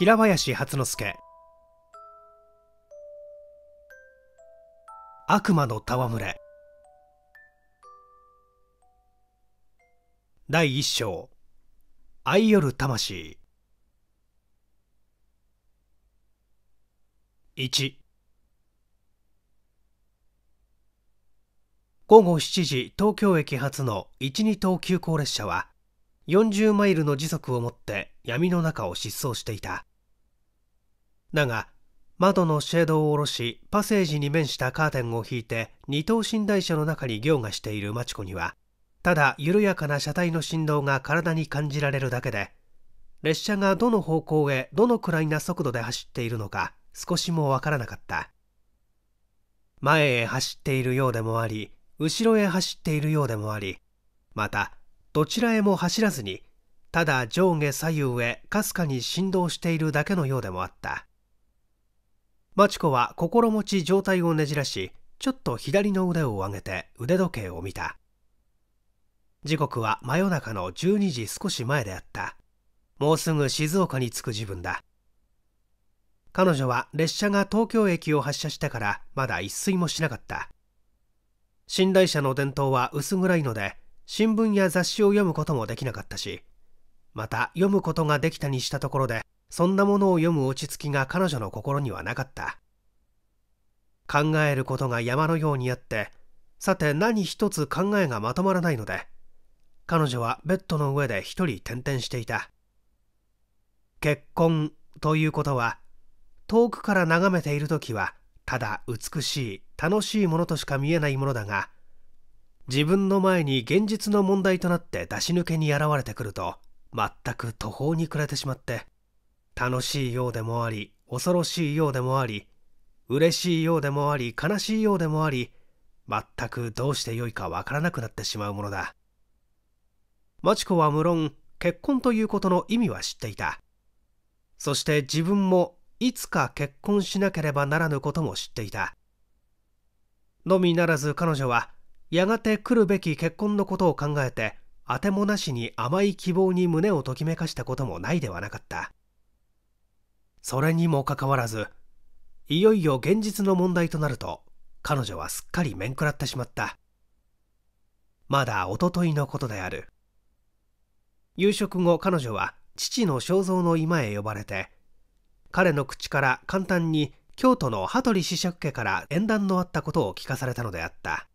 平林初之助悪魔の戯れ第一章愛よる魂一午後7時東京駅発の12等急行列車は40マイルの時速をもって闇の中を疾走していただが窓のシェードを下ろしパセージに面したカーテンを引いて二等寝台車の中に行がしているマチ子にはただ緩やかな車体の振動が体に感じられるだけで列車がどの方向へどのくらいな速度で走っているのか少しもわからなかった前へ走っているようでもあり後ろへ走っているようでもありまたどちらへも走らずにただ上下左右へかすかに振動しているだけのようでもあったマチコは心持ち状態をねじらしちょっと左の腕を上げて腕時計を見た時刻は真夜中の12時少し前であったもうすぐ静岡に着く自分だ彼女は列車が東京駅を発車してからまだ一睡もしなかった寝台車の伝統は薄暗いので新聞や雑誌を読むこともできなかったしまた読むことができたにしたところでそんなものを読む落ち着きが彼女の心にはなかった考えることが山のようにあってさて何一つ考えがまとまらないので彼女はベッドの上で一人転々していた結婚ということは遠くから眺めている時はただ美しい楽しいものとしか見えないものだが自分の前に現実の問題となって出し抜けに現れてくると全く途方に暮れてしまって楽しいようでもあり恐ろしいようでもあり嬉しいようでもあり悲しいようでもあり全くどうしてよいかわからなくなってしまうものだ町子は無論結婚ということの意味は知っていたそして自分もいつか結婚しなければならぬことも知っていたのみならず彼女はやがて来るべき結婚のことを考えてあてもなしに甘い希望に胸をときめかしたこともないではなかったそれにもかかわらずいよいよ現実の問題となると彼女はすっかり面食らってしまったまだおとといのことである夕食後彼女は父の肖像の居間へ呼ばれて彼の口から簡単に京都の羽鳥子爵家から縁談のあったことを聞かされたのであった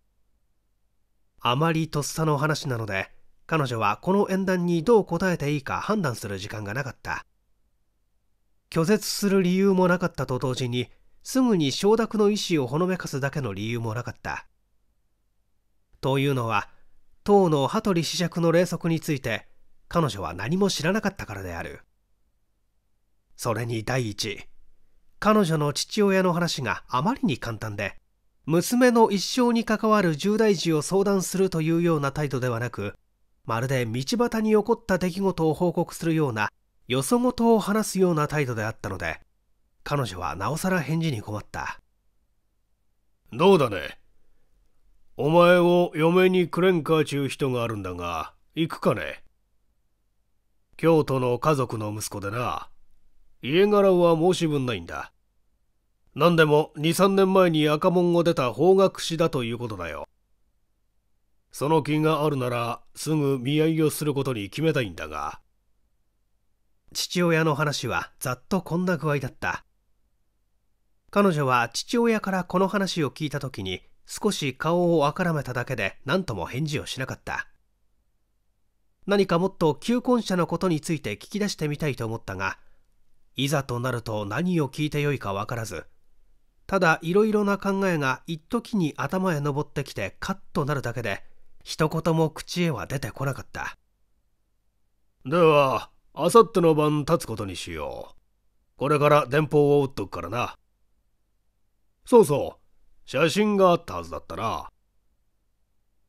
あまりとっさの話なので彼女はこの縁談にどう答えていいか判断する時間がなかった拒絶する理由もなかったと同時にすぐに承諾の意思をほのめかすだけの理由もなかったというのは当の羽鳥子爵の霊則について彼女は何も知らなかったからであるそれに第一彼女の父親の話があまりに簡単で娘の一生に関わる重大事を相談するというような態度ではなくまるで道端に起こった出来事を報告するようなよそごとを話すような態度であったので、彼女はなおさら返事に困った。どうだね。お前を嫁にくれんかちゅう人があるんだが、行くかね。京都の家族の息子でな、家柄は申し分ないんだ。何でも2、3年前に赤門を出た法学士だということだよ。その気があるならすぐ見合いをすることに決めたいんだが。父親の話はざっとこんな具合だった彼女は父親からこの話を聞いた時に少し顔をあからめただけで何とも返事をしなかった何かもっと求婚者のことについて聞き出してみたいと思ったがいざとなると何を聞いてよいか分からずただいろいろな考えが一時に頭へ上ってきてカッとなるだけで一言も口へは出てこなかったではあさっての晩立つことにしよう。これから電報を打っとくからな。そうそう、写真があったはずだったな。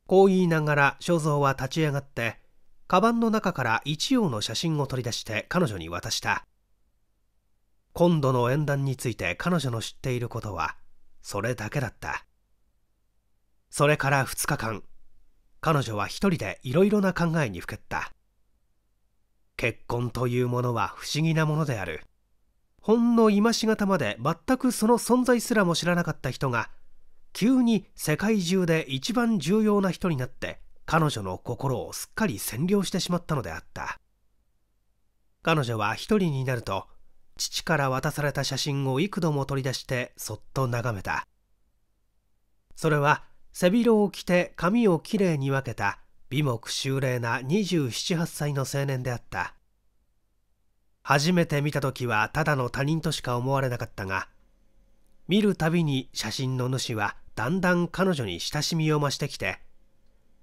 こう言いながら正蔵は立ち上がって、カバンの中から一葉の写真を取り出して彼女に渡した。今度の縁談について彼女の知っていることは、それだけだった。それから2日間、彼女は一人でいろいろな考えにふけった。結婚というものは不思議なものであるほんの今しがたまで全くその存在すらも知らなかった人が急に世界中で一番重要な人になって彼女の心をすっかり占領してしまったのであった彼女は一人になると父から渡された写真を幾度も取り出してそっと眺めたそれは背広を着て髪をきれいに分けた美目秀麗な278歳の青年であった初めて見た時はただの他人としか思われなかったが見るたびに写真の主はだんだん彼女に親しみを増してきて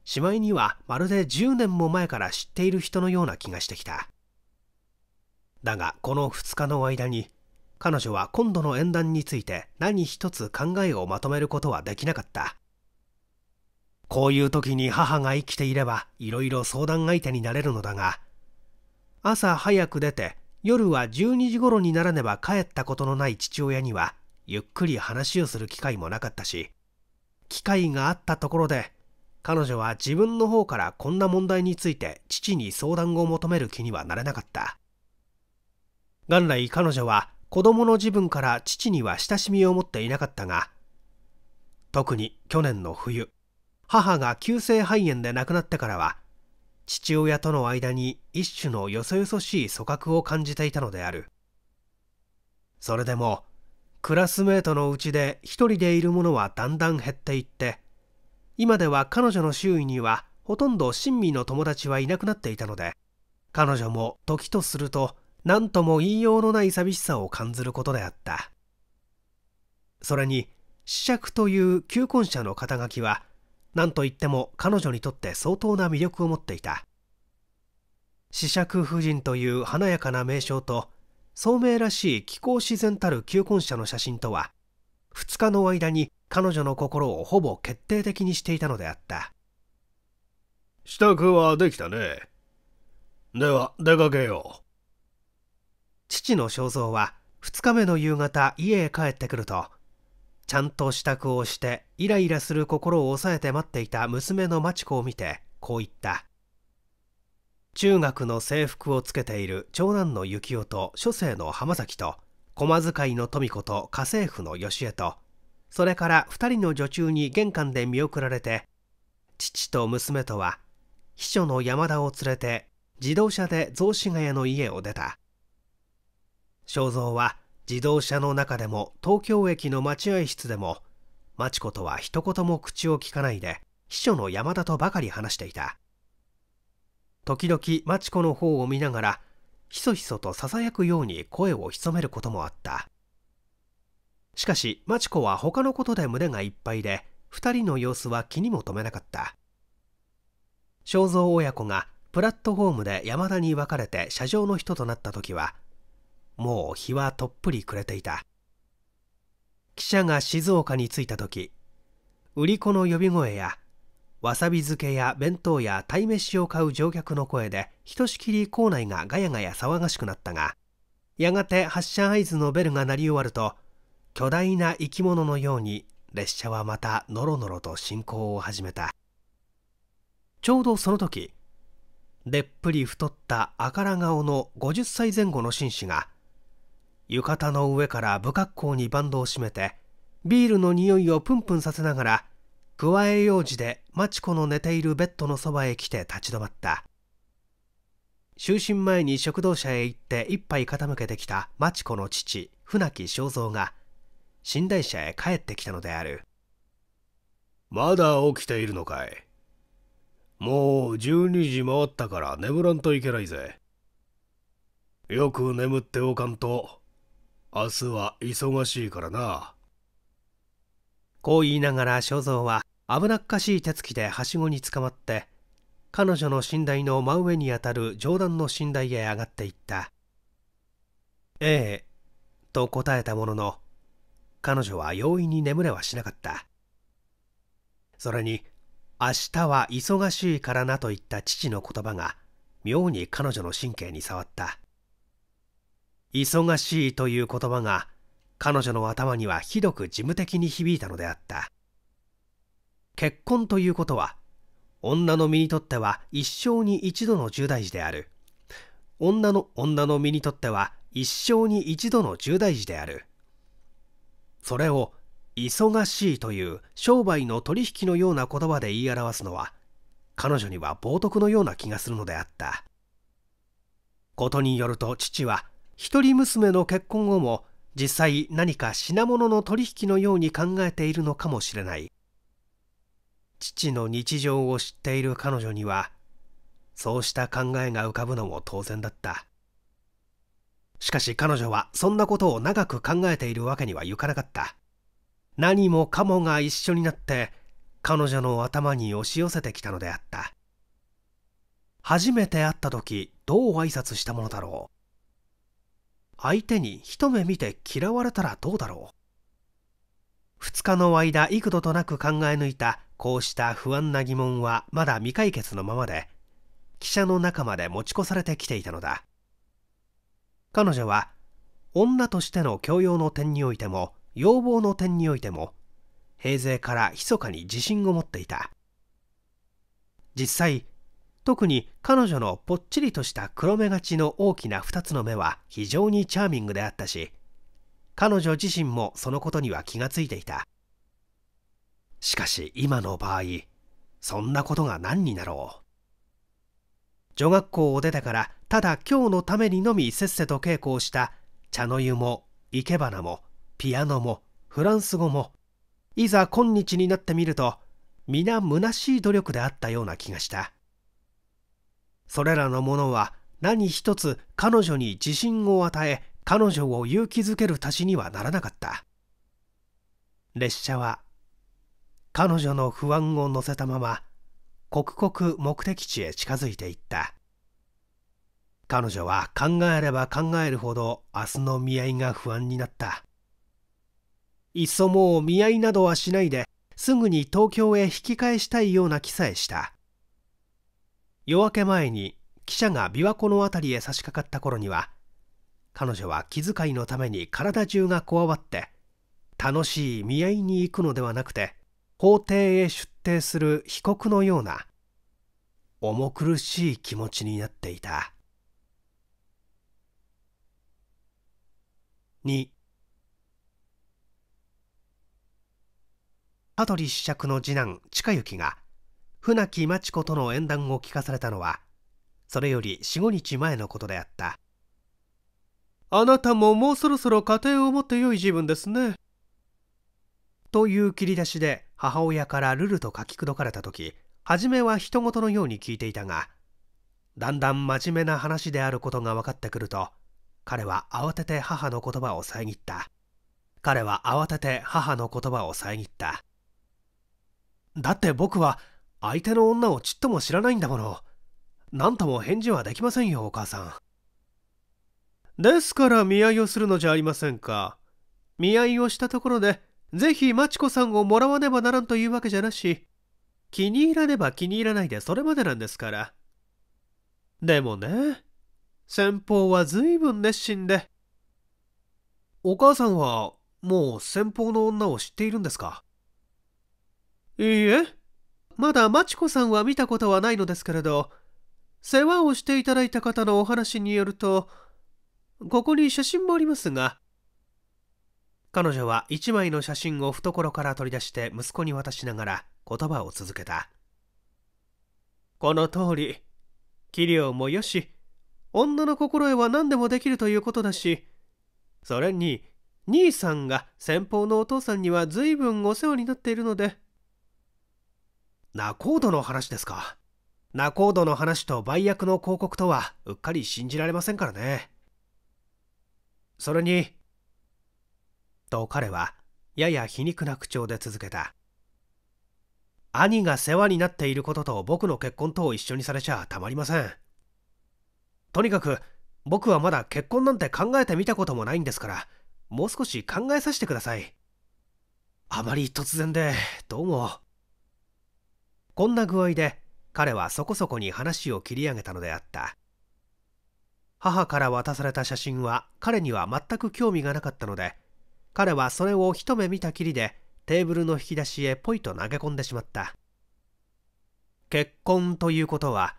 しまいにはまるで10年も前から知っている人のような気がしてきただがこの2日の間に彼女は今度の縁談について何一つ考えをまとめることはできなかったこういう時に母が生きていればいろいろ相談相手になれるのだが朝早く出て夜は12時頃にならねば帰ったことのない父親にはゆっくり話をする機会もなかったし機会があったところで彼女は自分の方からこんな問題について父に相談を求める気にはなれなかった元来彼女は子供の自分から父には親しみを持っていなかったが特に去年の冬母が急性肺炎で亡くなってからは父親との間に一種のよそよそしい組閣を感じていたのであるそれでもクラスメートのうちで一人でいるものはだんだん減っていって今では彼女の周囲にはほとんど親身の友達はいなくなっていたので彼女も時とすると何とも言いようのない寂しさを感じることであったそれに「子爵」という求婚者の肩書は何といっても彼女にとって相当な魅力を持っていた四尺夫人という華やかな名称と聡明らしい気候自然たる求婚者の写真とは2日の間に彼女の心をほぼ決定的にしていたのであった支度はできたねでは出かけよう父の肖像は2日目の夕方家へ帰ってくるとちゃんと支度をしてイライラする心を抑えて待っていた娘の知子を見てこう言った中学の制服をつけている長男の幸男と書生の浜崎と駒使いの富子と家政婦の吉江とそれから2人の女中に玄関で見送られて父と娘とは秘書の山田を連れて自動車で雑司ヶ谷の家を出た正蔵は自動車の中でも東京駅の待合室でも町子とは一言も口をきかないで秘書の山田とばかり話していた時々町子の方を見ながらひそひそとささやくように声を潜めることもあったしかし町子は他のことで胸がいっぱいで2人の様子は気にも留めなかった正蔵親子がプラットホームで山田に分かれて車上の人となった時はもう日はとっぷり暮れていた記者が静岡に着いた時売り子の呼び声やわさび漬けや弁当や鯛めしを買う乗客の声でひとしきり校内がガヤガヤ騒がしくなったがやがて発車合図のベルが鳴り終わると巨大な生き物のように列車はまたノロノロと進行を始めたちょうどその時でっぷり太った赤ら顔の50歳前後の紳士が浴衣の上から不格好にバンドを締めてビールの匂いをプンプンさせながら加えようじで町子の寝ているベッドのそばへ来て立ち止まった就寝前に食堂車へ行って一杯傾けてきた町子の父船木正蔵が寝台車へ帰ってきたのであるまだ起きているのかいもう12時回ったから眠らんといけないぜよく眠っておかんと明日は忙しいからな。こう言いながら正蔵は危なっかしい手つきではしごにつかまって彼女の寝台の真上にあたる上段の寝台へ上がっていった。ええ、と答えたものの彼女は容易に眠れはしなかった。それに明日は忙しいからなといった父の言葉が妙に彼女の神経に触った。忙しいという言葉が彼女の頭にはひどく事務的に響いたのであった結婚ということは女の身にとっては一生に一度の重大事である女の女の身にとっては一生に一度の重大事であるそれを忙しいという商売の取引のような言葉で言い表すのは彼女には冒涜のような気がするのであったことによると父は一人娘の結婚後も実際何か品物の取引のように考えているのかもしれない父の日常を知っている彼女にはそうした考えが浮かぶのも当然だったしかし彼女はそんなことを長く考えているわけにはいかなかった何もかもが一緒になって彼女の頭に押し寄せてきたのであった初めて会った時どう挨拶したものだろう相手に一目見て嫌われたらどうだろう2日の間幾度となく考え抜いたこうした不安な疑問はまだ未解決のままで記者の中まで持ち越されてきていたのだ彼女は女としての教養の点においても要望の点においても平勢から密かに自信を持っていた実際特に彼女のぽっちりとした黒目がちの大きな2つの目は非常にチャーミングであったし彼女自身もそのことには気がついていたしかし今の場合そんなことが何になろう女学校を出てからただ今日のためにのみせっせと稽古をした茶の湯も生け花もピアノもフランス語もいざ今日になってみると皆虚しい努力であったような気がしたそれらのものは何一つ彼女に自信を与え彼女を勇気づける足しにはならなかった列車は彼女の不安を乗せたまま刻々目的地へ近づいていった彼女は考えれば考えるほど明日の見合いが不安になったいっそもう見合いなどはしないですぐに東京へ引き返したいような気さえした夜明け前に記者が琵琶湖の辺りへ差し掛かった頃には彼女は気遣いのために体中がこわばって楽しい見合いに行くのではなくて法廷へ出廷する被告のような重苦しい気持ちになっていた2羽鳥試爵の次男近行が船木真知子との縁談を聞かされたのはそれより45日前のことであったあなたももうそろそろ家庭を持って良い自分ですねという切り出しで母親からルルと書き口かれた時初めは人事のように聞いていたがだんだん真面目な話であることが分かってくると彼は慌てて母の言葉を遮った彼は慌てて母の言葉を遮っただって僕は相手の女をちっとも知らないんだもの。何とも返事はできませんよ、お母さん。ですから、見合いをするのじゃありませんか。見合いをしたところで、ぜひ、マチコさんをもらわねばならんというわけじゃなし、気に入らねば気に入らないでそれまでなんですから。でもね、先方は随分熱心で。お母さんは、もう先方の女を知っているんですかいいえ。まだマチコさんは見たことはないのですけれど、世話をしていただいた方のお話によると、ここに写真もありますが、彼女は一枚の写真を懐から取り出して息子に渡しながら言葉を続けた。この通り、器量もよし、女の心得は何でもできるということだし、それに、兄さんが先方のお父さんには随分お世話になっているので、ナコードの話ですか。ナコードの話と売約の広告とはうっかり信じられませんからね。それに、と彼はやや皮肉な口調で続けた。兄が世話になっていることと僕の結婚とを一緒にされちゃたまりません。とにかく僕はまだ結婚なんて考えてみたこともないんですから、もう少し考えさせてください。あまり突然で、どうも。こんな具合で彼はそこそこに話を切り上げたのであった母から渡された写真は彼には全く興味がなかったので彼はそれを一目見たきりでテーブルの引き出しへポイと投げ込んでしまった結婚ということは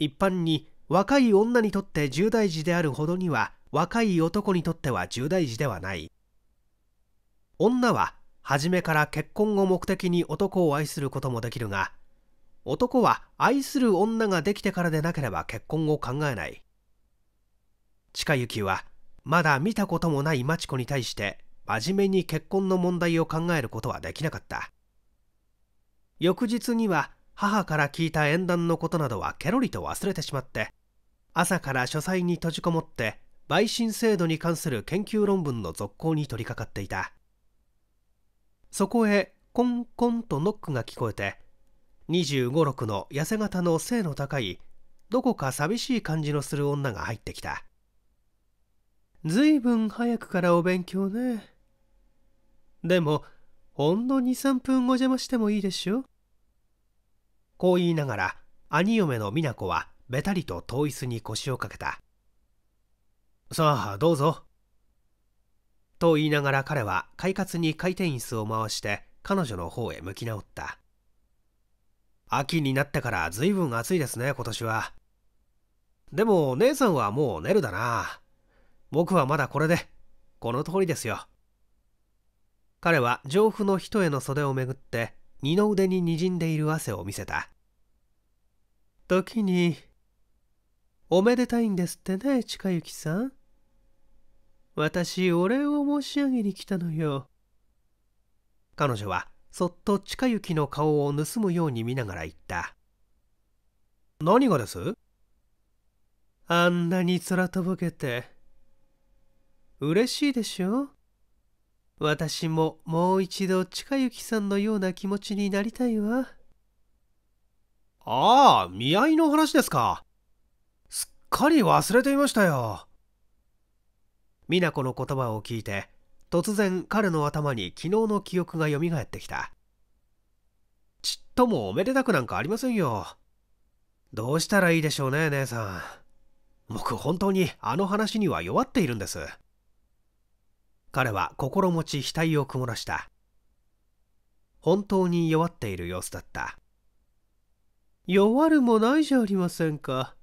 一般に若い女にとって重大事であるほどには若い男にとっては重大事ではない女は初めから結婚を目的に男を愛することもできるが男は愛する女ができてからでなければ結婚を考えない近雪はまだ見たこともない町子に対して真面目に結婚の問題を考えることはできなかった翌日には母から聞いた縁談のことなどはケロリと忘れてしまって朝から書斎に閉じこもって陪審制度に関する研究論文の続行に取り掛かっていたそこへコンコンとノックが聞こえて2 5 6の痩せ型の背の高いどこか寂しい感じのする女が入ってきたずいぶん早くからお勉強ねでもほんの23分お邪魔してもいいでしょこう言いながら兄嫁の美奈子はべたりと遠い椅子に腰をかけたさあどうぞと言いながら彼は快活に回転椅子を回して彼女の方へ向き直った秋になってから随分暑いですね、今年は。でも、姉さんはもう寝るだな。僕はまだこれで、この通りですよ。彼は上布の一重の袖をめぐって、二の腕ににじんでいる汗を見せた。時に、おめでたいんですってね、近行さん。私、お礼を申し上げに来たのよ。彼女はそっと近行の顔を盗むように見ながら言った。何がですあんなに空とぼけて。嬉しいでしょ私ももう一度近行さんのような気持ちになりたいわ。ああ、見合いの話ですか。すっかり忘れていましたよ。美奈子の言葉を聞いて、突然彼の頭に昨日の記憶が蘇ってきたちっともおめでたくなんかありませんよどうしたらいいでしょうね姉さん僕本当にあの話には弱っているんです彼は心持ち額を曇らした本当に弱っている様子だった弱るもないじゃありませんか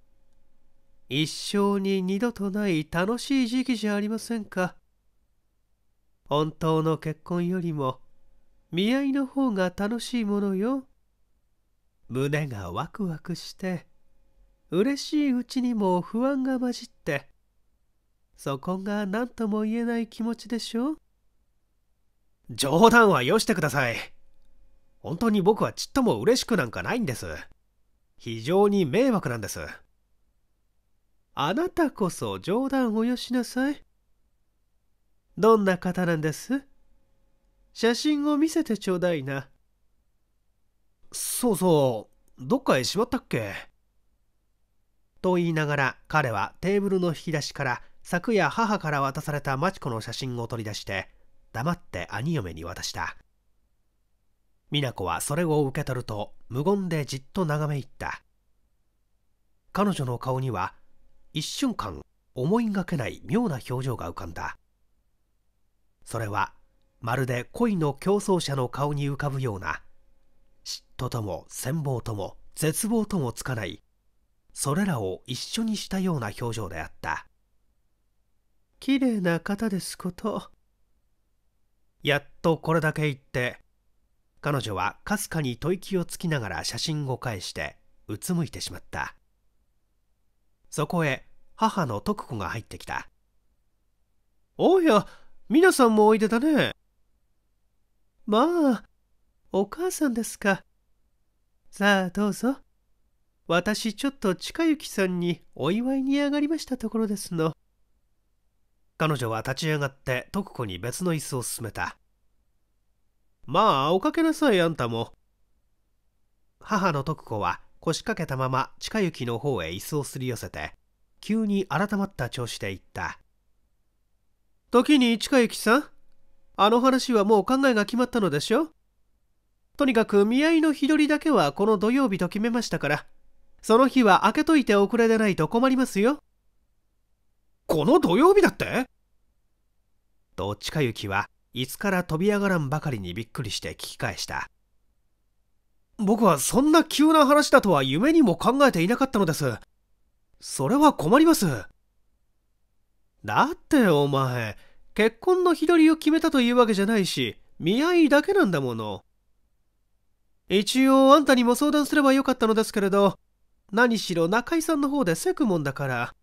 一生に二度とない楽しい時期じゃありませんか本当の結婚よりも見合いの方が楽しいものよ胸がワクワクして嬉しいうちにも不安が混じってそこが何とも言えない気持ちでしょ冗談はよしてください本当に僕はちっとも嬉しくなんかないんです非常に迷惑なんですあなたこそ冗談をよしなさいどんな方なんです写真を見せてちょうだいな。そうそう、どっかへしまったっけと言いながら彼はテーブルの引き出しから昨夜母から渡されたマチ子の写真を取り出して黙って兄嫁に渡した。美奈子はそれを受け取ると無言でじっと眺め入った。彼女の顔には一瞬間思いがけない妙な表情が浮かんだ。それはまるで恋の競争者の顔に浮かぶような嫉妬とも羨望とも絶望ともつかないそれらを一緒にしたような表情であった綺麗な方ですことやっとこれだけ言って彼女はかすかに吐息をつきながら写真を返してうつむいてしまったそこへ母の徳子が入ってきた「おや皆さんもおいでだね。まあ、お母さんですか。さあ、どうぞ。私、ちょっと近行さんにお祝いに上がりましたところですの。彼女は立ち上がって徳子に別の椅子を勧めた。まあ、おかけなさい、あんたも。母の徳子は腰掛けたまま近行の方へ椅子をすり寄せて、急に改まった調子で言った。時に近紀さん、あの話はもう考えが決まったのでしょとにかく見合いの日取りだけはこの土曜日と決めましたから、その日は開けといておくれでないと困りますよ。この土曜日だってと近行はいつから飛び上がらんばかりにびっくりして聞き返した。僕はそんな急な話だとは夢にも考えていなかったのです。それは困ります。だってお前、結婚の日取りを決めたというわけじゃないし、見合いだけなんだもの。一応あんたにも相談すればよかったのですけれど、何しろ中井さんの方でせくもんだから。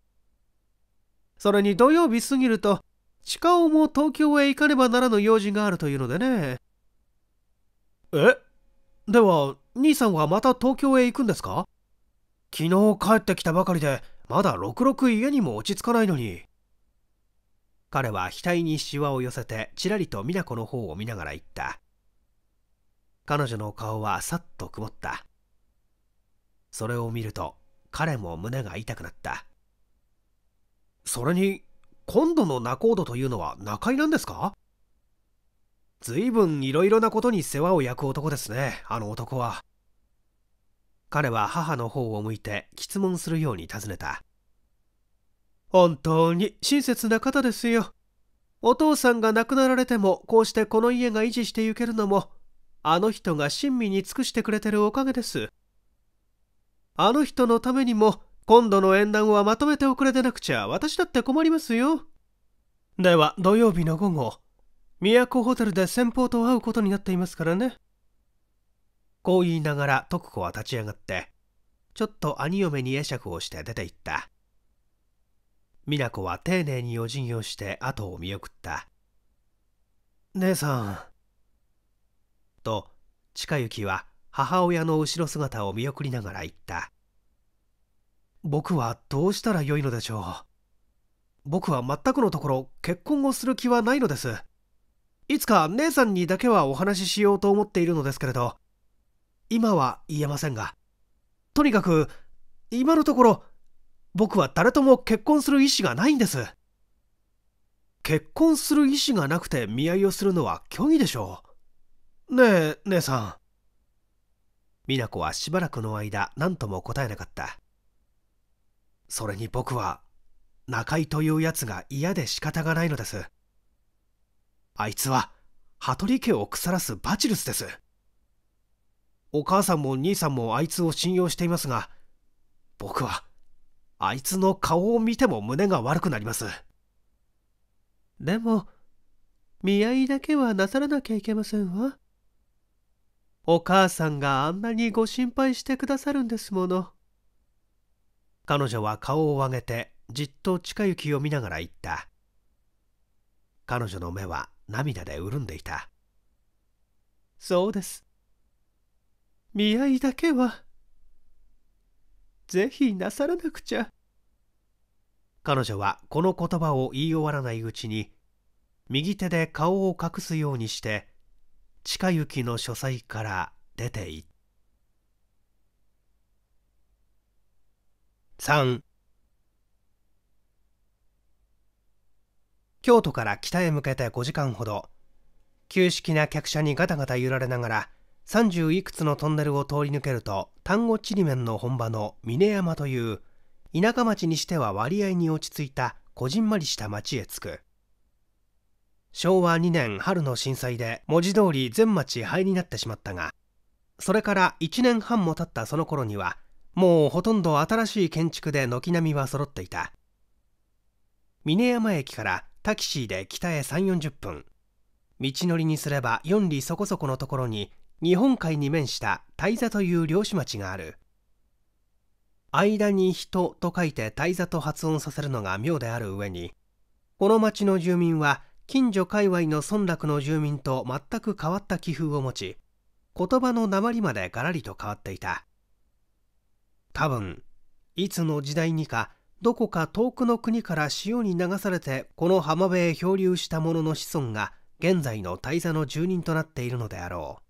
それに土曜日過ぎると、近尾も東京へ行かねばならぬ用事があるというのでね。えでは、兄さんはまた東京へ行くんですか昨日帰ってきたばかりで、まだろくろく家にも落ち着かないのに。彼は額にしわを寄せてちらりと美奈子の方を見ながら言った彼女の顔はさっと曇ったそれを見ると彼も胸が痛くなったそれに今度の仲人というのは仲居なんですか随分いろいろなことに世話を焼く男ですねあの男は彼は母の方を向いて質問するように尋ねた本当に親切な方ですよ。お父さんが亡くなられてもこうしてこの家が維持してゆけるのもあの人が親身に尽くしてくれてるおかげです。あの人のためにも今度の縁談はまとめておくれでなくちゃ私だって困りますよ。では土曜日の午後、都ホテルで先方と会うことになっていますからね。こう言いながら徳子は立ち上がって、ちょっと兄嫁に会釈をして出て行った。美奈子は丁寧にお辞儀をして後を見送った姉さんと近行は母親の後ろ姿を見送りながら言った僕はどうしたらよいのでしょう僕は全くのところ結婚をする気はないのですいつか姉さんにだけはお話ししようと思っているのですけれど今は言えませんがとにかく今のところ僕は誰とも結婚する意思がないんです結婚する意思がなくて見合いをするのは虚偽でしょうねえ姉さん美奈子はしばらくの間何とも答えなかったそれに僕は中井というやつが嫌で仕方がないのですあいつは羽鳥家を腐らすバチルスですお母さんも兄さんもあいつを信用していますが僕はあいつの顔を見ても胸が悪くなります。でも、見合いだけはなさらなきゃいけませんわ。お母さんがあんなにご心配してくださるんですもの。彼女は顔を上げてじっと近行きを見ながら言った。彼女の目は涙で潤んでいた。そうです。見合いだけはぜひなさらなくちゃ。彼女はこの言葉を言い終わらないうちに、右手で顔を隠すようにして、近行きの書斎から出ていった。3京都から北へ向けて5時間ほど、旧式な客車にガタガタ揺られながら、30いくつのトンネルを通り抜けると丹後ちりめんの本場の峰山という田舎町にしては割合に落ち着いたこじんまりした町へ着く昭和2年春の震災で文字通り全町灰になってしまったがそれから1年半も経ったその頃にはもうほとんど新しい建築で軒並みは揃っていた峰山駅からタキシーで北へ3 4 0分道のりにすれば4里そこそこのところに日本海に面した大座という漁師町がある間に人と書いて台座と発音させるのが妙である上にこの町の住民は近所界隈の村落の住民と全く変わった気風を持ち言葉の訛りまでガラリと変わっていた多分いつの時代にかどこか遠くの国から潮に流されてこの浜辺へ漂流した者の子孫が現在の大座の住人となっているのであろう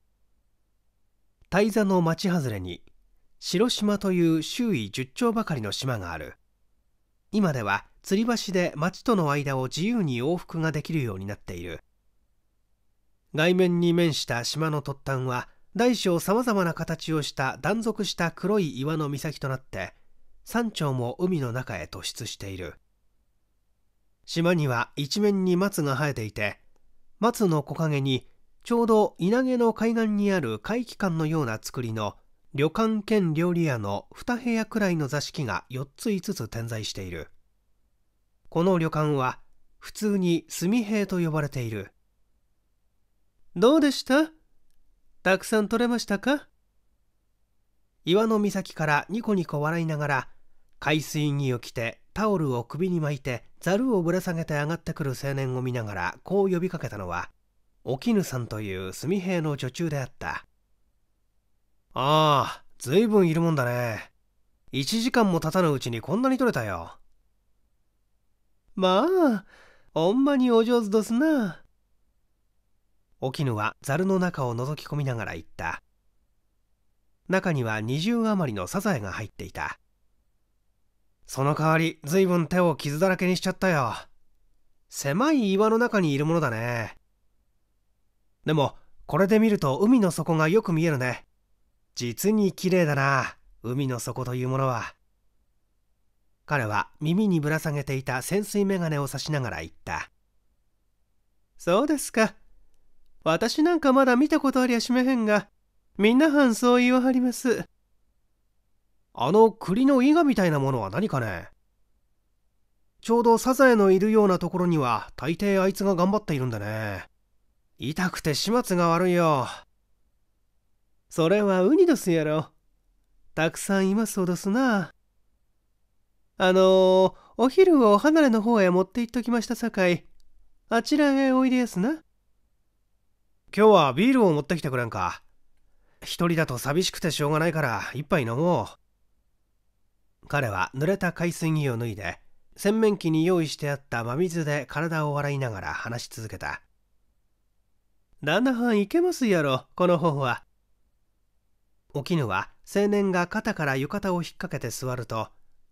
台座の町外れに白島という周囲10丁ばかりの島がある今では吊り橋で町との間を自由に往復ができるようになっている外面に面した島の突端は大小さまざまな形をした断続した黒い岩の岬となって山頂も海の中へ突出している島には一面に松が生えていて松の木陰にちょうど稲毛の海岸にある海期館のような造りの旅館兼料理屋の2部屋くらいの座敷が4つ5つ点在している。この旅館は普通に住兵と呼ばれている。どうでしたたくさん取れましたか岩の岬からニコニコ笑いながら海水着を着てタオルを首に巻いてザルをぶら下げて上がってくる青年を見ながらこう呼びかけたのはお絹さんという炭兵の女中であったああずいぶんいるもんだね1時間も経たぬうちにこんなに取れたよまあほんまにお上手どすなお絹はざるの中を覗き込みながら言った中には20余りのサザエが入っていたその代わりずいぶん手を傷だらけにしちゃったよ狭い岩の中にいるものだねでもこれで見ると海の底がよく見えるね実に綺麗だな海の底というものは彼は耳にぶら下げていた潜水眼鏡を差しながら言ったそうですか私なんかまだ見たことありゃしめへんがみんなはんそう言わはりますあの栗の伊賀みたいなものは何かねちょうどサザエのいるようなところには大抵あいつが頑張っているんだね痛くて始末が悪いよそれはウニどすやろたくさんいますおどすなあのー、お昼を離れの方へ持って行っときましたさかいあちらへおいでやすな今日はビールを持ってきてくれんか一人だと寂しくてしょうがないから一杯飲もう彼は濡れた海水着を脱いで洗面器に用意してあった真水で体を洗いながら話し続けた旦那はんいけますやろこの本はお絹は青年が肩から浴衣を引っ掛けて座ると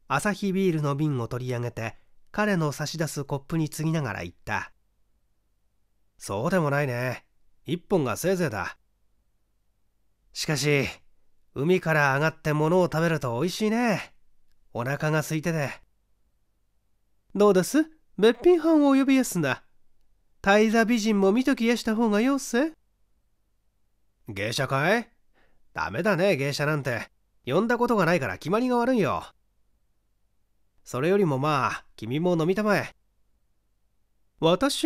アサヒビールの瓶を取り上げて彼の差し出すコップに継ぎながら言ったそうでもないね一本がせいぜいだしかし海から上がって物を食べると美味しいねお腹が空いててどうですべっぴんはんを呼びやすんだ大座美人も見ときやした方がよっせ。芸者かいダメだね、芸者なんて。呼んだことがないから決まりが悪いよ。それよりもまあ、君も飲みたまえ。私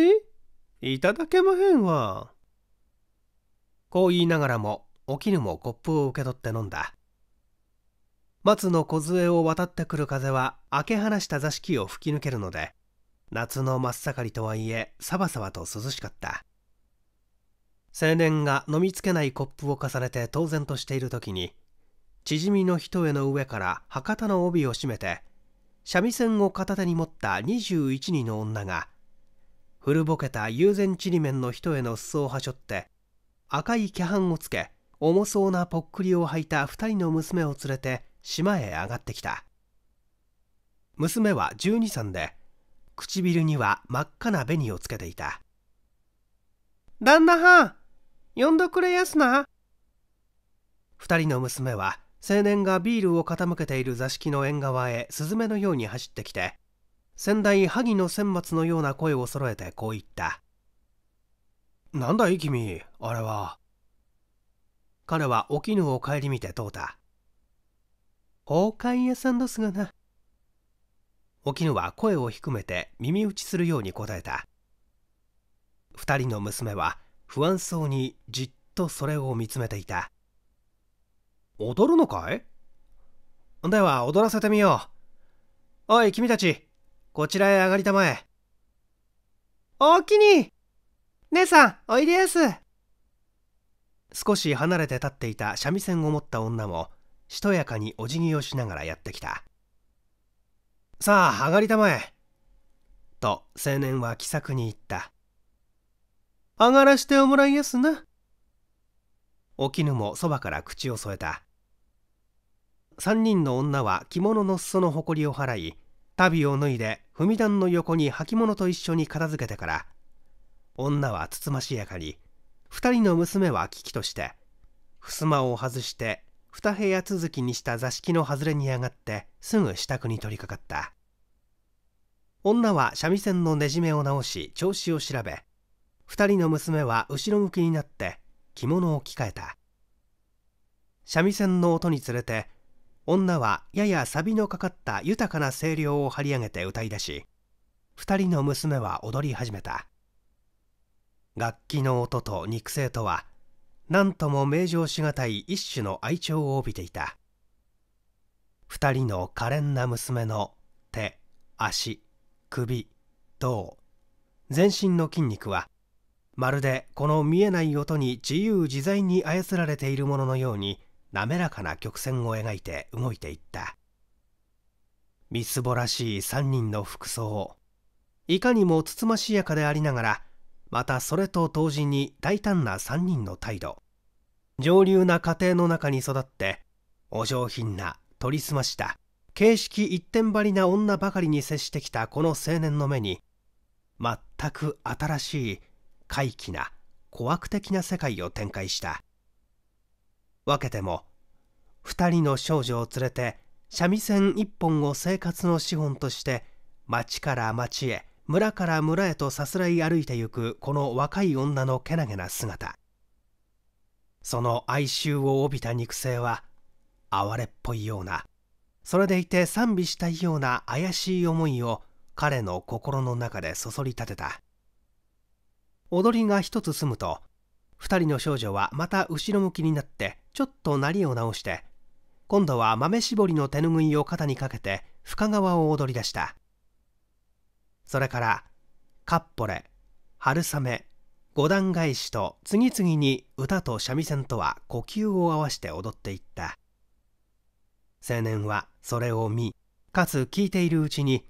いただけまへんわ。こう言いながらも、お絹もコップを受け取って飲んだ。松の梢を渡ってくる風は、開け放した座敷を吹き抜けるので、夏の真っ盛りとはいえさばさばと涼しかった青年が飲みつけないコップを重ねて当然としている時に縮みの一重の上から博多の帯を締めて三味線を片手に持った21人の女が古ぼけた友禅ちりめんの一重の裾をはしょって赤い毛半をつけ重そうなぽっくりを履いた2人の娘を連れて島へ上がってきた娘は12歳で唇には真っ赤な紅をつけていた旦那はん呼んどくれやすな2人の娘は青年がビールを傾けている座敷の縁側へスズメのように走ってきて先代萩の選末のような声を揃えてこう言った「なんだい君あれは」彼はお絹を顧みて問うた「崩壊屋さんどすがなお絹は声を低めて耳打ちするように答えた2人の娘は不安そうにじっとそれを見つめていた踊るのかいでは踊らせてみようおい君たちこちらへ上がりたまえおおきに姉さんおいでやす少し離れて立っていた三味線を持った女もしとやかにお辞儀をしながらやってきたさあ上がりたまえ」と青年は気さくに言った「上がらしておもらいやすな」お絹もそばから口を添えた3人の女は着物の裾のほこりを払い足袋を脱いで踏み段の横に履物と一緒に片付けてから女はつつましやかに2人の娘は危機として襖を外して二部屋続きにした座敷の外れに上がってすぐ支度に取り掛かった女は三味線のねじめを直し調子を調べ二人の娘は後ろ向きになって着物を着替えた三味線の音につれて女はややサビのかかった豊かな声量を張り上げて歌い出し二人の娘は踊り始めた楽器の音と肉声とは何とも名状しがたい一種の愛情を帯びていた二人の可憐な娘の手足首胴全身の筋肉はまるでこの見えない音に自由自在に操られているもののように滑らかな曲線を描いて動いていったみすぼらしい3人の服装いかにもつつましやかでありながらまたそれと同時に大胆な3人の態度上流な家庭の中に育ってお上品な取りすました形式一点張りな女ばかりに接してきたこの青年の目に全く新しい怪奇な小悪的な世界を展開した分けても2人の少女を連れて三味線一本を生活の資本として町から町へ村から村へとさすらい歩いてゆくこの若い女のけなげな姿その哀愁を帯びた肉声は哀れっぽいようなそれでいて賛美したいような怪しい思いを彼の心の中でそそり立てた踊りが一つ済むと2人の少女はまた後ろ向きになってちょっとなりを直して今度は豆絞りの手ぬぐいを肩にかけて深川を踊り出したそれからカッポレ春雨五段返しと次々に歌と三味線とは呼吸を合わして踊っていった青年はそれを見かつ聞いているうちに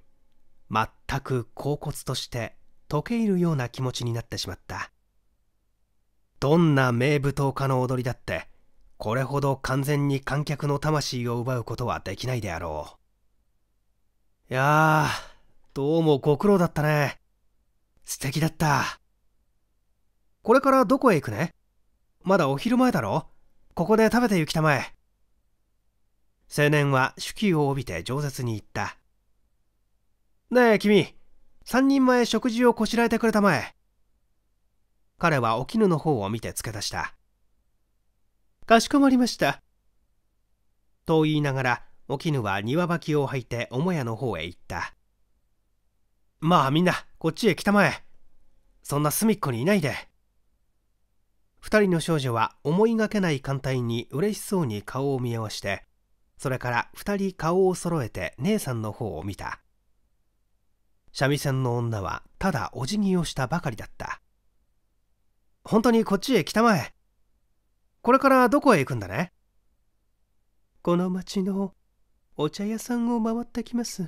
全く恍惚として溶け入るような気持ちになってしまったどんな名舞踏家の踊りだってこれほど完全に観客の魂を奪うことはできないであろういやあどうもご苦労だったね。素敵だった。これからどこへ行くねまだお昼前だろここで食べて行きたまえ。青年は手記を帯びて饒舌に言った。ねえ君、三人前食事をこしらえてくれたまえ。彼はお絹の方を見て付け足した。かしこまりました。と言いながら、お絹は庭履きを履いて母屋の方へ行った。まあみんなこっちへ来たまえそんな隅っこにいないで2人の少女は思いがけない艦隊に嬉しそうに顔を見合わしてそれから2人顔を揃えて姉さんの方を見た三味線の女はただお辞儀をしたばかりだった本当にこっちへ来たまえこれからどこへ行くんだねこの町のお茶屋さんを回ってきます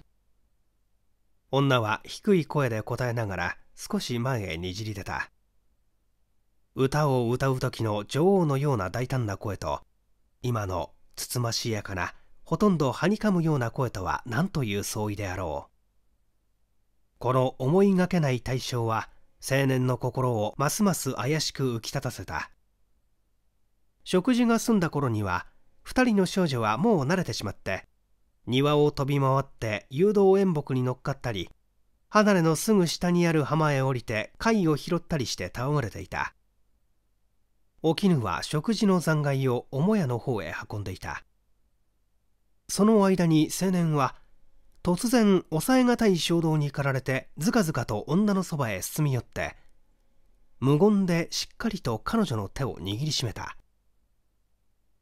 女は低い声で答えながら少し前へにじり出た歌を歌う時の女王のような大胆な声と今のつつましやかなほとんどはにかむような声とは何という相違であろうこの思いがけない対象は青年の心をますます怪しく浮き立たせた食事が済んだ頃には2人の少女はもう慣れてしまって庭を飛び回って誘導演目に乗っかったり離れのすぐ下にある浜へ降りて貝を拾ったりして倒れていたお絹は食事の残骸を母屋の方へ運んでいたその間に青年は突然抑えがたい衝動に駆られてずかずかと女のそばへ進み寄って無言でしっかりと彼女の手を握りしめた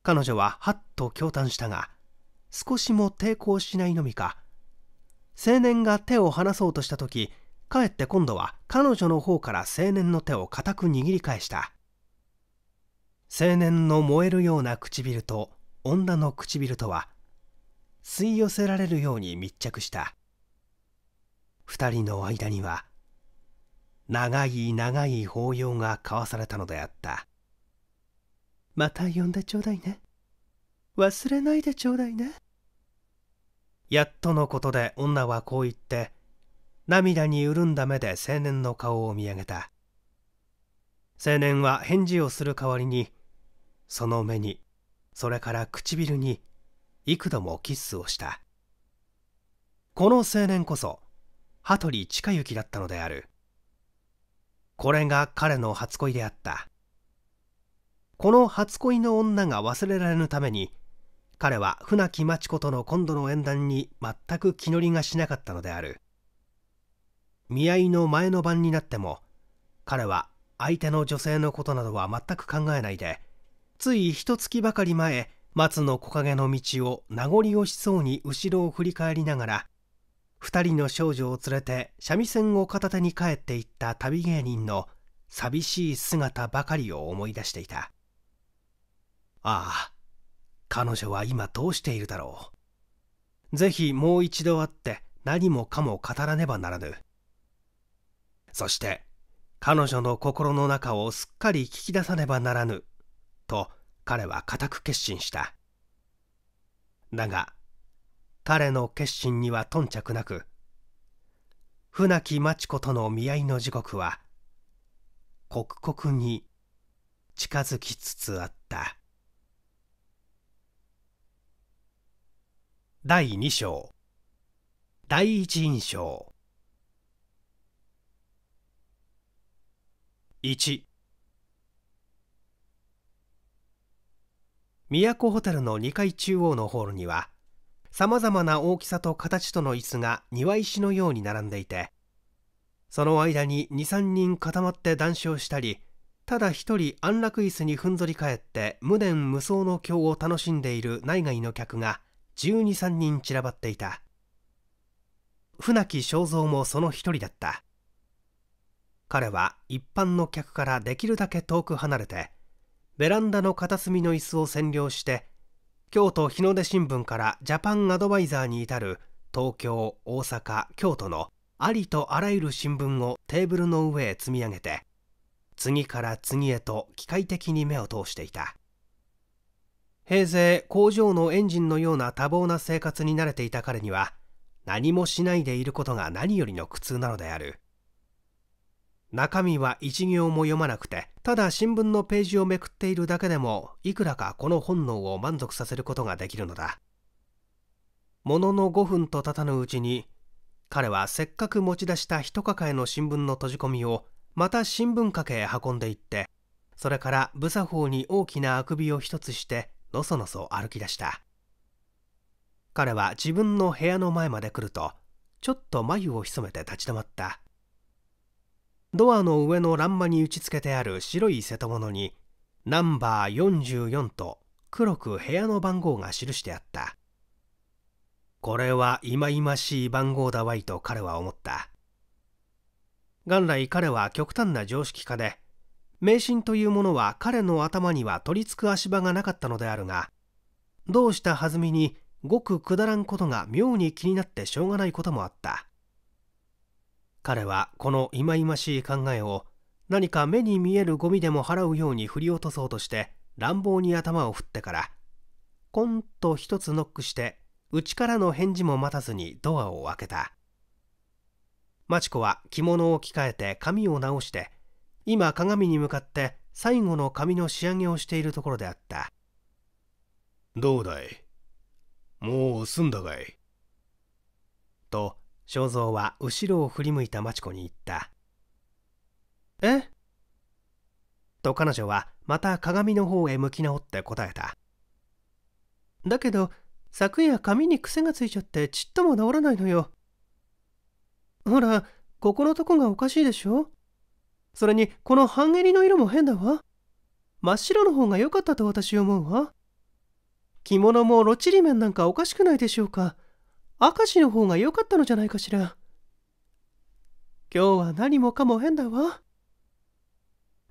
彼女ははっと驚嘆したが少しも抵抗しないのみか青年が手を離そうとした時かえって今度は彼女の方から青年の手を固く握り返した青年の燃えるような唇と女の唇とは吸い寄せられるように密着した2人の間には長い長い抱擁が交わされたのであったまた呼んでちょうだいね忘れないでちょうだいねやっとのことで女はこう言って涙に潤んだ目で青年の顔を見上げた青年は返事をする代わりにその目にそれから唇に幾度もキスをしたこの青年こそ羽鳥近行だったのであるこれが彼の初恋であったこの初恋の女が忘れられぬために彼は船木町子との今度の縁談に全く気乗りがしなかったのである見合いの前の晩になっても彼は相手の女性のことなどは全く考えないでつい一月ばかり前松の木陰の道を名残惜しそうに後ろを振り返りながら2人の少女を連れて三味線を片手に帰っていった旅芸人の寂しい姿ばかりを思い出していたああ彼女は今どうしているだろう。ぜひもう一度会って何もかも語らねばならぬ。そして、彼女の心の中をすっかり聞き出さねばならぬ、と彼は固く決心した。だが、彼の決心には頓着なく、船木町子との見合いの時刻は、刻々に近づきつつあった。第2章第一印象1都ホテルの2階中央のホールにはさまざまな大きさと形との椅子が庭石のように並んでいてその間に23人固まって談笑したりただ一人安楽椅子にふんぞり返って無念無双の今日を楽しんでいる内外の客が12、3人散らばっていた。船木正蔵もその一人だった。彼は一般の客からできるだけ遠く離れて、ベランダの片隅の椅子を占領して、京都日の出新聞からジャパンアドバイザーに至る東京、大阪、京都のありとあらゆる新聞をテーブルの上へ積み上げて、次から次へと機械的に目を通していた。平成工場のエンジンのような多忙な生活に慣れていた彼には何もしないでいることが何よりの苦痛なのである中身は一行も読まなくてただ新聞のページをめくっているだけでもいくらかこの本能を満足させることができるのだものの5分と経たぬうちに彼はせっかく持ち出した一抱えの新聞の閉じ込みをまた新聞掛けへ運んでいってそれから武作法に大きなあくびを一つしてのそのそ歩き出した彼は自分の部屋の前まで来るとちょっと眉を潜めて立ち止まったドアの上の欄間に打ち付けてある白い瀬戸物にナンバー44と黒く部屋の番号が記してあったこれは忌々しい番号だわいと彼は思った元来彼は極端な常識家で迷信というものは彼の頭には取りつく足場がなかったのであるがどうしたはずみにごくくだらんことが妙に気になってしょうがないこともあった彼はこの忌々しい考えを何か目に見えるゴミでも払うように振り落とそうとして乱暴に頭を振ってからコンと一つノックしてうちからの返事も待たずにドアを開けた知子は着物を着替えて髪を直して今鏡に向かって最後の髪の仕上げをしているところであったどうだいもう済んだかいと正蔵は後ろを振り向いた町子に言ったえと彼女はまた鏡の方へ向き直って答えただけど昨夜髪に癖がついちゃってちっとも治らないのよほらここのとこがおかしいでしょそれにこの半襟の色も変だわ真っ白の方が良かったと私思うわ着物もロチリメンなんかおかしくないでしょうか明石の方が良かったのじゃないかしら今日は何もかも変だわ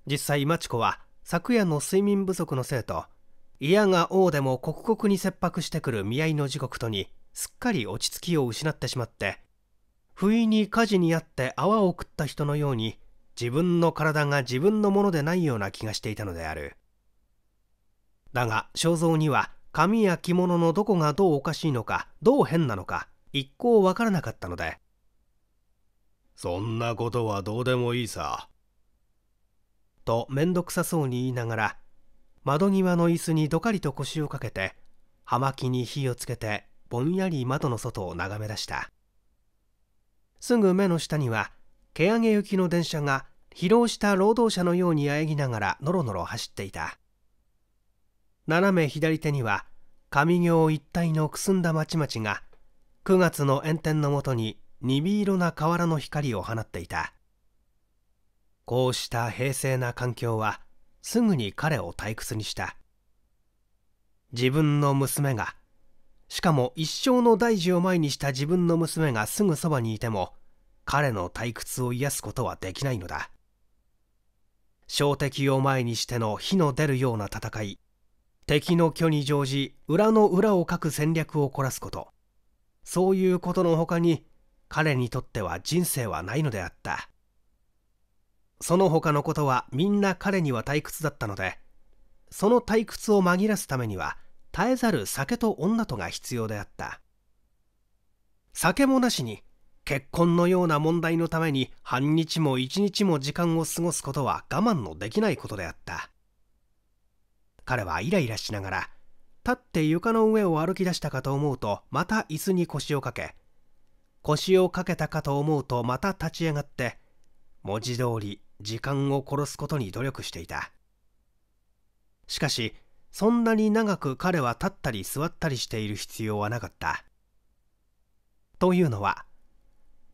実際マチ子は昨夜の睡眠不足のせいと嫌が王でも刻々に切迫してくる見合いの時刻とにすっかり落ち着きを失ってしまって不意に火事にあって泡を食った人のように自分の体が自分のものでないような気がしていたのであるだが肖像には髪や着物のどこがどうおかしいのかどう変なのか一向わからなかったのでそんなことはどうでもいいさと面倒くさそうに言いながら窓際の椅子にどかりと腰をかけて葉巻に火をつけてぼんやり窓の外を眺め出したすぐ目の下には蹴上げ行きの電車が疲労した労働者のように喘ぎながらのろのろ走っていた斜め左手には上行一帯のくすんだ町々が9月の炎天のもとに鈍色な瓦の光を放っていたこうした平静な環境はすぐに彼を退屈にした自分の娘がしかも一生の大事を前にした自分の娘がすぐそばにいても彼の退屈を癒すことはできないのだ小敵を前にしての火の出るような戦い敵の虚に乗じ裏の裏をかく戦略を凝らすことそういうことのほかに彼にとっては人生はないのであったその他のことはみんな彼には退屈だったのでその退屈を紛らすためには絶えざる酒と女とが必要であった酒もなしに結婚のような問題のために半日も一日も時間を過ごすことは我慢のできないことであった彼はイライラしながら立って床の上を歩き出したかと思うとまた椅子に腰をかけ腰をかけたかと思うとまた立ち上がって文字通り時間を殺すことに努力していたしかしそんなに長く彼は立ったり座ったりしている必要はなかったというのは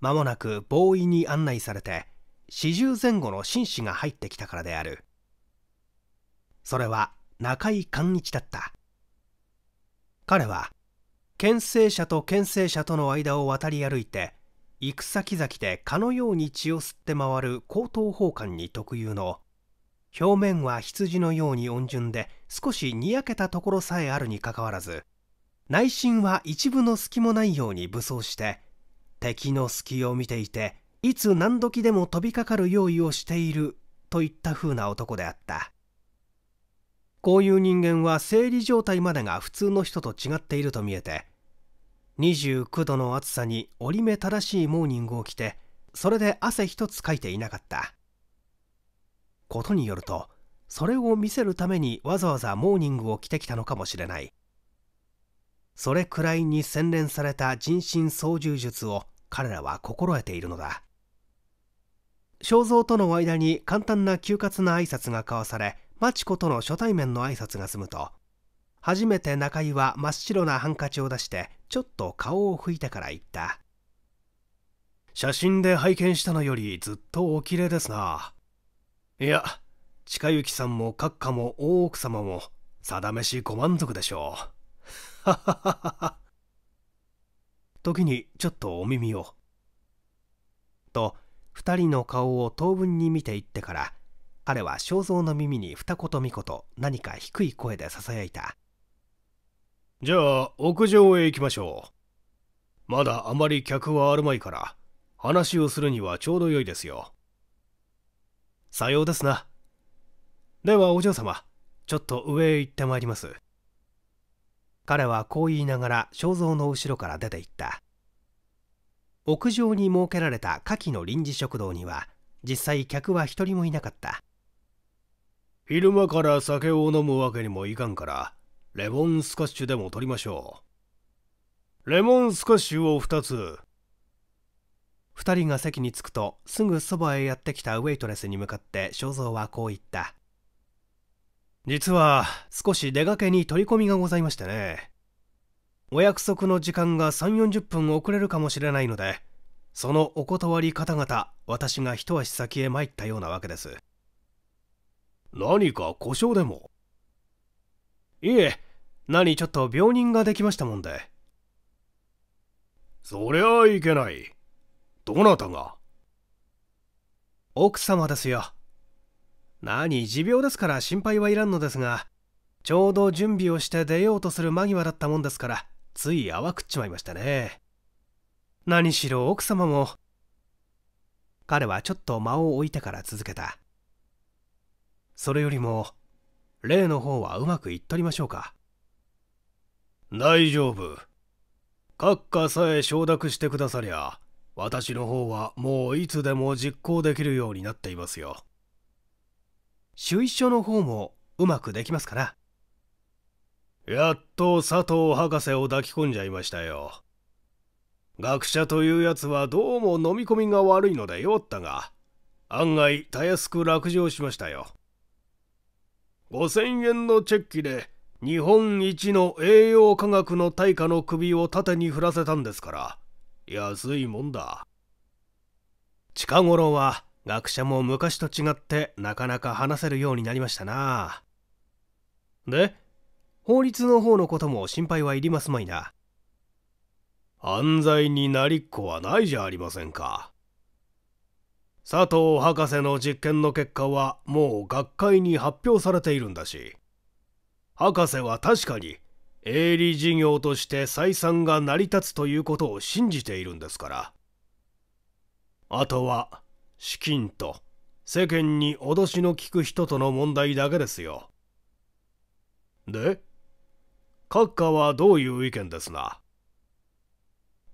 間もなく防衛に案内されて四十前後の紳士が入ってきたからであるそれは中井寛一だった彼は牽制者と牽制者との間を渡り歩いて行く先々で蚊のように血を吸って回る高等奉還に特有の表面は羊のように温順で少しにやけたところさえあるにかかわらず内心は一部の隙もないように武装して敵の隙を見ていていつ何時でも飛びかかる用意をしているといったふうな男であったこういう人間は生理状態までが普通の人と違っていると見えて29度の暑さに折り目正しいモーニングを着てそれで汗一つかいていなかったことによるとそれを見せるためにわざわざモーニングを着てきたのかもしれないそれくらいに洗練された人心操縦術を彼らは心得ているのだ肖像との間に簡単な休活な挨拶が交わされマチ子との初対面の挨拶が済むと初めて中井は真っ白なハンカチを出してちょっと顔を拭いてから言った写真で拝見したのよりずっとお綺麗ですないや近行さんも閣下も大奥様も定めしご満足でしょう 時にちょっとお耳を。と、二人の顔を当分に見ていってから、彼は正蔵の耳に二言三言何か低い声でささやいた。じゃあ、屋上へ行きましょう。まだあまり客はあるまいから、話をするにはちょうどよいですよ。さようですな。ではお嬢様、ちょっと上へ行ってまいります。彼はこう言いながら肖像の後ろから出て行った屋上に設けられた夏季の臨時食堂には実際客は一人もいなかった昼間から酒を飲むわけにもいかんからレモンスカッシュでも取りましょうレモンスカッシュを2つ2人が席に着くとすぐそばへやってきたウェイトレスに向かって肖像はこう言った実は少し出かけに取り込みがございましてねお約束の時間が3 4 0分遅れるかもしれないのでそのお断り方々私が一足先へ参ったようなわけです何か故障でもいえ何ちょっと病人ができましたもんでそりゃあいけないどなたが奥様ですよ何持病ですから心配はいらんのですがちょうど準備をして出ようとする間際だったもんですからつい泡くっちまいましたね何しろ奥様も彼はちょっと間を置いてから続けたそれよりも例の方はうまくいっとりましょうか大丈夫閣下さえ承諾してくださりゃ私の方はもういつでも実行できるようになっていますよ主意書の方もうまくできますからやっと佐藤博士を抱き込んじゃいましたよ学者というやつはどうも飲み込みが悪いので酔ったが案外たやすく落城しましたよ5000円のチェッキで日本一の栄養科学の大家の首を縦に振らせたんですから安いもんだ近頃は学者も昔と違ってなかなか話せるようになりましたなで法律の方のことも心配はいりますまいな犯罪になりっこはないじゃありませんか佐藤博士の実験の結果はもう学会に発表されているんだし博士は確かに営利事業として採算が成り立つということを信じているんですからあとは資金と世間に脅しの効く人との問題だけですよで閣下はどういう意見ですな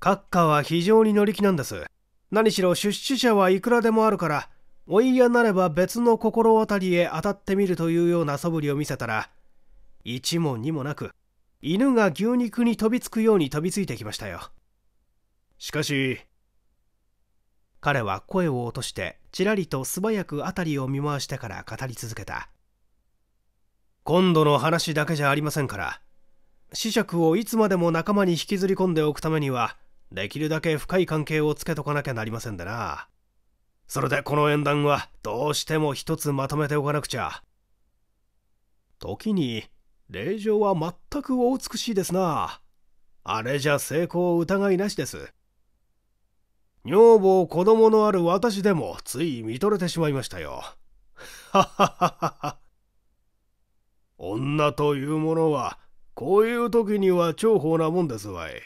閣下は非常に乗り気なんです何しろ出資者はいくらでもあるからお嫌なれば別の心当たりへ当たってみるというような素振りを見せたら一も二もなく犬が牛肉に飛びつくように飛びついてきましたよしかし彼は声を落としてちらりと素早く辺りを見回してから語り続けた今度の話だけじゃありませんから子爵をいつまでも仲間に引きずり込んでおくためにはできるだけ深い関係をつけとかなきゃなりませんでなそれでこの縁談はどうしても一つまとめておかなくちゃ時に令状は全くお美しいですなあれじゃ成功疑いなしです女房子供のある私でもつい見とれてしまいましたよ。はははは。女というものは、こういう時には重宝なもんですわい。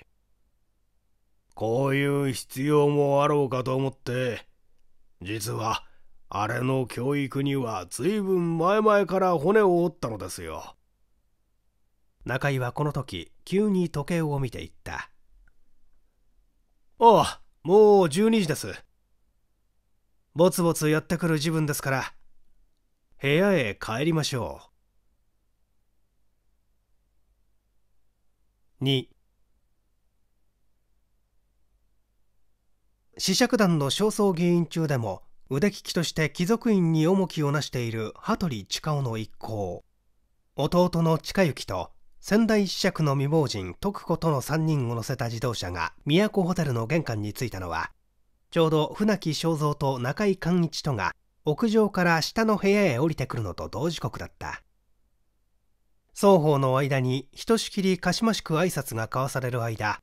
こういう必要もあろうかと思って、実は、あれの教育には随分前々から骨を折ったのですよ。中井はこの時、急に時計を見ていった。ああ、もう12時です。ぼつぼつやってくる自分ですから、部屋へ帰りましょう。2試着団の焦燥議員中でも腕利きとして貴族院に重きをなしている羽鳥親夫の一行弟の近行と仙台子爵の未亡人徳子との3人を乗せた自動車が都ホテルの玄関に着いたのはちょうど船木正蔵と中井寛一とが屋上から下の部屋へ降りてくるのと同時刻だった双方の間にひとしきりかしましく挨拶が交わされる間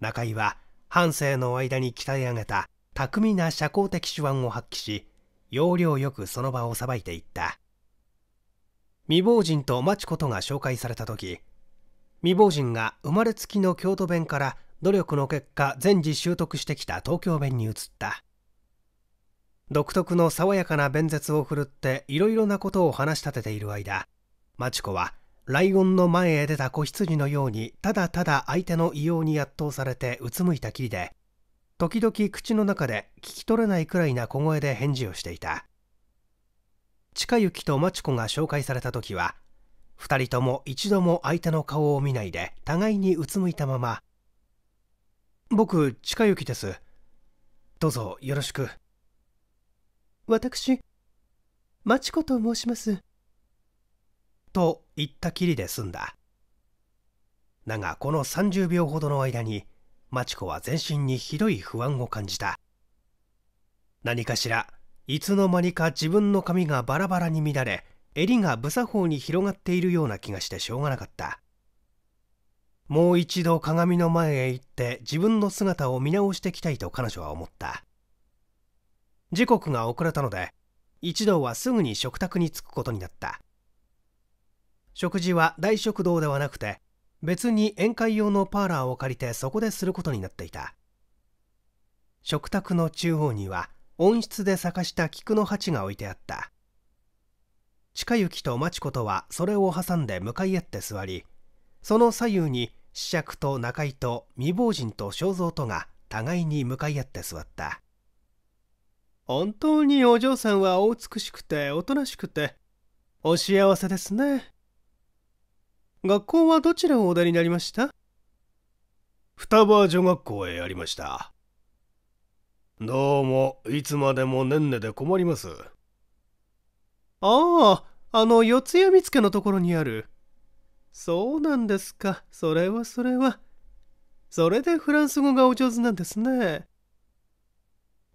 中井は半生の間に鍛え上げた巧みな社交的手腕を発揮し要領よくその場をさばいていった未亡人と町子とが紹介された時未亡人が生まれつきの京都弁から努力の結果全時習得してきた東京弁に移った独特の爽やかな弁舌を振るっていろいろなことを話し立てている間町子はライオンの前へ出た子羊のようにただただ相手の異様に圧倒されてうつむいたきりで時々口の中で聞き取れないくらいな小声で返事をしていた近行と町子が紹介された時は2人とも一度も相手の顔を見ないで互いにうつむいたまま「僕近行ですどうぞよろしく」私マチ子と申します」と言ったきりで済んだだがこの30秒ほどの間にマチは全身にひどい不安を感じた何かしらいつの間にか自分の髪がバラバラに乱れ襟が無作法に広がっているような気がしてしょうがなかったもう一度鏡の前へ行って自分の姿を見直してきたいと彼女は思った時刻が遅れたので一同はすぐに食卓に着くことになった食事は大食堂ではなくて別に宴会用のパーラーを借りてそこですることになっていた食卓の中央には温室で咲かした菊の鉢が置いてあった近行と町子とはそれを挟んで向かい合って座りその左右に子爵と中井と未亡人と正蔵とが互いに向かい合って座った本当にお嬢さんはお美しくておとなしくてお幸せですね学校はどちらをお出になりました双葉女学校へやりましたどうもいつまでもねんねで困りますああ、あの、四谷見附のところにある。そうなんですか。それはそれは。それでフランス語がお上手なんですね。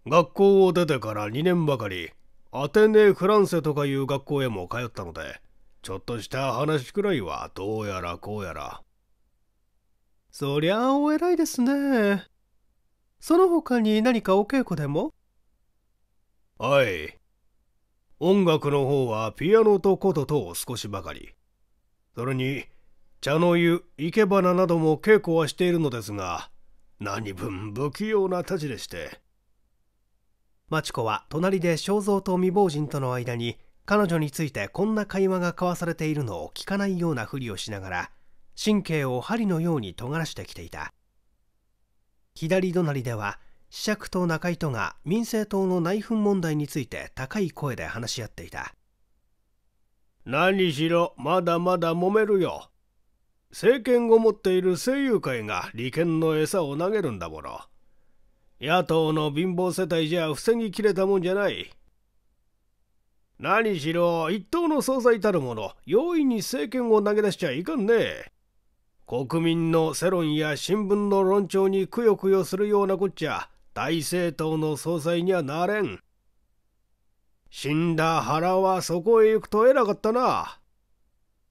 学校を出てから2年ばかり、アテネ・フランセとかいう学校へも通ったので、ちょっとした話くらいはどうやらこうやら。そりゃお偉いですね。その他に何かお稽古でもはい。音楽の方はピアノと琴と少しばかり。それに、茶の湯、生け花なども稽古はしているのですが、何分不器用なたちでして。町子は隣で正蔵と未亡人との間に、彼女についてこんな会話が交わされているのを聞かないようなふりをしながら、神経を針のように尖らしてきていた。左隣では、子爵と中井とが民政党の内紛問題について高い声で話し合っていた何しろまだまだ揉めるよ政権を持っている声優会が利権の餌を投げるんだもの野党の貧乏世帯じゃ防ぎきれたもんじゃない何しろ一党の総裁たるもの容易に政権を投げ出しちゃいかんね国民の世論や新聞の論調にくよくよするようなこっちゃ大政党の総裁にはなれん。死んだ原はそこへ行くとえなかったな。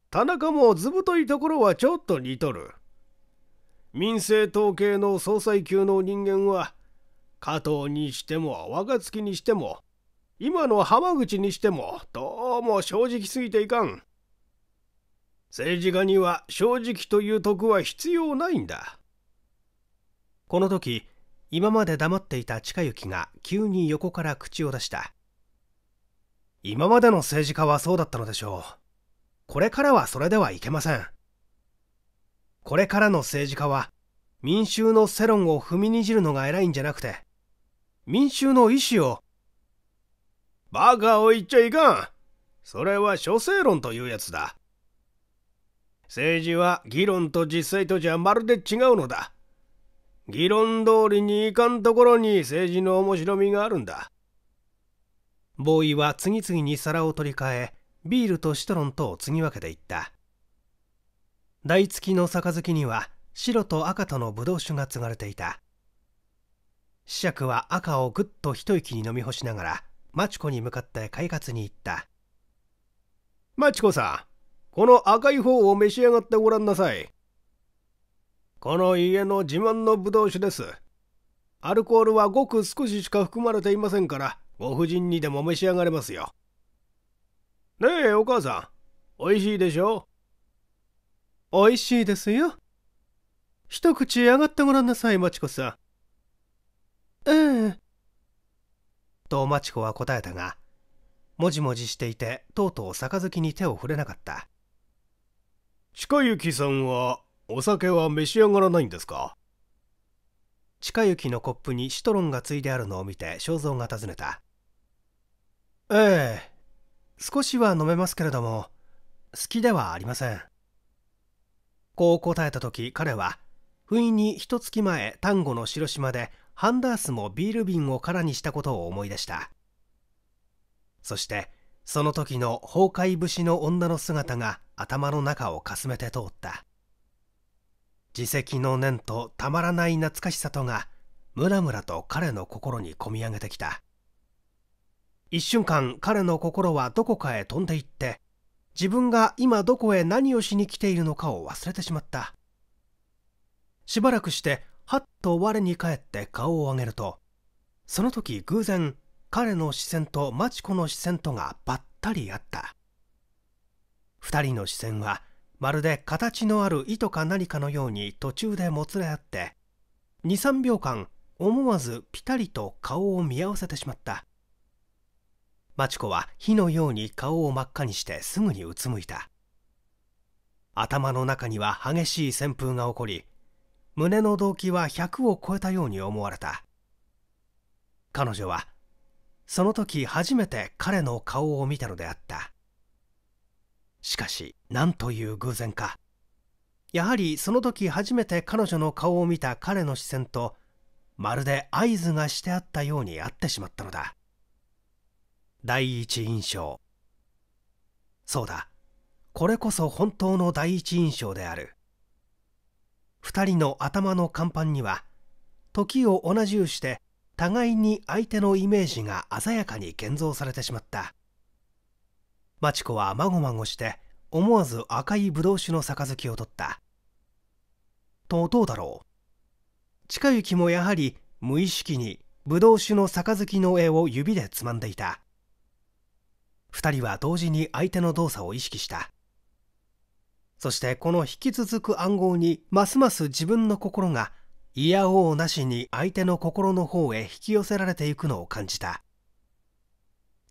田中も図太いところはちょっと似とる。民政党系の総裁級の人間は、加藤にしても若槻にしても、今の浜口にしても、どうも正直すぎていかん。政治家には正直という徳は必要ないんだ。この時、今まで黙っていた近行が急に横から口を出した今までの政治家はそうだったのでしょうこれからはそれではいけませんこれからの政治家は民衆の世論を踏みにじるのが偉いんじゃなくて民衆の意思をバカを言っちゃいかんそれは諸政論というやつだ政治は議論と実際とじゃまるで違うのだ議論通りにいかんところに政治の面白みがあるんだ。ボーイは次々に皿を取り替え、ビールとシトロンとを継ぎ分けていった。台付きの杯には白と赤とのブドウ酒が継がれていた。子爵は赤をぐっと一息に飲み干しながら、マチコに向かって快活に行った。マチコさん、この赤い方を召し上がってごらんなさい。この家の自慢のぶどう酒です。アルコールはごく少ししか含まれていませんから、ご婦人にでも召し上がれますよ。ねえ、お母さん、おいしいでしょおいしいですよ。一口上がってごらんなさい、まちこさん。ええと、まちこは答えたが、もじもじしていて、とうとう杯に手を触れなかった。近行さんはお酒は召し上がらないんですか近行のコップにシトロンがついであるのを見て肖像が尋ねたええ少しは飲めますけれども好きではありませんこう答えた時彼は不意に一月前丹後の白島でハンダースもビール瓶を空にしたことを思い出したそしてその時の崩壊節の女の姿が頭の中をかすめて通った自責の念とたまらない懐かしさとがムラムラと彼の心にこみ上げてきた一瞬間彼の心はどこかへ飛んでいって自分が今どこへ何をしに来ているのかを忘れてしまったしばらくしてはっと我に返って顔を上げるとその時偶然彼の視線と知子の視線とがばったりあった2人の視線はまるで形のある糸か何かのように途中でもつれ合って23秒間思わずピタリと顔を見合わせてしまった町子は火のように顔を真っ赤にしてすぐにうつむいた頭の中には激しい旋風が起こり胸の動機は100を超えたように思われた彼女はその時初めて彼の顔を見たのであったしかし何という偶然かやはりその時初めて彼女の顔を見た彼の視線とまるで合図がしてあったように合ってしまったのだ第一印象そうだこれこそ本当の第一印象である2人の頭の甲板には時を同じうして互いに相手のイメージが鮮やかに現像されてしまった町子はまごまごして思わず赤いぶどう酒の杯を取ったとどうだろう近行もやはり無意識にぶどう酒の杯の絵を指でつまんでいた2人は同時に相手の動作を意識したそしてこの引き続く暗号にますます自分の心がいやおうなしに相手の心の方へ引き寄せられていくのを感じた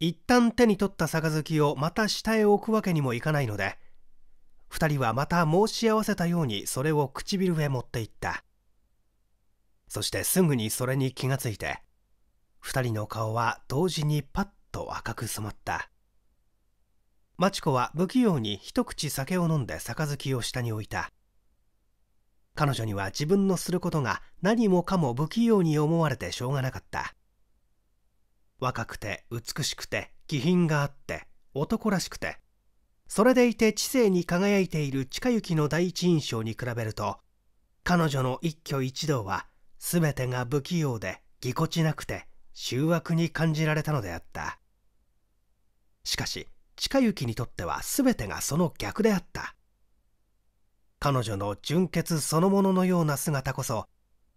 一旦手に取った杯をまた下へ置くわけにもいかないので2人はまた申し合わせたようにそれを唇へ持っていったそしてすぐにそれに気がついて2人の顔は同時にパッと赤く染まった知子は不器用に一口酒を飲んで杯を下に置いた彼女には自分のすることが何もかも不器用に思われてしょうがなかった若くて美しくて気品があって男らしくてそれでいて知性に輝いている近行の第一印象に比べると彼女の一挙一動は全てが不器用でぎこちなくて醜悪に感じられたのであったしかし近行にとっては全てがその逆であった彼女の純潔そのもののような姿こそ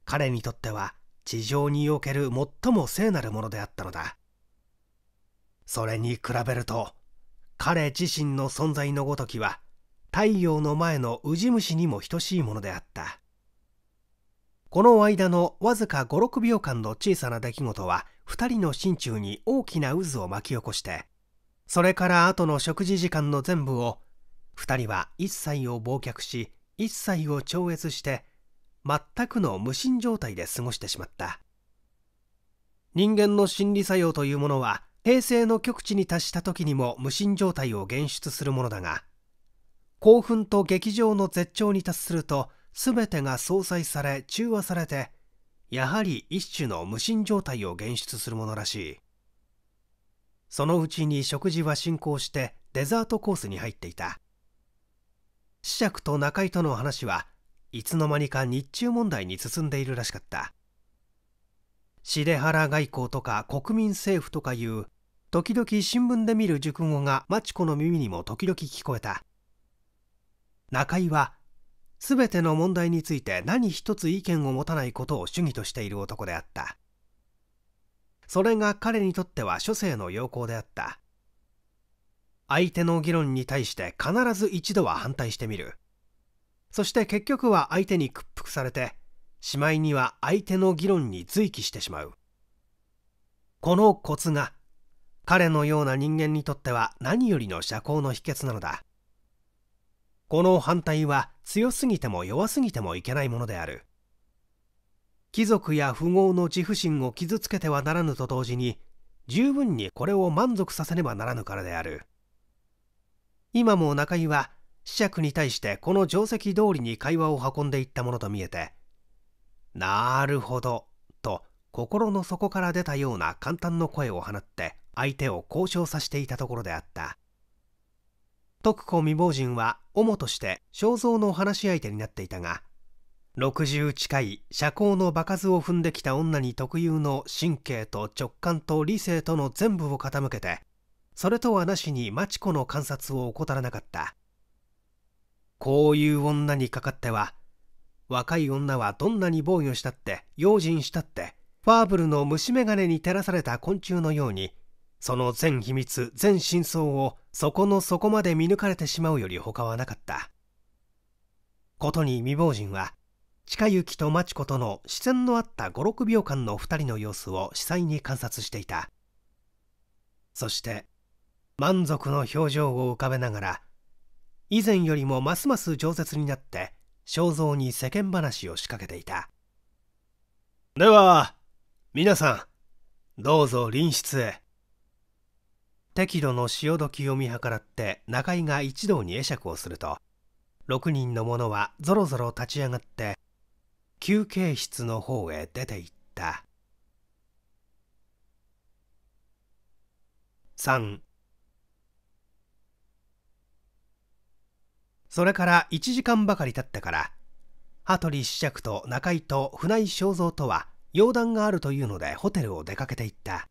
彼にとっては地上における最も聖なるものであったのだそれに比べると彼自身の存在のごときは太陽の前のウジ虫にも等しいものであったこの間のわずか56秒間の小さな出来事は2人の心中に大きな渦を巻き起こしてそれから後の食事時間の全部を2人は一切を忘却し一切を超越して全くの無心状態で過ごしてしまった人間の心理作用というものは平成の極地に達した時にも無心状態を現出するものだが興奮と劇場の絶頂に達すると全てが相殺され中和されてやはり一種の無心状態を現出するものらしいそのうちに食事は進行してデザートコースに入っていた子爵と中井との話はいつの間にか日中問題に進んでいるらしかったシラ外交とか国民政府とかいう時々新聞で見る熟語がマチ子の耳にも時々聞こえた中井は全ての問題について何一つ意見を持たないことを主義としている男であったそれが彼にとっては諸世の要項であった相手の議論に対して必ず一度は反対してみるそして結局は相手に屈服されてしまいには相手の議論に随記してしまうこのコツが彼のような人間にとっては何よりの社交の秘訣なのだこの反対は強すぎても弱すぎてもいけないものである貴族や富豪の自負心を傷つけてはならぬと同時に十分にこれを満足させねばならぬからである今も中井は子爵に対してこの定石通りに会話を運んでいったものと見えてなるほどと心の底から出たような簡単の声を放って相手を交渉させていたところであった徳子未亡人は主として肖像の話し相手になっていたが60近い社交の場数を踏んできた女に特有の神経と直感と理性との全部を傾けてそれとはなしに町子の観察を怠らなかったこういう女にかかっては若い女はどんなに防御したって用心したってファーブルの虫眼鏡に照らされた昆虫のようにその全秘密全真相をそこの底まで見抜かれてしまうより他はなかったことに未亡人は近行と真知子との視線のあった56秒間の2人の様子を司祭に観察していたそして満足の表情を浮かべながら以前よりもますます饒舌になって肖像に世間話を仕掛けていたでは皆さんどうぞ隣室へ適度の潮時を見計らって中井が一同に会釈をすると6人の者はぞろぞろ立ち上がって休憩室の方へ出て行った3それから1時間ばかり経ってから羽鳥子爵と中井と船井正蔵とは容談があるというのでホテルを出かけていった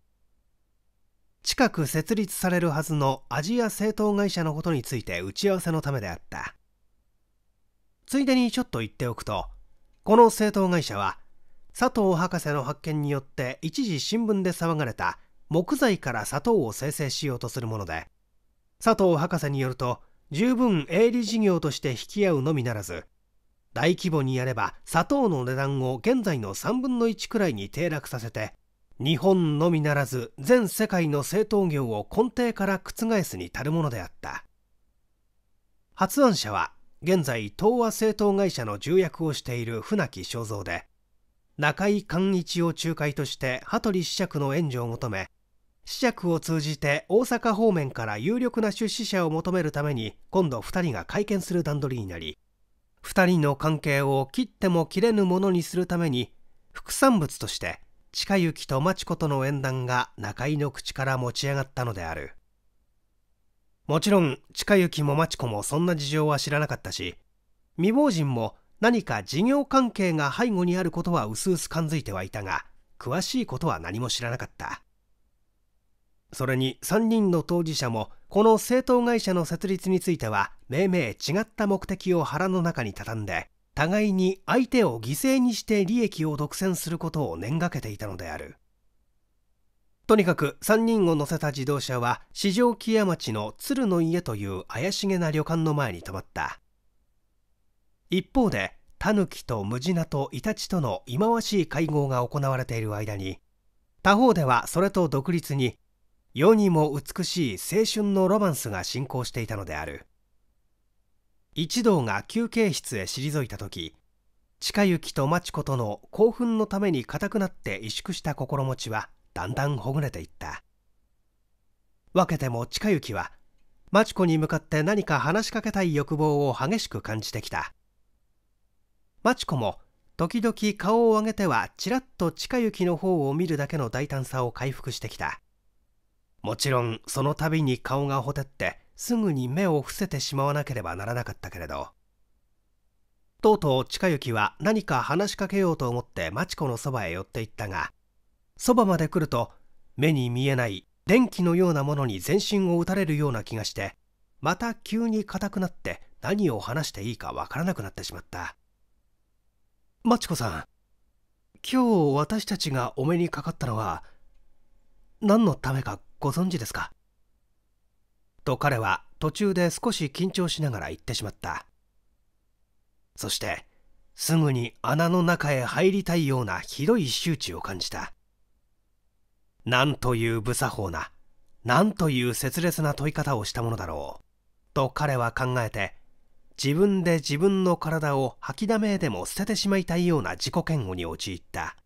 近く設立されるはずのアジア製糖会社のことについて打ち合わせのためであったついでにちょっと言っておくとこの製糖会社は佐藤博士の発見によって一時新聞で騒がれた木材から砂糖を生成しようとするもので佐藤博士によると十分営利事業として引き合うのみならず大規模にやれば砂糖の値段を現在の3分の1くらいに低落させて日本のみならず全世界の製糖業を根底から覆すに足るものであった発案者は現在東亜製糖会社の重役をしている船木正蔵で中井寛一を仲介として羽鳥子爵の援助を求め試着を通じて大阪方面から有力な出資者を求めるために今度2人が会見する段取りになり2人の関係を切っても切れぬものにするために副産物として近行と町子との縁談が中井の口から持ち上がったのであるもちろん近行も町子もそんな事情は知らなかったし未亡人も何か事業関係が背後にあることは薄々感づいてはいたが詳しいことは何も知らなかったそれに3人の当事者もこの製党会社の設立については命名違った目的を腹の中に畳んで互いに相手を犠牲にして利益を独占することを念がけていたのであるとにかく3人を乗せた自動車は四条木屋町の鶴の家という怪しげな旅館の前に止まった一方でタヌキとムジナとイタチとの忌まわしい会合が行われている間に他方ではそれと独立に世にも美しい青春のロマンスが進行していたのである一同が休憩室へ退いた時近行と町子との興奮のために固くなって萎縮した心持ちはだんだんほぐれていった分けても近行は町子に向かって何か話しかけたい欲望を激しく感じてきた町子も時々顔を上げてはちらっと近行の方を見るだけの大胆さを回復してきたもちろんその度に顔がほてってすぐに目を伏せてしまわなければならなかったけれどとうとう近行は何か話しかけようと思って町子のそばへ寄っていったがそばまで来ると目に見えない電気のようなものに全身を打たれるような気がしてまた急に硬くなって何を話していいかわからなくなってしまった町子さん今日私たちがお目にかかったのは何のためかご存知ですかと彼は途中で少し緊張しながら言ってしまったそしてすぐに穴の中へ入りたいようなひどい周知を感じたなんという無作法ななんという切烈な問い方をしたものだろうと彼は考えて自分で自分の体を吐きだめでも捨ててしまいたいような自己嫌悪に陥った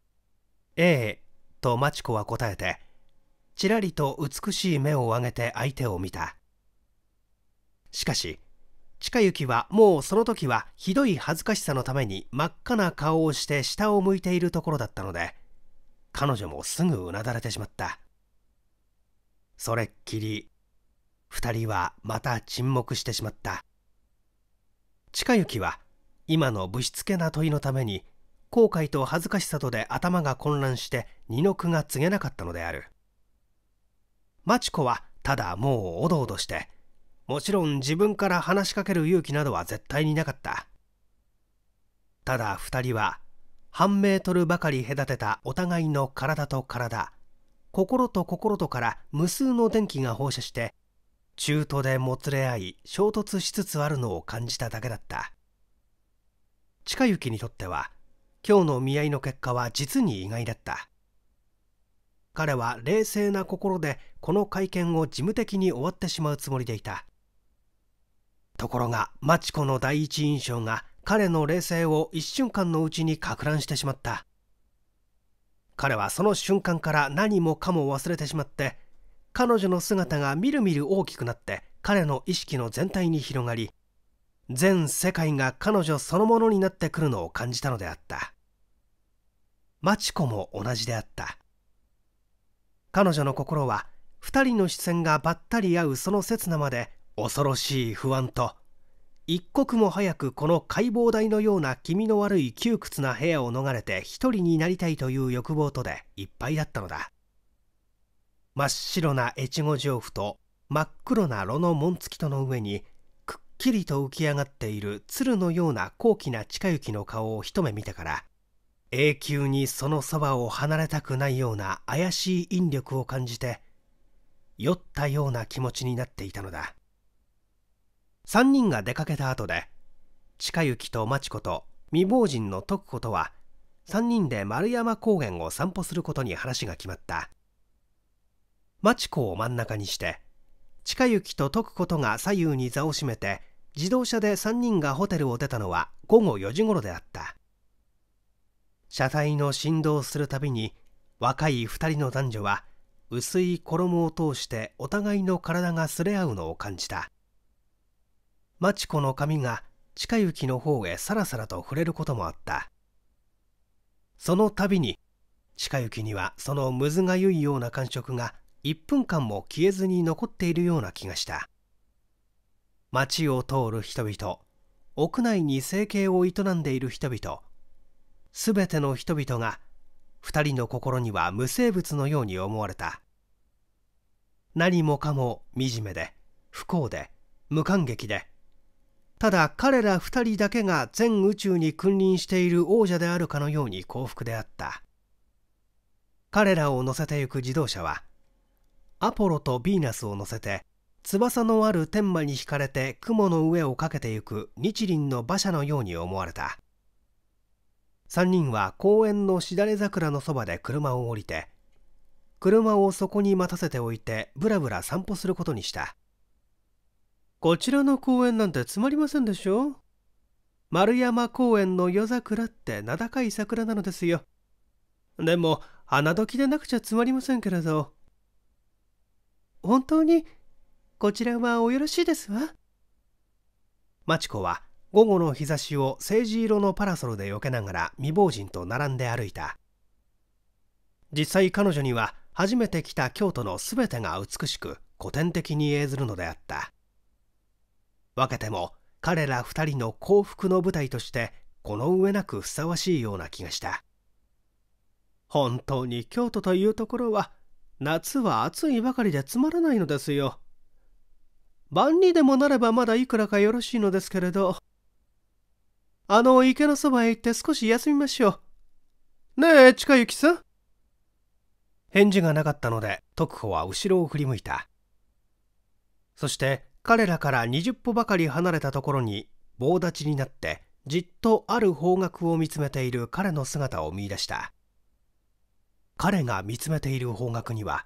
「ええ」と町子は答えてちらりと美しい目を上げて相手を見たしかし近行はもうその時はひどい恥ずかしさのために真っ赤な顔をして下を向いているところだったので彼女もすぐうなだれてしまったそれっきり2人はまた沈黙してしまった近行は今のぶしつけな問いのために後悔と恥ずかしさとで頭が混乱して二の句が告げなかったのである町子はただもうおどおどしてもちろん自分から話しかける勇気などは絶対になかったただ2人は半メートルばかり隔てたお互いの体と体心と心とから無数の電気が放射して中途でもつれ合い衝突しつつあるのを感じただけだった近行にとっては今日の見合いの結果は実に意外だった彼は冷静な心でこの会見を事務的に終わってしまうつもりでいたところがマチ子の第一印象が彼の冷静を一瞬間のうちにか乱してしまった彼はその瞬間から何もかも忘れてしまって彼女の姿がみるみる大きくなって彼の意識の全体に広がり全世界が彼女そのものになってくるのを感じたのであったマチ子も同じであった彼女の心は2人の視線がばったり合うその刹那まで恐ろしい不安と一刻も早くこの解剖台のような気味の悪い窮屈な部屋を逃れて一人になりたいという欲望とでいっぱいだったのだ真っ白な越後上布と真っ黒な炉の紋付きとの上にくっきりと浮き上がっている鶴のような高貴な近行きの顔を一目見てから永久にそのそばを離れたくないような怪しい引力を感じて酔ったような気持ちになっていたのだ3人が出かけた後で近行と町子と未亡人の徳子とは3人で丸山高原を散歩することに話が決まった町子を真ん中にして近行と徳子とが左右に座を占めて自動車で3人がホテルを出たのは午後4時頃であった車体の振動するたびに若い2人の男女は薄い衣を通してお互いの体がすれ合うのを感じたマチ子の髪が近雪の方へさらさらと触れることもあったその度に近雪にはそのむずがゆいような感触が1分間も消えずに残っているような気がした街を通る人々屋内に生計を営んでいる人々すべての人々が2人の心には無生物のように思われた何もかも惨めで不幸で無感激でただ彼ら2人だけが全宇宙に君臨している王者であるかのように幸福であった彼らを乗せてゆく自動車はアポロとヴィーナスを乗せて翼のある天馬に惹かれて雲の上をかけてゆく日輪の馬車のように思われた3人は公園のしだれ桜のそばで車を降りて車をそこに待たせておいてぶらぶら散歩することにしたこちらの公園なんてつまりませんでしょ丸山公園の夜桜って名高い桜なのですよでも花時でなくちゃつまりませんけれど本当にこちらはおよろしいですわ町子は午後の日差しを政治色のパラソルで避けながら未亡人と並んで歩いた実際彼女には初めて来た京都の全てが美しく古典的に映ずるのであった分けても彼ら2人の幸福の舞台としてこの上なくふさわしいような気がした本当に京都というところは夏は暑いばかりでつまらないのですよ。万里でもなればまだいくらかよろしいのですけれど。あの池のそばへ行って少し休みましょう。ねえ、近雪さん。返事がなかったので、徳穂は後ろを振り向いた。そして彼らから20歩ばかり離れたところに棒立ちになってじっとある方角を見つめている彼の姿を見いだした彼が見つめている方角には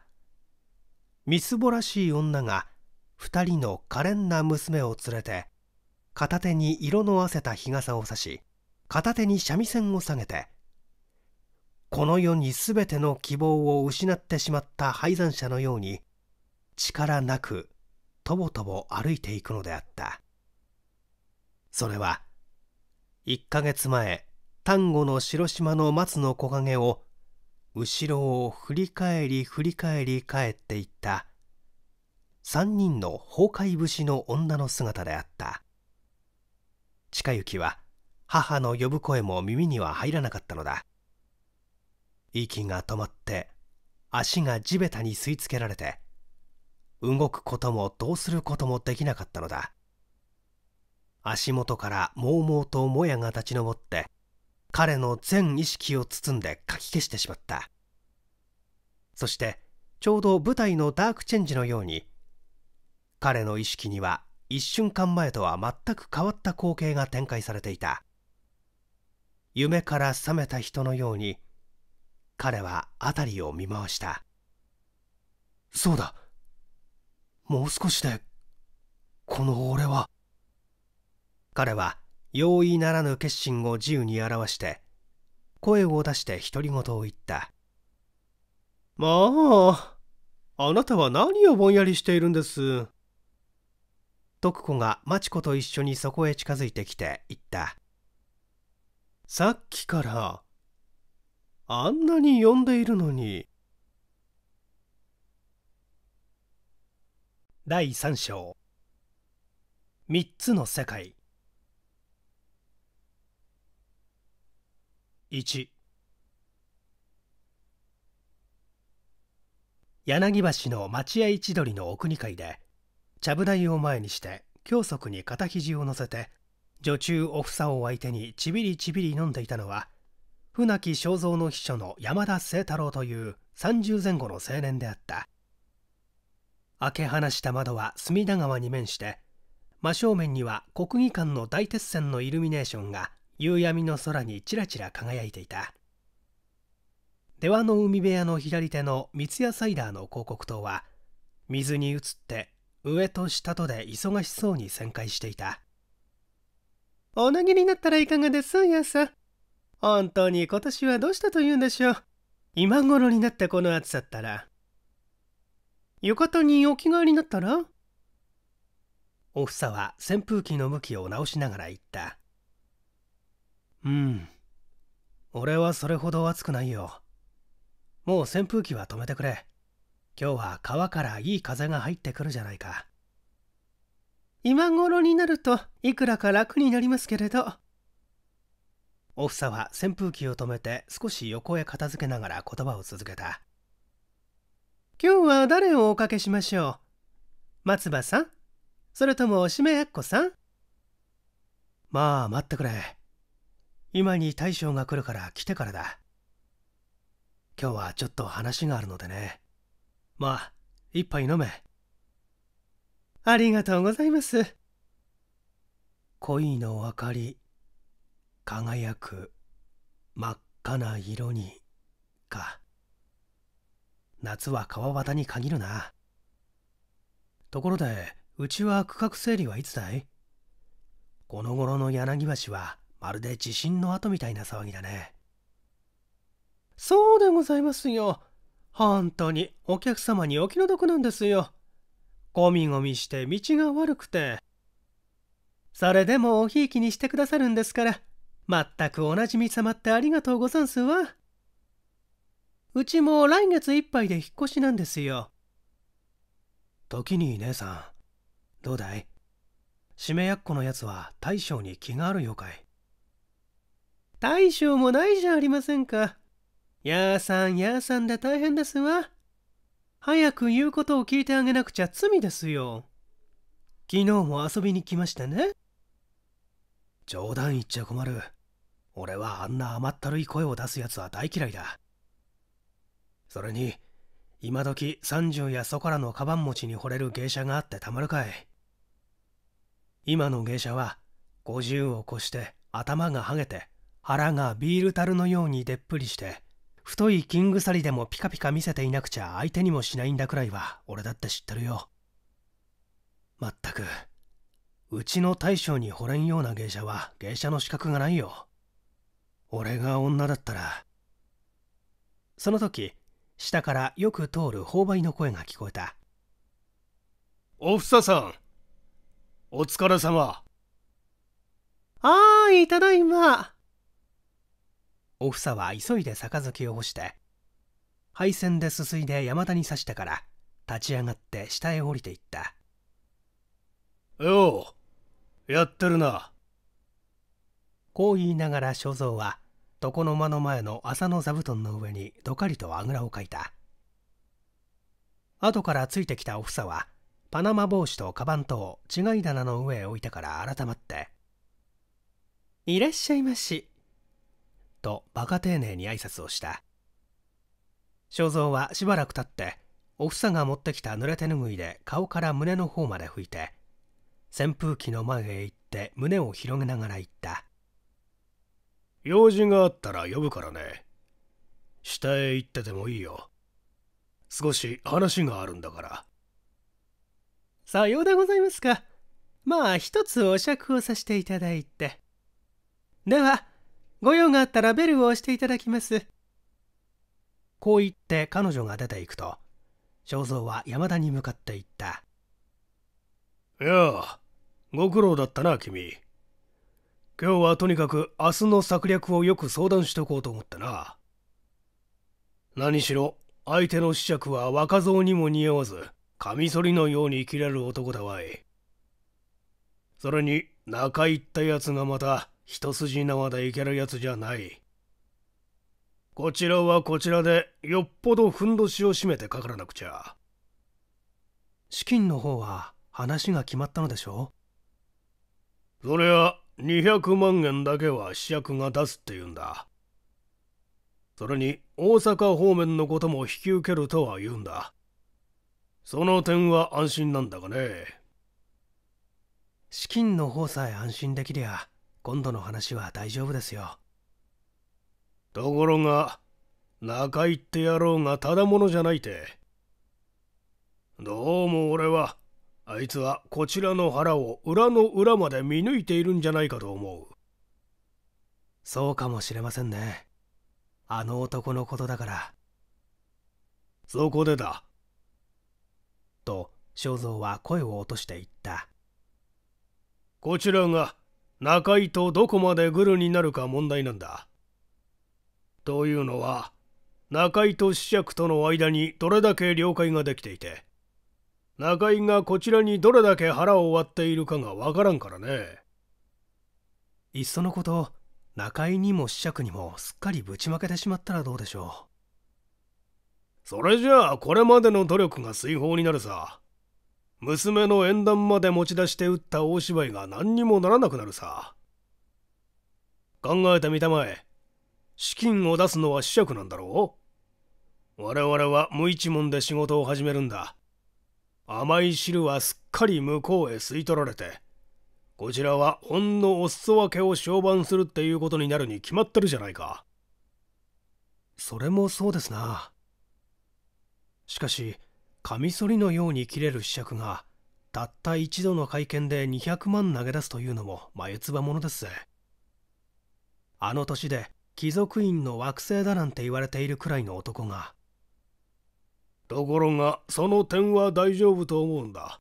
みすぼらしい女が2人の可憐な娘を連れて片手に色の合わせた日傘を差し片手に三味線を下げてこの世に全ての希望を失ってしまった廃山者のように力なくとぼとぼ歩いていくのであったそれは1ヶ月前丹後の白島の松の木陰を後ろを振り返り振り返り帰っていった3人の崩壊節の女の姿であった近行は母の呼ぶ声も耳には入らなかったのだ息が止まって足が地べたに吸い付けられて動くこともどうすることもできなかったのだ足元からもうもうともやが立ち上って彼の全意識を包んでかき消してしまったそしてちょうど舞台のダークチェンジのように彼の意識には一瞬間前とは全く変わった光景が展開されていた夢から覚めた人のように彼は辺りを見回したそうだもう少しでこの俺は彼は容易ならぬ決心を自由に表して声を出して独り言を言ったまああなたは何をぼんやりしているんです徳子が町子と一緒にそこへ近づいてきて言った。さっきから、あんなに呼んでいるのに。第三章三つの世界一柳橋の町屋一鳥の奥二階でちゃぶ台を前にして教則に肩肘を乗せて女中お房を相手にちびりちびり飲んでいたのは船木正蔵の秘書の山田清太郎という30前後の青年であった開け放した窓は隅田川に面して真正面には国技館の大鉄線のイルミネーションが夕闇の空にちらちら輝いていた出羽の海部屋の左手の三ツ矢サイダーの広告塔は水に映って上と下とで忙しそうに旋回していたお投げになったらいかがですやさ本当に今年はどうしたというんでしょう今頃になってこの暑さったら浴衣にお着替えになったらおふさは扇風機の向きを直しながら言ったうん俺はそれほど暑くないよもう扇風機は止めてくれ今日は川からいい風が入ってくるじゃないか今頃になるといくらか楽になりますけれどおふさは扇風機を止めて少し横へ片付けながら言葉を続けた今日は誰をおかけしましょう松葉さんそれともおしめやっこさんまあ待ってくれ今に大将が来るから来てからだ今日はちょっと話があるのでねまあ一杯飲めありがとうございます恋の明かり輝く真っ赤な色にか夏は川端に限るなところでうちは区画整理はいつだいこの頃の柳橋はまるで地震の後みたいな騒ぎだねそうでございますよ本当にお客様にお気の毒なんですよ。ゴミゴミして道が悪くて。それでもおひいきにしてくださるんですから、まったくおなじみ様ってありがとうござんすわ。うちも来月いっぱいで引っ越しなんですよ。時に姉さん、どうだい締めやっこのやつは大将に気があるよかい。大将もないじゃありませんか。やーさんやーさんで大変ですわ。早く言うことを聞いてあげなくちゃ罪ですよ。昨日も遊びに来ましたね。冗談言っちゃ困る。俺はあんな甘ったるい声を出すやつは大嫌いだ。それに、今時30やそこらのカバン持ちに惚れる芸者があってたまるかい。今の芸者は50を越して頭がはげて腹がビール樽のようにでっぷりして太い金鎖でもピカピカ見せていなくちゃ相手にもしないんだくらいは俺だって知ってるよまったくうちの大将に惚れんような芸者は芸者の資格がないよ俺が女だったらその時下からよく通る頬張りの声が聞こえたおふささんお疲れ様ああいただいまお房は急いで杯を干して配線ですすいで山田に刺したから立ち上がって下へ降りていったようやってるなこう言いながら正蔵は床の間の前の麻の座布団の上にどかりとあぐらをかいた後からついてきたお房はパナマ帽子とカバンとを違い棚の上へ置いてから改まって「いらっしゃいましと馬鹿丁寧に挨拶をした正蔵はしばらく経っておさが持ってきた濡れ手ぬぐいで顔から胸の方まで拭いて扇風機の前へ行って胸を広げながら言った用事があったら呼ぶからね下へ行っててもいいよ少し話があるんだからさようでございますかまあ一つお酌をさせていただいてでは御用があったらベルを押していただきます。こう言って彼女が出ていくと、正蔵は山田に向かっていった。いやご苦労だったな、君。今日はとにかく明日の策略をよく相談しとこうと思ったな。何しろ、相手の試着は若造にも似合わず、カミソリのように生きれる男だわい。それに、中行ったやつがまた、一筋縄でいけるやつじゃないこちらはこちらでよっぽどふんどしを締めてかからなくちゃ資金の方は話が決まったのでしょうそりゃ200万円だけは試薬が出すって言うんだそれに大阪方面のことも引き受けるとは言うんだその点は安心なんだがね資金の方さえ安心できりゃ今度の話は大丈夫ですよところが中井って野郎がただ者じゃないてどうも俺はあいつはこちらの腹を裏の裏まで見抜いているんじゃないかと思うそうかもしれませんねあの男のことだからそこでだと正蔵は声を落として言ったこちらが中井とどこまでグルになるか問題なんだ。というのは中井と子爵との間にどれだけ了解ができていて中井がこちらにどれだけ腹を割っているかがわからんからね。いっそのこと中井にも子爵にもすっかりぶちまけてしまったらどうでしょう。それじゃあこれまでの努力が水泡になるさ。娘の縁談まで持ち出して打った大芝居が何にもならなくなるさ考えてみたまえ資金を出すのは子爵なんだろう我々は無一文で仕事を始めるんだ甘い汁はすっかり向こうへ吸い取られてこちらはほんのお裾分けを商売するっていうことになるに決まってるじゃないかそれもそうですなしかしカミソリのように切れる試着がたった一度の会見で200万投げ出すというのも眉唾ものですあの年で貴族院の惑星だなんて言われているくらいの男がところがその点は大丈夫と思うんだ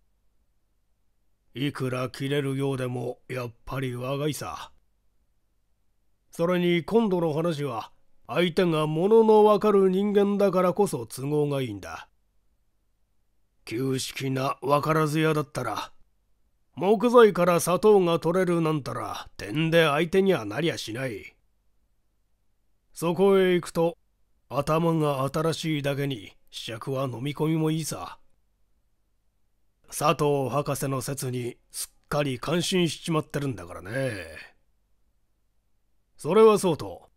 いくら切れるようでもやっぱり若いさそれに今度の話は相手がもののわかる人間だからこそ都合がいいんだ旧式な分からず屋だったら木材から砂糖が取れるなんたら点で相手にはなりゃしないそこへ行くと頭が新しいだけに試着は飲み込みもいいさ佐藤博士の説にすっかり感心しちまってるんだからねそれはそうと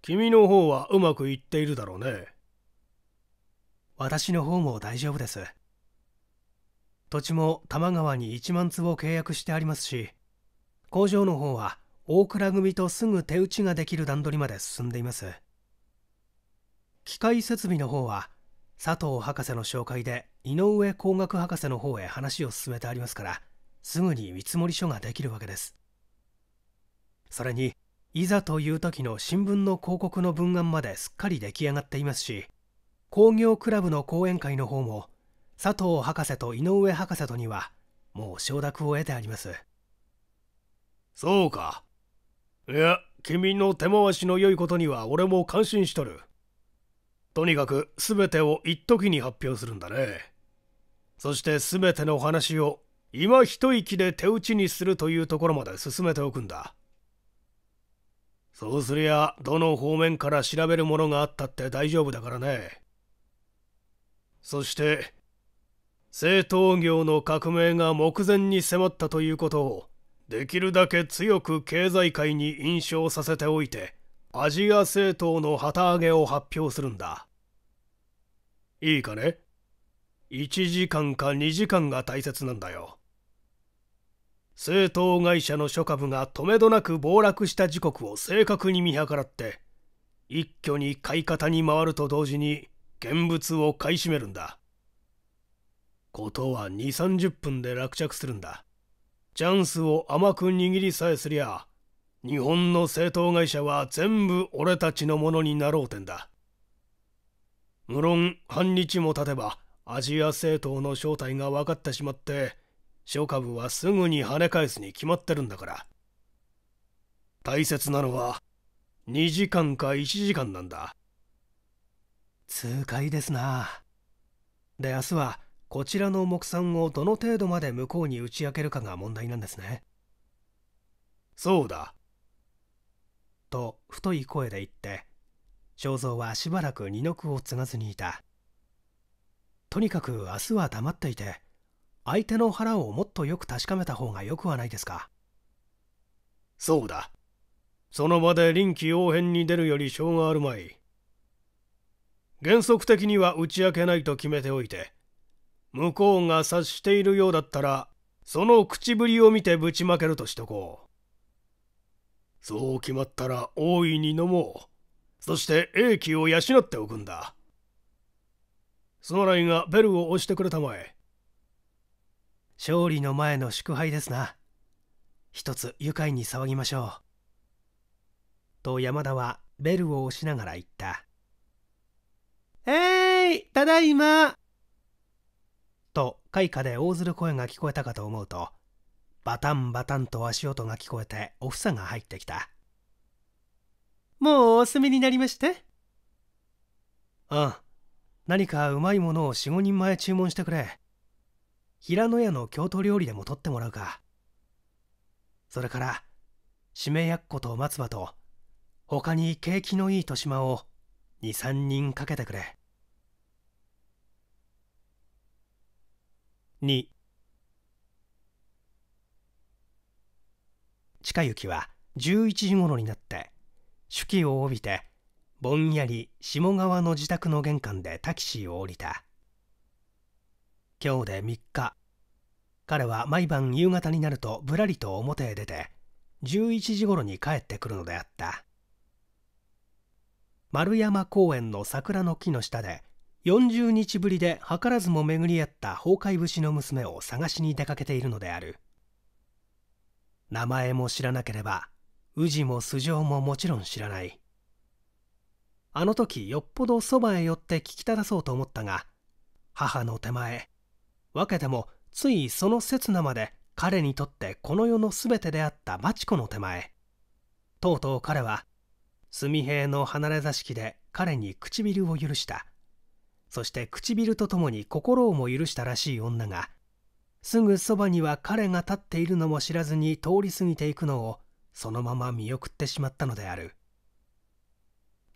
君の方はうまくいっているだろうね私の方も大丈夫です土地も多摩川に1万坪契約してありますし工場の方は大倉組とすぐ手打ちができる段取りまで進んでいます機械設備の方は佐藤博士の紹介で井上工学博士の方へ話を進めてありますからすぐに見積書ができるわけですそれにいざという時の新聞の広告の文案まですっかり出来上がっていますし工業クラブの講演会の方も佐藤博士と井上博士とにはもう承諾を得てありますそうかいや君の手回しの良いことには俺も感心しとるとにかく全てを一時に発表するんだねそして全ての話を今一息で手打ちにするというところまで進めておくんだそうすりゃどの方面から調べるものがあったって大丈夫だからねそして製陶業の革命が目前に迫ったということをできるだけ強く経済界に印象させておいてアジア政党の旗揚げを発表するんだいいかね1時間か2時間が大切なんだよ政党会社の諸株がとめどなく暴落した時刻を正確に見計らって一挙に買い方に回ると同時に現物を買い占めるんだことは2、30分で落着するんだ。チャンスを甘く握りさえすりゃ、日本の政党会社は全部俺たちのものになろうてんだ。無論半日も経てばアジア政党の正体が分かってしまって諸株はすぐに跳ね返すに決まってるんだから大切なのは2時間か1時間なんだ痛快ですなで明日はこちらの木産をどの程度まで向こうに打ち明けるかが問題なんですねそうだと太い声で言って正蔵はしばらく二の句を継がずにいたとにかく明日は黙っていて相手の腹をもっとよく確かめた方がよくはないですかそうだその場で臨機応変に出るより性があるまい原則的には打ち明けないと決めておいて向こうが察しているようだったらその口ぶりを見てぶちまけるとしとこうそう決まったら大いに飲もうそして英気を養っておくんだスマライがベルを押してくれたまえ勝利の前の祝杯ですな一つ愉快に騒ぎましょうと山田はベルを押しながら言ったえい、ただいまと開花で応ずる声が聞こえたかと思うとバタンバタンと足音が聞こえておふさが入ってきたもうお済みになりましてうん何かうまいものを45人前注文してくれ平野屋の京都料理でも取ってもらうかそれからしめやっこと松葉と他に景気のいい豊島を23人かけてくれ2近行は11時頃になって手記を帯びてぼんやり下川の自宅の玄関でタキシーを降りた今日で3日彼は毎晩夕方になるとぶらりと表へ出て11時頃に帰ってくるのであった丸山公園の桜の木の下で40日ぶりで図らずも巡り合った崩壊節の娘を探しに出かけているのである名前も知らなければ氏も素性ももちろん知らないあの時よっぽどそばへ寄って聞きただそうと思ったが母の手前分けてもついその刹那まで彼にとってこの世の全てであった町子の手前とうとう彼は純平の離れ座敷で彼に唇を許したそして唇とともに心をも許したらしい女がすぐそばには彼が立っているのも知らずに通り過ぎていくのをそのまま見送ってしまったのである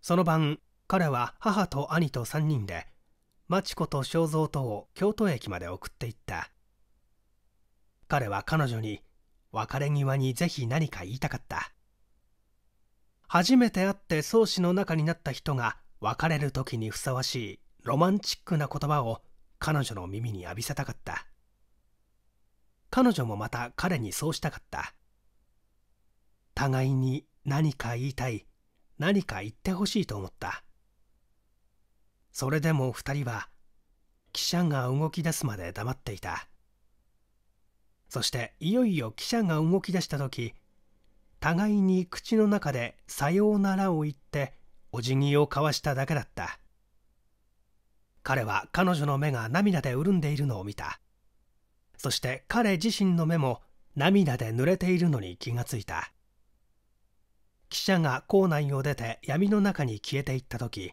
その晩彼は母と兄と3人で町子と正蔵とを京都駅まで送っていった彼は彼女に別れ際にぜひ何か言いたかった初めて会って宗師の中になった人が別れる時にふさわしいロマンチックな言葉を彼女の耳に浴びせたかった彼女もまた彼にそうしたかった互いに何か言いたい何か言ってほしいと思ったそれでも二人は汽車が動き出すまで黙っていたそしていよいよ汽車が動き出した時互いに口の中で「さようなら」を言ってお辞儀を交わしただけだった彼は彼女の目が涙で潤んでいるのを見たそして彼自身の目も涙で濡れているのに気がついた記者が校内を出て闇の中に消えていった時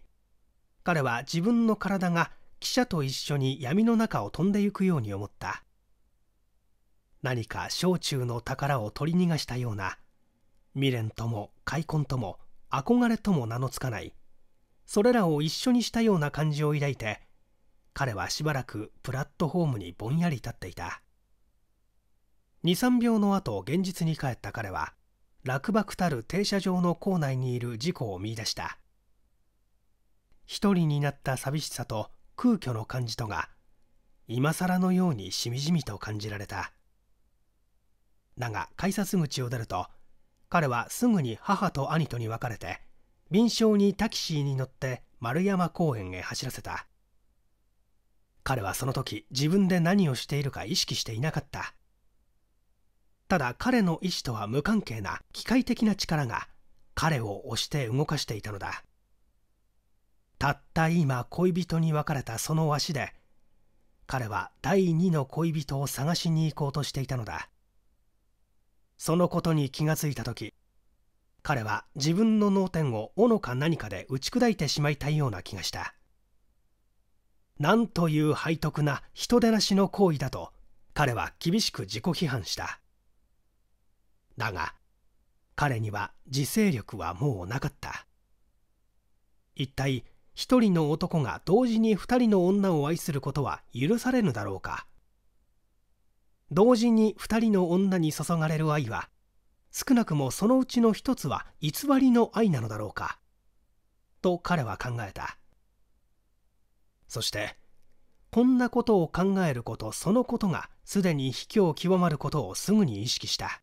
彼は自分の体が記者と一緒に闇の中を飛んでゆくように思った何か小中の宝を取り逃がしたような未練とも開墾とも憧れとも名のつかないそれらを一緒にしたような感じを抱いて彼はしばらくプラットホームにぼんやり立っていた23秒の後現実に帰った彼は落馬たる停車場の構内にいる事故を見出した一人になった寂しさと空虚の感じとが今更のようにしみじみと感じられただが改札口を出ると彼はすぐに母と兄とに別れて敏床にタキシーに乗って丸山公園へ走らせた彼はその時自分で何をしているか意識していなかったただ彼の意志とは無関係な機械的な力が彼を押して動かしていたのだたった今恋人に別れたその足で彼は第二の恋人を探しに行こうとしていたのだそのことに気がついた時彼は自分の脳天を斧か何かで打ち砕いてしまいたいような気がしたなんという背徳な人でなしの行為だと彼は厳しく自己批判しただが彼には自制力はもうなかった一体一人の男が同時に二人の女を愛することは許されぬだろうか同時に二人の女に注がれる愛は少なくもそのうちの一つは偽りの愛なのだろうかと彼は考えたそしてこんなことを考えることそのことがすでに卑怯極まることをすぐに意識した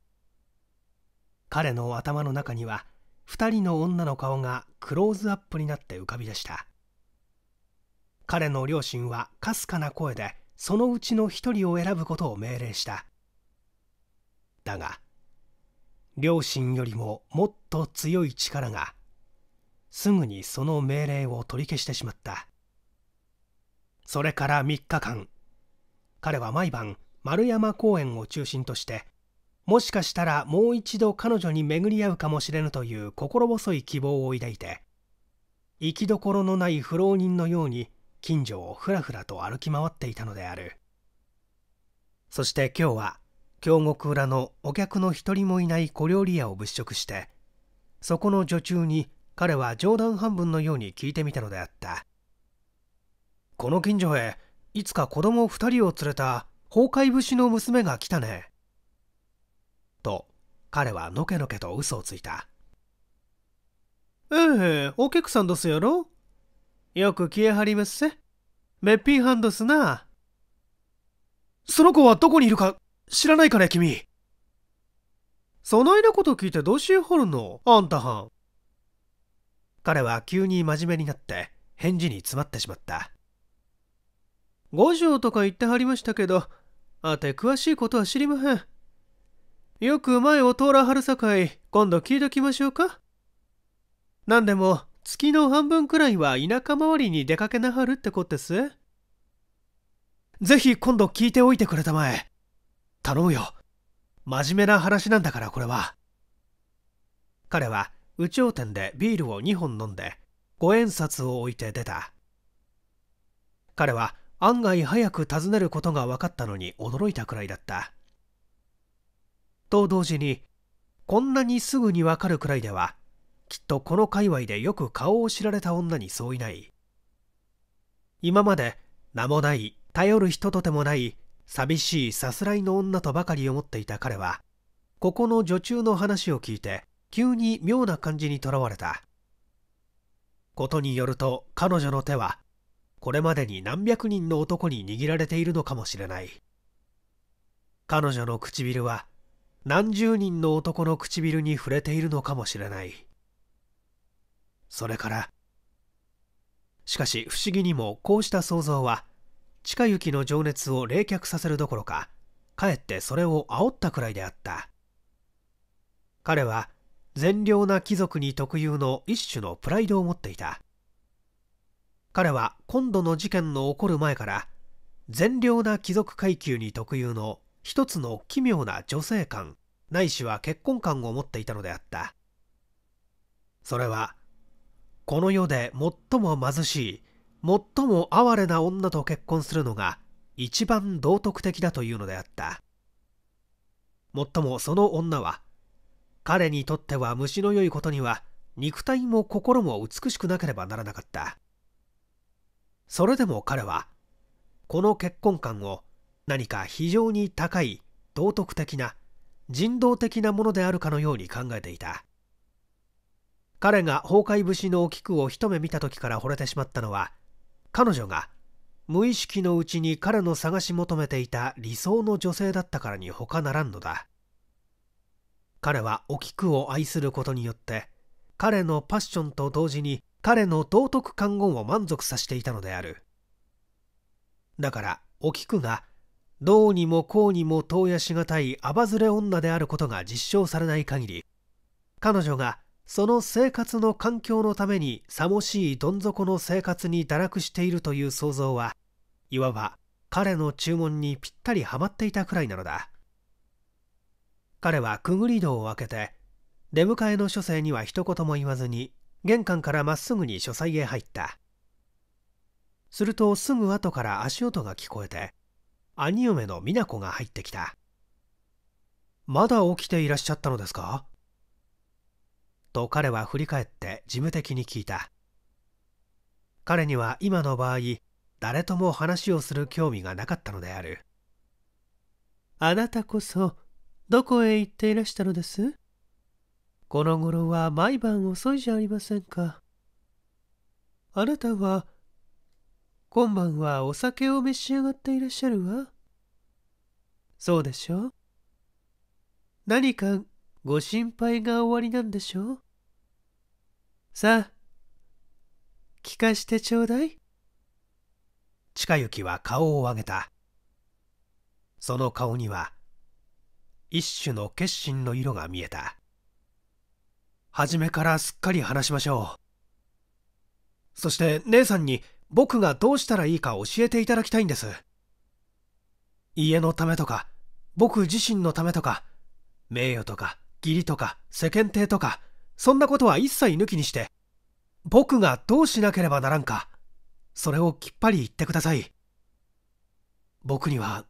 彼の頭の中には2人の女の顔がクローズアップになって浮かび出した彼の両親はかすかな声でそのうちの1人を選ぶことを命令しただが両親よりももっと強い力がすぐにその命令を取り消してしまったそれから3日間彼は毎晩丸山公園を中心としてもしかしたらもう一度彼女に巡り合うかもしれぬという心細い希望を抱いて行きどころのない不老人のように近所をふらふらと歩き回っていたのであるそして今日は京極村のお客の一人もいない小料理屋を物色してそこの女中に彼は冗談半分のように聞いてみたのであったこの近所へいつか子供2人を連れた崩壊節の娘が来たねと彼はのけのけと嘘をついたええお客さんどすやろよく消えはりますせめっぴんはんどすなその子はどこにいるか知らないかね、君。そないなこと聞いてどうしようほるの、あんたはん。彼は急に真面目になって、返事に詰まってしまった。五条とか言ってはりましたけど、あて詳しいことは知りまへん。よく前を通らはるさかい、今度聞いときましょうか。なんでも、月の半分くらいは田舎回りに出かけなはるってこっです。ぜひ今度聞いておいてくれたまえ。頼むよ真面目な話なんだからこれは彼は宇宙店でビールを2本飲んで五円札を置いて出た彼は案外早く尋ねることが分かったのに驚いたくらいだったと同時にこんなにすぐに分かるくらいではきっとこの界隈でよく顔を知られた女にそういない今まで名もない頼る人とでもない寂しいさすらいの女とばかり思っていた彼はここの女中の話を聞いて急に妙な感じにとらわれたことによると彼女の手はこれまでに何百人の男に握られているのかもしれない彼女の唇は何十人の男の唇に触れているのかもしれないそれからしかし不思議にもこうした想像は近行きの情熱を冷却させるどころかかえってそれを煽ったくらいであった彼は善良な貴族に特有の一種のプライドを持っていた彼は今度の事件の起こる前から善良な貴族階級に特有の一つの奇妙な女性感ないしは結婚観を持っていたのであったそれはこの世で最も貧しい最も哀れな女と結婚するのが一番道徳的だというのであったもっともその女は彼にとっては虫の良いことには肉体も心も美しくなければならなかったそれでも彼はこの結婚観を何か非常に高い道徳的な人道的なものであるかのように考えていた彼が崩壊節の菊を一目見た時から惚れてしまったのは彼女が無意識のうちに彼の探し求めていた理想の女性だったからに他ならんのだ彼はお菊を愛することによって彼のパッションと同時に彼の道徳観言を満足させていたのであるだからお菊がどうにもこうにも投やしがたいあばずれ女であることが実証されない限り彼女がその生活の環境のためにさもしいどん底の生活に堕落しているという想像はいわば彼の注文にぴったりはまっていたくらいなのだ彼はくぐり戸を開けて出迎えの書生には一言も言わずに玄関からまっすぐに書斎へ入ったするとすぐ後から足音が聞こえて兄嫁の美奈子が入ってきたまだ起きていらっしゃったのですかと彼は振り返って事務的に聞いた彼には今の場合誰とも話をする興味がなかったのであるあなたこそどこへ行っていらしたのですこの頃は毎晩遅いじゃありませんかあなたは今晩はお酒を召し上がっていらっしゃるわそうでしょう何かご心配がおありなんでしょうさあ、聞かしてちょうだい。近行は顔を上げた。その顔には、一種の決心の色が見えた。初めからすっかり話しましょう。そして姉さんに僕がどうしたらいいか教えていただきたいんです。家のためとか、僕自身のためとか、名誉とか、義理とか世間体とかそんなことは一切抜きにして僕がどうしなければならんかそれをきっぱり言ってください僕には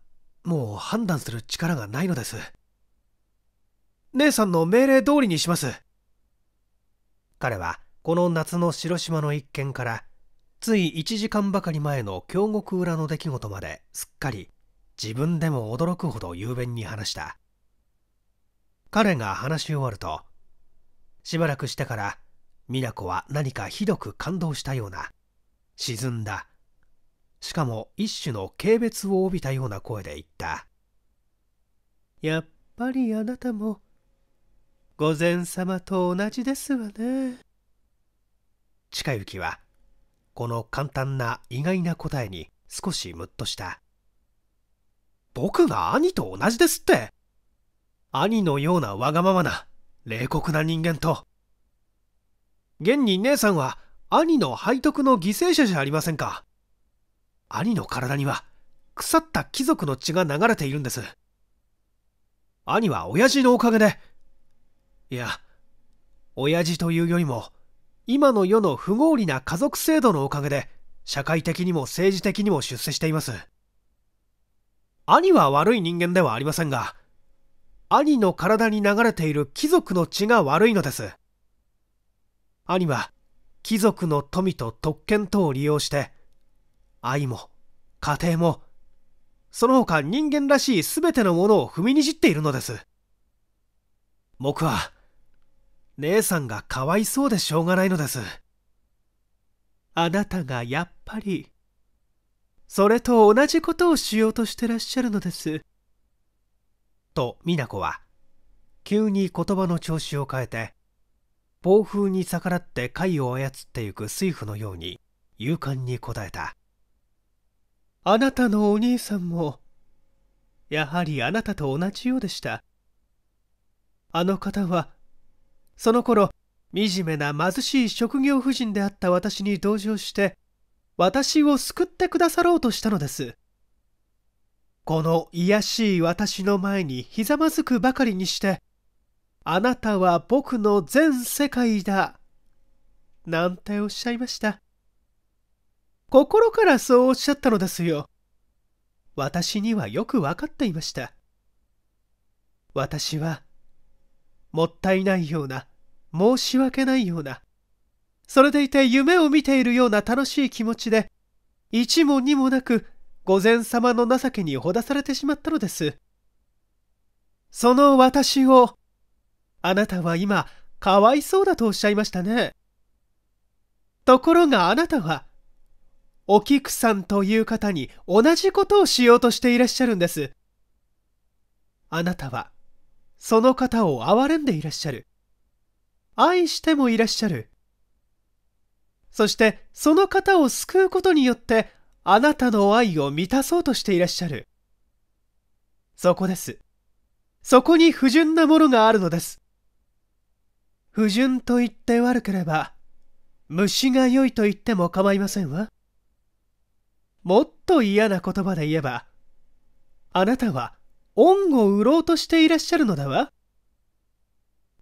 もう判断する力がないのです姉さんの命令通りにします彼はこの夏の城島の一件からつい1時間ばかり前の京極裏の出来事まですっかり自分でも驚くほど雄弁に話した彼が話し終わるとしばらくしてから美奈子は何かひどく感動したような沈んだしかも一種の軽蔑を帯びたような声で言った「やっぱりあなたも御前様と同じですわね」近行はこの簡単な意外な答えに少しムッとした「僕が兄と同じですって兄のようなわがままな冷酷な人間と現に姉さんは兄の背徳の犠牲者じゃありませんか兄の体には腐った貴族の血が流れているんです兄は親父のおかげでいや親父というよりも今の世の不合理な家族制度のおかげで社会的にも政治的にも出世しています兄は悪い人間ではありませんが兄の体に流れている貴族の血が悪いのです。兄は貴族の富と特権等を利用して、愛も家庭も、その他人間らしい全てのものを踏みにじっているのです。僕は、姉さんがかわいそうでしょうがないのです。あなたがやっぱり、それと同じことをしようとしてらっしゃるのです。と美奈子は急に言葉の調子を変えて暴風に逆らって貝を操ってゆく水夫のように勇敢に答えたあなたのお兄さんもやはりあなたと同じようでしたあの方はその頃惨めな貧しい職業婦人であった私に同情して私を救ってくださろうとしたのですこの卑しい私の前にひざまずくばかりにして、あなたは僕の全世界だ。なんておっしゃいました。心からそうおっしゃったのですよ。私にはよくわかっていました。私は、もったいないような、申し訳ないような、それでいて夢を見ているような楽しい気持ちで、一も二もなく御前様の情けにほだされてしまったのです。その私を、あなたは今、かわいそうだとおっしゃいましたね。ところがあなたは、お菊さんという方に同じことをしようとしていらっしゃるんです。あなたは、その方を憐れんでいらっしゃる。愛してもいらっしゃる。そして、その方を救うことによって、あなたの愛を満たそうとしていらっしゃる。そこです。そこに不純なものがあるのです。不純と言って悪ければ、虫が良いと言っても構いませんわ。もっと嫌な言葉で言えば、あなたは恩を売ろうとしていらっしゃるのだわ。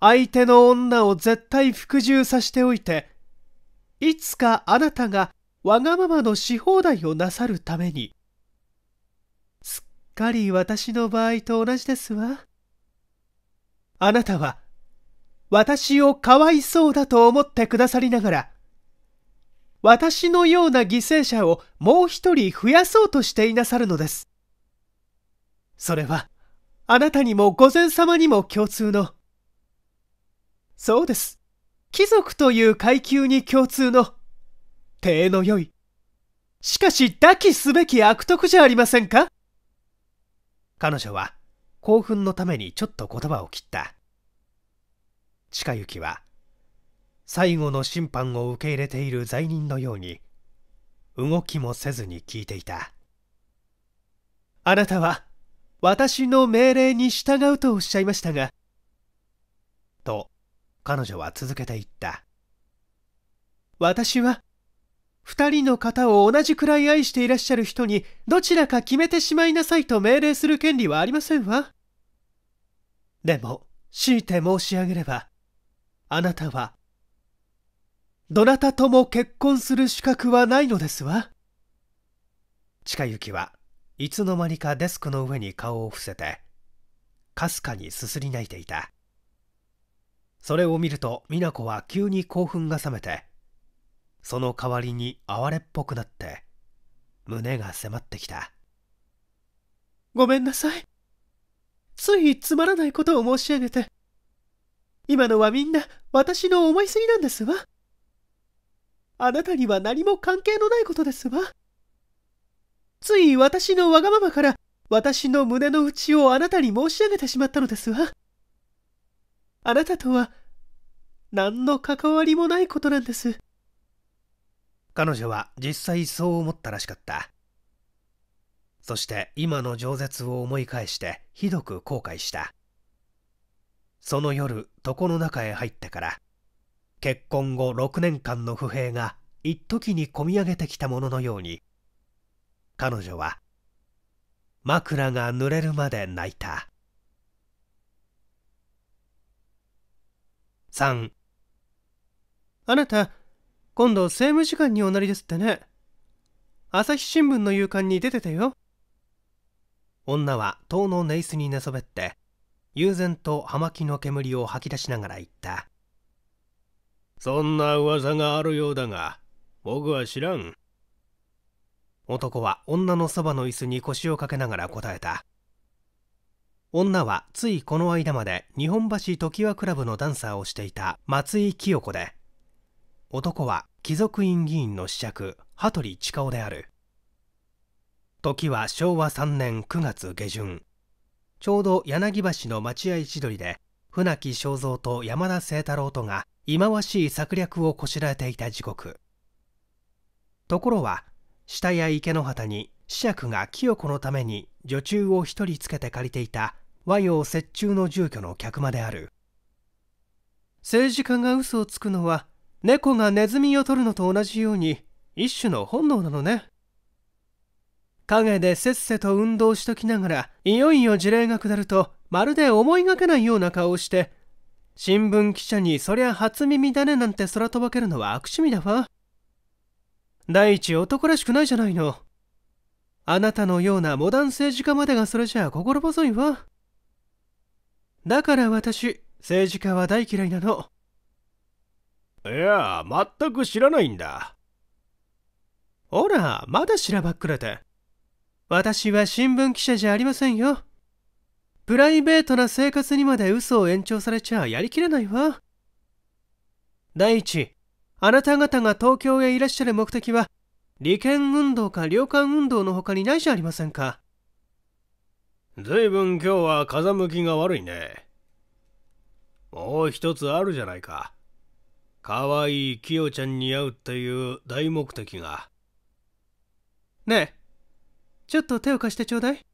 相手の女を絶対服従させておいて、いつかあなたがわがままのし放題をなさるために。すっかり私の場合と同じですわ。あなたは、私をかわいそうだと思ってくださりながら、私のような犠牲者をもう一人増やそうとしていなさるのです。それは、あなたにも御前様にも共通の。そうです。貴族という階級に共通の体の良い。しかし、抱きすべき悪徳じゃありませんか彼女は、興奮のためにちょっと言葉を切った。近行は、最後の審判を受け入れている罪人のように、動きもせずに聞いていた。あなたは、私の命令に従うとおっしゃいましたが、と、彼女は続けていった。私は、二人の方を同じくらい愛していらっしゃる人にどちらか決めてしまいなさいと命令する権利はありませんわ。でも、強いて申し上げれば、あなたは、どなたとも結婚する資格はないのですわ。近雪はいつの間にかデスクの上に顔を伏せて、かすかにすすり泣いていた。それを見ると、美奈子は急に興奮が冷めて、その代わりに哀れっぽくなって胸が迫ってきたごめんなさいついつまらないことを申し上げて今のはみんな私の思いすぎなんですわあなたには何も関係のないことですわつい私のわがままから私の胸の内をあなたに申し上げてしまったのですわあなたとは何の関わりもないことなんです彼女は実際そう思ったらしかったそして今の饒舌を思い返してひどく後悔したその夜床の中へ入ってから結婚後6年間の不平が一時に込み上げてきたもののように彼女は枕が濡れるまで泣いた3あなた今度政務次官におなりですってね朝日新聞の夕刊に出てたよ女は塔の寝椅子に寝そべって悠然と葉巻の煙を吐き出しながら言ったそんな噂があるようだが僕は知らん男は女のそばの椅子に腰をかけながら答えた女はついこの間まで日本橋常盤クラブのダンサーをしていた松井清子で男は貴族院議員の子爵羽鳥親夫である時は昭和3年9月下旬ちょうど柳橋の待合千鳥で船木正蔵と山田清太郎とが忌まわしい策略をこしらえていた時刻ところは下や池の端に子爵が清子のために女中を一人つけて借りていた和洋折衷の住居の客間である政治家が嘘をつくのは猫がネズミを取るのと同じように一種の本能なのね陰でせっせと運動しときながらいよいよ事例が下るとまるで思いがけないような顔をして新聞記者にそりゃ初耳だねなんて空飛ばけるのは悪趣味だわ第一男らしくないじゃないのあなたのようなモダン政治家までがそれじゃあ心細いわだから私政治家は大嫌いなのいや、全く知らないんだ。ほら、まだしらばっくれて。私は新聞記者じゃありませんよ。プライベートな生活にまで嘘を延長されちゃやりきれないわ。第一、あなた方が東京へいらっしゃる目的は、利権運動か領寒運動のほかにないじゃありませんか。ずいぶん今日は風向きが悪いね。もう一つあるじゃないか。可愛いキヨちゃんに会うっていう大目的がねえちょっと手を貸してちょうだい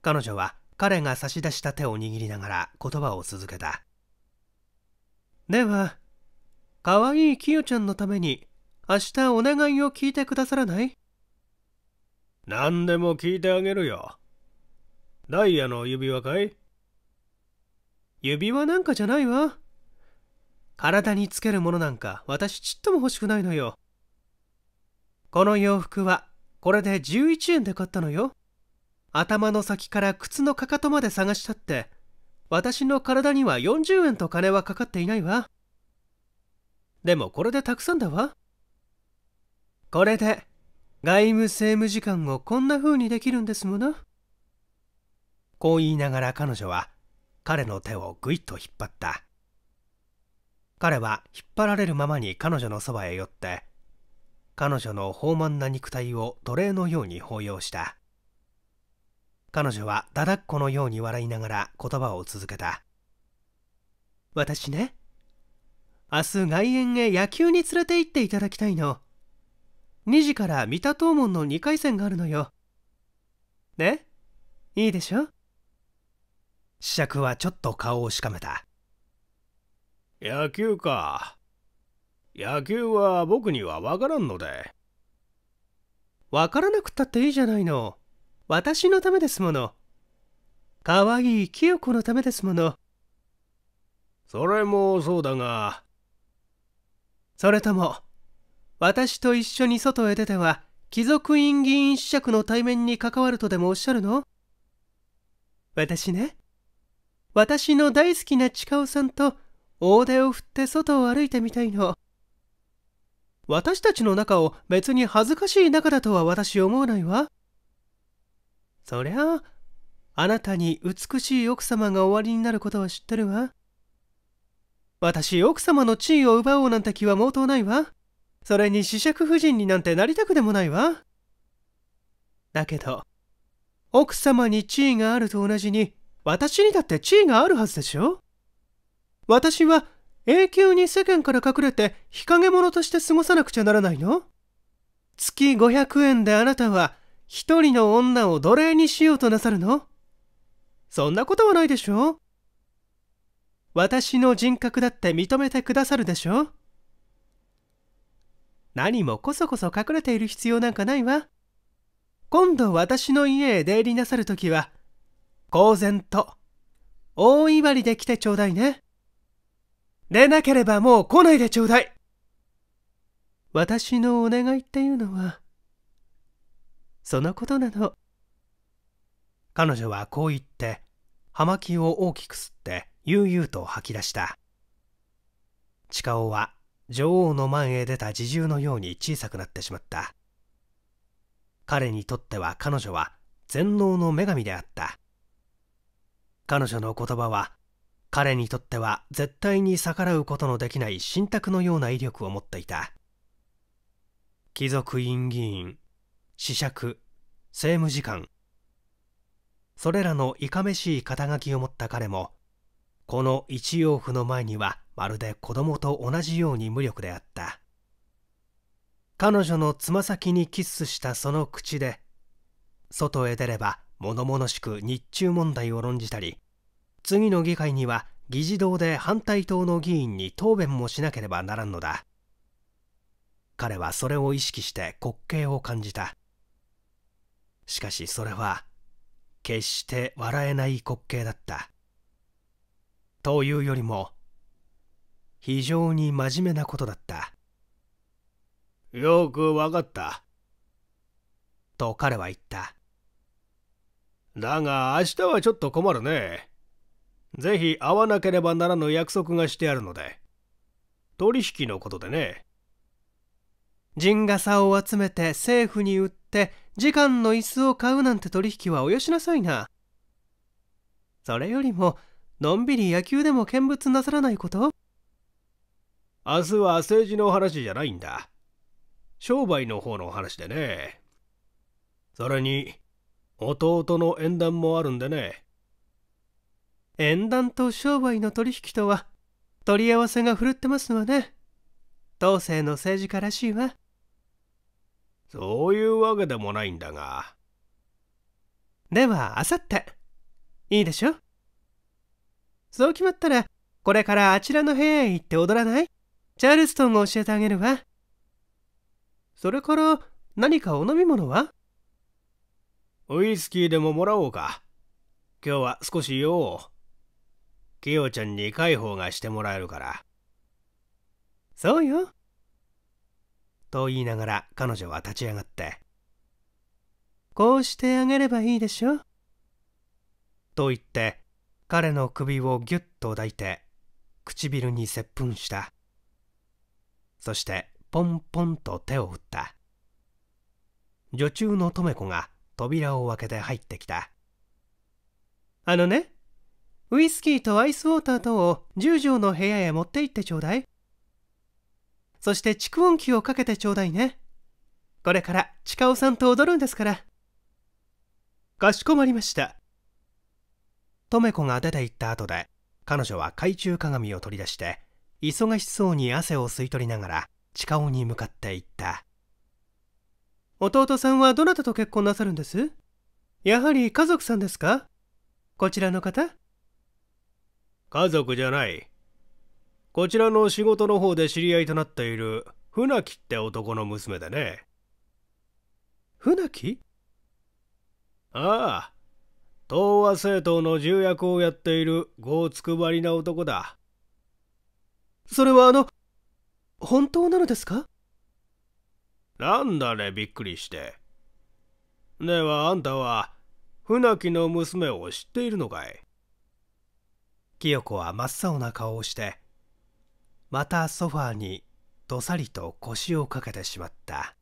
彼女は彼が差し出した手を握りながら言葉を続けたでは可愛いキヨちゃんのために明日お願いを聞いてくださらない何でも聞いてあげるよダイヤの指輪かい指輪なんかじゃないわあなたにつけるものなんか私ちっとも欲しくないのよこの洋服はこれで11円で買ったのよ頭の先から靴のかかとまで探したって私の体には40円と金はかかっていないわでもこれでたくさんだわこれで外務政務次官をこんな風にできるんですものこう言いながら彼女は彼の手をぐいっと引っ張った彼は引っ張られるままに彼女のそばへ寄って彼女の豊満な肉体を奴隷のように抱擁した彼女はだだっこのように笑いながら言葉を続けた私ね明日外苑へ野球に連れて行っていただきたいの2時から三田東門の2回戦があるのよねいいでしょ試着はちょっと顔をしかめた野球か。野球は僕にはわからんので。わからなくったっていいじゃないの。私のためですもの。かわいい清子のためですもの。それもそうだが。それとも、私と一緒に外へ出ては、貴族院議員子爵の対面に関わるとでもおっしゃるの私ね、私の大好きな近尾さんと大手を振って外を歩いてみたいの。私たちの中を別に恥ずかしい中だとは私思わないわ。そりゃあ、あなたに美しい奥様がおありになることは知ってるわ。私、奥様の地位を奪おうなんて気は毛頭ないわ。それに、子爵夫人になんてなりたくでもないわ。だけど、奥様に地位があると同じに、私にだって地位があるはずでしょ私は永久に世間から隠れて日陰者として過ごさなくちゃならないの月500円であなたは一人の女を奴隷にしようとなさるのそんなことはないでしょ私の人格だって認めてくださるでしょ何もこそこそ隠れている必要なんかないわ。今度私の家へ出入りなさるときは、公然と、大威張りで来てちょうだいね。でなければもう来ないでちょうだい。私のお願いっていうのは、そのことなの。彼女はこう言って、葉巻を大きく吸って、悠々と吐き出した。近尾は女王の前へ出た侍従のように小さくなってしまった彼にとっては彼女は全能の女神であった彼女の言葉は彼にとっては絶対に逆らうことのできない信託のような威力を持っていた貴族院議員子爵政務次官それらのいかめしい肩書きを持った彼もこの一洋府の前にはまるで子供と同じように無力であった彼女のつま先にキスしたその口で外へ出れば物々しく日中問題を論じたり次の議会には議事堂で反対党の議員に答弁もしなければならんのだ彼はそれを意識して滑稽を感じたしかしそれは決して笑えない滑稽だったというよりも非常に真面目なことだったよくわかったと彼は言っただが明日はちょっと困るねぜひ会わなければならぬ約束がしてあるので取引のことでね陣ガを集めて政府に売って時間の椅子を買うなんて取引はおよしなさいなそれよりものんびり野球でも見物なさらないこと明日は政治の話じゃないんだ商売の方の話でねそれに弟の縁談もあるんでね縁談と商売の取引とは取り合わせがふるってますわね当世の政治家らしいわそういうわけでもないんだがではあさっていいでしょそう決まったらこれからあちらの部屋へ行って踊らないチャールストンを教えてあげるわそれから何かお飲み物はウイスキーでももらおうか今日は少しよう。キヨちゃんに介抱がしてもらえるから。そうよ。と言いながら彼女は立ち上がって。こうしてあげればいいでしょ。と言って彼の首をぎゅっと抱いて唇に接吻した。そしてポンポンと手を打った。女中のとめ子が扉を開けて入ってきた。あのね、ウイスキーとアイスウォーター等を10畳の部屋へ持って行ってちょうだい。そして蓄音機をかけてちょうだいね。これから近尾さんと踊るんですから。かしこまりました。とめ子が出て行った後で、彼女は懐中鏡を取り出して、忙しそうに汗を吸い取りながら、近尾に向かって行った。弟さんはどなたと結婚なさるんですやはり家族さんですかこちらの方家族じゃない。こちらの仕事の方で知り合いとなっている船木って男の娘でね。船木ああ、東和政党の重役をやっているゴーつくばりな男だ。それはあの、本当なのですかなんだね、びっくりして。ではあんたは、船木の娘を知っているのかい清子は真っ青な顔をしてまたソファーにどさりと腰をかけてしまった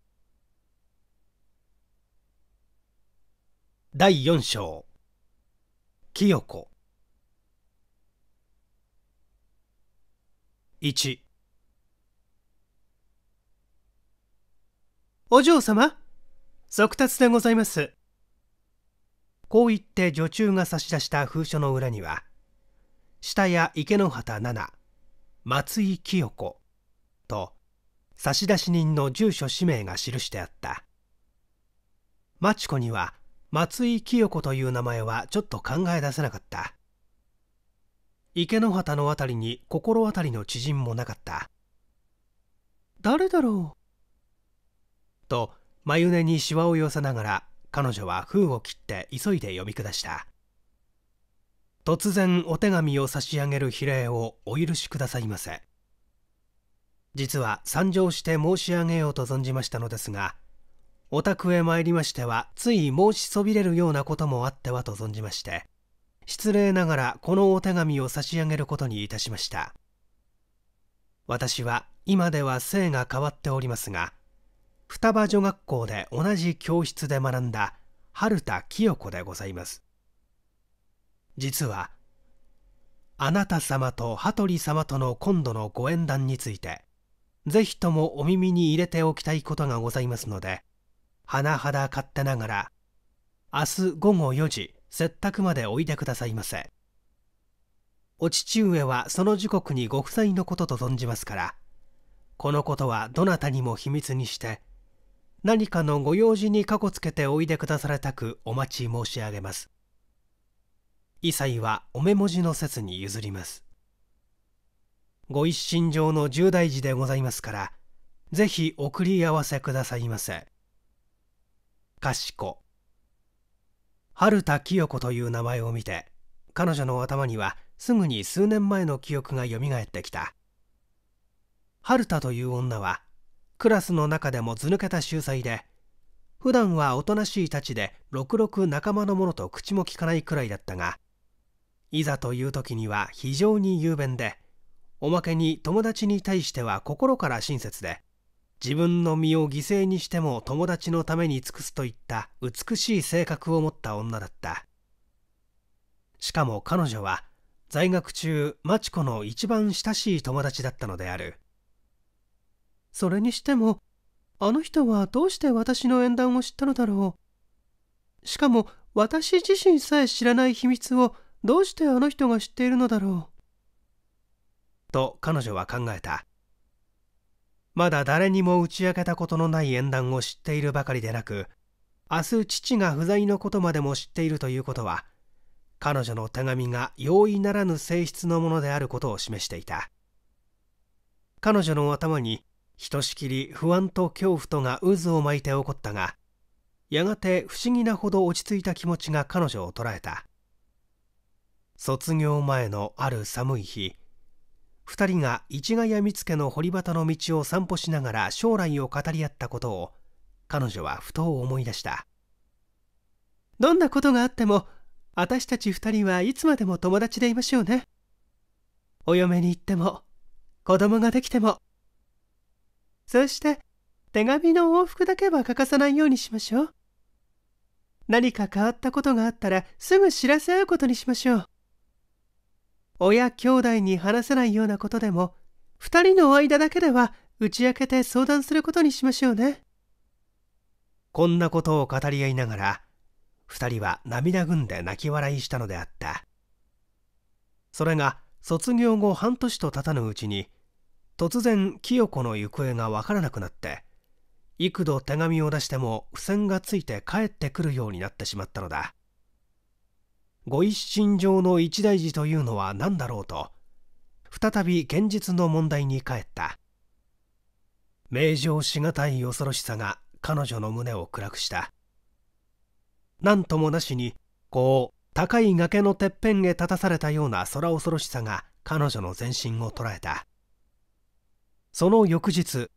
第4章清子1お嬢様速達でございますこう言って女中が差し出した封書の裏には下谷池之畑7、松井清子と差出人の住所氏名が記してあったチ子には松井清子という名前はちょっと考え出せなかった池之端の辺りに心当たりの知人もなかった誰だろうと眉根にしわを寄せながら彼女は封を切って急いで呼び下した突然お手紙を差し上げる比例をお許しくださいませ実は参上して申し上げようと存じましたのですがお宅へ参りましてはつい申しそびれるようなこともあってはと存じまして失礼ながらこのお手紙を差し上げることにいたしました私は今では姓が変わっておりますが双葉女学校で同じ教室で学んだ春田清子でございます実はあなた様と羽鳥様との今度のご縁談についてぜひともお耳に入れておきたいことがございますので甚だ勝手ながら明日午後4時接客までおいでくださいませお父上はその時刻にご夫妻のことと存じますからこのことはどなたにも秘密にして何かのご用事にかこつけておいでくだされたくお待ち申し上げます異彩はお目文字の説に譲りますご一身上の重大事でございますからぜひ送り合わせくださいませかしこ春田清子という名前を見て彼女の頭にはすぐに数年前の記憶がよみがえってきた春田という女はクラスの中でもず抜けた秀才で普段はおとなしい太刀でろくろく仲間の者と口も聞かないくらいだったがいざという時には非常に雄弁でおまけに友達に対しては心から親切で自分の身を犠牲にしても友達のために尽くすといった美しい性格を持った女だったしかも彼女は在学中マチ子の一番親しい友達だったのであるそれにしてもあの人はどうして私の縁談を知ったのだろうしかも私自身さえ知らない秘密をどうしてあの人が知っているのだろうと彼女は考えたまだ誰にも打ち明けたことのない縁談を知っているばかりでなく明日父が不在のことまでも知っているということは彼女の手紙が容易ならぬ性質のものであることを示していた彼女の頭にひとしきり不安と恐怖とが渦を巻いて起こったがやがて不思議なほど落ち着いた気持ちが彼女を捉えた卒業前のある寒い日2人が市ヶ谷見附の堀端の道を散歩しながら将来を語り合ったことを彼女はふと思い出したどんなことがあっても私たち2人はいつまでも友達でいましょうねお嫁に行っても子供ができてもそして手紙の往復だけは欠かさないようにしましょう何か変わったことがあったらすぐ知らせ合うことにしましょう親兄弟に話せないようなことでも2人の間だけでは打ち明けて相談することにしましょうねこんなことを語り合いながら2人は涙ぐんで泣き笑いしたのであったそれが卒業後半年と経たぬうちに突然清子の行方がわからなくなって幾度手紙を出しても付箋がついて帰ってくるようになってしまったのだご一身上の一大事というのは何だろうと再び現実の問題に帰った名状しがたい恐ろしさが彼女の胸を暗くした何ともなしにこう高い崖のてっぺんへ立たされたような空恐ろしさが彼女の全身を捉えたその翌日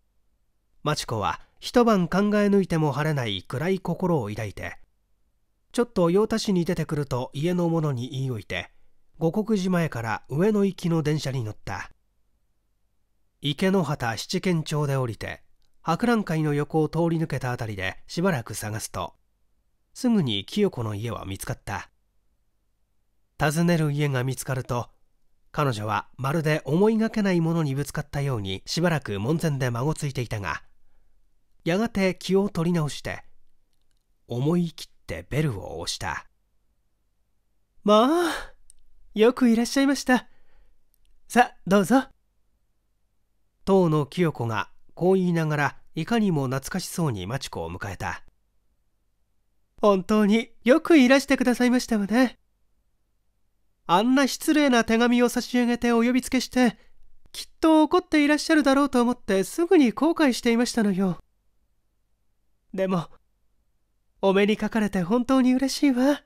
町子は一晩考え抜いても晴れない暗い心を抱いてちょっと用田市に出てくると家の者に言いおいて五国寺前から上野行きの電車に乗った池の畑七軒町で降りて博覧会の横を通り抜けた辺りでしばらく探すとすぐに清子の家は見つかった訪ねる家が見つかると彼女はまるで思いがけないものにぶつかったようにしばらく門前で孫ついていたがやがて気を取り直して思い切っってベルを押した。まあ、よくいらっしゃいました。さ、どうぞ。当の清子がこう言いながらいかにも懐かしそうに町子を迎えた。本当によくいらしてくださいましたわね。あんな失礼な手紙を差し上げてお呼びつけして、きっと怒っていらっしゃるだろうと思ってすぐに後悔していましたのよ。でも、お目にかかれて本当に嬉しいわ。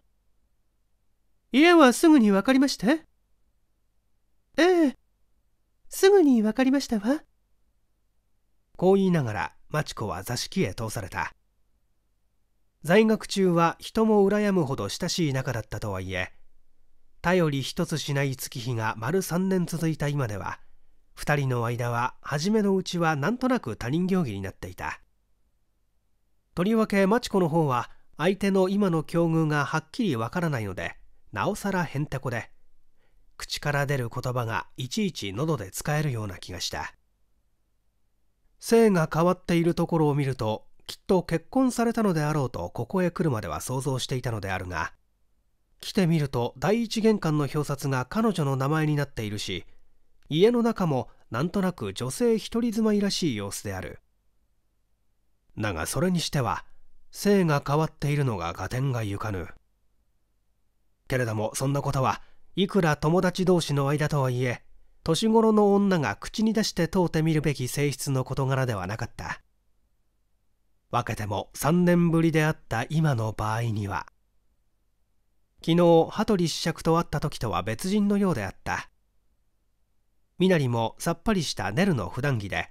家はすぐにわかりまして。ええ、すぐにわかりましたわ。こう言いながら、町子は座敷へ通された。在学中は人も羨むほど親しい仲だったとはいえ、頼り一つしない月日が丸3年続いた今では、2人の間は初めのうちはなんとなく他人行儀になっていた。とりわけ町子の方は相手の今の境遇がはっきりわからないのでなおさらへんてこで口から出る言葉がいちいち喉で使えるような気がした性が変わっているところを見るときっと結婚されたのであろうとここへ来るまでは想像していたのであるが来てみると第一玄関の表札が彼女の名前になっているし家の中もなんとなく女性一人住まいらしい様子であるだがそれにしては性が変わっているのが合点がゆかぬけれどもそんなことはいくら友達同士の間とはいえ年頃の女が口に出して問うてみるべき性質の事柄ではなかった分けても3年ぶりであった今の場合には昨日羽鳥試着と会った時とは別人のようであった身なりもさっぱりしたネルの普段着で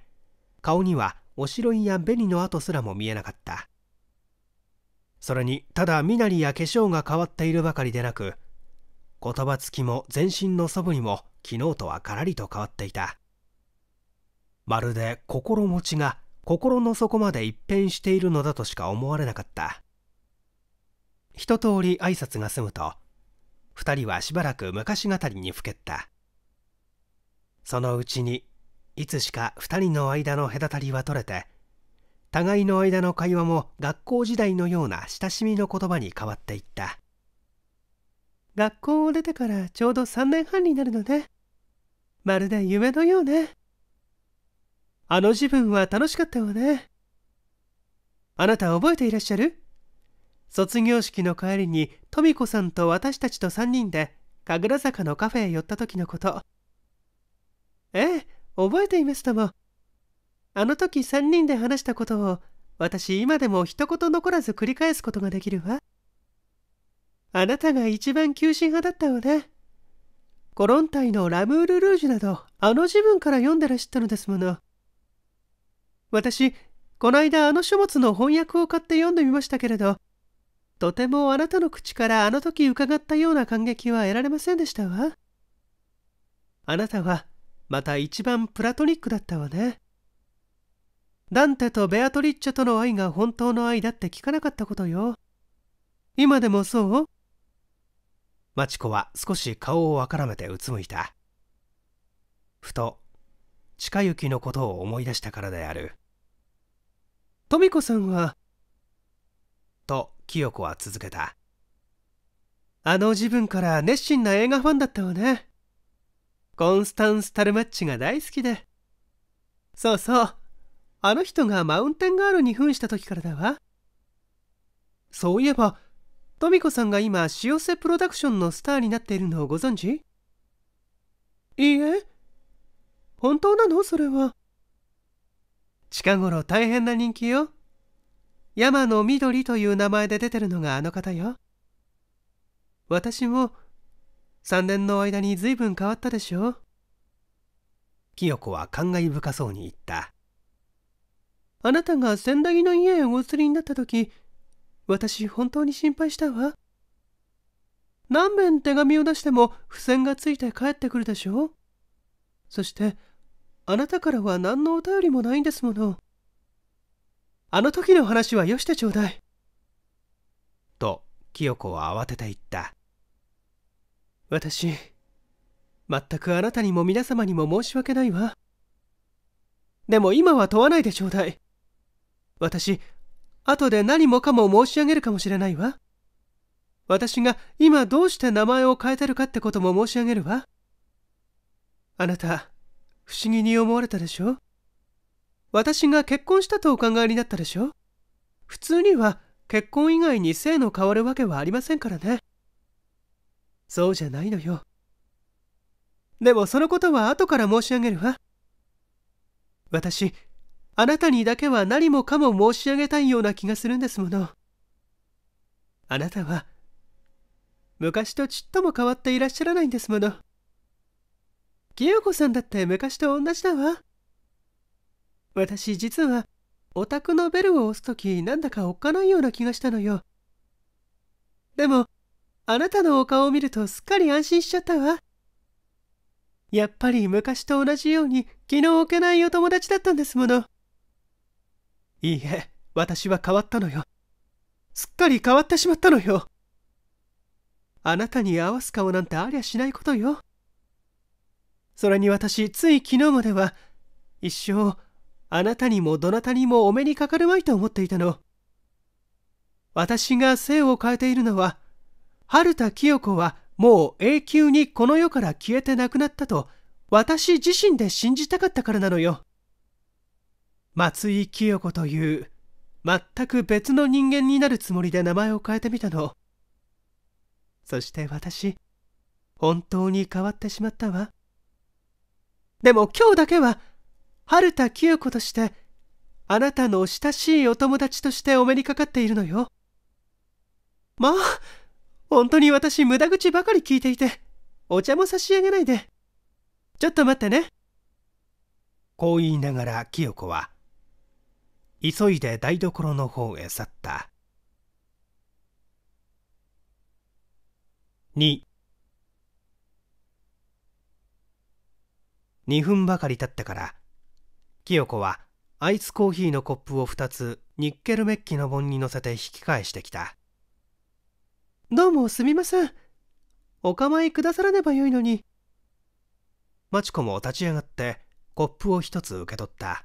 顔にはおしろいや紅の跡すらも見えなかったそれにただ身なりや化粧が変わっているばかりでなく言葉つきも全身の素振りも昨日とはからりと変わっていたまるで心持ちが心の底まで一変しているのだとしか思われなかった一通り挨拶が済むと2人はしばらく昔語りにふけったそのうちにいつしか2人の間の隔たりは取れて互いの間の会話も学校時代のような親しみの言葉に変わっていった学校を出てからちょうど3年半になるのねまるで夢のようねあの自分は楽しかったわねあなた覚えていらっしゃる卒業式の帰りに富子さんと私たちと3人で神楽坂のカフェへ寄った時のことええ覚えていましたもあの時3人で話したことを私今でも一言残らず繰り返すことができるわ。あなたが一番急進派だったわね。コロンタイのラムール・ルージュなどあの自分から読んでらっしゃったのですもの。私、こないだあの書物の翻訳を買って読んでみましたけれど、とてもあなたの口からあの時伺ったような感激は得られませんでしたわ。あなたはまた一番プラトニックだったわねダンテとベアトリッチェとの愛が本当の愛だって聞かなかったことよ今でもそうマチコは少し顔をわからめてうつむいたふと近行のことを思い出したからであるみこさんはと清子は続けたあの自分から熱心な映画ファンだったわねコンスタンス・タルマッチが大好きで。そうそう。あの人がマウンテンガールに扮した時からだわ。そういえば、トミコさんが今、潮瀬プロダクションのスターになっているのをご存知いいえ。本当なのそれは。近頃大変な人気よ。山野緑という名前で出てるのがあの方よ。私も、3年の間に随分変わったでしょ清子は感慨深そうに言ったあなたが千駄木の家へお移りになった時私本当に心配したわ何遍手紙を出しても付箋がついて帰ってくるでしょそしてあなたからは何のお便りもないんですものあの時の話はよしてちょうだいと清子は慌てて言った私全くあなたにも皆様にも申し訳ないわでも今は問わないでちょうだい私後で何もかも申し上げるかもしれないわ私が今どうして名前を変えてるかってことも申し上げるわあなた不思議に思われたでしょ私が結婚したとお考えになったでしょ普通には結婚以外に性の変わるわけはありませんからねそうじゃないのよでもそのことは後から申し上げるわ私あなたにだけは何もかも申し上げたいような気がするんですものあなたは昔とちっとも変わっていらっしゃらないんですもの清子さんだって昔と同じだわ私実はお宅のベルを押す時なんだかおっかないような気がしたのよでもあなたのお顔を見るとすっかり安心しちゃったわ。やっぱり昔と同じように気の置けないお友達だったんですもの。いいえ、私は変わったのよ。すっかり変わってしまったのよ。あなたに合わす顔なんてありゃしないことよ。それに私、つい昨日までは、一生、あなたにもどなたにもお目にかかるまいと思っていたの。私が性を変えているのは、春田清子はもう永久にこの世から消えてなくなったと私自身で信じたかったからなのよ。松井清子という全く別の人間になるつもりで名前を変えてみたの。そして私、本当に変わってしまったわ。でも今日だけは、春田清子として、あなたの親しいお友達としてお目にかかっているのよ。まあ、本当に私無駄口ばかり聞いていて、お茶も差し上げないで。ちょっと待ってね。こう言いながら清子は、急いで台所の方へ去った。2, 2分ばかり経ってから、清子はアイスコーヒーのコップを2つニッケルメッキの盆に乗せて引き返してきた。どうもすみません。お構いくださらねばよいのに。マチコも立ち上がってコップを一つ受け取った。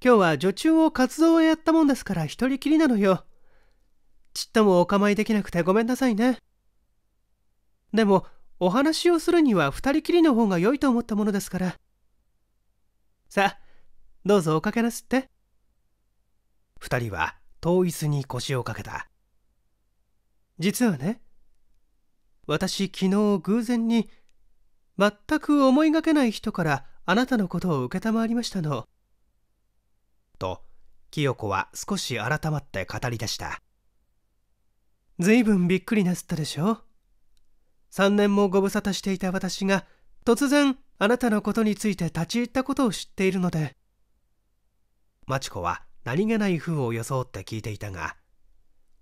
今日は女中を活動へやったもんですから一人きりなのよ。ちっともお構いできなくてごめんなさいね。でも、お話をするには二人きりの方が良いと思ったものですから。さあ、どうぞおかけなすって。二人は、遠椅子に腰をかけた。実はね私昨日偶然に全く思いがけない人からあなたのことを承りましたの。と清子は少し改まって語り出した随分びっくりなすったでしょ3年もご無沙汰していた私が突然あなたのことについて立ち入ったことを知っているので町子は何気ない風を装って聞いていたが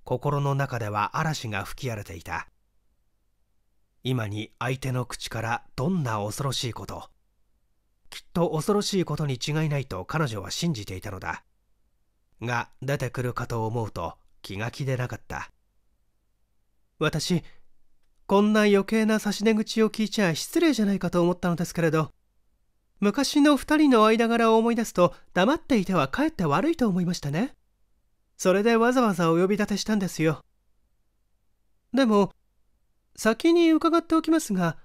心の中では嵐が吹き荒れていた今に相手の口からどんな恐ろしいこときっと恐ろしいことに違いないと彼女は信じていたのだが出てくるかと思うと気が気でなかった私こんな余計な差し出口を聞いちゃ失礼じゃないかと思ったのですけれど昔の2人の間柄を思い出すと黙っていてはかえって悪いと思いましたねそれでわざわざお呼び立てしたんですよ。でも、先に伺っておきますが、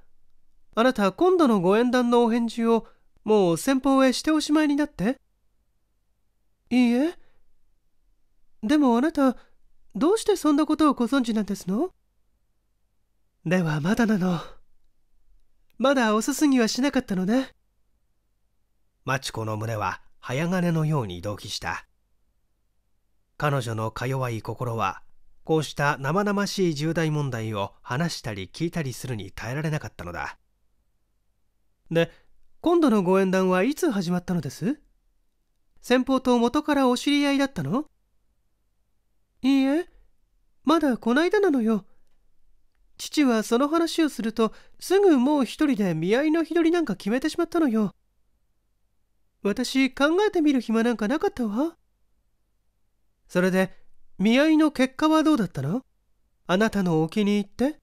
あなた今度のご縁談のお返事をもう先方へしておしまいになっていいえ。でもあなた、どうしてそんなことをご存知なんですのではまだなの。まだおすすぎはしなかったのね。町子の胸は早金のように動機した。彼女のか弱い心はこうした生々しい重大問題を話したり聞いたりするに耐えられなかったのだで今度のご縁談はいつ始まったのです先方と元からお知り合いだったのいいえまだこないだなのよ父はその話をするとすぐもう一人で見合いの日取りなんか決めてしまったのよ私考えてみる暇なんかなかったわそれで、見合いの結果はどうだったのあなたのお気に入って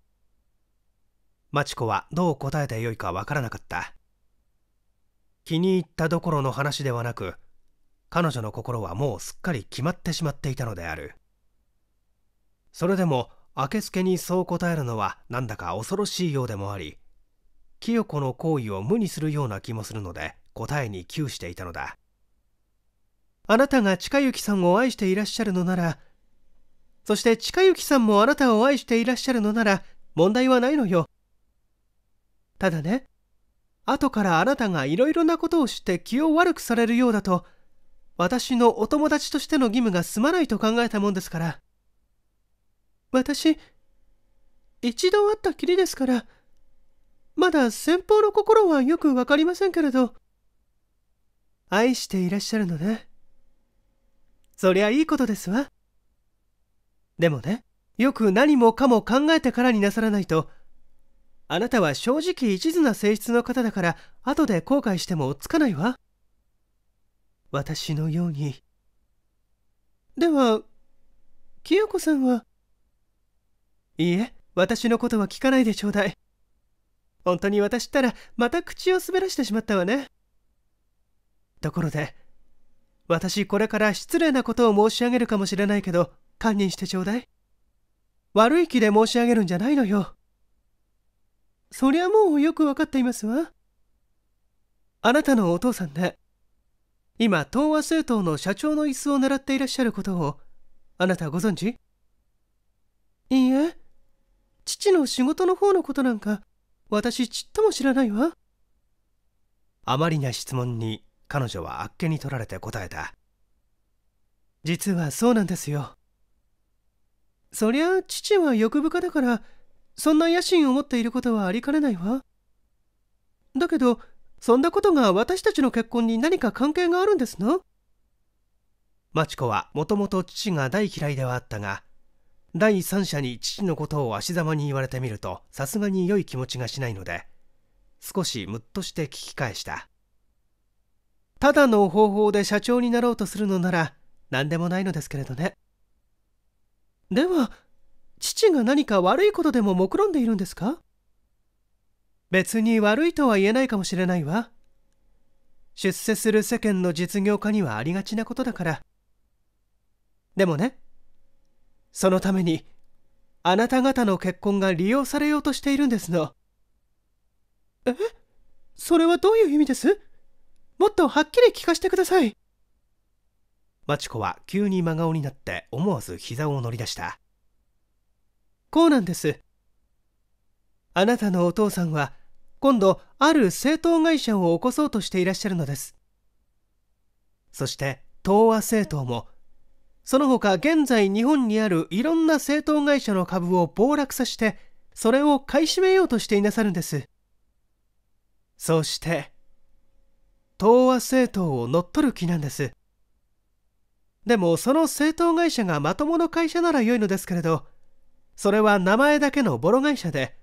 マチ子はどう答えてよいかわからなかった。気に入ったどころの話ではなく、彼女の心はもうすっかり決まってしまっていたのである。それでも、明けすけにそう答えるのはなんだか恐ろしいようでもあり、清子の行為を無にするような気もするので答えに窮していたのだ。あなたが近雪さんを愛していらっしゃるのなら、そして近行さんもあなたを愛していらっしゃるのなら問題はないのよ。ただね、後からあなたがいろいろなことを知って気を悪くされるようだと、私のお友達としての義務が済まないと考えたもんですから。私、一度会ったきりですから、まだ先方の心はよくわかりませんけれど、愛していらっしゃるのね。そりゃいいことですわ。でもね、よく何もかも考えてからになさらないと、あなたは正直一途な性質の方だから、後で後悔してもつかないわ。私のように。では、清子さんは。いいえ、私のことは聞かないでちょうだい。本当に私ったら、また口を滑らしてしまったわね。ところで、私これから失礼なことを申し上げるかもしれないけど、堪忍してちょうだい。悪い気で申し上げるんじゃないのよ。そりゃもうよくわかっていますわ。あなたのお父さんね、今、東和政党の社長の椅子を狙っていらっしゃることを、あなたご存知いいえ、父の仕事の方のことなんか、私ちっとも知らないわ。あまりな質問に彼女はあっけに取られて答えた実はそうなんですよそりゃ父は欲深だからそんな野心を持っていることはありかねないわだけどそんなことが私たちの結婚に何か関係があるんですのマチ子はもともと父が大嫌いではあったが第三者に父のことを足ざまに言われてみるとさすがに良い気持ちがしないので少しムッとして聞き返したただの方法で社長になろうとするのなら何でもないのですけれどねでは父が何か悪いことでも目論んでいるんですか別に悪いとは言えないかもしれないわ出世する世間の実業家にはありがちなことだからでもねそのためにあなた方の結婚が利用されようとしているんですのえそれはどういう意味ですもっとはっきり聞かせてください。マチコは急に真顔になって思わず膝を乗り出した。こうなんです。あなたのお父さんは今度ある製糖会社を起こそうとしていらっしゃるのです。そして東亜製糖もその他現在日本にあるいろんな製糖会社の株を暴落させてそれを買い占めようとしていなさるんです。そうして東和政党を乗っ取る気なんですでもその政党会社がまともの会社なら良いのですけれどそれは名前だけのボロ会社で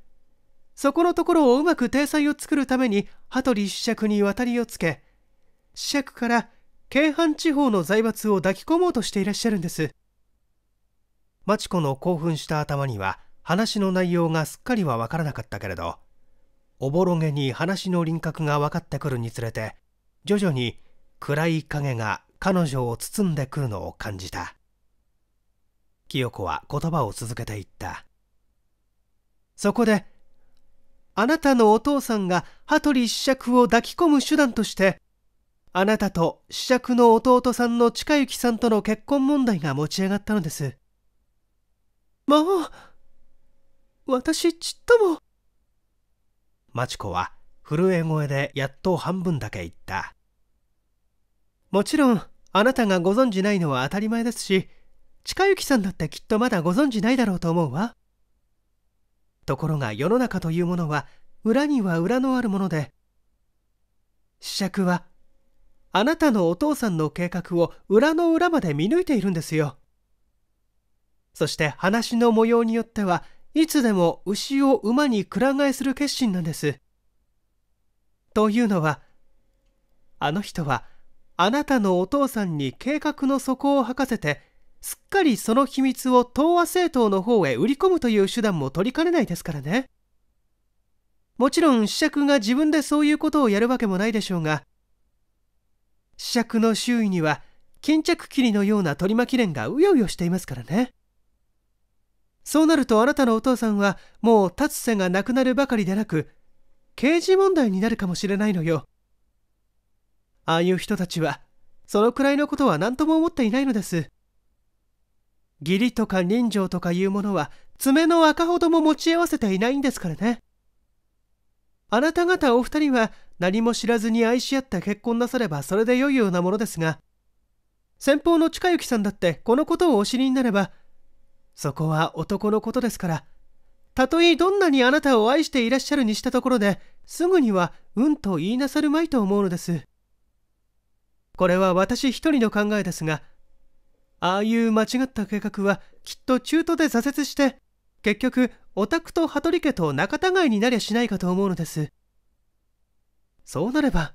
そこのところをうまく体裁を作るために羽鳥主爵に渡りをつけ主爵から京阪地方の財閥を抱き込もうとしていらっしゃるんです町子の興奮した頭には話の内容がすっかりはわからなかったけれどおぼろげに話の輪郭が分かってくるにつれて徐々に暗い影が彼女を包んでくるのを感じた清子は言葉を続けていったそこであなたのお父さんが羽鳥子爵を抱き込む手段としてあなたと子爵の弟さんの近行さんとの結婚問題が持ち上がったのですまあ私ちっとも町子は震え声でやっと半分だけ言ったもちろんあなたがご存じないのは当たり前ですし近行さんだってきっとまだご存じないだろうと思うわところが世の中というものは裏には裏のあるもので子爵はあなたのお父さんの計画を裏の裏まで見抜いているんですよそして話の模様によってはいつでも牛を馬にくら替えする決心なんですというのはあの人はあなたのお父さんに計画の底を吐かせて、すっかりその秘密を東亜政党の方へ売り込むという手段も取りかねないですからね。もちろん、試着が自分でそういうことをやるわけもないでしょうが、試着の周囲には、巾着切りのような取り巻き連がうようよしていますからね。そうなるとあなたのお父さんはもう立つ瀬がなくなるばかりでなく、刑事問題になるかもしれないのよ。ああいう人たちはそのくらいのことは何とも思っていないのです義理とか人情とかいうものは爪の赤ほども持ち合わせていないんですからねあなた方お二人は何も知らずに愛し合って結婚なさればそれで良いようなものですが先方の近行さんだってこのことをお知りになればそこは男のことですからたとえどんなにあなたを愛していらっしゃるにしたところですぐにはうんと言いなさるまいと思うのです。これは私一人の考えですが、ああいう間違った計画はきっと中途で挫折して、結局、オタクと羽鳥家と仲違いになりゃしないかと思うのです。そうなれば、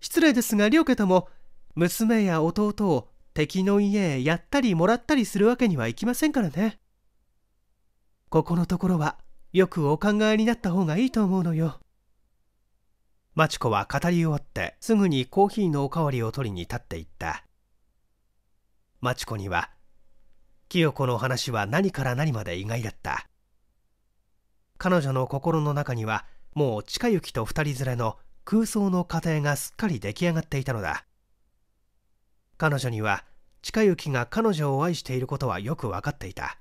失礼ですが両家とも、娘や弟を敵の家へやったりもらったりするわけにはいきませんからね。ここのところは、よくお考えになった方がいいと思うのよ。マチコは語り終わってすぐにコーヒーのおかわりを取りに立っていったマチコには清子の話は何から何まで意外だった彼女の心の中にはもう近行と二人連れの空想の過程がすっかり出来上がっていたのだ彼女には近行が彼女を愛していることはよく分かっていた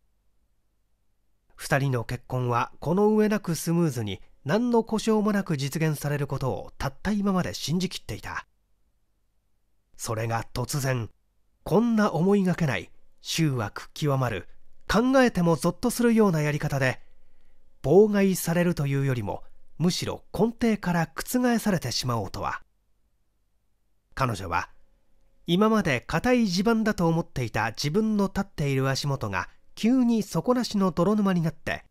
2人の結婚はこの上なくスムーズに何の故障もなく実現されることをたった今まで信じきっていたそれが突然こんな思いがけない醜悪極まる考えてもぞっとするようなやり方で妨害されるというよりもむしろ根底から覆されてしまおうとは彼女は今まで固い地盤だと思っていた自分の立っている足元が急に底なしの泥沼になって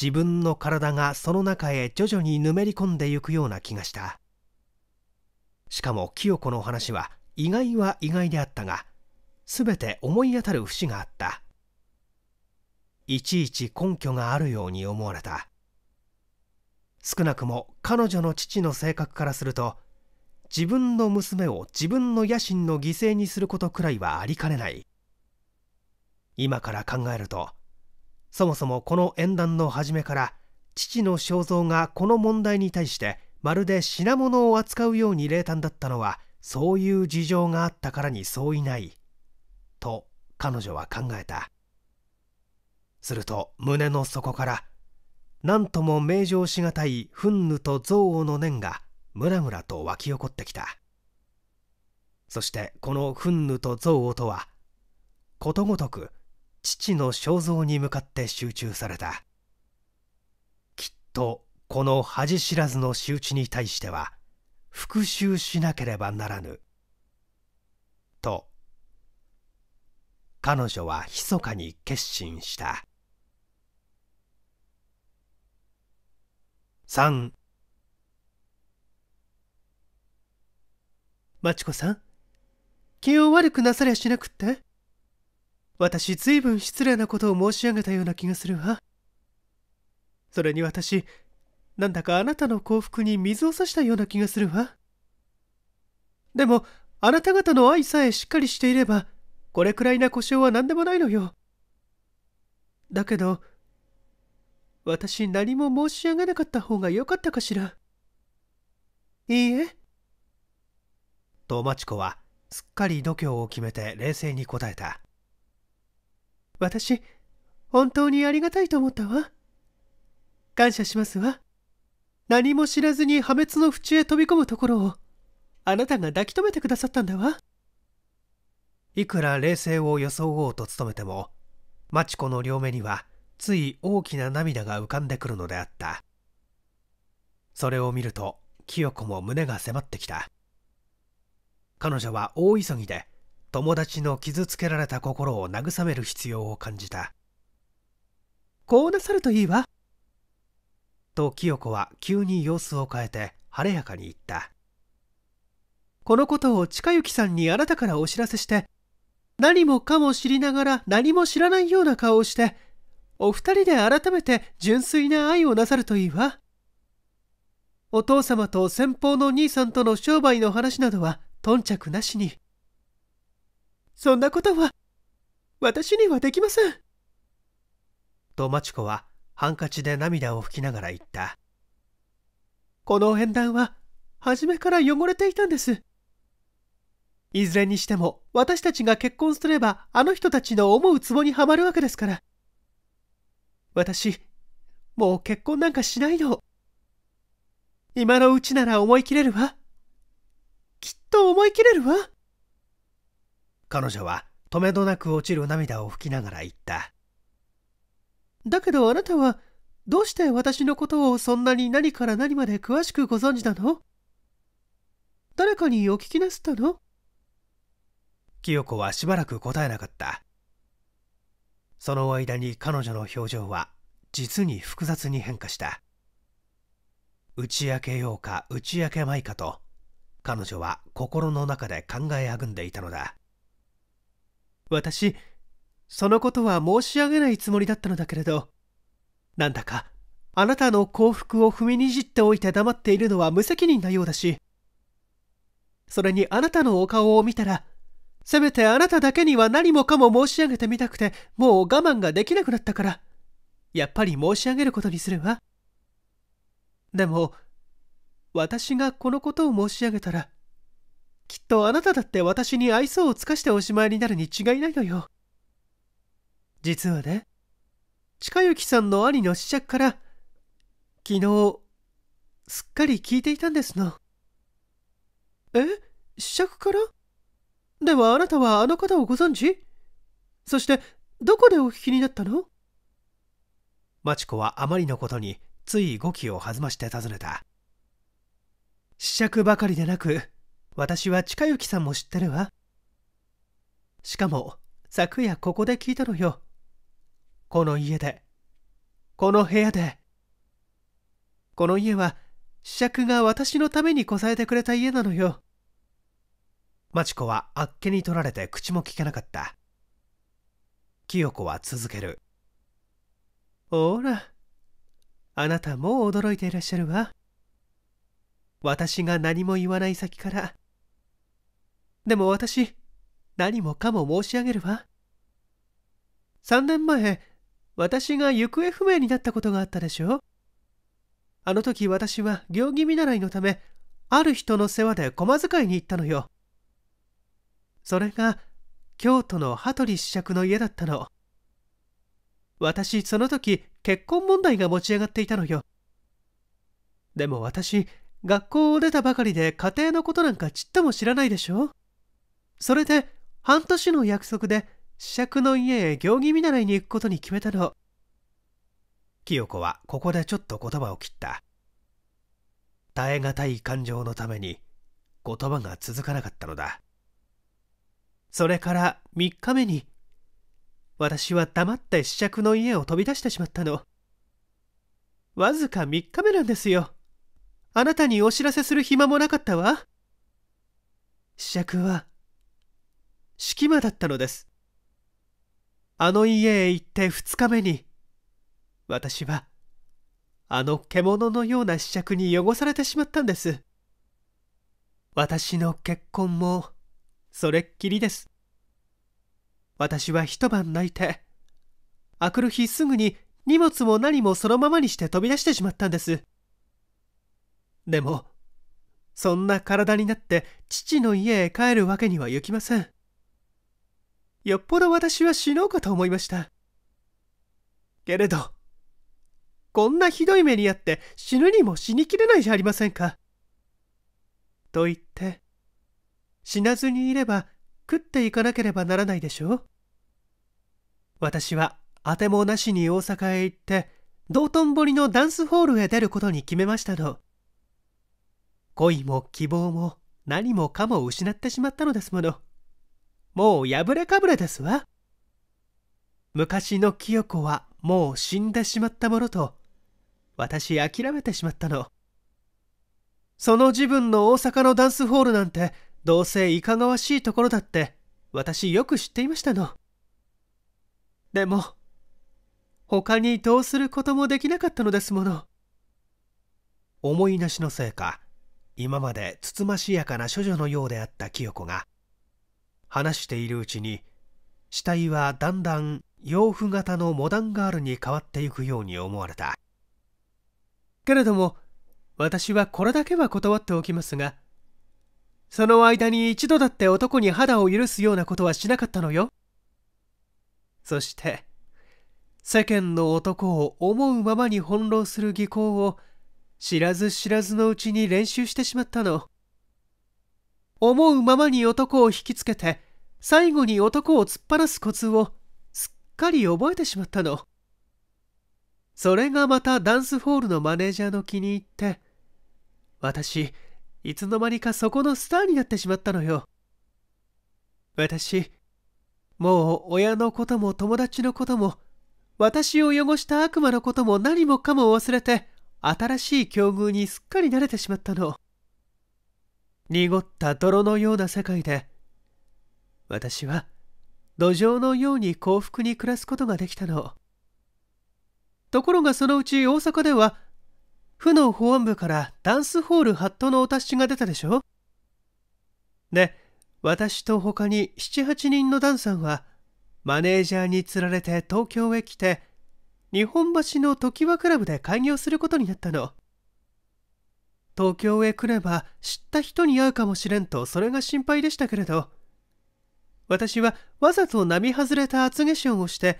自分の体がその中へ徐々にぬめり込んでゆくような気がしたしかも清子の話は意外は意外であったが全て思い当たる節があったいちいち根拠があるように思われた少なくも彼女の父の性格からすると自分の娘を自分の野心の犠牲にすることくらいはありかねない今から考えるとそもそもこの演談の初めから父の肖像がこの問題に対してまるで品物を扱うように冷淡だったのはそういう事情があったからに相違ないと彼女は考えたすると胸の底から何とも名状しがたい憤怒と憎悪の念がムラムラと湧き起こってきたそしてこの憤怒と憎悪とはことごとく父の肖像に向かって集中されたきっとこの恥知らずの仕打ちに対しては復讐しなければならぬと彼女は密かに決心した3マチコさん気を悪くなさりゃしなくって私ずいぶん失礼なことを申し上げたような気がするわそれに私なんだかあなたの幸福に水を差したような気がするわでもあなた方の愛さえしっかりしていればこれくらいな故障は何でもないのよだけど私何も申し上げなかった方がよかったかしらいいえとまちこはすっかり度胸を決めて冷静に答えた私、本当にありがたいと思ったわ。感謝しますわ。何も知らずに破滅の淵へ飛び込むところを、あなたが抱き留めてくださったんだわ。いくら冷静を装おうと努めても、マチコの両目には、つい大きな涙が浮かんでくるのであった。それを見ると、清子も胸が迫ってきた。彼女は大急ぎで友達の傷つけられた心を慰める必要を感じたこうなさるといいわと清子は急に様子を変えて晴れやかに言ったこのことを近行さんにあなたからお知らせして何もかも知りながら何も知らないような顔をしてお二人で改めて純粋な愛をなさるといいわお父様と先方の兄さんとの商売の話などは頓着なしにそんなことは私にはできませんとまちこはハンカチで涙を拭きながら言ったこの縁談は初めから汚れていたんですいずれにしても私たちが結婚すればあの人たちの思う壺にはまるわけですから私もう結婚なんかしないの今のうちなら思い切れるわきっと思い切れるわ彼女は止めどなく落ちる涙を拭きながら言った。だけどあなたは、どうして私のことをそんなに何から何まで詳しくご存知なの誰かにお聞きなすったの清子はしばらく答えなかった。その間に彼女の表情は実に複雑に変化した。打ち明けようか打ち明けまいかと彼女は心の中で考えあぐんでいたのだ。私、そのことは申し上げないつもりだったのだけれど、なんだか、あなたの幸福を踏みにじっておいて黙っているのは無責任なようだし、それにあなたのお顔を見たら、せめてあなただけには何もかも申し上げてみたくて、もう我慢ができなくなったから、やっぱり申し上げることにするわ。でも、私がこのことを申し上げたら、きっとあなただって私に愛想を尽かしておしまいになるに違いないのよ。実はね、近雪さんの兄の試着から、昨日、すっかり聞いていたんですの。え試着からではあなたはあの方をご存知そして、どこでお聞きになったのマチコはあまりのことについ語気を弾まして尋ねた。試着ばかりでなく、私は近雪さんも知ってるわ。しかも、昨夜ここで聞いたのよ。この家で。この部屋で。この家は、試着が私のためにこさえてくれた家なのよ。マチコはあっけに取られて口も聞けなかった。清子は続ける。ほら、あなたもう驚いていらっしゃるわ。私が何も言わない先から、でも私、何もかも申し上げるわ。3年前、私が行方不明になったことがあったでしょあの時私は行儀見習いのため、ある人の世話で駒遣いに行ったのよ。それが、京都の羽鳥子爵の家だったの。私、その時、結婚問題が持ち上がっていたのよ。でも私、学校を出たばかりで家庭のことなんかちっとも知らないでしょそれで半年の約束で試着の家へ行儀見習いに行くことに決めたの。清子はここでちょっと言葉を切った。耐え難い感情のために言葉が続かなかったのだ。それから3日目に、私は黙って試着の家を飛び出してしまったの。わずか3日目なんですよ。あなたにお知らせする暇もなかったわ。試着は敷間だったのですあの家へ行って2日目に私はあの獣のような試着に汚されてしまったんです私の結婚もそれっきりです私は一晩泣いてあくる日すぐに荷物も何もそのままにして飛び出してしまったんですでもそんな体になって父の家へ帰るわけにはいきませんよっぽど私は死のうかと思いました。けれど、こんなひどい目にあって死ぬにも死にきれないじゃありませんか。と言って、死なずにいれば食っていかなければならないでしょう。私は当てもなしに大阪へ行って、道頓堀のダンスホールへ出ることに決めましたの。恋も希望も何もかも失ってしまったのですもの。もう破れかぶれですわ。昔の清子はもう死んでしまったものと、私諦めてしまったの。その自分の大阪のダンスホールなんて、どうせいかがわしいところだって、私よく知っていましたの。でも、他にどうすることもできなかったのですもの。思いなしのせいか、今までつつましやかな処女のようであった清子が、話しているうちに死体はだんだん洋服型のモダンガールに変わっていくように思われたけれども私はこれだけは断っておきますがその間に一度だって男に肌を許すようなことはしなかったのよそして世間の男を思うままに翻弄する技巧を知らず知らずのうちに練習してしまったの思うままに男を引きつけて最後に男を突っ放すコツをすっかり覚えてしまったの。それがまたダンスホールのマネージャーの気に入って、私、いつの間にかそこのスターになってしまったのよ。私、もう親のことも友達のことも、私を汚した悪魔のことも何もかも忘れて、新しい境遇にすっかり慣れてしまったの。濁った泥のような世界で、私は土壌のように幸福に暮らすことができたのところがそのうち大阪では府の保安部からダンスホール発トのお達しが出たでしょで私と他に78人のダンさんはマネージャーにつられて東京へ来て日本橋の常盤クラブで開業することになったの東京へ来れば知った人に会うかもしれんとそれが心配でしたけれど私はわざと並外れた厚化粧をして、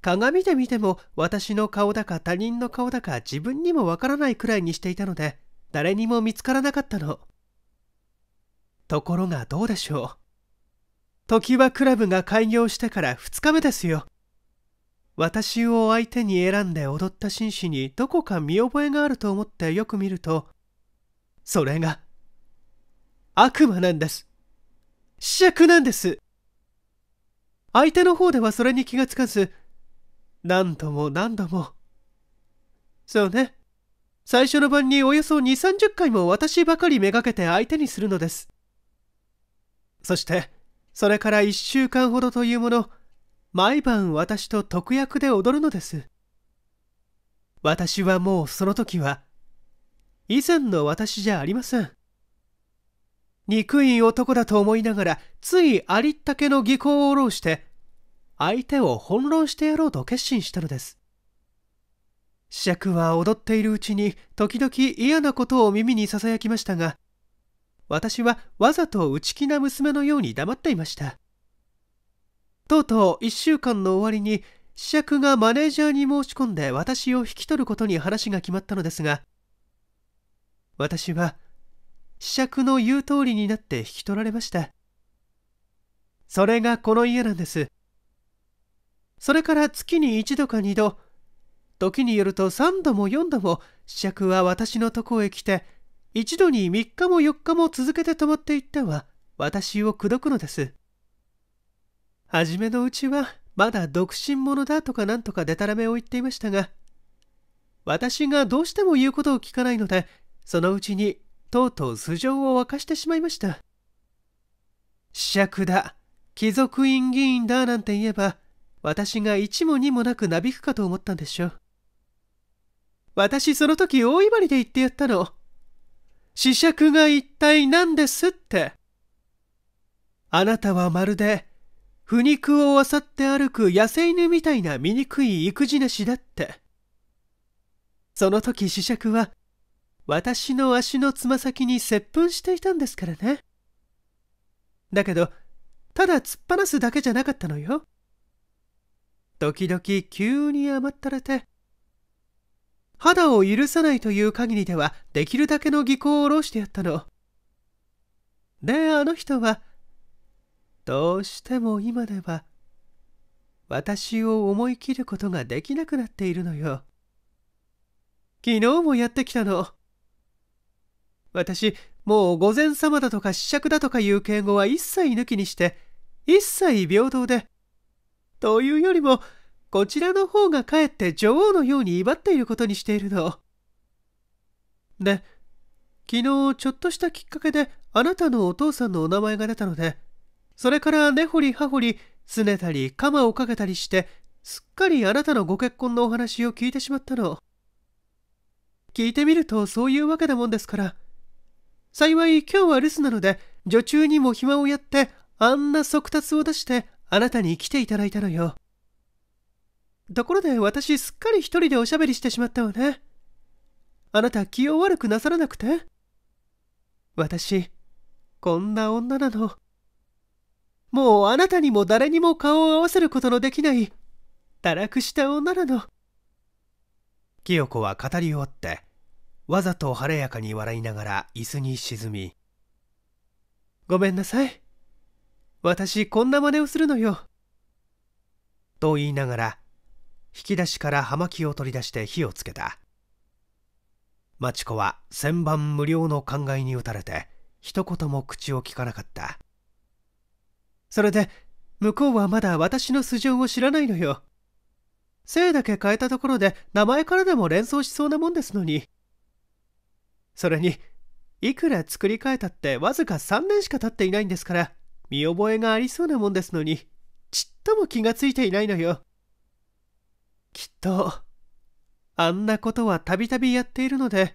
鏡で見ても私の顔だか他人の顔だか自分にもわからないくらいにしていたので、誰にも見つからなかったの。ところがどうでしょう。時はクラブが開業してから2日目ですよ。私を相手に選んで踊った紳士にどこか見覚えがあると思ってよく見ると、それが、悪魔なんです。試着なんです。相手の方ではそれに気がつかず、何度も何度も。そうね。最初の晩におよそ2、30回も私ばかりめがけて相手にするのです。そして、それから1週間ほどというもの、毎晩私と特約で踊るのです。私はもうその時は、以前の私じゃありません。憎い男だと思いながら、ついありったけの技巧を下ろして、相手を翻弄してやろうと決心したのです。爵は踊っているうちに、時々嫌なことを耳に囁きましたが、私はわざと内気な娘のように黙っていました。とうとう1週間の終わりに、子爵がマネージャーに申し込んで私を引き取ることに話が決まったのですが、私は子爵の言う通りになって引き取られましたそれがこの家なんですそれから月に一度か二度時によると3度も4度も子爵は私のとこへ来て一度に3日も4日も続けて泊まっていっては私を口説くのです初めのうちはまだ独身者だとかなんとかでたらめを言っていましたが私がどうしても言うことを聞かないのでそのうちにとうとう素性を明かしてしまいました。試着だ、貴族院議員だなんて言えば、私が一も二もなくなびくかと思ったんでしょう。私その時大威張りで言ってやったの。試着が一体何ですって。あなたはまるで、腐肉を漁って歩く野生犬みたいな醜い育児なしだって。その時子爵は私の足のつま先に接吻していたんですからね。だけど、ただ突っ放すだけじゃなかったのよ。時々急に甘ったれて、肌を許さないという限りではできるだけの技巧を下ろしてやったの。で、あの人は、どうしても今では、私を思い切ることができなくなっているのよ。昨日もやってきたの。私、もう御前様だとか子爵だとかいう敬語は一切抜きにして、一切平等で。というよりも、こちらの方がかえって女王のように威張っていることにしているの。で、昨日ちょっとしたきっかけであなたのお父さんのお名前が出たので、それから根掘り葉掘り、拗ねたり鎌をかけたりして、すっかりあなたのご結婚のお話を聞いてしまったの。聞いてみるとそういうわけだもんですから。幸い今日は留守なので、女中にも暇をやって、あんな速達を出して、あなたに来ていただいたのよ。ところで私すっかり一人でおしゃべりしてしまったわね。あなた気を悪くなさらなくて私、こんな女なの。もうあなたにも誰にも顔を合わせることのできない、堕落した女なの。清子は語り終わって、わざと晴れやかに笑いながら椅子に沈み、ごめんなさい。私こんな真似をするのよ。と言いながら、引き出しから葉巻を取り出して火をつけた。町子は千番無料の考えに打たれて、一言も口をきかなかった。それで、向こうはまだ私の素性を知らないのよ。性だけ変えたところで名前からでも連想しそうなもんですのに。それに、いくら作り変えたってわずか3年しか経っていないんですから、見覚えがありそうなもんですのに、ちっとも気がついていないのよ。きっと、あんなことはたびたびやっているので、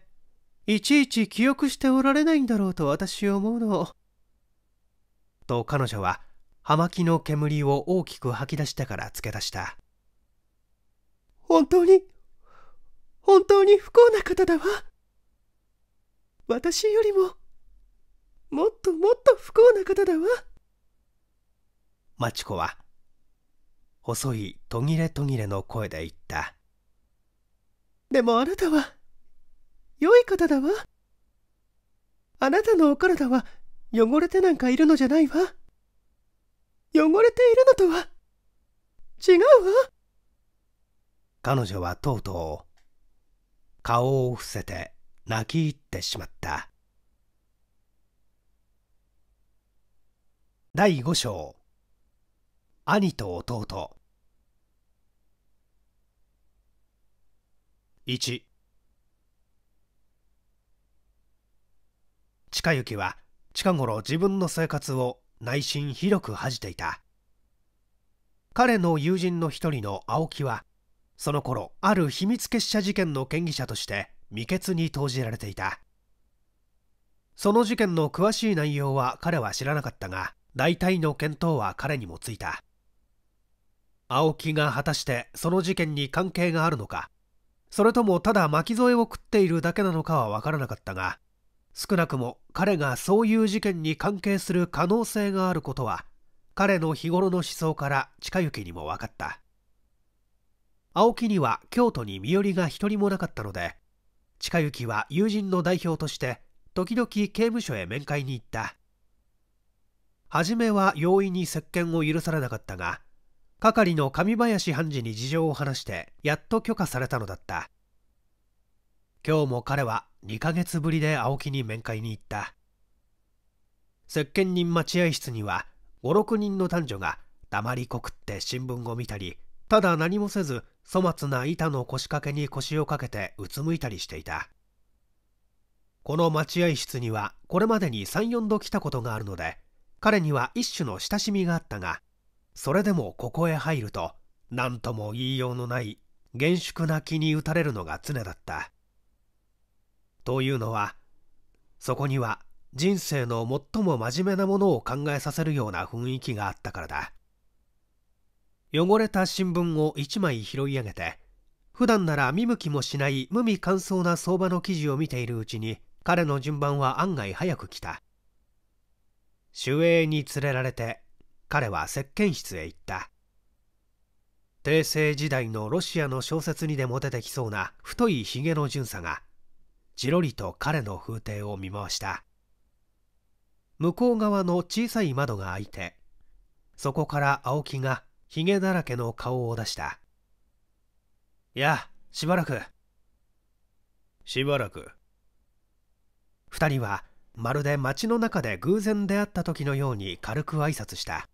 いちいち記憶しておられないんだろうと私思うの。と彼女は、葉巻の煙を大きく吐き出してから付け出した。本当に、本当に不幸な方だわ。私よりももっともっと不幸な方だわマチコは細い途切れ途切れの声で言ったでもあなたは良い方だわあなたのお体は汚れてなんかいるのじゃないわ汚れているのとは違うわ彼女はとうとう顔を伏せて泣き入ってしまった第五章兄と弟1近行は近頃自分の生活を内心広く恥じていた彼の友人の一人の青木はその頃ある秘密結社事件の嫌疑者として未決に投じられていたその事件の詳しい内容は彼は知らなかったが大体の見当は彼にもついた青木が果たしてその事件に関係があるのかそれともただ巻き添えを食っているだけなのかは分からなかったが少なくも彼がそういう事件に関係する可能性があることは彼の日頃の思想から近行にも分かった青木には京都に身寄りが一人もなかったので近行は友人の代表として時々刑務所へ面会に行った初めは容易に接見を許されなかったが係の上林判事に事情を話してやっと許可されたのだった今日も彼は2ヶ月ぶりで青木に面会に行った接見人待合室には56人の男女が黙りこくって新聞を見たりただ何もせず粗末な板の腰掛けに腰をかけてうつむいたりしていたこの待合室にはこれまでに34度来たことがあるので彼には一種の親しみがあったがそれでもここへ入ると何とも言いようのない厳粛な気に打たれるのが常だったというのはそこには人生の最も真面目なものを考えさせるような雰囲気があったからだ汚れた新聞を1枚拾い上げて普段なら見向きもしない無味乾燥な相場の記事を見ているうちに彼の順番は案外早く来た守衛に連れられて彼は石鹸室へ行った帝政時代のロシアの小説にでも出てきそうな太いひげの巡査がじろりと彼の風景を見回した向こう側の小さい窓が開いてそこから青木がひげだらけの顔を出したいやしばらくしばらく2人はまるで街の中で偶然出会った時のように軽く挨拶した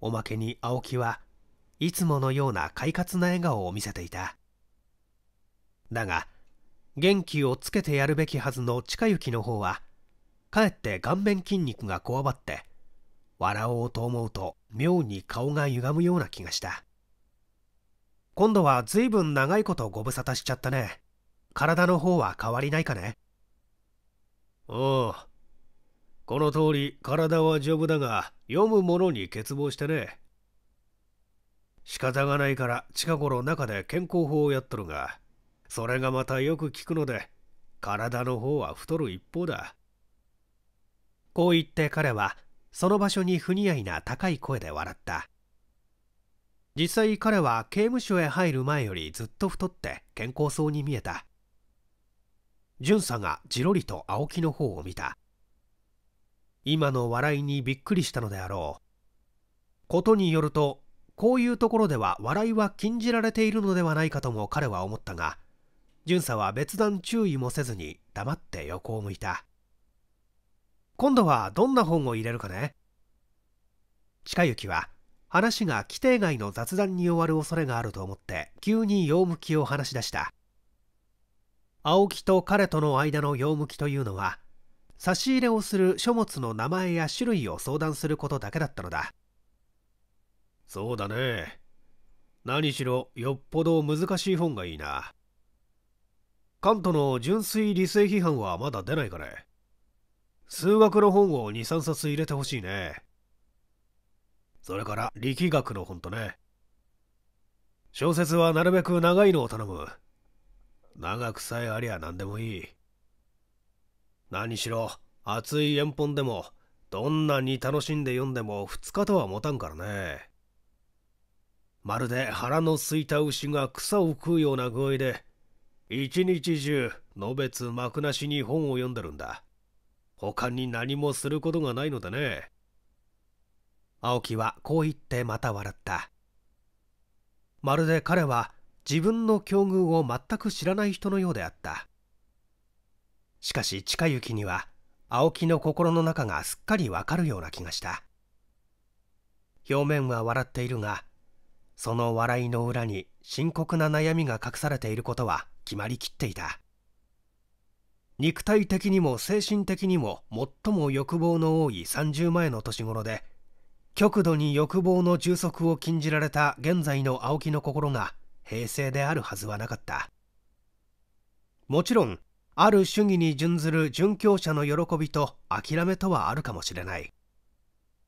おまけに青木はいつものような快活な笑顔を見せていただが元気をつけてやるべきはずの近行の方はかえって顔面筋肉がこわばって笑おうと思うと妙に顔が歪むような気がした今度はずいぶん長いことご無沙汰しちゃったね体の方は変わりないかねおうこの通り体は丈夫だが読むものに欠乏してね仕方がないから近頃中で健康法をやっとるがそれがまたよく効くので体の方は太る一方だこう言って彼はその場所に不似合いな高い声で笑った実際彼は刑務所へ入る前よりずっと太って健康そうに見えた巡査がじろりと青木の方を見た今の笑いにびっくりしたのであろうことによるとこういうところでは笑いは禁じられているのではないかとも彼は思ったが巡査は別段注意もせずに黙って横を向いた今度はどんな本を入れるかね近行は話が規定外の雑談に終わる恐れがあると思って急に用向きを話し出した青木と彼との間の用向きというのは差し入れをする書物の名前や種類を相談することだけだったのだそうだね何しろよっぽど難しい本がいいなカントの純粋理性批判はまだ出ないかね数学の本を2、3冊入れてほしいね。それから力学の本とね。小説はなるべく長いのを頼む。長くさえありゃ何でもいい。何しろ、熱い円本でも、どんなに楽しんで読んでも2日とは持たんからね。まるで腹のすいた牛が草を食うような具合で、一日中、のべつ幕なしに本を読んでるんだ。他に何もすることがないのでね。青木はこう言ってまた笑った。まるで彼は自分の境遇を全く知らない人のようであった。しかし近いうには青木の心の中がすっかりわかるような気がした。表面は笑っているが、その笑いの裏に深刻な悩みが隠されていることは決まりきっていた。肉体的にも精神的にも最も欲望の多い30前の年頃で極度に欲望の充足を禁じられた現在の青木の心が平静であるはずはなかったもちろんある主義に準ずる殉教者の喜びと諦めとはあるかもしれない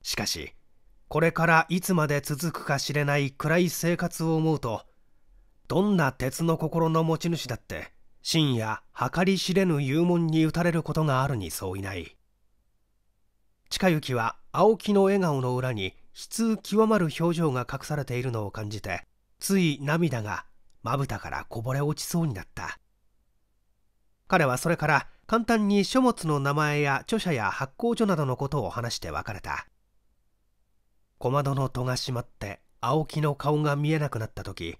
しかしこれからいつまで続くか知れない暗い生活を思うとどんな鉄の心の持ち主だって深夜計り知れぬ幽門に打たれることがあるに相違ない近行は青木の笑顔の裏に悲痛極まる表情が隠されているのを感じてつい涙がまぶたからこぼれ落ちそうになった彼はそれから簡単に書物の名前や著者や発行所などのことを話して別れた小窓の戸が閉まって青木の顔が見えなくなった時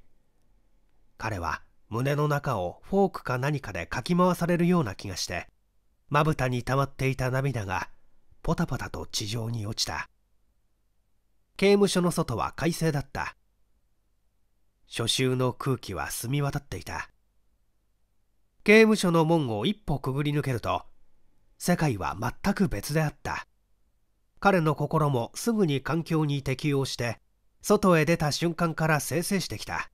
彼は胸の中をフォークか何かでかき回されるような気がしてまぶたに溜まっていた涙がポタポタと地上に落ちた刑務所の外は快晴だった初秋の空気は澄み渡っていた刑務所の門を一歩くぐり抜けると世界は全く別であった彼の心もすぐに環境に適応して外へ出た瞬間から生成してきた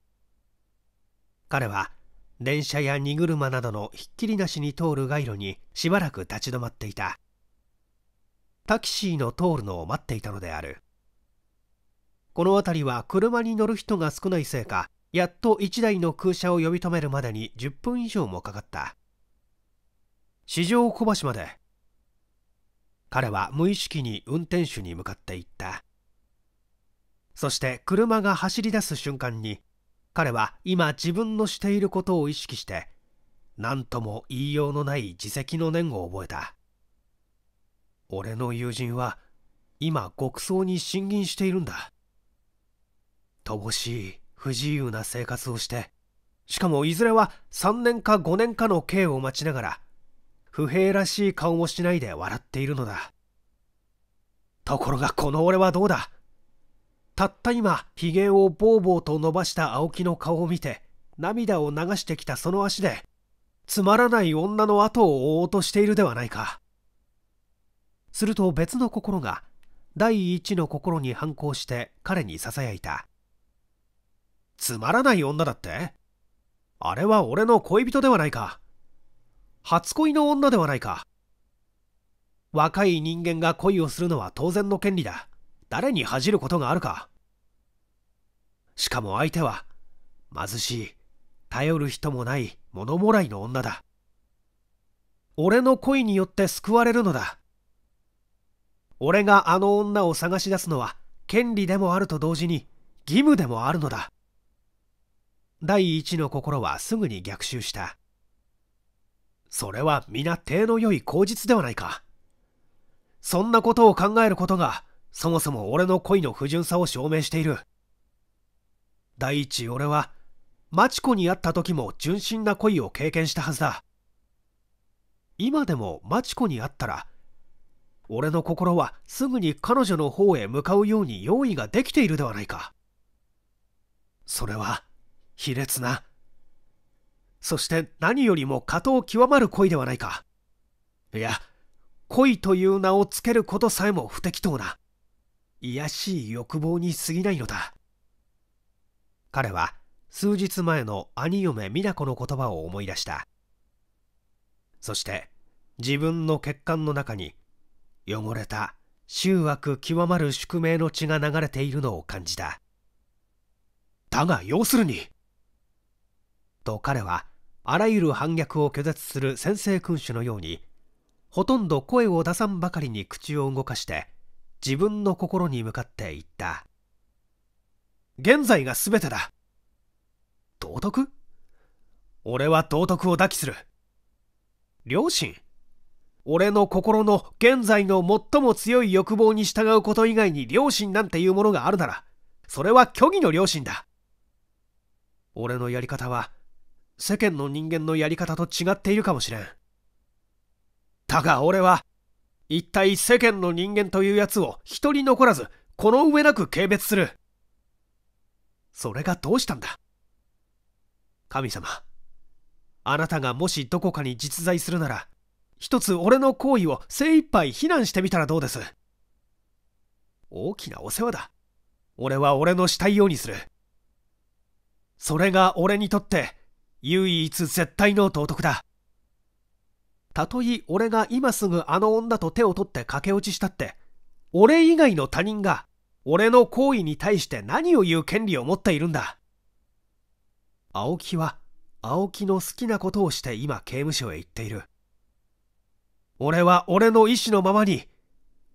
彼は電車や荷車などのひっきりなしに通る街路にしばらく立ち止まっていたタキシーの通るのを待っていたのであるこの辺りは車に乗る人が少ないせいかやっと1台の空車を呼び止めるまでに10分以上もかかった市場小橋まで彼は無意識に運転手に向かっていったそして車が走り出す瞬間に彼は今自分のしていることを意識して何とも言いようのない自責の念を覚えた俺の友人は今極相に侵入しているんだ乏しい不自由な生活をしてしかもいずれは3年か5年かの刑を待ちながら不平らしい顔もしないで笑っているのだところがこの俺はどうだたった今ひげをぼうぼうと伸ばした青木の顔を見て涙を流してきたその足でつまらない女の後を追おうとしているではないかすると別の心が第一の心に反抗して彼にささやいたつまらない女だってあれは俺の恋人ではないか初恋の女ではないか若い人間が恋をするのは当然の権利だ誰に恥じることがあるかしかも相手は貧しい頼る人もない物もらいの女だ俺の恋によって救われるのだ俺があの女を探し出すのは権利でもあると同時に義務でもあるのだ第一の心はすぐに逆襲したそれは皆体の良い口実ではないかそんなことを考えることがそもそも俺の恋の不純さを証明している。第一、俺は、マチコに会った時も純真な恋を経験したはずだ。今でもマチコに会ったら、俺の心はすぐに彼女の方へ向かうように用意ができているではないか。それは、卑劣な。そして何よりも過当極まる恋ではないか。いや、恋という名をつけることさえも不適当な。卑しい欲望に過ぎないのだ彼は数日前の兄嫁美奈子の言葉を思い出したそして自分の血管の中に汚れた醜悪極まる宿命の血が流れているのを感じただが要するにと彼はあらゆる反逆を拒絶する先制君主のようにほとんど声を出さんばかりに口を動かして自分の心に向かって言った。現在が全てだ。道徳俺は道徳を打棄する。両親俺の心の現在の最も強い欲望に従うこと以外に良心なんていうものがあるなら、それは虚偽の良心だ。俺のやり方は、世間の人間のやり方と違っているかもしれん。だが俺は、一体世間の人間というやつを一人残らずこの上なく軽蔑するそれがどうしたんだ神様あなたがもしどこかに実在するなら一つ俺の行為を精一杯非難してみたらどうです大きなお世話だ俺は俺のしたいようにするそれが俺にとって唯一絶対の道徳だたとえ俺が今すぐあの女と手を取って駆け落ちしたって、俺以外の他人が、俺の行為に対して何を言う権利を持っているんだ。青木は、青木の好きなことをして今刑務所へ行っている。俺は俺の意志のままに、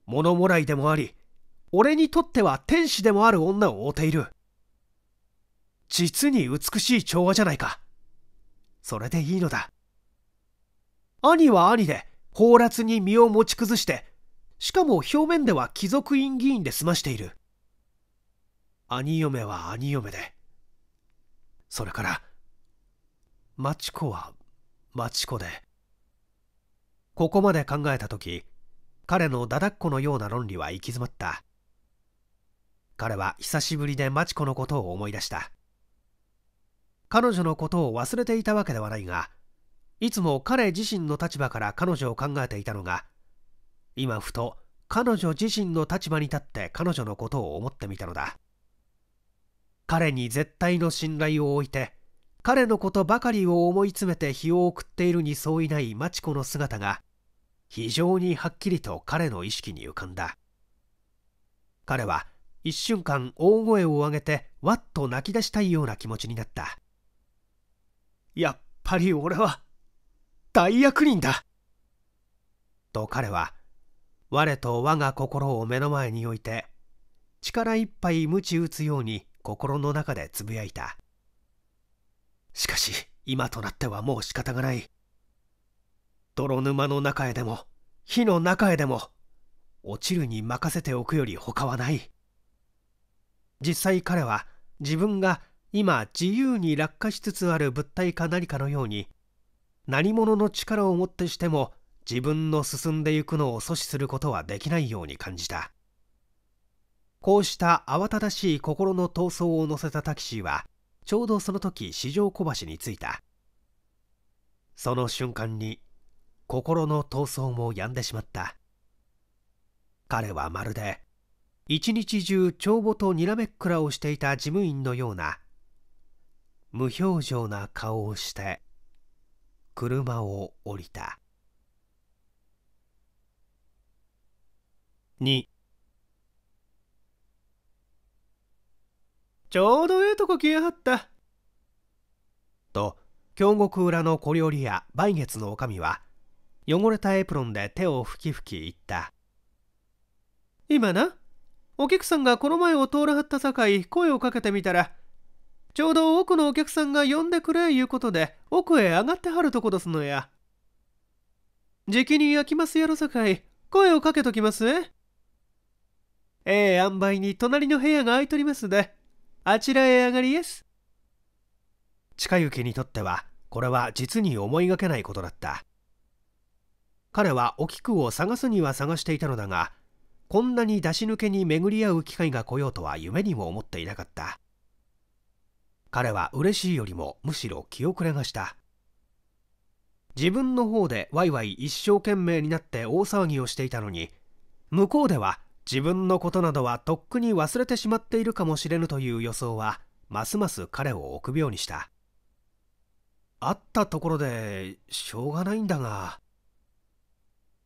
物もらいでもあり、俺にとっては天使でもある女を追うている。実に美しい調和じゃないか。それでいいのだ。兄は兄で法律に身を持ち崩してしかも表面では貴族院議員で済ましている兄嫁は兄嫁でそれから町子は町子でここまで考えた時彼のだだっこのような論理は行き詰まった彼は久しぶりで町子のことを思い出した彼女のことを忘れていたわけではないがいつも彼自身の立場から彼女を考えていたのが今ふと彼女自身の立場に立って彼女のことを思ってみたのだ彼に絶対の信頼を置いて彼のことばかりを思い詰めて日を送っているに相違ないチ子の姿が非常にはっきりと彼の意識に浮かんだ彼は一瞬間大声を上げてわっと泣き出したいような気持ちになったやっぱり俺は大役人だと彼は我と我が心を目の前に置いて力いっぱい鞭打つように心の中でつぶやいたしかし今となってはもう仕方がない泥沼の中へでも火の中へでも落ちるに任せておくより他はない実際彼は自分が今自由に落下しつつある物体か何かのように何者の力をもってしても自分の進んでいくのを阻止することはできないように感じたこうした慌ただしい心の闘争を乗せたタキシーはちょうどその時四条小橋に着いたその瞬間に心の闘争も止んでしまった彼はまるで一日中帳簿とにらめっくらをしていた事務員のような無表情な顔をして車を降りた2ちょうどええとこ来やはったと京極裏の小料理屋梅月の女将は汚れたエプロンで手をふきふき言った今なお客さんがこの前を通らはったさかい声をかけてみたらちょうど奥のお客さんが呼んでくれいうことで奥へ上がってはるとこどすのや。じきに焼きますやろさかい声をかけときますえ。ええ塩梅に隣の部屋が空いとりますであちらへ上がりやす。近行にとってはこれは実に思いがけないことだった。彼はお菊を探すには探していたのだがこんなに出し抜けに巡り合う機会が来ようとは夢にも思っていなかった。彼は嬉しいよりもむしろ気遅れがした自分の方でワイワイ一生懸命になって大騒ぎをしていたのに向こうでは自分のことなどはとっくに忘れてしまっているかもしれぬという予想はますます彼を臆病にした会ったところでしょうがないんだが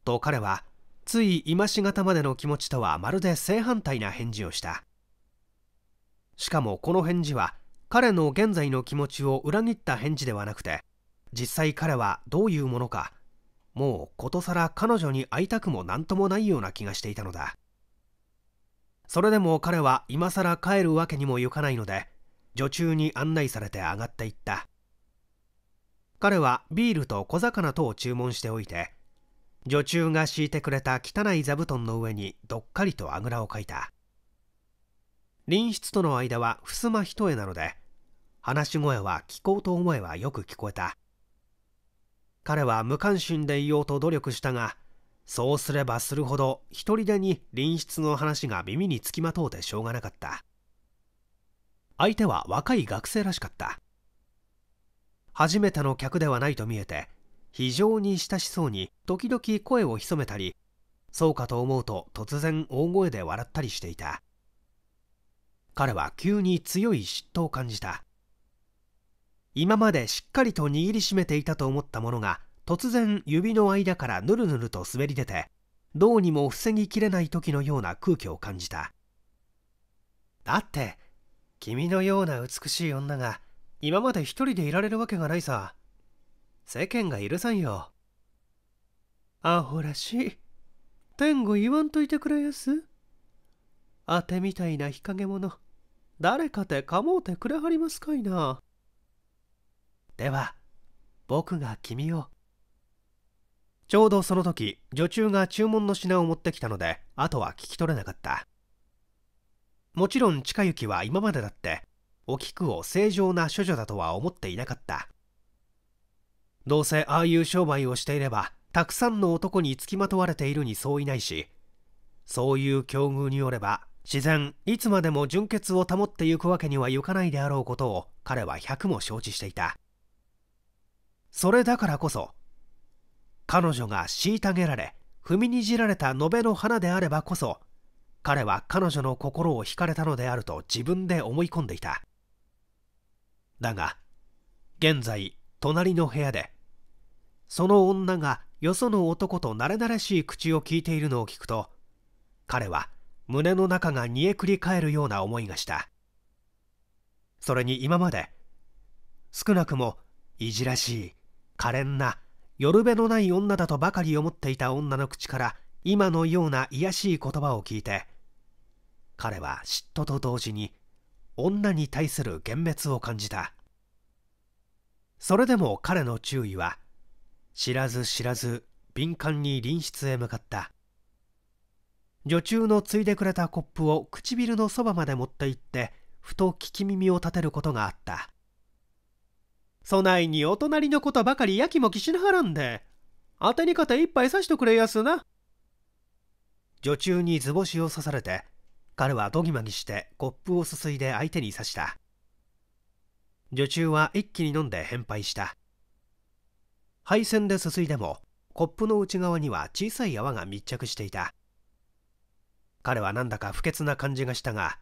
と彼はつい今しがたまでの気持ちとはまるで正反対な返事をしたしかもこの返事は彼の現在の気持ちを裏切った返事ではなくて実際彼はどういうものかもうことさら彼女に会いたくも何ともないような気がしていたのだそれでも彼は今さら帰るわけにもいかないので女中に案内されて上がっていった彼はビールと小魚とを注文しておいて女中が敷いてくれた汚い座布団の上にどっかりとあぐらをかいた隣室との間は襖一重なので話し声は聞こうと思えばよく聞こえた彼は無関心でいようと努力したがそうすればするほど一人でに隣室の話が耳につきまとうてしょうがなかった相手は若い学生らしかった初めての客ではないと見えて非常に親しそうに時々声を潜めたりそうかと思うと突然大声で笑ったりしていた彼は急に強い嫉妬を感じた今までしっかりと握りしめていたと思ったものが突然指の間からぬるぬると滑り出てどうにも防ぎきれない時のような空気を感じただって君のような美しい女が今まで一人でいられるわけがないさ世間が許さんよアホらしい天狗言わんといてくれやすあてみたいな日陰者誰かてかもうてくれはりますかいな。では、僕が君を。ちょうどその時、女中が注文の品を持ってきたので、あとは聞き取れなかった。もちろん近行は今までだって、お菊を正常な処女だとは思っていなかった。どうせああいう商売をしていれば、たくさんの男につきまとわれているに相違ないし、そういう境遇によれば自然いつまでも純潔を保ってゆくわけにはいかないであろうことを彼は百も承知していたそれだからこそ彼女が虐げられ踏みにじられた延べの花であればこそ彼は彼女の心を惹かれたのであると自分で思い込んでいただが現在隣の部屋でその女がよその男と慣れ慣れしい口を聞いているのを聞くと彼は胸の中が煮えくり返るような思いがしたそれに今まで少なくもいじらしい可憐なよるべのない女だとばかり思っていた女の口から今のような卑しい言葉を聞いて彼は嫉妬と同時に女に対する幻滅を感じたそれでも彼の注意は知らず知らず敏感に隣室へ向かった女中のついでくれたコップを唇のそばまで持って行ってふと聞き耳を立てることがあったそないにお隣のことばかりやきもきしながらんで当てにかて一杯さしてくれやすな女中に図星を刺されて彼はどぎまぎしてコップをすすいで相手に刺した女中は一気に飲んで返杯した配線ですすいでもコップの内側には小さい泡が密着していた彼はなんだか不潔な感じがしたが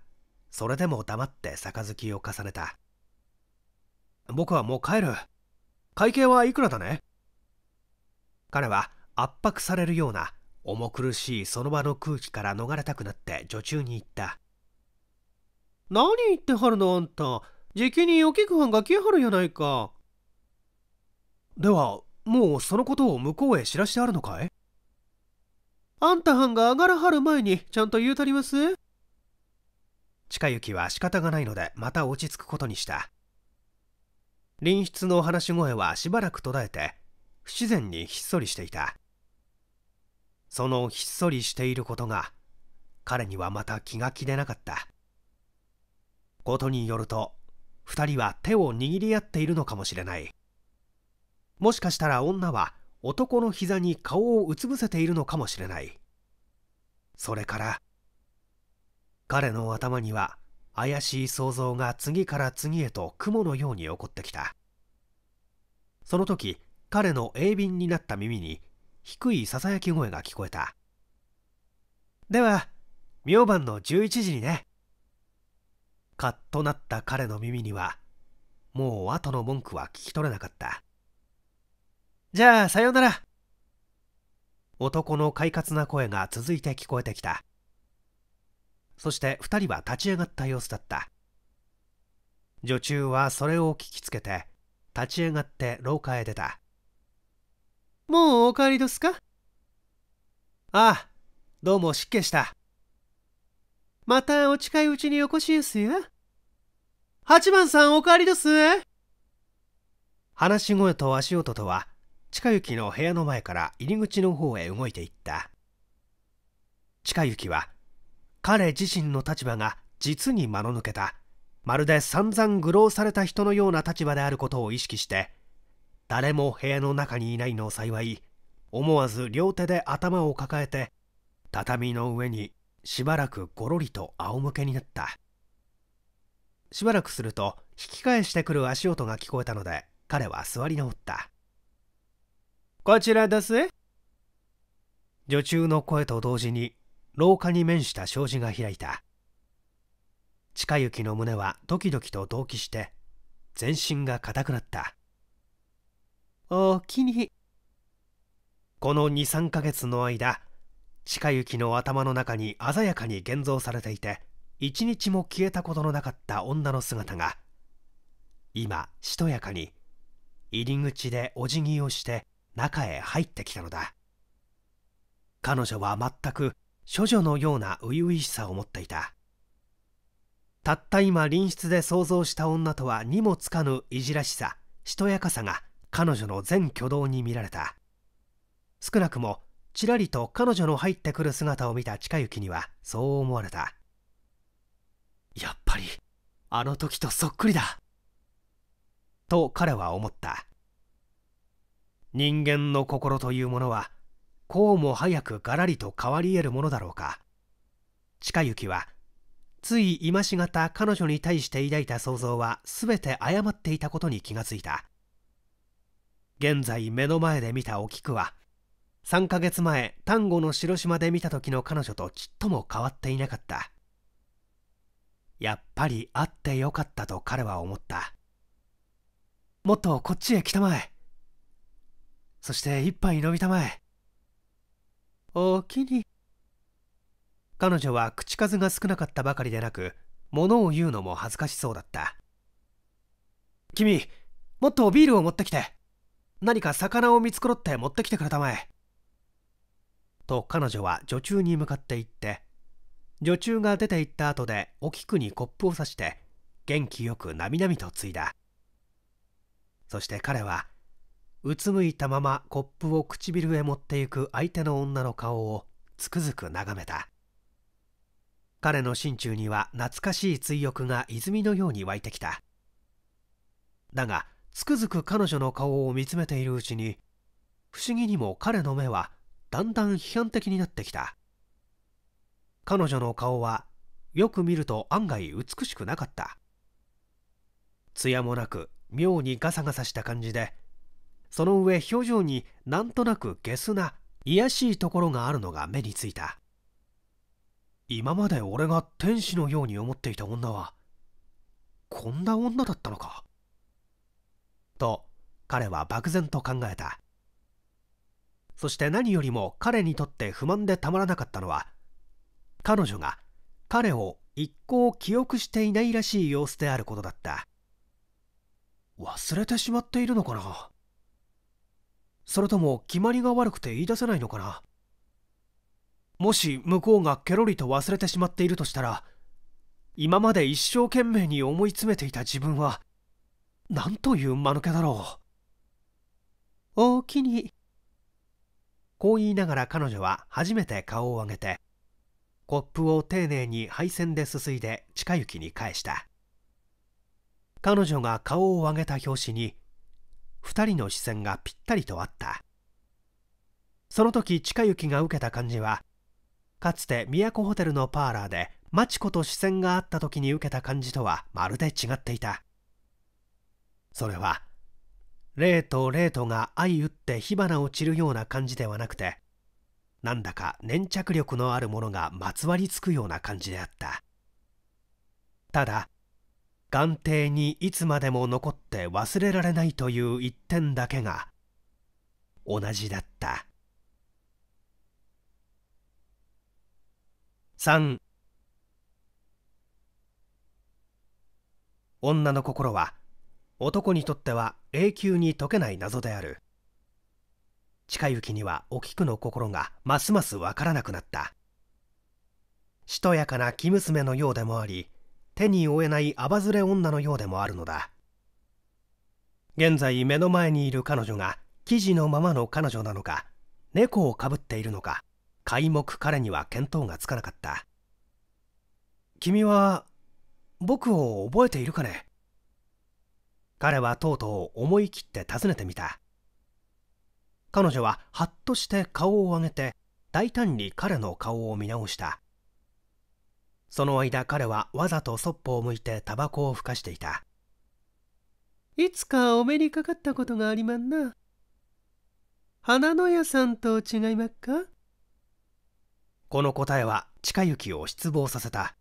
それでも黙って杯を重ねた僕はもう帰る会計はいくらだね彼は圧迫されるような重苦しいその場の空気から逃れたくなって女中に行った何言ってはるのあんたじきにお菊飯が来はるやないかではもうそのことを向こうへ知らしてあるのかいあんたはんが上がらはる前にちゃんと言うたります近行は仕方がないのでまた落ち着くことにした隣室の話し声はしばらく途絶えて不自然にひっそりしていたそのひっそりしていることが彼にはまた気が気でなかったことによると2人は手を握り合っているのかもしれないもしかしたら女は男の膝に顔をうつ伏せているのかもしれないそれから彼の頭には怪しい想像が次から次へと雲のように起こってきたその時彼の鋭敏になった耳に低いささやき声が聞こえたでは明晩の11時にねカッとなった彼の耳にはもう後の文句は聞き取れなかったじゃあさようなら男の快活な声が続いて聞こえてきたそして2人は立ち上がった様子だった女中はそれを聞きつけて立ち上がって廊下へ出たもうお帰りですかああどうも失敬したまたお近いうちにお越しですよ八番さんお帰りです話し声と足音とは近行の部屋の前から入り口の方へ動いていった近行は彼自身の立場が実に間の抜けたまるで散々愚弄された人のような立場であることを意識して誰も部屋の中にいないのを幸い思わず両手で頭を抱えて畳の上にしばらくごろりと仰向けになったしばらくすると引き返してくる足音が聞こえたので彼は座り直ったこちらです女中の声と同時に廊下に面した障子が開いた近行の胸はドキドキと同期して全身が硬くなったおおきにこの23ヶ月の間近行の頭の中に鮮やかに現像されていて一日も消えたことのなかった女の姿が今しとやかに入り口でお辞儀をして中へ入ってきたのだ彼女は全く処女のような初々しさを持っていたたった今隣室で想像した女とはにもつかぬいじらしさしとやかさが彼女の全挙動に見られた少なくもちらりと彼女の入ってくる姿を見た近行にはそう思われたやっぱりあの時とそっくりだと彼は思った人間の心というものはこうも早くがらりと変わり得るものだろうか近行はつい今しがた彼女に対して抱いた想像は全て誤っていたことに気がついた現在目の前で見たお菊は3ヶ月前丹後の城島で見た時の彼女とちっとも変わっていなかったやっぱり会ってよかったと彼は思ったもっとこっちへ来たまえそして一杯飲みたまえおおきに彼女は口数が少なかったばかりでなく物を言うのも恥ずかしそうだった君もっとビールを持ってきて何か魚を見繕って持ってきてくれたまえと彼女は女中に向かって行って女中が出て行った後でお菊にコップを刺して元気よくなみなみとついだそして彼はうつむいたままコップを唇へ持っていく相手の女の顔をつくづく眺めた彼の心中には懐かしい追憶が泉のように湧いてきただがつくづく彼女の顔を見つめているうちに不思議にも彼の目はだんだん批判的になってきた彼女の顔はよく見ると案外美しくなかった艶もなく妙にガサガサした感じでその上表情になんとなくゲスな卑しいところがあるのが目についた今まで俺が天使のように思っていた女はこんな女だったのかと彼は漠然と考えたそして何よりも彼にとって不満でたまらなかったのは彼女が彼を一向記憶していないらしい様子であることだった忘れてしまっているのかなそれとも決まりが悪くて言い出せないのかなもし向こうがケロリと忘れてしまっているとしたら今まで一生懸命に思い詰めていた自分は何という間抜けだろうおおきにこう言いながら彼女は初めて顔を上げてコップを丁寧に配線ですすいで近行に返した彼女が顔を上げた拍子に2人の視線がぴったりと合ったその時近行が受けた感じはかつて都ホテルのパーラーで町子と視線があった時に受けた感じとはまるで違っていたそれは霊と霊とが相打って火花を散るような感じではなくてなんだか粘着力のあるものがまつわりつくような感じであったただ眼底にいつまでも残って忘れられないという一点だけが同じだった3女の心は男にとっては永久に解けない謎である近いうきにはお菊の心がますますわからなくなったしとやかな生娘のようでもあり手に負えないアバズレ女のようでもあるのだ現在目の前にいる彼女が記事のままの彼女なのか猫をかぶっているのか皆目彼には見当がつかなかった君は僕を覚えているかね彼はとうとう思い切って尋ねてみた彼女ははっとして顔を上げて大胆に彼の顔を見直したその間彼はわざとそっぽを向いてタバコをふかしていたいつかお目にかかったことがありまんな花の屋さんと違いまっかこの答えは近行を失望させた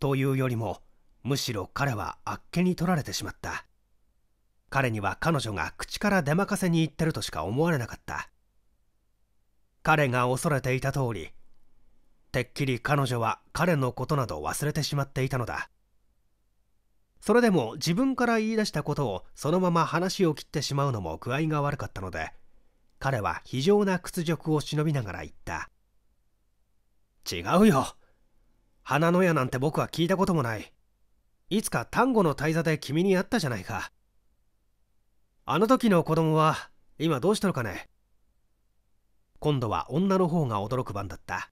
というよりもむしろ彼はあっけに取られてしまった彼には彼女が口から出任せに言ってるとしか思われなかった彼が恐れていた通りてっきり彼女は彼のことなど忘れてしまっていたのだそれでも自分から言い出したことをそのまま話を切ってしまうのも具合が悪かったので彼は非常な屈辱を忍びながら言った違うよ花の屋なんて僕は聞いたこともないいつか丹後の滞座で君に会ったじゃないかあの時の子供は今どうしとるかね今度は女の方が驚く番だった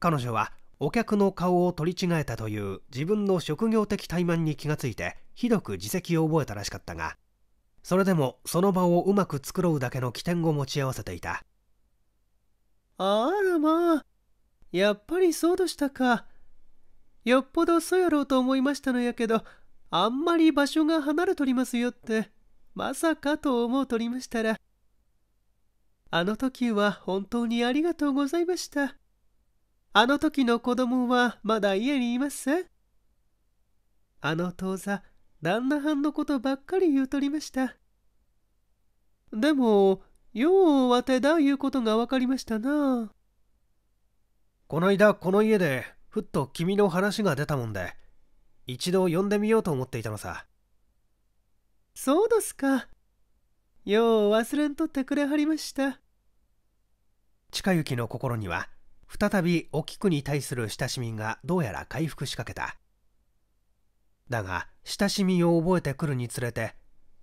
彼女はお客の顔を取り違えたという自分の職業的怠慢に気がついてひどく自責を覚えたらしかったがそれでもその場をうまく作ろうだけの起点を持ち合わせていたあらまあやっぱりそうでしたかよっぽどそうやろうと思いましたのやけどあんまり場所が離れとりますよってまさかと思うとりましたらあの時は本当にありがとうございましたあの時の子供はまだ家にいますあの当座、旦那はんのことばっかり言うとりました。でも、ようわてだいうことが分かりましたな。こないだこの家で、ふっと君の話が出たもんで、一度呼んでみようと思っていたのさ。そうですか。よう忘れんとってくれはりました。近行の心には、再びお菊に対する親しみがどうやら回復しかけただが親しみを覚えてくるにつれて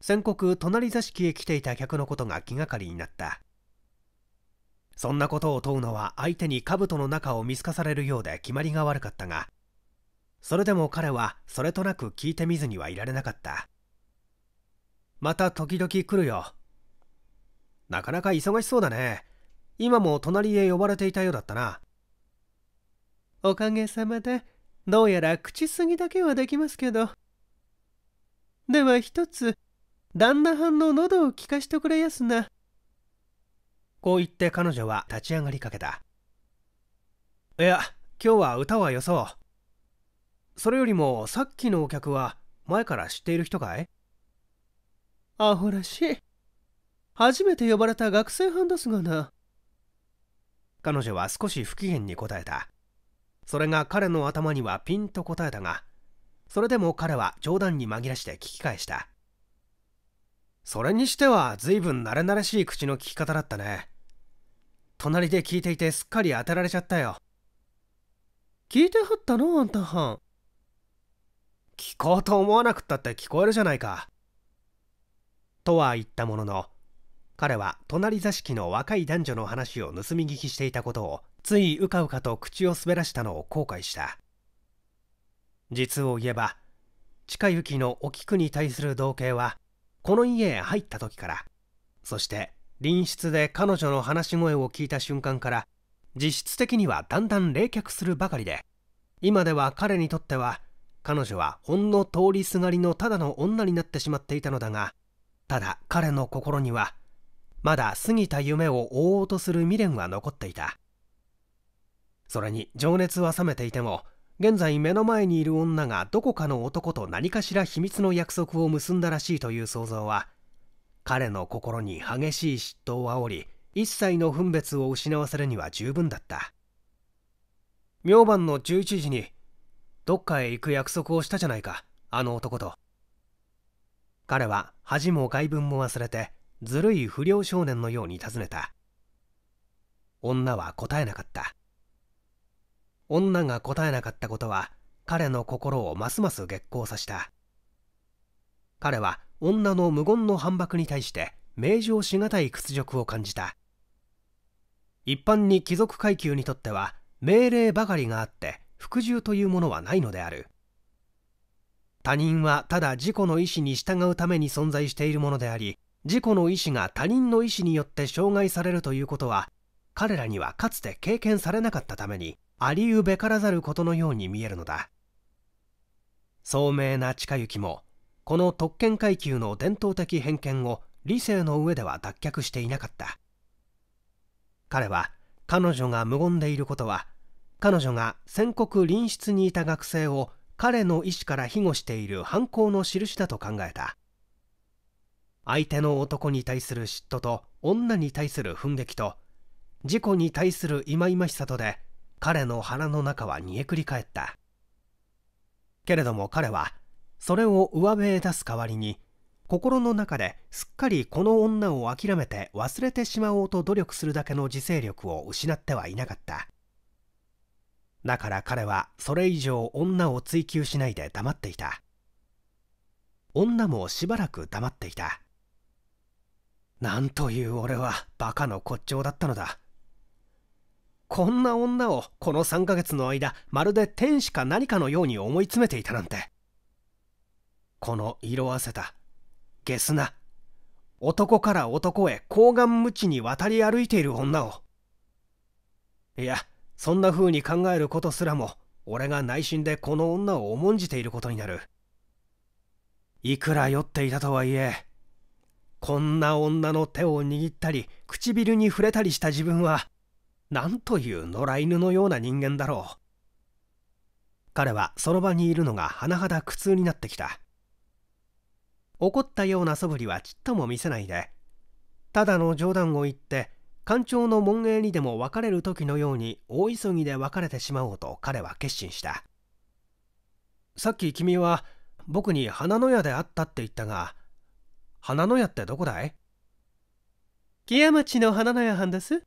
先刻隣座敷へ来ていた客のことが気がかりになったそんなことを問うのは相手に兜の中を見透かされるようで決まりが悪かったがそれでも彼はそれとなく聞いてみずにはいられなかったまた時々来るよなかなか忙しそうだね今も隣へ呼ばれていたようだったなおかげさまでどうやら口すぎだけはできますけどでは一つ旦那はんの喉を聞かしてくれやすなこう言って彼女は立ち上がりかけたいや今日は歌はよそうそれよりもさっきのお客は前から知っている人かいアホらしい初めて呼ばれた学生はんですがな彼女は少し不機嫌に答えたそれが彼の頭にはピンと答えたがそれでも彼は冗談に紛らして聞き返したそれにしては随分慣れ慣れしい口の利き方だったね隣で聞いていてすっかり当てられちゃったよ聞いてはったのあんたはん聞こうと思わなくったって聞こえるじゃないかとは言ったものの彼は隣座敷の若い男女の話を盗み聞きしていたことをついうかうかと口を滑らしたのを後悔した実を言えば近行きのお菊に対する同型はこの家へ入った時からそして隣室で彼女の話し声を聞いた瞬間から実質的にはだんだん冷却するばかりで今では彼にとっては彼女はほんの通りすがりのただの女になってしまっていたのだがただ彼の心にはまだ過ぎた夢を追おうとする未練は残っていたそれに情熱は冷めていても現在目の前にいる女がどこかの男と何かしら秘密の約束を結んだらしいという想像は彼の心に激しい嫉妬を煽り一切の分別を失わせるには十分だった明晩の11時にどっかへ行く約束をしたじゃないかあの男と彼は恥も外聞も忘れてずるい不良少年のように尋ねた女は答えなかった女が答えなかったことは彼の心をますます激高させた彼は女の無言の反駁に対して名状しがたい屈辱を感じた一般に貴族階級にとっては命令ばかりがあって服従というものはないのである他人はただ自己の意思に従うために存在しているものであり事故の意思が他人の意思によって障害されるということは彼らにはかつて経験されなかったためにありうべからざることのように見えるのだ聡明な近行もこの特権階級の伝統的偏見を理性の上では脱却していなかった彼は彼女が無言でいることは彼女が宣告隣室にいた学生を彼の意思から庇護している犯行の印だと考えた相手の男に対する嫉妬と女に対する憤激と事故に対する忌々しさとで彼の腹の中は煮えくり返ったけれども彼はそれを上辺へ出す代わりに心の中ですっかりこの女を諦めて忘れてしまおうと努力するだけの自制力を失ってはいなかっただから彼はそれ以上女を追求しないで黙っていた女もしばらく黙っていたなんという俺はバカの骨頂だったのだ。こんな女をこの3ヶ月の間、まるで天使か何かのように思い詰めていたなんて。この色あせた、ゲスな、男から男へ高顔無知に渡り歩いている女を。いや、そんな風に考えることすらも、俺が内心でこの女を重んじていることになる。いくら酔っていたとはいえ、こんな女の手を握ったり唇に触れたりした自分はなんという野良犬のような人間だろう彼はその場にいるのが甚だ苦痛になってきた怒ったような素振りはちっとも見せないでただの冗談を言って官長の門営にでも別れる時のように大急ぎで別れてしまおうと彼は決心したさっき君は僕に花の屋で会ったって言ったが花の屋ってどこだい木屋町の花の屋はんです。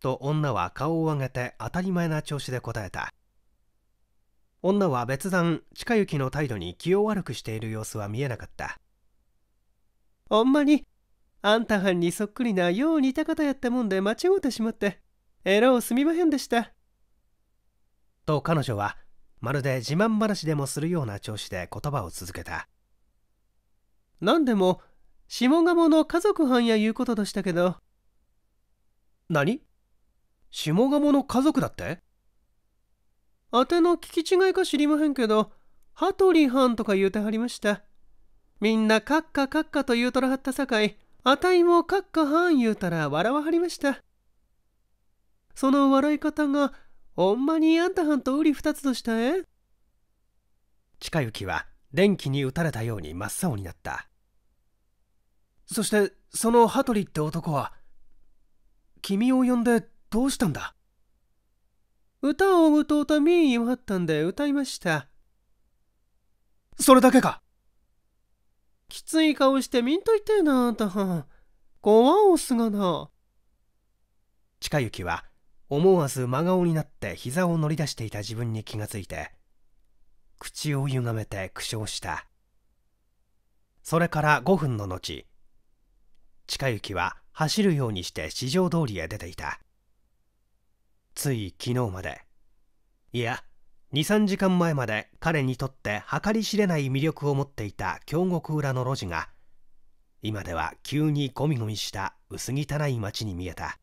と女は顔を上げて当たり前な調子で答えた。女は別段近行きの態度に気を悪くしている様子は見えなかった。ほんまにあんたはんにそっくりなよう似た方やったもんで間違うてしまってえらをすみまへんでした。と彼女はまるで自慢話でもするような調子で言葉を続けた。何でも下鴨の家族班やいうことでしたけど何下鴨の家族だってあての聞き違いか知りまへんけど羽鳥藩とか言うてはりましたみんなカッカカッカと言うとらはったさかいあたいもカッカ藩言うたら笑わはりましたその笑い方がほんまにあんたはんとうり二つとしたえ近行は電気に打たれたように真っ青になったそしてその羽鳥って男は君を呼んでどうしたんだ歌を歌うために言わったんで歌いましたそれだけかきつい顔して見んといてえなあんたわおすがな近行は思わず真顔になって膝を乗り出していた自分に気がついて口をゆがめて苦笑したそれから5分の後近行は走るようにして四条通りへ出ていたつい昨日までいや23時間前まで彼にとって計り知れない魅力を持っていた京極裏の路地が今では急にゴミゴミした薄汚い町に見えた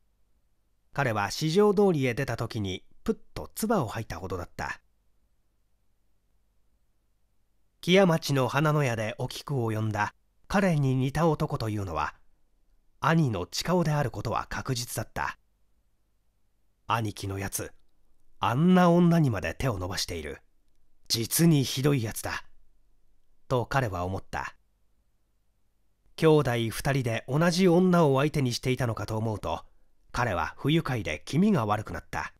彼は四条通りへ出た時にぷっと唾を吐いたほどだった木屋町の花の屋でお菊を呼んだ彼に似た男というのは兄の近尾であることは確実だった兄貴のやつあんな女にまで手を伸ばしている実にひどいやつだと彼は思った兄弟2人で同じ女を相手にしていたのかと思うと彼は不愉快で気味が悪くなった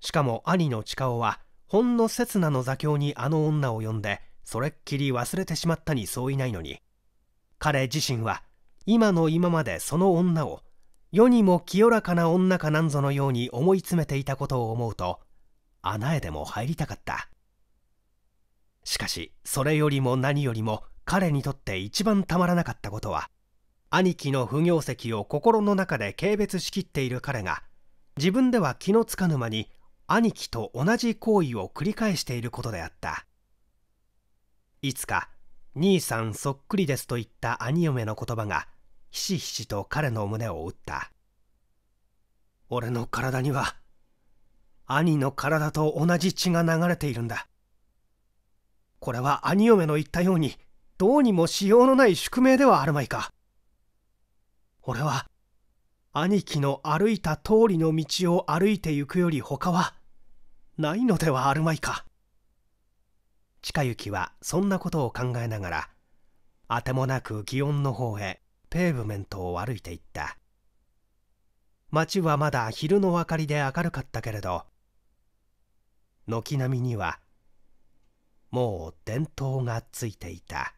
しかも兄の近尾はほんの刹那の座興にあの女を呼んでそれっきり忘れてしまったにそういないのに彼自身は今の今までその女を世にも清らかな女かなんぞのように思い詰めていたことを思うと穴へでも入りたかったしかしそれよりも何よりも彼にとって一番たまらなかったことは兄貴の不行跡を心の中で軽蔑しきっている彼が自分では気のつかぬ間に兄貴と同じ行為を繰り返していることであったいつか「兄さんそっくりです」と言った兄嫁の言葉がひしひしと彼の胸を打った俺の体には兄の体と同じ血が流れているんだこれは兄嫁の言ったようにどうにもしようのない宿命ではあるまいか俺は兄貴の歩いた通りの道を歩いてゆくより他はないのではあるまいか近行はそんなことを考えながらあてもなく祇園の方へペーブメントを歩いていった街はまだ昼の明かりで明るかったけれど軒並みにはもう伝統がついていた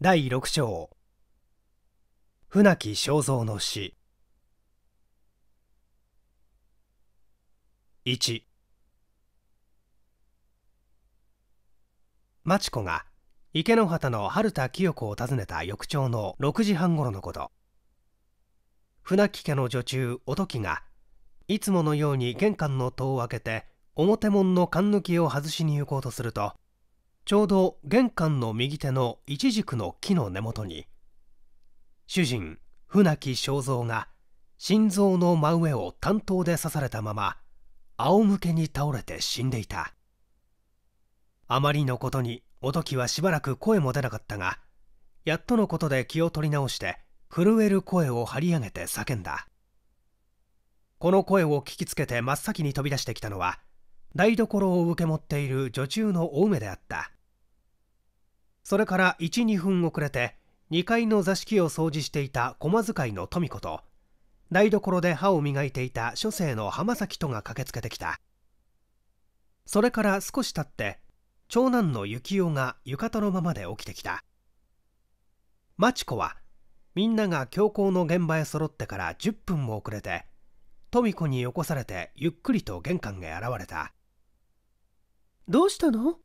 第6章船木正蔵の詩1町子が池の畑の春田清子を訪ねた翌朝の6時半頃のこと船木家の女中おときがいつものように玄関の戸を開けて表門の勘抜きを外しに行こうとするとちょうど玄関の右手の一軸の木の根元に主人船木正蔵が心臓の真上を担当で刺されたまま仰向けに倒れて死んでいたあまりのことにおときはしばらく声も出なかったがやっとのことで気を取り直して震える声を張り上げて叫んだこの声を聞きつけて真っ先に飛び出してきたのは台所を受け持っている女中の青梅であったそれから12分遅れて2階の座敷を掃除していた駒使いの富子と台所で歯を磨いていた書生の浜崎とが駆けつけてきたそれから少し経って長男の幸男が浴衣のままで起きてきた町子はみんなが教皇の現場へ揃ってから10分も遅れて富子に起こされてゆっくりと玄関へ現れたどうしたの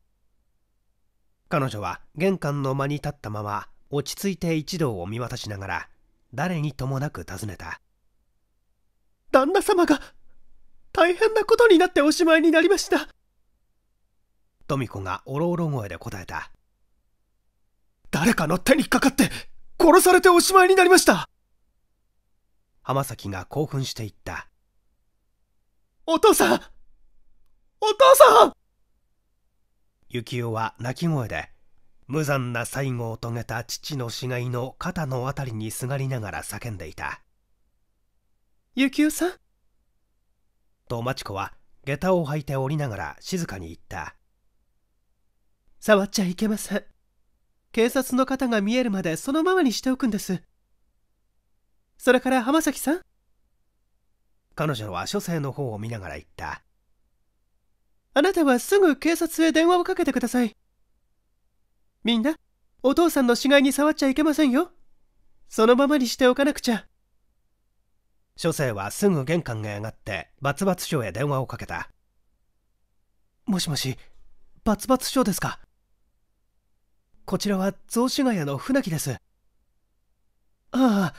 彼女は玄関の間に立ったまま落ち着いて一同を見渡しながら誰にともなく尋ねた旦那様が大変なことになっておしまいになりました富子がおろおろ声で答えた誰かの手にかかって殺されておしまいになりました浜崎が興奮していったお父さんお父さん幸男は泣き声で無残な最後を遂げた父の死骸の肩の辺りにすがりながら叫んでいた「幸雄さん?」と町子は下駄を履いておりながら静かに言った「触っちゃいけません警察の方が見えるまでそのままにしておくんですそれから浜崎さん?」彼女は書生の方を見ながら言った「あなたはすぐ警察へ電話をかけてください」みんな、お父さんの死骸に触っちゃいけませんよ。そのままにしておかなくちゃ。書生はすぐ玄関へ上がって、バツバツ署へ電話をかけた。もしもし、バツバツ署ですかこちらは雑司ヶ谷の船木です。ああ、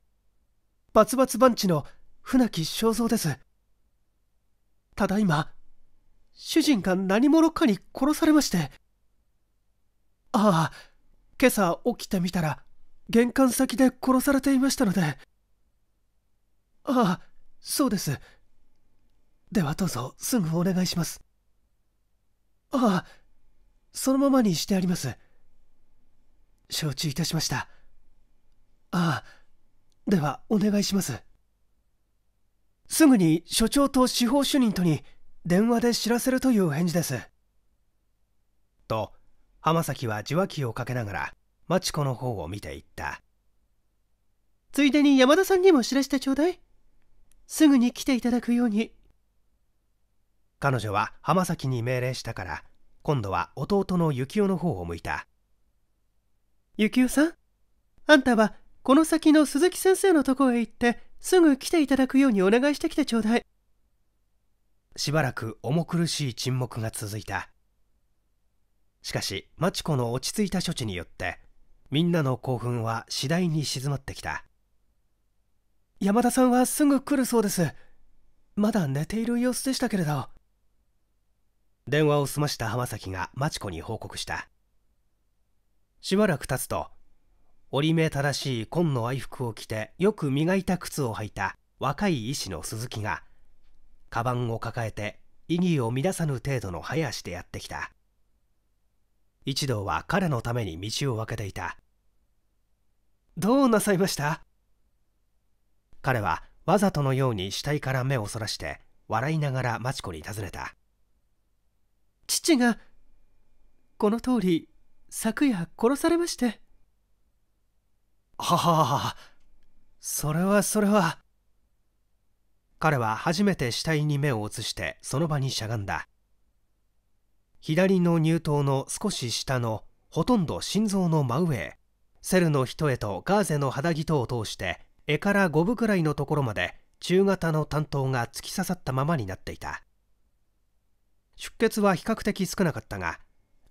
バツバツ番地の船木正蔵です。ただいま、主人が何者かに殺されまして、ああ今朝起きてみたら玄関先で殺されていましたのでああそうですではどうぞすぐお願いしますああそのままにしてあります承知いたしましたああではお願いしますすぐに所長と司法主任とに電話で知らせるという返事ですと浜崎は受話器をかけながらマチ子の方を見ていったついでに山田さんにも知らせてちょうだいすぐに来ていただくように彼女は浜崎に命令したから今度は弟の幸男の方を向いた幸男さんあんたはこの先の鈴木先生のとこへ行ってすぐ来ていただくようにお願いしてきてちょうだいしばらく重苦しい沈黙が続いたしかし町子の落ち着いた処置によってみんなの興奮は次第に静まってきた山田さんはすぐ来るそうですまだ寝ている様子でしたけれど電話を済ました浜崎が知子に報告したしばらく経つと折り目正しい紺の愛服を着てよく磨いた靴を履いた若い医師の鈴木がカバンを抱えて意義を乱さぬ程度の早足でやってきた一同は彼のために道を分けていたどうなさいました彼はわざとのように死体から目をそらして笑いながら町子に尋ねた父がこの通り昨夜殺されましてはははそれはそれは彼は初めて死体に目を移してその場にしゃがんだ左の乳頭の少し下のほとんど心臓の真上セルの人へとガーゼの肌着等を通して絵から5分くらいのところまで中型の担当が突き刺さったままになっていた出血は比較的少なかったが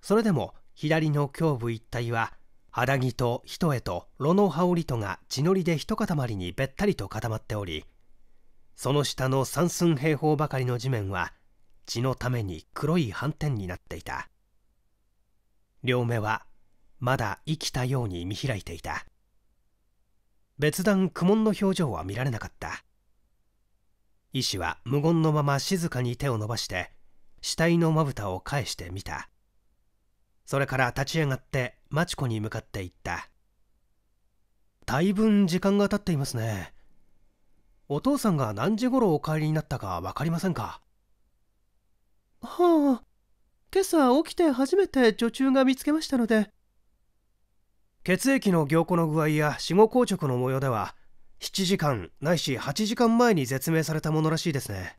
それでも左の胸部一帯は肌着と人へと炉の羽織とが血のりで一塊にべったりと固まっておりその下の三寸平方ばかりの地面は血のために黒い斑点になっていた両目はまだ生きたように見開いていた別段苦悶の表情は見られなかった医師は無言のまま静かに手を伸ばして死体のまぶたを返してみたそれから立ち上がってマチ子に向かっていった大分時間が経っていますねお父さんが何時頃お帰りになったか分かりませんかはあ今朝起きて初めて女中が見つけましたので血液の凝固の具合や死後硬直の模様では7時間ないし8時間前に絶命されたものらしいですね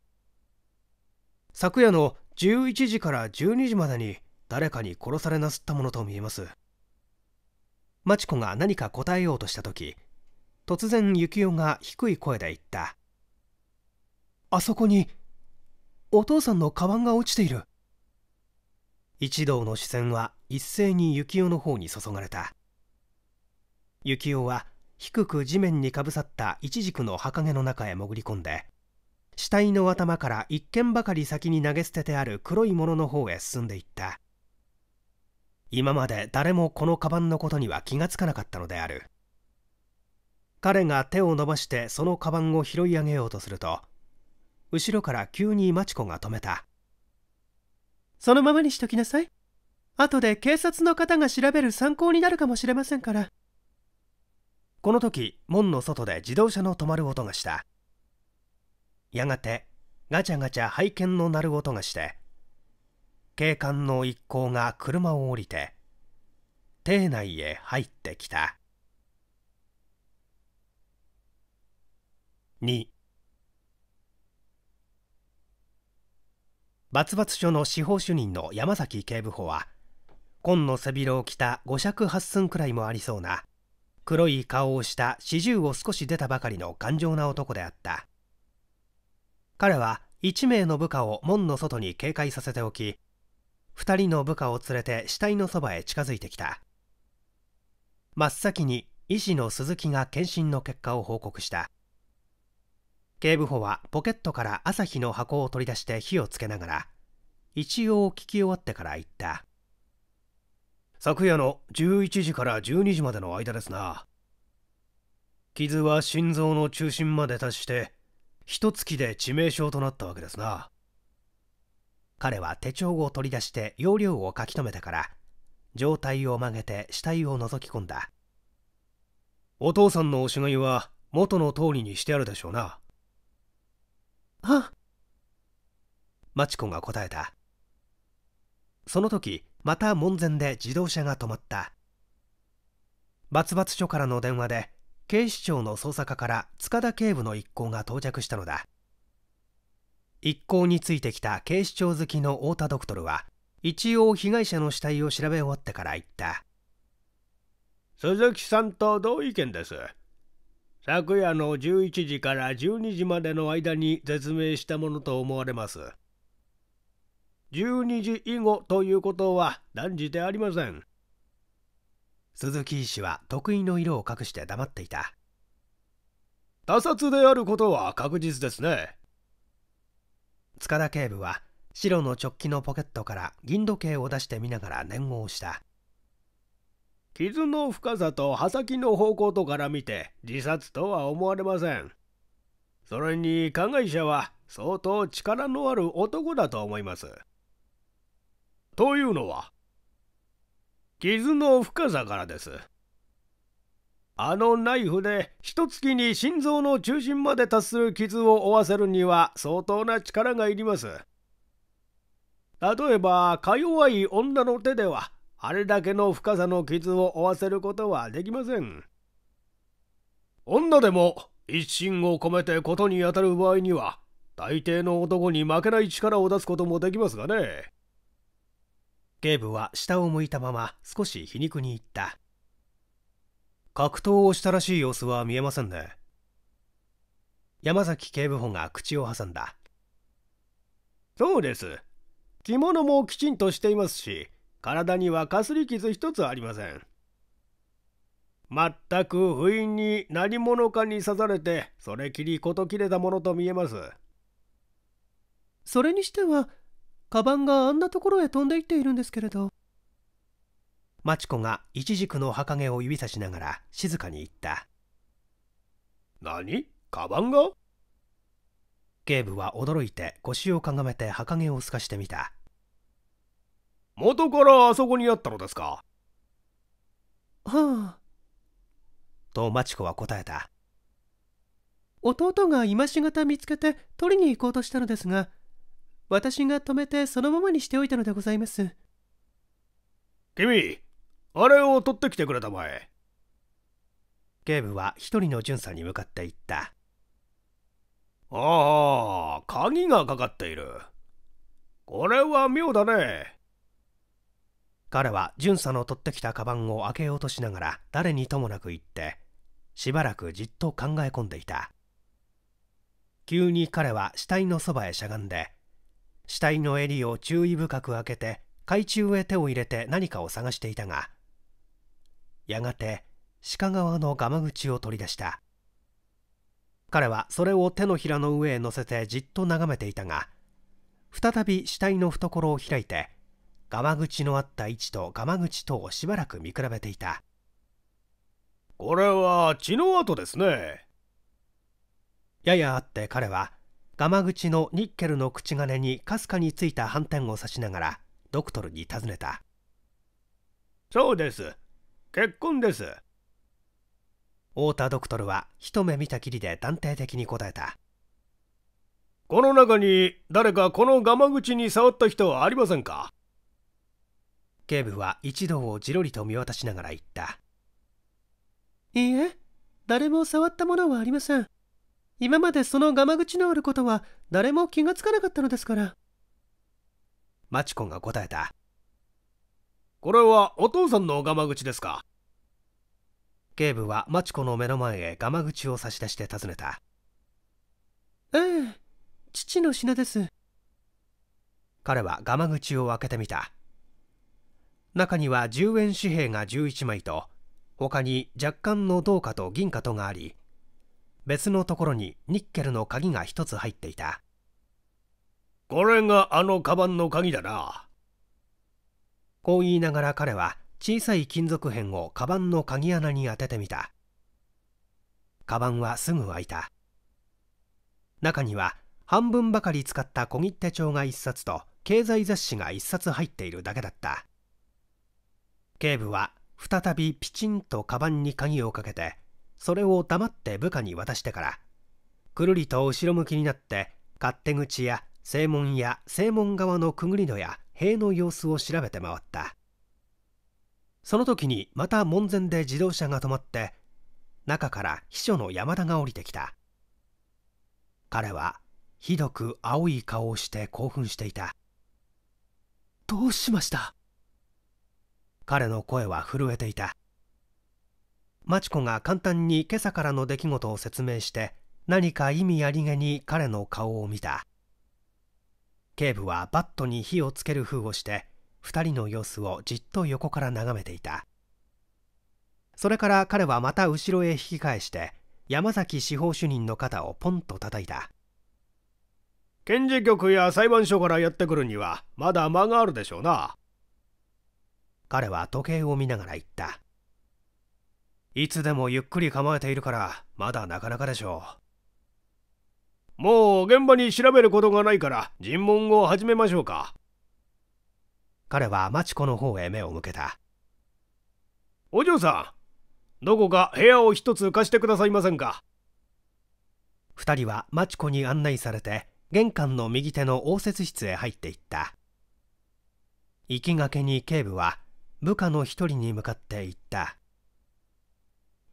昨夜の11時から12時までに誰かに殺されなすったものと見えますマチコが何か答えようとした時突然幸男が低い声で言った「あそこにお父さんのカバンが落ちている一同の視線は一斉に幸男の方に注がれた幸男は低く地面にかぶさったイチジクの墓穴の中へ潜り込んで死体の頭から一軒ばかり先に投げ捨ててある黒いものの方へ進んでいった今まで誰もこのカバンのことには気がつかなかったのである彼が手を伸ばしてそのカバンを拾い上げようとすると後ろから急にマチコが止めたそのままにしときなさい後で警察の方が調べる参考になるかもしれませんからこの時門の外で自動車の止まる音がしたやがてガチャガチャ拝見の鳴る音がして警官の一行が車を降りて邸内へ入ってきた2罰罰署の司法主任の山崎警部補は紺の背広を着た五尺八寸くらいもありそうな黒い顔をした四十を少し出たばかりの頑丈な男であった彼は1名の部下を門の外に警戒させておき2人の部下を連れて死体のそばへ近づいてきた真っ先に医師の鈴木が検診の結果を報告した警部補はポケットから朝日の箱を取り出して火をつけながら一応聞き終わってから言った昨夜の11時から12時までの間ですな傷は心臓の中心まで達して一月で致命傷となったわけですな彼は手帳を取り出して容量を書き留めてから上体を曲げて死体を覗き込んだお父さんのおしがいは元の通りにしてあるでしょうなはマチ子が答えたその時また門前で自動車が止まったバツバツ署からの電話で警視庁の捜査課から塚田警部の一行が到着したのだ一行についてきた警視庁好きの太田ドクトルは一応被害者の死体を調べ終わってから言った鈴木さんと同意見です昨夜の11時から12時までの間に絶命したものと思われます12時以後ということは断じてありません鈴木医師は得意の色を隠して黙っていた他殺であることは確実ですね塚田警部は白の直帰のポケットから銀時計を出してみながら念を押した傷の深さと刃先の方向とから見て自殺とは思われませんそれに加害者は相当力のある男だと思いますというのは傷の深さからですあのナイフで一月に心臓の中心まで達する傷を負わせるには相当な力がいります例えばか弱い女の手ではあれだけの深さの傷を負わせることはできません女でも一心を込めてことに当たる場合には大抵の男に負けない力を出すこともできますがね警部は下を向いたまま少し皮肉に言った格闘をしたらしい様子は見えませんね山崎警部補が口を挟んだそうです着物もきちんとしていますし体にはかすり傷一つありません。全く不意に何者かに刺されて、それきり事切れたものと見えます。それにしては、カバンがあんなところへ飛んでいっているんですけれど。マチコがイチジクの墓影を指さしながら静かに言った。何カバンが警部は驚いて腰をかがめて墓影を透かしてみた。元からあそこにあったのですかはあとチ子は答えた弟が今しがた見つけて取りに行こうとしたのですが私が止めてそのままにしておいたのでございます君あれを取ってきてくれたまえ警部は一人の巡査に向かっていったああ鍵がかかっているこれは妙だね彼は巡査の取ってきたカバンを開けようとしながら誰にともなく言ってしばらくじっと考え込んでいた急に彼は死体のそばへしゃがんで死体の襟を注意深く開けて海中へ手を入れて何かを探していたがやがて鹿側のガマ口を取り出した彼はそれを手のひらの上へ乗せてじっと眺めていたが再び死体の懐を開いてがま口のあった位置とがま口とをしばらく見比べていたこれは血の跡ですねややあって彼はがま口のニッケルの口金にかすかについた斑点を指しながらドクトルに尋ねたそうです結婚です太田ドクトルは一目見たきりで断定的に答えたこの中に誰かこのがま口に触った人はありませんか警部は一同をじろりと見渡しながら言った。いいえ、誰も触ったものはありません。今までそのがま口のあることは誰も気がつかなかったのですから。マチコが答えた。これはお父さんのがま口ですか警部はマチコの目の前へがま口を差し出して尋ねた。ええ、父の品です。彼はがま口を開けてみた。中には10円紙幣が11枚と他に若干の銅貨と銀貨とがあり別のところにニッケルの鍵が1つ入っていたこれがあのカバンの鍵だなこう言いながら彼は小さい金属片をカバンの鍵穴に当ててみたカバンはすぐ開いた中には半分ばかり使った小切手帳が1冊と経済雑誌が1冊入っているだけだった警部は再びピチンとカバンに鍵をかけてそれを黙って部下に渡してからくるりと後ろ向きになって勝手口や正門や正門側のくぐり戸や塀の様子を調べて回ったその時にまた門前で自動車が止まって中から秘書の山田が降りてきた彼はひどく青い顔をして興奮していたどうしました彼の声は震えていたマチが簡単に今朝からの出来事を説明して何か意味ありげに彼の顔を見た警部はバットに火をつける風をして2人の様子をじっと横から眺めていたそれから彼はまた後ろへ引き返して山崎司法主任の肩をポンと叩いた検事局や裁判所からやってくるにはまだ間があるでしょうな彼は時計を見ながら言った。いつでもゆっくり構えているから、まだなかなかでしょう。もう現場に調べることがないから、尋問を始めましょうか。彼はマチコの方へ目を向けた。お嬢さん、どこか部屋を一つ貸してくださいませんか。二人はマチコに案内されて、玄関の右手の応接室へ入っていった。行きがけに警部は部下の一人に向かって言った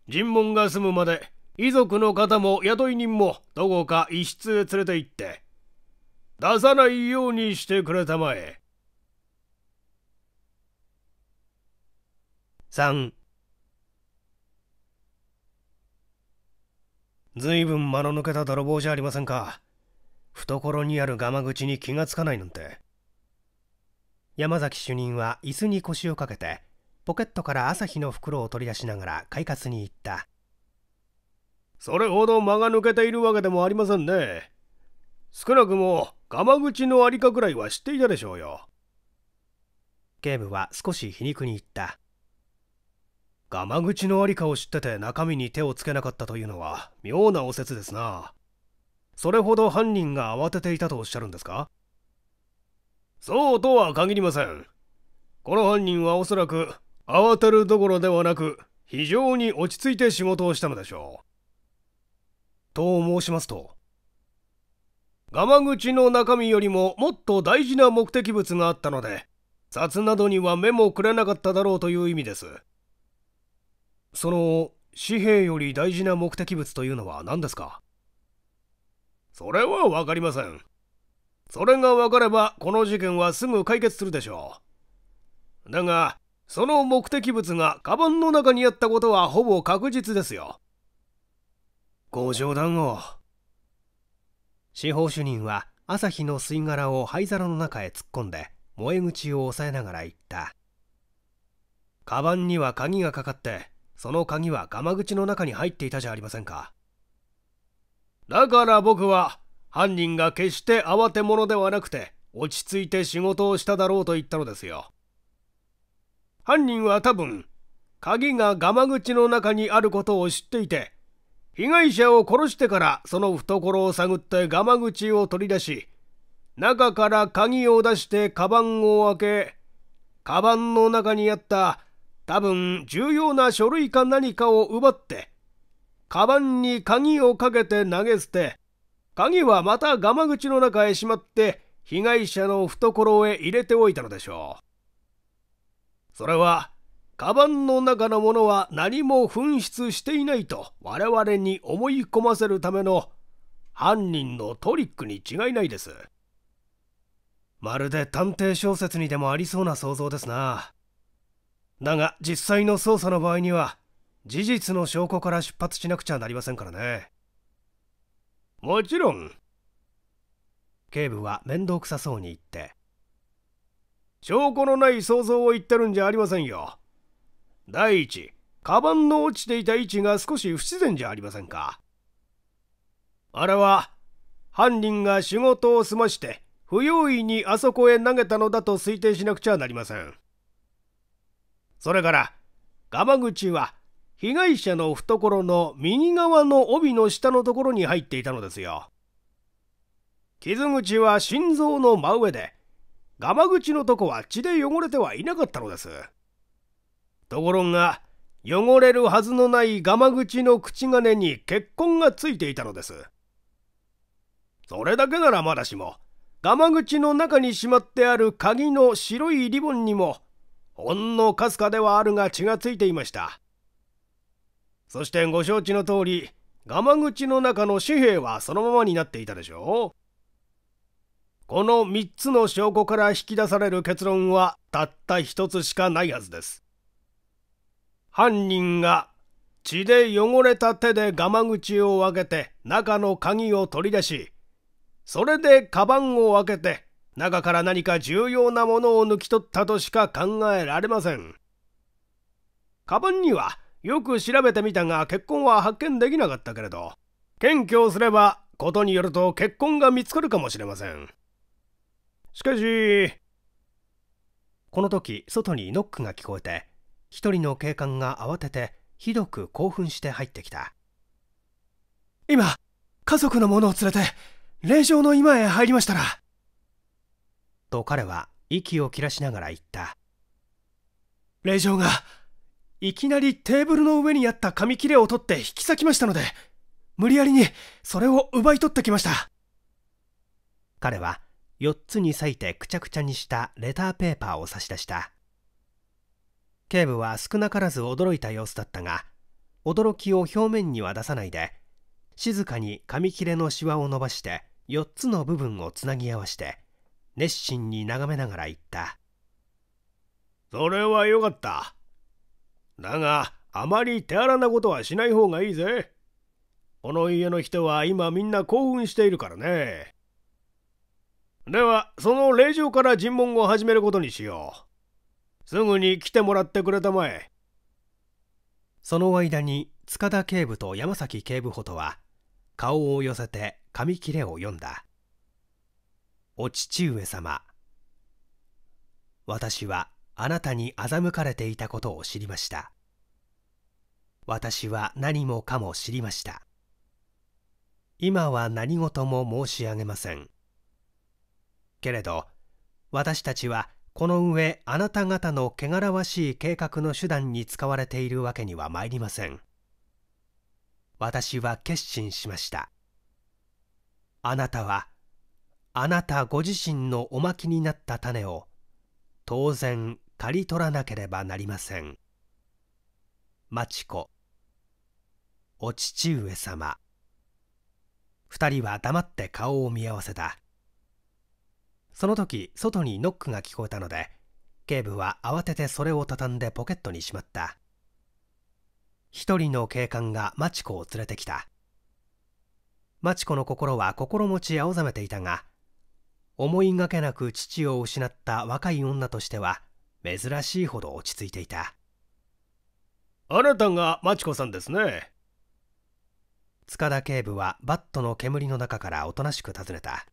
尋問が済むまで遺族の方も雇い人もどこか一室へ連れて行って出さないようにしてくれたまえ3ずいぶん間の抜けた泥棒じゃありませんか懐にあるガマ口に気がつかないなんて山崎主任は椅子に腰をかけてポケットから朝日の袋を取り出しながら快活に言ったそれほど間が抜けているわけでもありませんね少なくもガマ口のありかくらいは知っていたでしょうよ警部は少し皮肉に言ったガマ口のありかを知ってて中身に手をつけなかったというのは妙なお説ですなそれほど犯人が慌てていたとおっしゃるんですかそうとは限りません。この犯人はおそらく慌てるどころではなく非常に落ち着いて仕事をしたのでしょう。と申しますとガマ口の中身よりももっと大事な目的物があったので札などには目もくれなかっただろうという意味です。その紙幣より大事な目的物というのは何ですかそれは分かりません。それが分かればこの事件はすぐ解決するでしょうだがその目的物がカバンの中にあったことはほぼ確実ですよご冗談を司法主任は朝日の吸い殻を灰皿の中へ突っ込んで燃え口を押さえながら言ったカバンには鍵がかかってその鍵はガマ口の中に入っていたじゃありませんかだから僕は犯人が決して慌て者ではなくて落ち着いて仕事をしただろうと言ったのですよ犯人は多分鍵がガマ口の中にあることを知っていて被害者を殺してからその懐を探ってガマ口を取り出し中から鍵を出してカバンを開けカバンの中にあった多分重要な書類か何かを奪ってカバンに鍵をかけて投げ捨て鍵はまたガマ口の中へしまって被害者の懐へ入れておいたのでしょうそれはカバンの中のものは何も紛失していないと我々に思い込ませるための犯人のトリックに違いないですまるで探偵小説にでもありそうな想像ですなだが実際の捜査の場合には事実の証拠から出発しなくちゃなりませんからねもちろん警部は面倒くさそうに言って証拠のない想像を言ってるんじゃありませんよ第一カバンの落ちていた位置が少し不自然じゃありませんかあれは犯人が仕事を済まして不用意にあそこへ投げたのだと推定しなくちゃなりませんそれから、ガマ口は被害者の懐の右側の帯の下のところに入っていたのですよ。傷口は心臓の真上で、ガマ口のとこは血で汚れてはいなかったのです。ところが、汚れるはずのないガマ口の口金に血痕がついていたのです。それだけならまだしも、ガマ口の中にしまってある鍵の白いリボンにも、ほんのかすかではあるが血がついていました。そしてご承知の通り、ガマ口の中の紙幣はそのままになっていたでしょうこの3つの証拠から引き出される結論はたった1つしかないはずです。犯人が血で汚れた手でガマ口を開けて中の鍵を取り出し、それでカバンを開けて中から何か重要なものを抜き取ったとしか考えられません。カバンにはよく調べてみたが結婚は発見できなかったけれど検挙すればことによると結婚が見つかるかもしれませんしかしこの時外にノックが聞こえて一人の警官が慌ててひどく興奮して入ってきた今家族の者を連れて霊場の今へ入りましたらと彼は息を切らしながら言った霊場がいきなりテーブルの上にあった紙切れを取って引き裂きましたので、無理やりにそれを奪い取ってきました。彼は4つに裂いてくちゃくちゃにしたレターペーパーを差し出した。警部は少なからず驚いた様子だったが、驚きを表面には出さないで、静かに紙切れのしわを伸ばして4つの部分をつなぎ合わして、熱心に眺めながら言った。それはよかった。だが、あまり手荒なことはしない方がいいぜ。この家の人は今みんな興奮しているからね。では、その令状から尋問を始めることにしよう。すぐに来てもらってくれたまえ。その間に、塚田警部と山崎警部補とは、顔を寄せて紙切れを読んだ。お父上様、私はあなたに欺かれていたことを知りました私は何もかも知りました今は何事も申し上げませんけれど私たちはこの上あなた方の汚らわしい計画の手段に使われているわけには参りません私は決心しましたあなたはあなたご自身のおまきになった種を当然刈り取らなければなりません町子お父上様二人は黙って顔を見合わせたその時外にノックが聞こえたので警部は慌ててそれを畳んでポケットにしまった一人の警官が町子を連れてきた町子の心は心持ち青ざめていたが思いがけなく父を失った若い女としては珍しいほど落ち着いていたあなたがマチコさんですね塚田警部はバットの煙の中からおとなしく尋ねた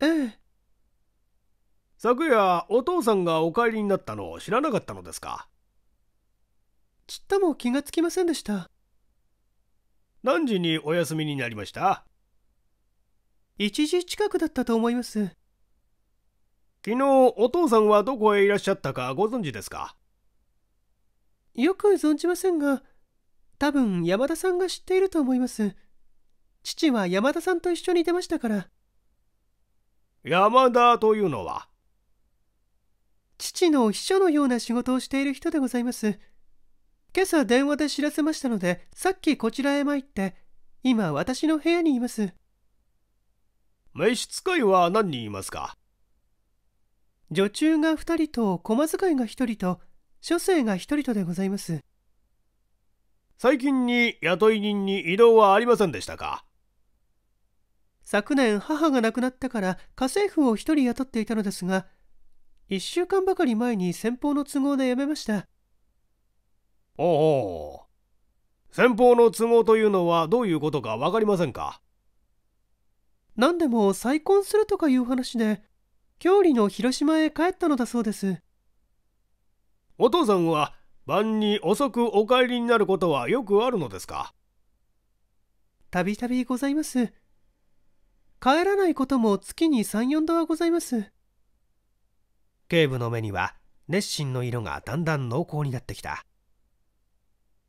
ええ昨夜お父さんがお帰りになったのを知らなかったのですかちっとも気がつきませんでした何時にお休みになりました1時近くだったと思います昨日お父さんはどこへいらっしゃったかご存知ですかよく存じませんが多分山田さんが知っていると思います父は山田さんと一緒に出ましたから山田というのは父の秘書のような仕事をしている人でございます今朝電話で知らせましたのでさっきこちらへ参って今私の部屋にいます召使いは何人いますか女中が2人と駒使いが1人と書生が1人とでございます最近に雇い人に異動はありませんでしたか昨年母が亡くなったから家政婦を1人雇っていたのですが1週間ばかり前に先方の都合で辞めましたおお先方の都合というのはどういうことか分かりませんか何でも再婚するとかいう話で郷里の広島へ帰ったのだそうですお父さんは晩に遅くお帰りになることはよくあるのですかたびたびございます帰らないことも月に34度はございます警部の目には熱心の色がだんだん濃厚になってきた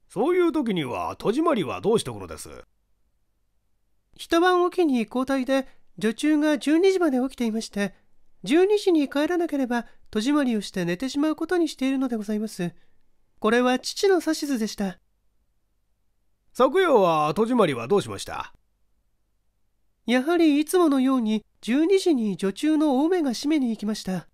そういう時には戸締まりはどうしておくのです一晩おきに交代で女中が12時まで起きていまして12時に帰らなければ戸締まりをして寝てしまうことにしているのでございます。これは父の指図でした。昨夜は戸締まりはどうしましたやはりいつものように12時に女中の青梅が締めに行きました。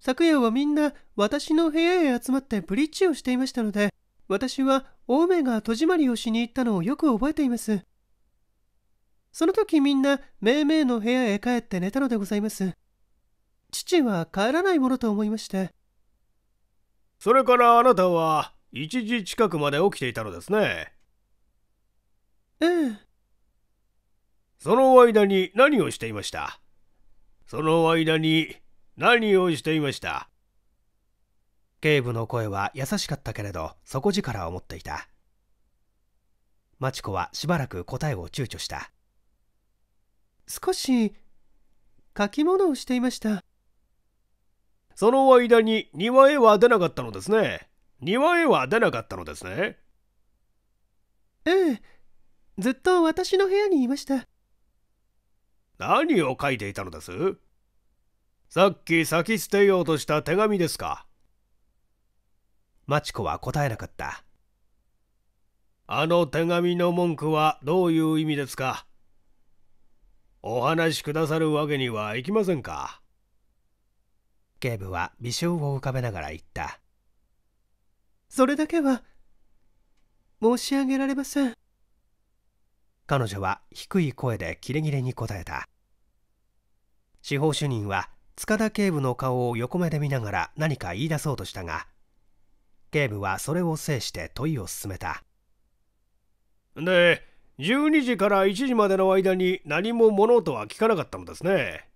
昨夜はみんな私の部屋へ集まってブリッジをしていましたので、私は青梅が戸締まりをしに行ったのをよく覚えています。その時みんな、めいめいの部屋へ帰って寝たのでございます。父は帰らないものと思いましてそれからあなたは1時近くまで起きていたのですねええその間に何をしていましたその間に何をしていました警部の声は優しかったけれど底力を持っていた町子はしばらく答えを躊躇した少し書き物をしていましたその間に庭へは出なかったのですね。庭へは出なかったのですね。ええ。ずっと私の部屋にいました。何を書いていたのですさっき先捨てようとした手紙ですか。マチコは答えなかった。あの手紙の文句はどういう意味ですかお話しくださるわけにはいきませんか警部は微笑を浮かべながら言った。それだけは申し上げられません。彼女は低い声でキレキレに答えた。司法主任は塚田警部の顔を横目で見ながら何か言い出そうとしたが、警部はそれを制して問いを進めた。で、12時から1時までの間に何も物音は聞かなかったのですね。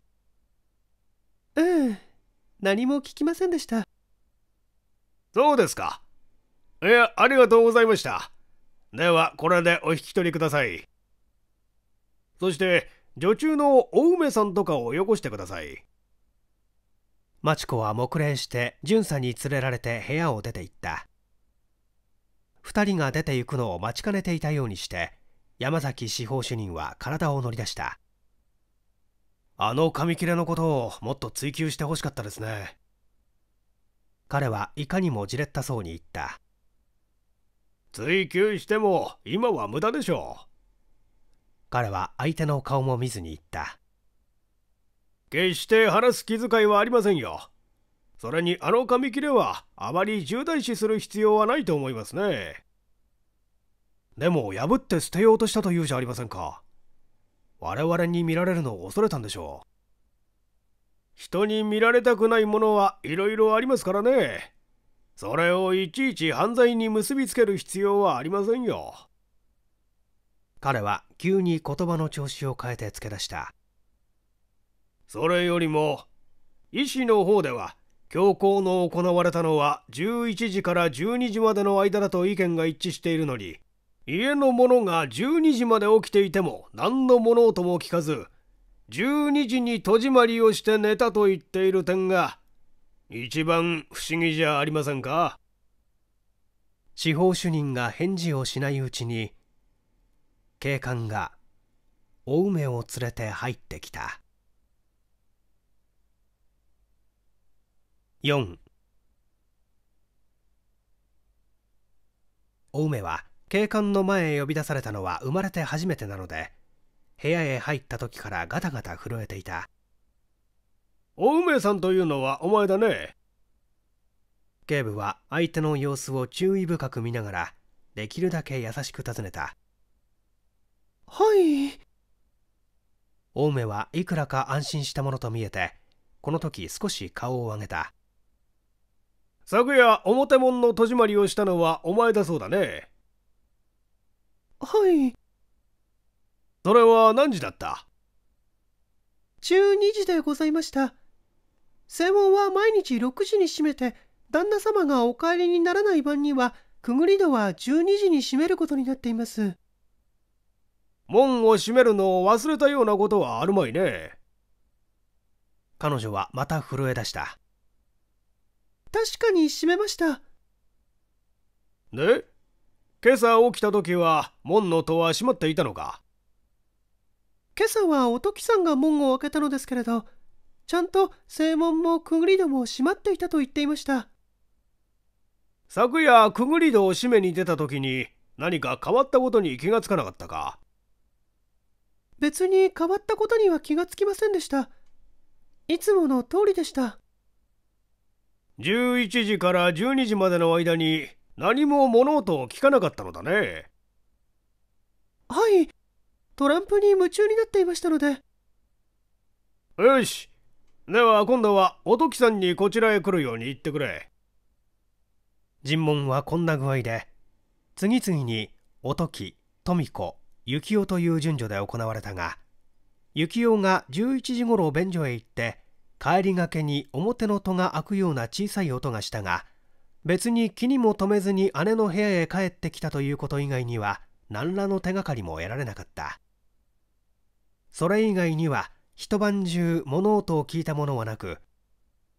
ええ。何も聞きませんでしたそうですかいやありがとうございましたではこれでお引き取りくださいそして女中のお梅さんとかをよこしてください町子は黙礼して巡査に連れられて部屋を出て行った2人が出て行くのを待ちかねていたようにして山崎司法主任は体を乗り出したあの紙切れのことをもっと追求してほしかったですね彼はいかにもじれったそうに言った追求しても今は無駄でしょう彼は相手の顔も見ずに言った決して話す気遣いはありませんよそれにあの紙切れはあまり重大視する必要はないと思いますねでも破って捨てようとしたというじゃありませんか我々に見られるのを恐れたんでしょう人に見られたくないものはいろいろありますからねそれをいちいち犯罪に結びつける必要はありませんよ彼は急に言葉の調子を変えて付け出したそれよりも医師の方では強行の行われたのは11時から12時までの間だと意見が一致しているのに家の者が12時まで起きていても何の物音も聞かず12時に戸締まりをして寝たと言っている点が一番不思議じゃありませんか司法主任が返事をしないうちに警官がお梅を連れて入ってきた4お梅は「警官の前へ呼び出されたのは生まれて初めてなので部屋へ入った時からガタガタ震えていたお梅さんというのはお前だね警部は相手の様子を注意深く見ながらできるだけ優しく尋ねたはい青梅はいくらか安心したものと見えてこの時少し顔を上げた昨夜表門の戸締まりをしたのはお前だそうだねはいそれは何時だった12時でございました正門は毎日6時に閉めて旦那様がお帰りにならない晩にはくぐり戸は12時に閉めることになっています門を閉めるのを忘れたようなことはあるまいね彼女はまた震え出した確かに閉めましたで今朝起きた時は門の戸は閉まっていたのか今朝はおときさんが門を開けたのですけれどちゃんと正門もくぐり戸も閉まっていたと言っていました昨夜くぐり戸を閉めに出た時に何か変わったことに気がつかなかったか別に変わったことには気がつきませんでしたいつもの通りでした11時から12時までの間に何も物音を聞かなかったのだねはいトランプに夢中になっていましたのでよしでは今度はおときさんにこちらへ来るように言ってくれ尋問はこんな具合で次々におとき富子幸男という順序で行われたが幸男が11時ごろ便所へ行って帰りがけに表の戸が開くような小さい音がしたが別に気にも留めずに姉の部屋へ帰ってきたということ以外には何らの手がかりも得られなかったそれ以外には一晩中物音を聞いたものはなく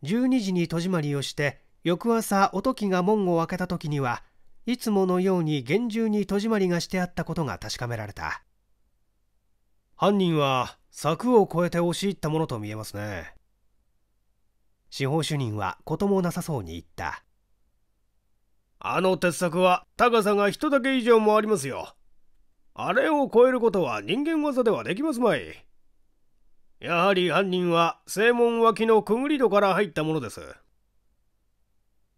12時に戸締まりをして翌朝おときが門を開けた時にはいつものように厳重に戸締まりがしてあったことが確かめられた犯人は柵を越えて押し入ったものと見えますね司法主任はこともなさそうに言ったあの鉄柵は高さがだけ以上もありますよ。あれを超えることは人間技ではできますまい。やはり犯人は正門脇のくぐり戸から入ったものです。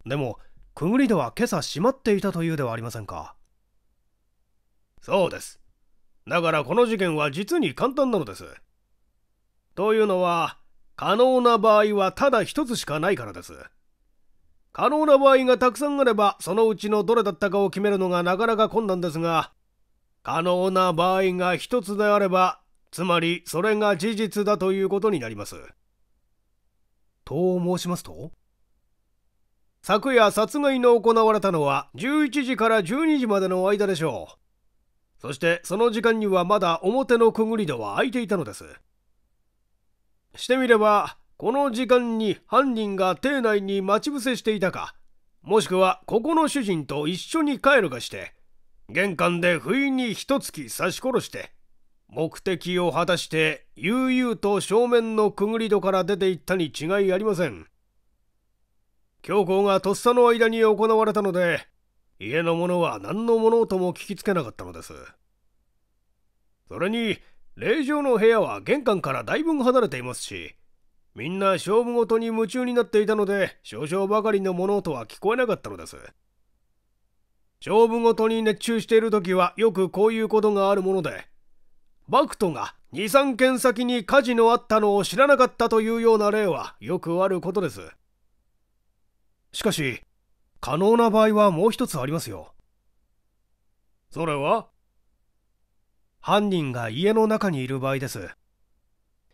でも、くぐり戸は今朝閉まっていたというではありませんか。そうです。だからこの事件は実に簡単なのです。というのは、可能な場合はただ一つしかないからです。可能な場合がたくさんあればそのうちのどれだったかを決めるのがなかなか困難ですが可能な場合が一つであればつまりそれが事実だということになります。と申しますと昨夜殺害の行われたのは11時から12時までの間でしょう。そしてその時間にはまだ表のくぐり戸は開いていたのです。してみればこの時間に犯人が邸内に待ち伏せしていたか、もしくはここの主人と一緒に帰るかして、玄関で不意にとつき刺し殺して、目的を果たして悠々と正面のくぐり戸から出ていったに違いありません。教皇がとっさの間に行われたので、家の者は何の物音も聞きつけなかったのです。それに、霊場の部屋は玄関からだいぶ離れていますし、みんな勝負ごとに夢中になっていたので少々ばかりの物音は聞こえなかったのです勝負ごとに熱中している時はよくこういうことがあるものでバクトが23件先に火事のあったのを知らなかったというような例はよくあることですしかし可能な場合はもう一つありますよそれは犯人が家の中にいる場合です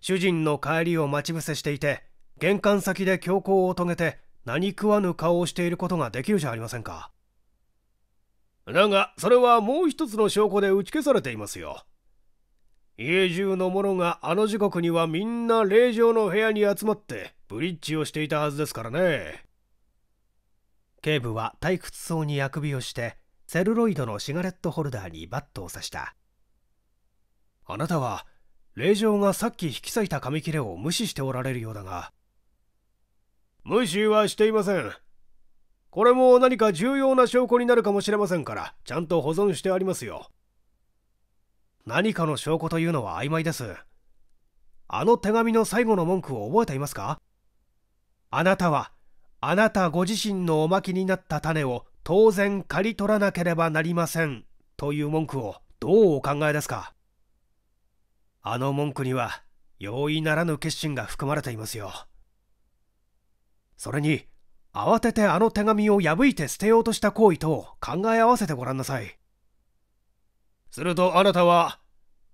主人の帰りを待ち伏せしていて玄関先で強行を遂げて何食わぬ顔をしていることができるじゃありませんかだがそれはもう一つの証拠で打ち消されていますよ家中の者があの時刻にはみんな霊場の部屋に集まってブリッジをしていたはずですからね警部は退屈そうにあくびをしてセルロイドのシガレットホルダーにバットを刺したあなたは令嬢がさっき引き裂いた紙切れを無視しておられるようだが無視はしていませんこれも何か重要な証拠になるかもしれませんからちゃんと保存してありますよ何かの証拠というのは曖昧ですあの手紙の最後の文句を覚えていますかあなたはあなたご自身のおまきになった種を当然刈り取らなければなりませんという文句をどうお考えですかあの文句には容易ならぬ決心が含まれていますよそれに慌ててあの手紙を破いて捨てようとした行為と考え合わせてごらんなさいするとあなたは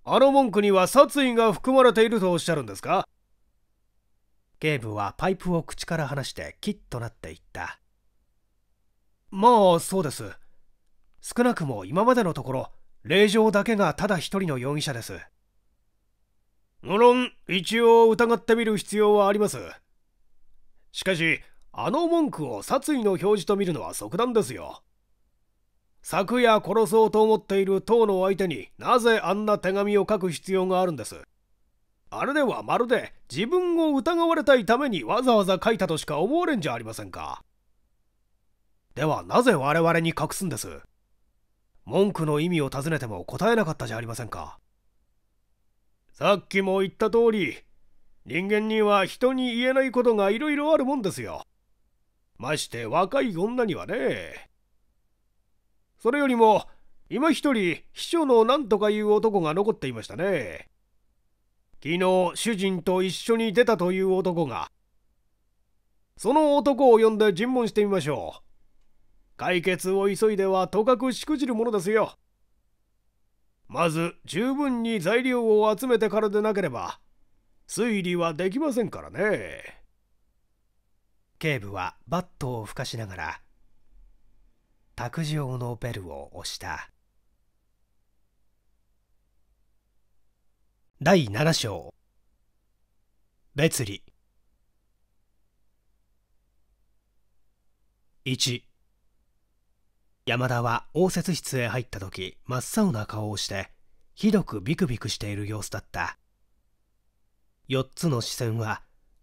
あの文句には殺意が含まれているとおっしゃるんですか警部はパイプを口から離してキッとなっていったまあそうです少なくも今までのところ令状だけがただ一人の容疑者です無論一応疑ってみる必要はありますしかしあの文句を殺意の表示と見るのは即断ですよ昨夜殺そうと思っている党の相手になぜあんな手紙を書く必要があるんですあれではまるで自分を疑われたいためにわざわざ書いたとしか思われんじゃありませんかではなぜ我々に隠すんです文句の意味を尋ねても答えなかったじゃありませんかさっきも言った通り人間には人に言えないことがいろいろあるもんですよまして若い女にはねそれよりも今一人秘書の何とかいう男が残っていましたね昨日主人と一緒に出たという男がその男を呼んで尋問してみましょう解決を急いではとかくしくじるものですよまず十分に材料を集めてからでなければ推理はできませんからね警部はバットをふかしながら卓上のベルを押した第7章別理1山田は応接室へ入った時真っ青な顔をしてひどくビクビクしている様子だった4つの視線は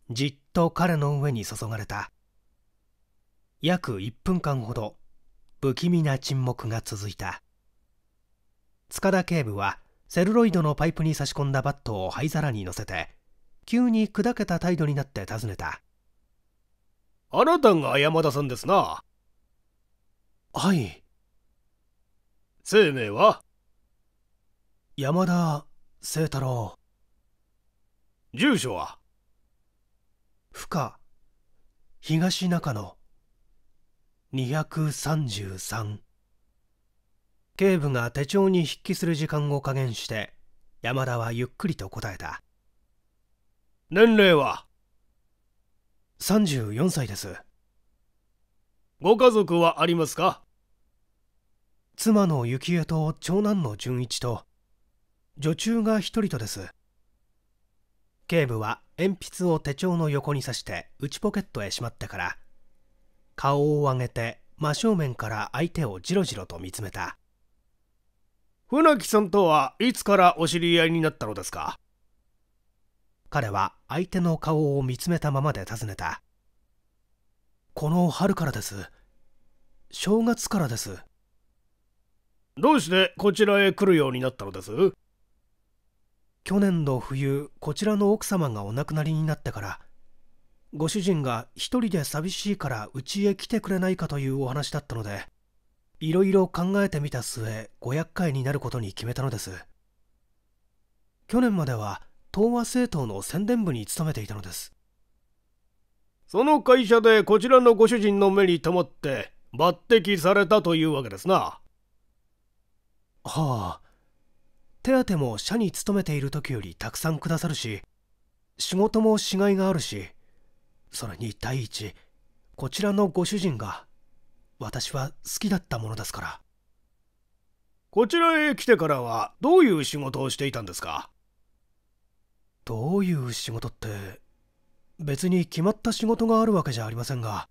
じっと彼の上に注がれた約1分間ほど不気味な沈黙が続いた塚田警部はセルロイドのパイプに差し込んだバットを灰皿に乗せて急に砕けた態度になって尋ねたあなたが山田さんですなはい生命は山田清太郎住所は負荷東中野233警部が手帳に筆記する時間を加減して山田はゆっくりと答えた年齢は34歳ですご家族はありますか妻の幸恵と長男の純一と女中が一人とです警部は鉛筆を手帳の横に刺して内ポケットへしまってから顔を上げて真正面から相手をじろじろと見つめた船木さんとはいつからお知り合いになったのですか彼は相手の顔を見つめたままで尋ねたこの春からです正月からですどうしてこちらへ来るようになったのです去年の冬こちらの奥様がお亡くなりになってからご主人が一人で寂しいからうちへ来てくれないかというお話だったのでいろいろ考えてみた末500回になることに決めたのです去年までは東和政党の宣伝部に勤めていたのですその会社でこちらのご主人の目に留まって抜擢されたというわけですな。はあ手当も社に勤めている時よりたくさんくださるし仕事もしがいがあるしそれに第一こちらのご主人が私は好きだったものですからこちらへ来てからはどういう仕事をしていたんですかどういう仕事って別に決まった仕事があるわけじゃありませんが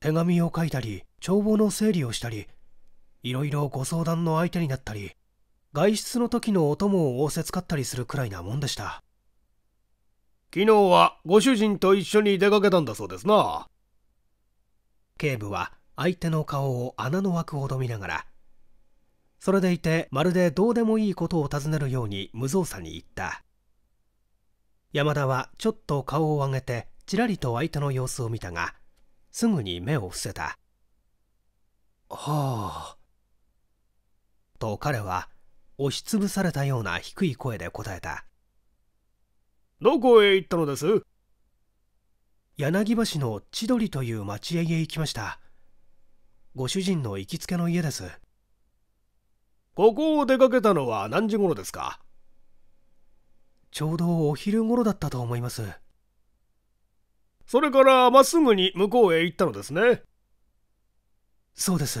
手紙を書いたり帳簿の整理をしたりいろいろご相談の相手になったり外出の時のお供を仰せつかったりするくらいなもんでした昨日はご主人と一緒に出かけたんだそうですな警部は相手の顔を穴の枠ほど見ながらそれでいてまるでどうでもいいことを尋ねるように無造作に言った山田はちょっと顔を上げてちらりと相手の様子を見たがすぐに目を伏せた「はあ」と彼は押しつぶされたような低い声で答えた「どこへ行ったのです?」柳橋の千鳥という町へ行きましたご主人の行きつけの家ですここを出かけたのは何時頃ですかちょうどお昼頃だったと思いますそれからまっすぐに向こうへ行ったのですねそうです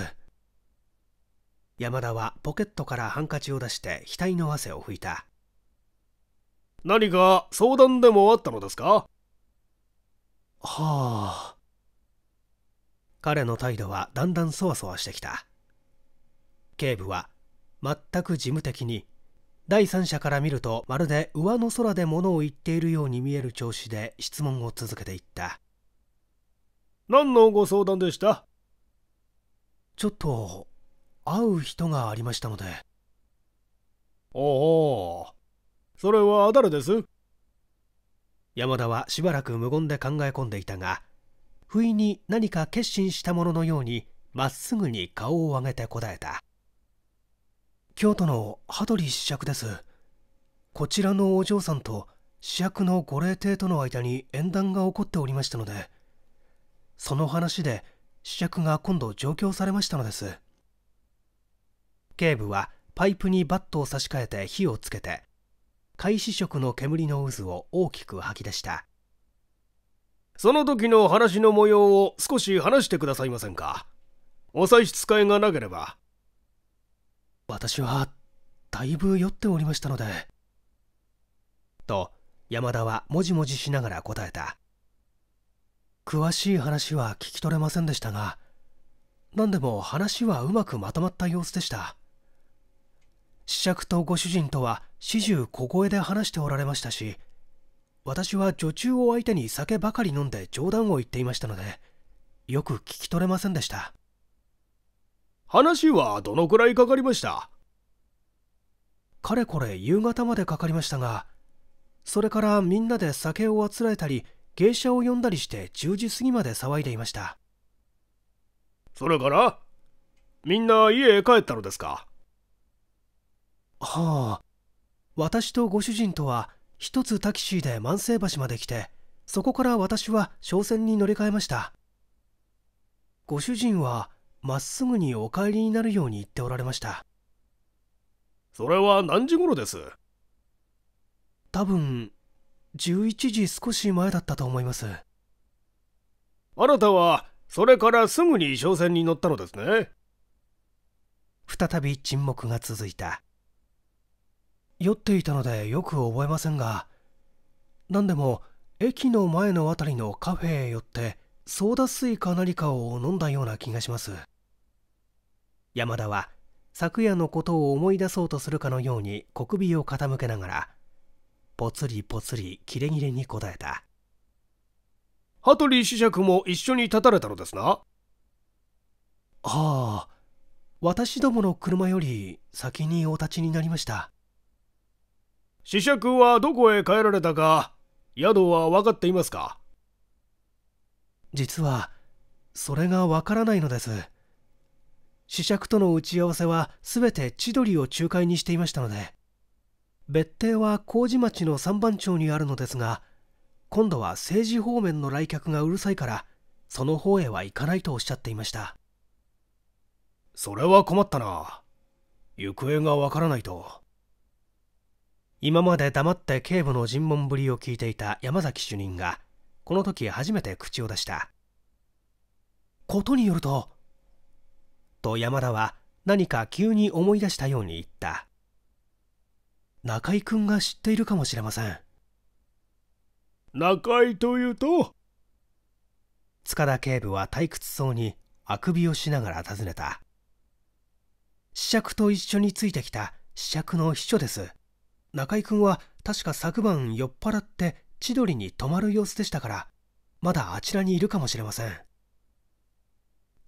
山田はポケットからハンカチを出して額の汗を拭いた何か相談でもあったのですかはあ彼の態度はだんだんそわそわしてきた警部は全く事務的に第三者から見るとまるで上の空で物を言っているように見える調子で質問を続けていった何のご相談でしたちょっと会う人がありましたのでおおそれは誰です山田はしばらく無言で考え込んでいたが不意に何か決心したもののようにまっすぐに顔を上げて答えた京都の羽鳥試着ですこちらのお嬢さんと試着のご霊帝との間に縁談が起こっておりましたのでその話で試着が今度上京されましたのです警部はパイプにバットを差し替えて火をつけて開始色の煙の渦を大きく吐き出したその時の話の模様を少し話してくださいませんかお差し支えがなければ私はだいぶ酔っておりましたのでと山田はもじもじしながら答えた詳しい話は聞き取れませんでしたが何でも話はうまくまとまった様子でした試爵とご主人とは始終小声で話しておられましたし私は女中を相手に酒ばかり飲んで冗談を言っていましたのでよく聞き取れませんでした話はどのくらいかかりましたかれこれ夕方までかかりましたがそれからみんなで酒をあつらえたり芸者を呼んだりして10時過ぎまで騒いでいましたそれからみんな家へ帰ったのですかはあ私とご主人とは一つタキシーで万世橋まで来てそこから私は商船に乗り換えましたご主人はまっすぐにお帰りになるように言っておられましたそれは何時頃です多分11時少し前だったと思いますあなたはそれからすぐに商船に乗ったのですね再び沈黙が続いた酔っていたのでよく覚えませんが何でも駅の前の辺りのカフェへ寄ってソーダ水か何かを飲んだような気がします山田は昨夜のことを思い出そうとするかのように小首を傾けながらぽつりぽつり切れ切れに答えた羽鳥子爵も一緒に立たれたのですなああ私どもの車より先にお立ちになりました子爵はどこへ帰られたか宿は分かっていますか実はそれが分からないのです試釈との打ち合わせは全て千鳥を仲介にしていましたので別邸は麹町の三番町にあるのですが今度は政治方面の来客がうるさいからその方へは行かないとおっしゃっていましたそれは困ったな行方がわからないと今まで黙って警部の尋問ぶりを聞いていた山崎主任がこの時初めて口を出したことによるとと山田は何か急に思い出したように言った中井くんが知っているかもしれません中井というと塚田警部は退屈そうにあくびをしながら尋ねた試着と一緒についてきた試着の秘書です中井くんは確か昨晩酔っ払って千鳥に泊まる様子でしたからまだあちらにいるかもしれません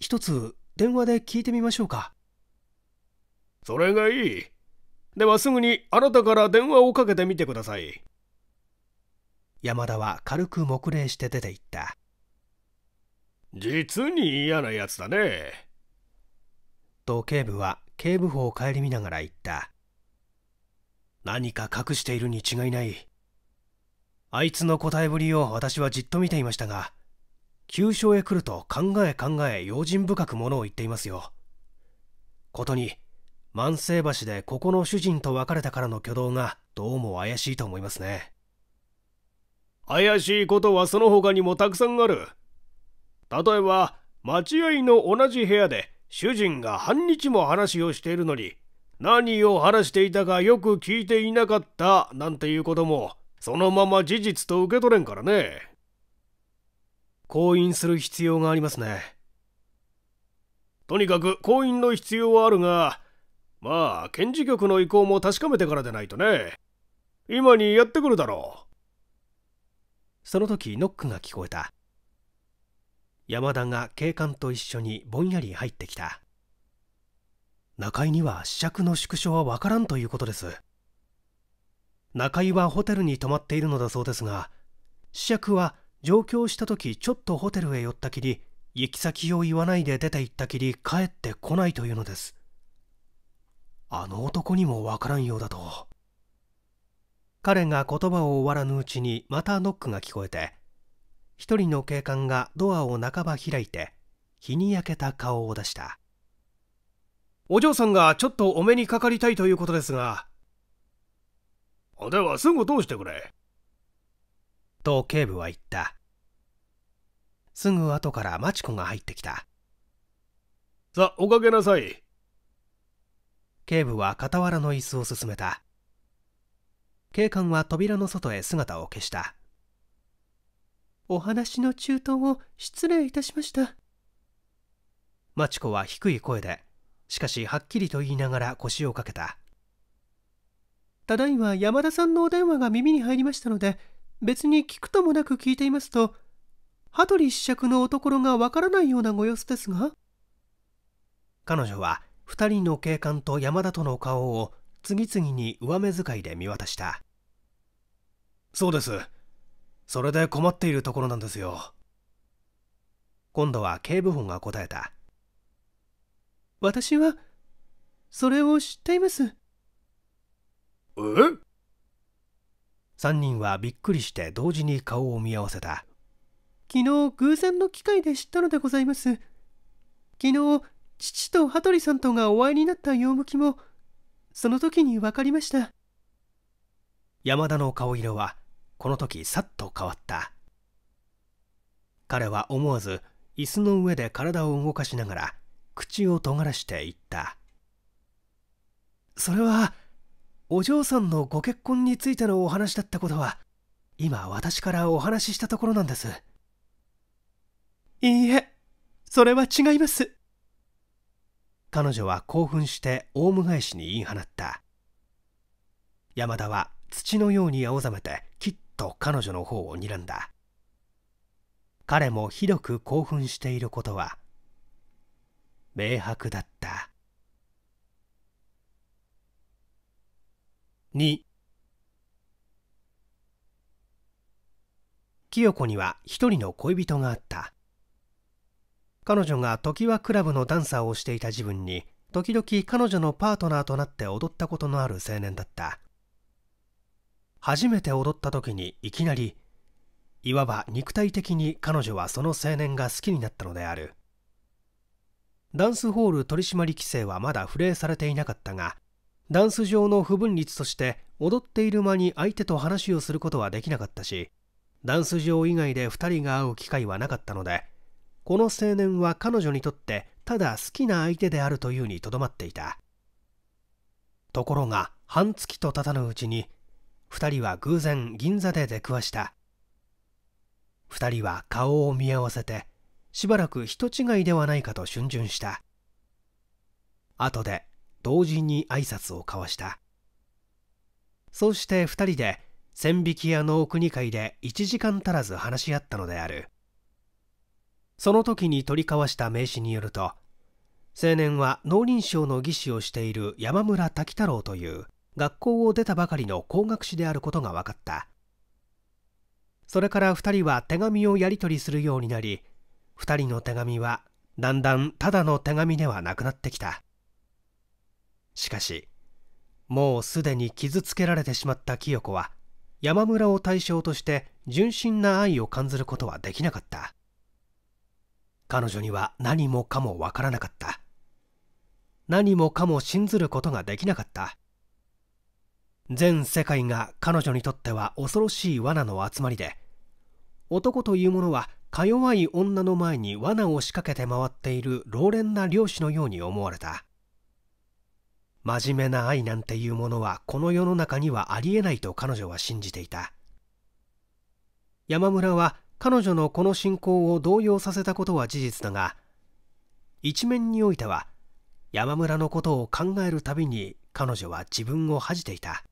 一つ電話で聞いてみましょうかそれがいいではすぐにあなたから電話をかけてみてください山田は軽く黙礼して出て行った実に嫌なやつだねと警部は警部補を顧みながら言った何か隠しているに違いないあいつの答えぶりを私はじっと見ていましたが急所へ来ると考え考え用心深くものを言っていますよことに万世橋でここの主人と別れたからの挙動がどうも怪しいと思いますね怪しいことはその他にもたくさんある例えば待合の同じ部屋で主人が半日も話をしているのに何を話していたかよく聞いていなかったなんていうこともそのまま事実と受け取れんからね婚姻する必要がありますね。とにかく婚姻の必要はあるが、まあ、検事局の意向も確かめてからでないとね。今にやってくるだろう。その時、ノックが聞こえた。山田が警官と一緒にぼんやり入ってきた。中井には試着の縮小はわからんということです。中井はホテルに泊まっているのだそうですが、試着は上京した時ちょっとホテルへ寄ったきり行き先を言わないで出て行ったきり帰ってこないというのですあの男にもわからんようだと彼が言葉を終わらぬうちにまたノックが聞こえて一人の警官がドアを半ば開いて日に焼けた顔を出したお嬢さんがちょっとお目にかかりたいということですがではすぐ通してくれと警部は言ったすぐ後からマチコが入ってきた。さあ、おかけなさい。警部は傍らの椅子を進めた。警官は扉の外へ姿を消した。お話の中途を失礼いたしました。マチコは低い声で、しかしはっきりと言いながら腰をかけた。ただいま山田さんのお電話が耳に入りましたので、別に聞くともなく聞いていますと、羽鳥一尺のおところがわからないようなご様子ですが彼女は2人の警官と山田との顔を次々に上目遣いで見渡したそうですそれで困っているところなんですよ今度は警部補が答えた私はそれを知っていますえ3人はびっくりして同時に顔を見合わせた昨日偶然の機会で知ったのでございます。昨日、父と羽鳥さんとがお会いになった用向きも、その時に分かりました。山田の顔色は、この時さっと変わった。彼は思わず、椅子の上で体を動かしながら、口を尖らして言った。それは、お嬢さんのご結婚についてのお話だったことは、今私からお話ししたところなんです。いいえ、それは違います。彼女は興奮してオウム返しに言い放った。山田は土のように青ざめてきっと彼女の方を睨んだ。彼もひどく興奮していることは明白だった二。清子には一人の恋人があった彼女が常盤クラブのダンサーをしていた自分に時々彼女のパートナーとなって踊ったことのある青年だった初めて踊った時にいきなりいわば肉体的に彼女はその青年が好きになったのであるダンスホール取締規制はまだ不令されていなかったがダンス上の不分率として踊っている間に相手と話をすることはできなかったしダンス上以外で2人が会う機会はなかったのでこの青年は彼女にとってただ好きな相手であるというにとどまっていたところが半月とたたぬうちに2人は偶然銀座で出くわした2人は顔を見合わせてしばらく人違いではないかと逡巡した後で同時に挨拶を交わしたそして2人で千引き屋の奥2階で1時間足らず話し合ったのであるその時に取り交わした名刺によると青年は農林省の技師をしている山村滝太郎という学校を出たばかりの工学士であることが分かったそれから2人は手紙をやり取りするようになり2人の手紙はだんだんただの手紙ではなくなってきたしかしもうすでに傷つけられてしまった清子は山村を対象として純真な愛を感ずることはできなかった彼女には何もかもわからなかった何もかも信ずることができなかった全世界が彼女にとっては恐ろしい罠の集まりで男というものはか弱い女の前に罠を仕掛けて回っている老練な漁師のように思われた真面目な愛なんていうものはこの世の中にはありえないと彼女は信じていた山村は彼女のこの信仰を動揺させたことは事実だが一面においては山村のことを考えるたびに彼女は自分を恥じていた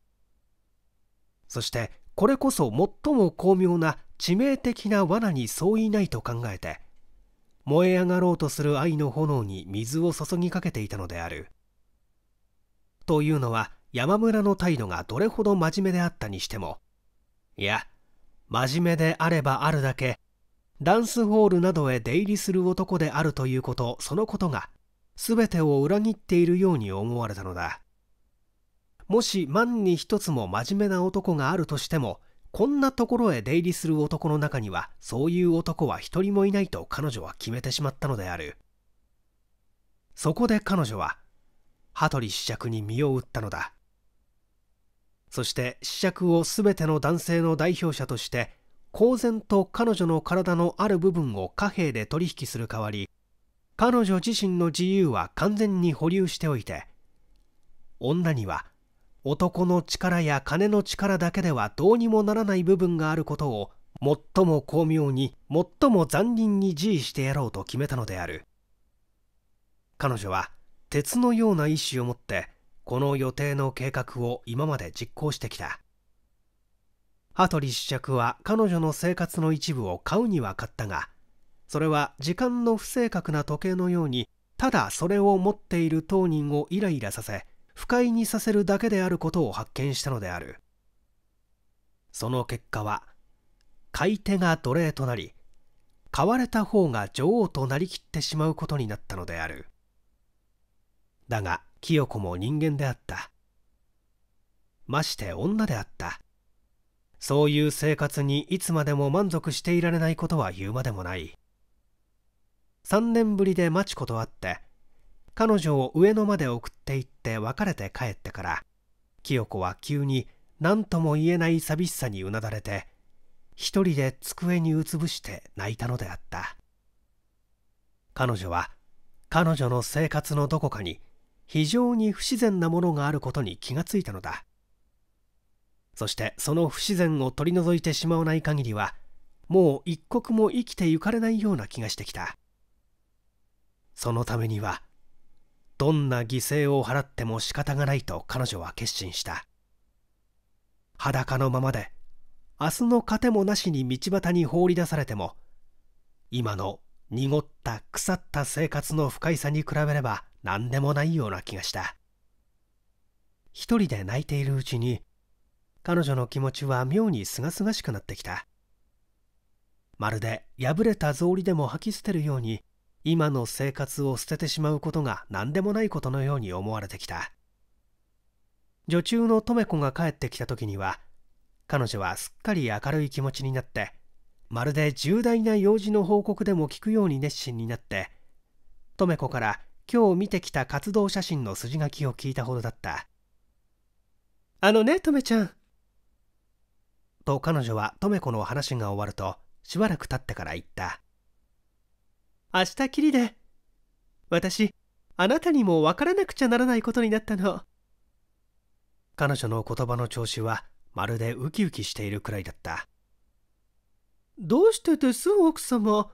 そしてこれこそ最も巧妙な致命的な罠に相違ないと考えて燃え上がろうとする愛の炎に水を注ぎかけていたのであるというのは山村の態度がどれほど真面目であったにしてもいや真面目であればあるだけダンスホールなどへ出入りする男であるということそのことが全てを裏切っているように思われたのだもし万に一つも真面目な男があるとしてもこんなところへ出入りする男の中にはそういう男は一人もいないと彼女は決めてしまったのであるそこで彼女は羽鳥子爵に身を売ったのだそして試着を全ての男性の代表者として公然と彼女の体のある部分を貨幣で取引する代わり彼女自身の自由は完全に保留しておいて女には男の力や金の力だけではどうにもならない部分があることを最も巧妙に最も残忍に自意してやろうと決めたのである彼女は鉄のような意志を持ってこの予定の計画を今まで実行してきた羽鳥子尺は彼女の生活の一部を買うには買ったがそれは時間の不正確な時計のようにただそれを持っている当人をイライラさせ不快にさせるだけであることを発見したのであるその結果は買い手が奴隷となり買われた方が女王となりきってしまうことになったのであるだが清子も人間であったまして女であったそういう生活にいつまでも満足していられないことは言うまでもない3年ぶりで待子と会って彼女を上野まで送って行って別れて帰ってから清子は急に何とも言えない寂しさにうなだれて一人で机にうつぶして泣いたのであった彼女は彼女の生活のどこかに非常に不自然なものがあることに気がついたのだそしてその不自然を取り除いてしまわない限りはもう一刻も生きてゆかれないような気がしてきたそのためにはどんな犠牲を払っても仕方がないと彼女は決心した裸のままで明日の糧もなしに道端に放り出されても今の濁った腐った生活の不快さに比べれば何でもないような気がした一人で泣いているうちに彼女の気持ちは妙にすがすがしくなってきたまるで破れた草履でも吐き捨てるように今の生活を捨ててしまうことが何でもないことのように思われてきた女中の留子が帰ってきた時には彼女はすっかり明るい気持ちになってまるで重大な用事の報告でも聞くように熱心になって留子から今日見てきた活動写真の筋書きを聞いたほどだったあのねとめちゃんと彼女はとめ子の話が終わるとしばらく経ってから言った明日きりで私あなたにも分からなくちゃならないことになったの彼女の言葉の調子はまるでウキウキしているくらいだったどうしてです奥様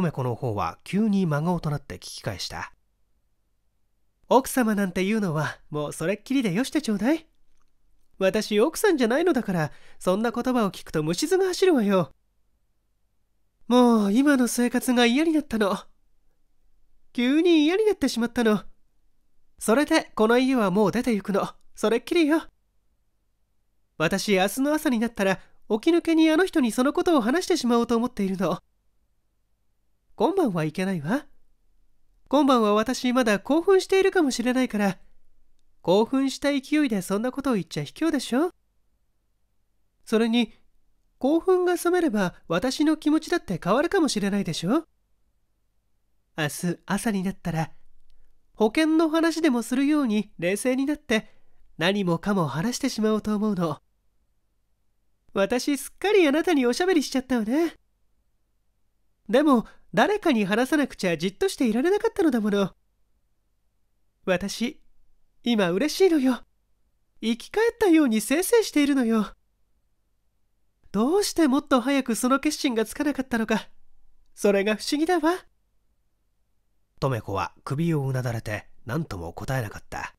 め子の方は急に真顔となって聞き返した奥様なんていうのはもうそれっきりでよしてちょうだい私奥さんじゃないのだからそんな言葉を聞くと虫唾が走るわよもう今の生活が嫌になったの急に嫌になってしまったのそれでこの家はもう出て行くのそれっきりよ私明日の朝になったら起き抜けにあの人にそのことを話してしまおうと思っているの今晩はいけないわ。今晩は私まだ興奮しているかもしれないから、興奮した勢いでそんなことを言っちゃ卑怯でしょそれに、興奮が冷めれば私の気持ちだって変わるかもしれないでしょ明日朝になったら、保険の話でもするように冷静になって、何もかも話してしまおうと思うの。私すっかりあなたにおしゃべりしちゃったわね。でも誰かに話さなくちゃじっとしていられなかったのだもの。私、今嬉しいのよ。生き返ったようにせいせいしているのよ。どうしてもっと早くその決心がつかなかったのか。それが不思議だわ。とめこは首をうなだれて何とも答えなかった。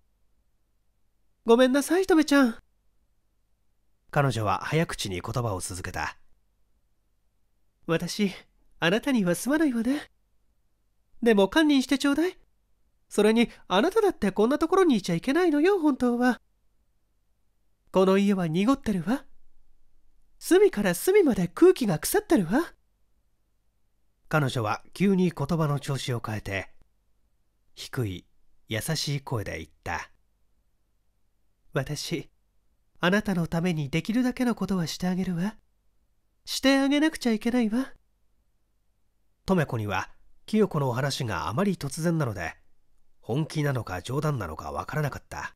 ごめんなさい、とめちゃん。彼女は早口に言葉を続けた。私、あなたにはすまないわね。でも堪忍してちょうだい。それに、あなただってこんなところにいちゃいけないのよ、本当は。この家は濁ってるわ。隅から隅まで空気が腐ってるわ。彼女は急に言葉の調子を変えて、低い、優しい声で言った。私、あなたのためにできるだけのことはしてあげるわ。してあげなくちゃいけないわ。とめ子には清子のお話があまり突然なので本気なのか冗談なのかわからなかった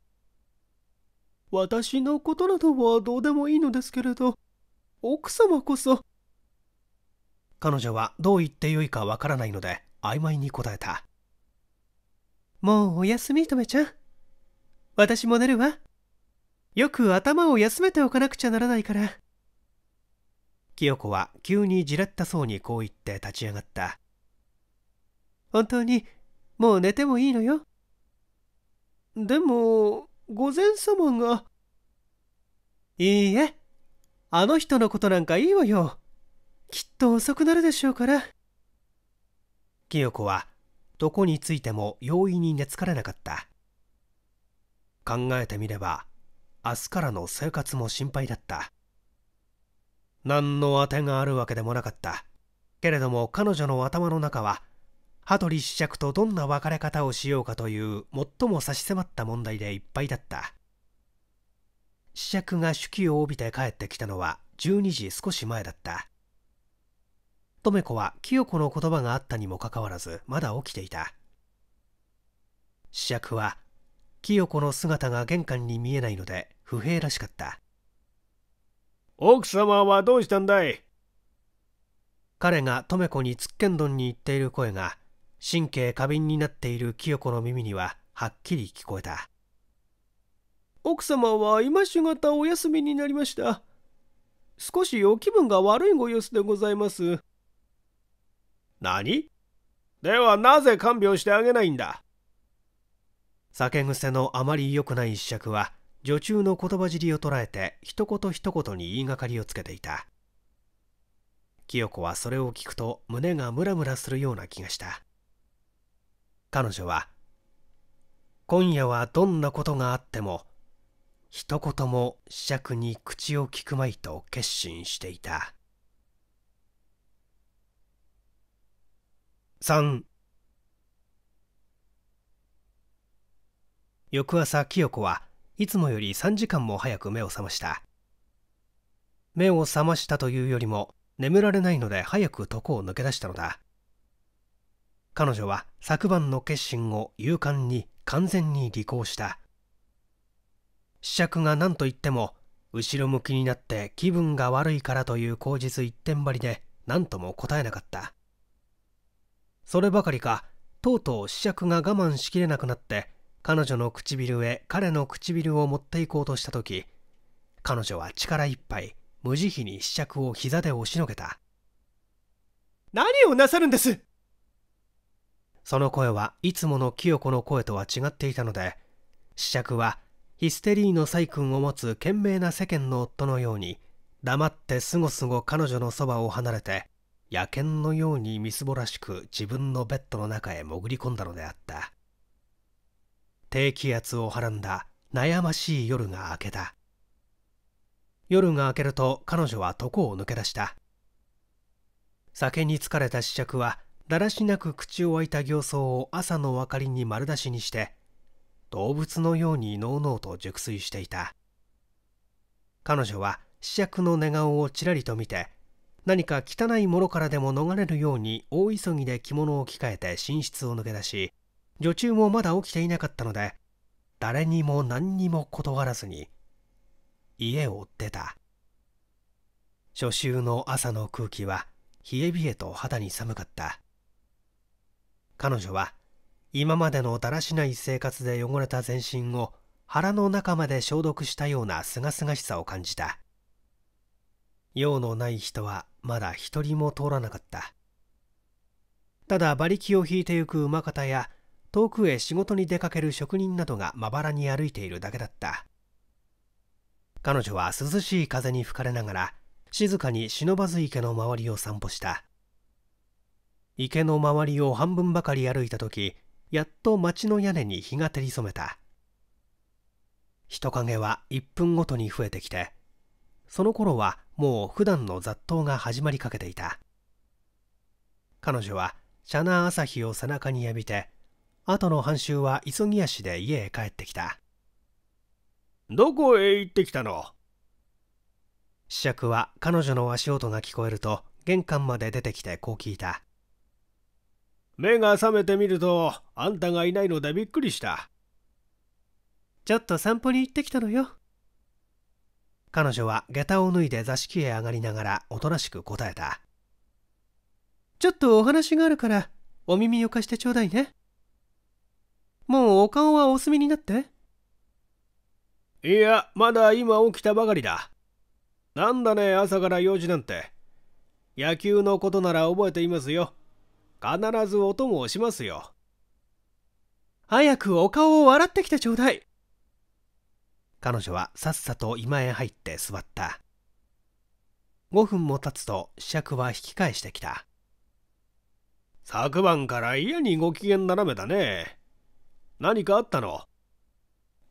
私のことなどはどうでもいいのですけれど奥様こそ彼女はどう言ってよいかわからないので曖昧に答えたもうおやすみとめちゃん私も寝るわよく頭を休めておかなくちゃならないから清子は急にじらったそうにこう言って立ち上がった本当にもう寝てもいいのよでも御前様がいいえあの人のことなんかいいわよきっと遅くなるでしょうから清子は床についても容易に寝つかれなかった考えてみれば明日からの生活も心配だった何の当てがあるわけでもなかったけれども彼女の頭の中は羽鳥子爵とどんな別れ方をしようかという最も差し迫った問題でいっぱいだった子爵が手記を帯びて帰ってきたのは12時少し前だった留子は清子の言葉があったにもかかわらずまだ起きていた子爵は清子の姿が玄関に見えないので不平らしかった奥様はどうしたんだい彼がとめ子につっけんどんに言っている声が神経過敏になっている清子の耳にははっきり聞こえた奥様は今しがたお休みになりました少しお気分が悪いご様子でございます何ではなぜ看病してあげないんだ酒癖のあまり良くない一尺は女中の言葉尻を捉えて一言一言に言いがかりをつけていた清子はそれを聞くと胸がムラムラするような気がした彼女は「今夜はどんなことがあっても一言も試着に口を聞くまい」と決心していた3翌朝清子は「いつもより3時間も早く目を覚ました目を覚ましたというよりも眠られないので早く床を抜け出したのだ彼女は昨晩の決心を勇敢に完全に履行した試着が何と言っても後ろ向きになって気分が悪いからという口実一点張りで何とも答えなかったそればかりかとうとう試着が我慢しきれなくなって彼女の唇へ彼の唇を持っていこうとした時彼女は力いっぱい無慈悲に試着を膝で押しのけた何をなさるんですその声はいつもの清子の声とは違っていたので試着はヒステリーの細君を持つ懸命な世間の夫のように黙ってすごすご彼女のそばを離れて野犬のようにみすぼらしく自分のベッドの中へ潜り込んだのであった低気圧をはらんだ悩ましい夜が明けた夜が明けると彼女は床を抜け出した酒に疲れた試着はだらしなく口を開いた形相を朝の明かりに丸出しにして動物のようにのうのうと熟睡していた彼女は試着の寝顔をちらりと見て何か汚いものからでも逃れるように大急ぎで着物を着替えて寝室を抜け出し女中もまだ起きていなかったので誰にも何にも断らずに家を出た初秋の朝の空気は冷え冷えと肌に寒かった彼女は今までのだらしない生活で汚れた全身を腹の中まで消毒したようなすがすがしさを感じた用のない人はまだ一人も通らなかったただ馬力を引いてゆく馬方や遠くへ仕事に出かける職人などがまばらに歩いているだけだった彼女は涼しい風に吹かれながら静かに忍ばず池の周りを散歩した池の周りを半分ばかり歩いた時やっと町の屋根に日が照り染めた人影は1分ごとに増えてきてその頃はもう普段の雑踏が始まりかけていた彼女はシャナ朝日を背中に浴びて後の半周は急ぎ足で家へ帰ってきたどこへ行ってきたの試着は彼女の足音が聞こえると玄関まで出てきてこう聞いた目が覚めてみるとあんたがいないのでびっくりしたちょっと散歩に行ってきたのよ彼女は下駄を脱いで座敷へ上がりながらおとなしく答えたちょっとお話があるからお耳を貸してちょうだいねもうお顔はお済みになっていや、まだ今起きたばかりだ。なんだね、朝から用事なんて。野球のことなら覚えていますよ。必ずお供をしますよ。早くお顔を笑ってきてちょうだい。彼女はさっさと居間へ入って座った。5分も経つと尺は引き返してきた。昨晩から嫌にご機嫌斜めだね。何かあったの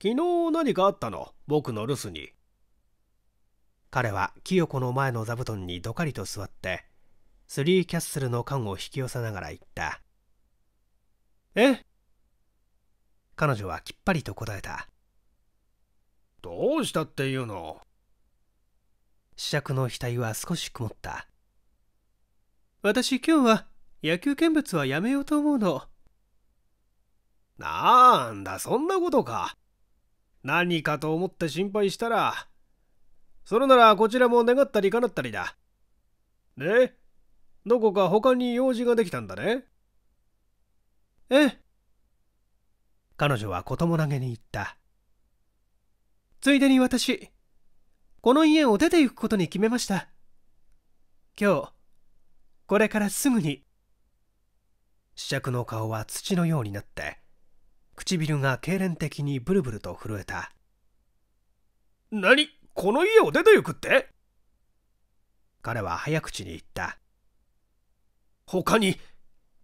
昨日何かあったの僕の留守に。彼は清子の前の座布団にどかりと座って、スリーキャッスルの缶を引き寄せながら言った。え彼女はきっぱりと答えた。どうしたっていうの試着の額は少し曇った。私今日は野球見物はやめようと思うの。なんだ、そんなことか。何かと思って心配したら、それならこちらも願ったり叶ったりだ。で、どこか他に用事ができたんだねええ。彼女は子供投げに言った。ついでに私、この家を出て行くことに決めました。今日、これからすぐに。試着の顔は土のようになって、唇が痙攣的にブルブルと震えた何この家を出て行くって彼は早口に言った他に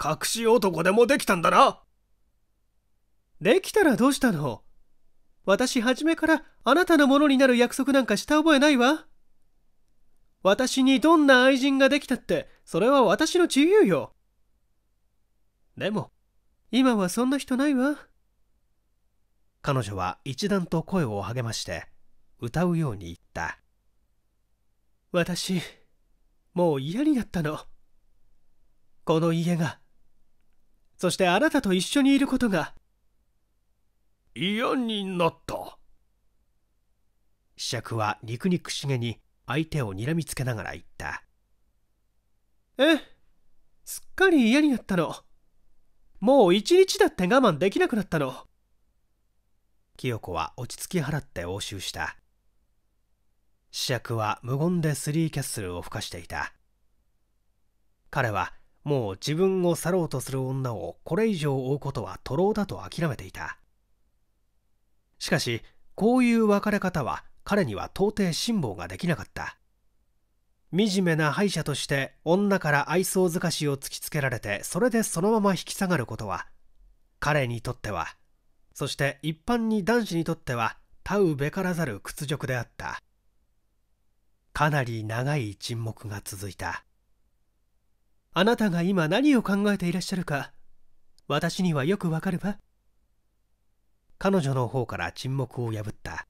隠し男でもできたんだなできたらどうしたの私初めからあなたのものになる約束なんかした覚えないわ私にどんな愛人ができたってそれは私の自由よでも今はそんな人ないわ彼女は一段と声を励まして歌うように言った私もう嫌になったのこの家がそしてあなたと一緒にいることが嫌になった釈は肉肉しげに相手をにらみつけながら言ったえすっかり嫌になったのもう一日だって我慢できなくなったの清子は落ち着き払って押収した試薬は無言でスリーキャッスルをふかしていた彼はもう自分を去ろうとする女をこれ以上追うことは徒労だと諦めていたしかしこういう別れ方は彼には到底辛抱ができなかった惨めな敗者として女から愛想づかしを突きつけられてそれでそのまま引き下がることは彼にとってはそして一般に男子にとっては問うべからざる屈辱であったかなり長い沈黙が続いたあなたが今何を考えていらっしゃるか私にはよくわかるわ彼女の方から沈黙を破った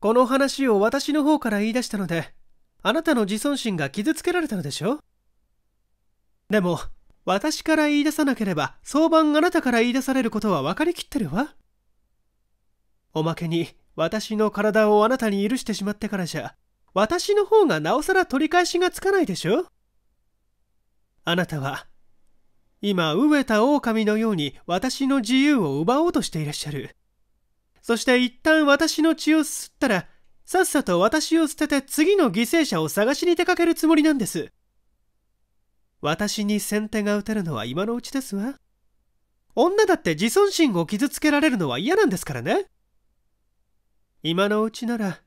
この話を私の方から言い出したのであなたの自尊心が傷つけられたのでしょでも私から言い出さなければ、早晩あなたから言い出されることは分かりきってるわ。おまけに、私の体をあなたに許してしまってからじゃ、私の方がなおさら取り返しがつかないでしょあなたは、今、飢えた狼のように私の自由を奪おうとしていらっしゃる。そして一旦私の血を吸ったら、さっさと私を捨てて次の犠牲者を探しに出かけるつもりなんです。私に先手が打てるのは今のうちですわ女だって自尊心を傷つけられるのは嫌なんですからね今のうちなら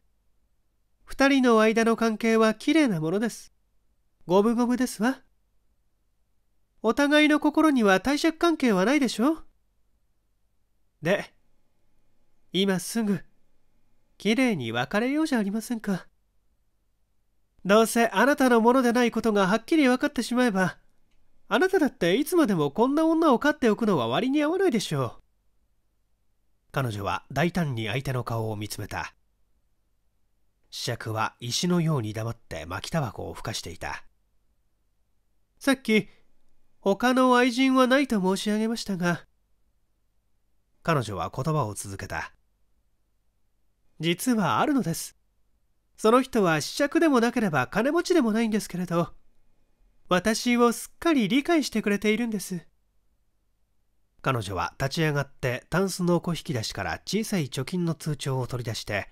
2人の間の関係は綺麗なものです五分五分ですわお互いの心には貸借関係はないでしょで今すぐ綺麗に別れようじゃありませんかどうせあなたのものでないことがはっきり分かってしまえばあなただっていつまでもこんな女を飼っておくのは割に合わないでしょう彼女は大胆に相手の顔を見つめた試着は石のように黙って巻きタバコをふかしていたさっき他の愛人はないと申し上げましたが彼女は言葉を続けた実はあるのですその人は試着でもなければ金持ちでもないんですけれど、私をすっかり理解してくれているんです。彼女は立ち上がってタンスの小引き出しから小さい貯金の通帳を取り出して、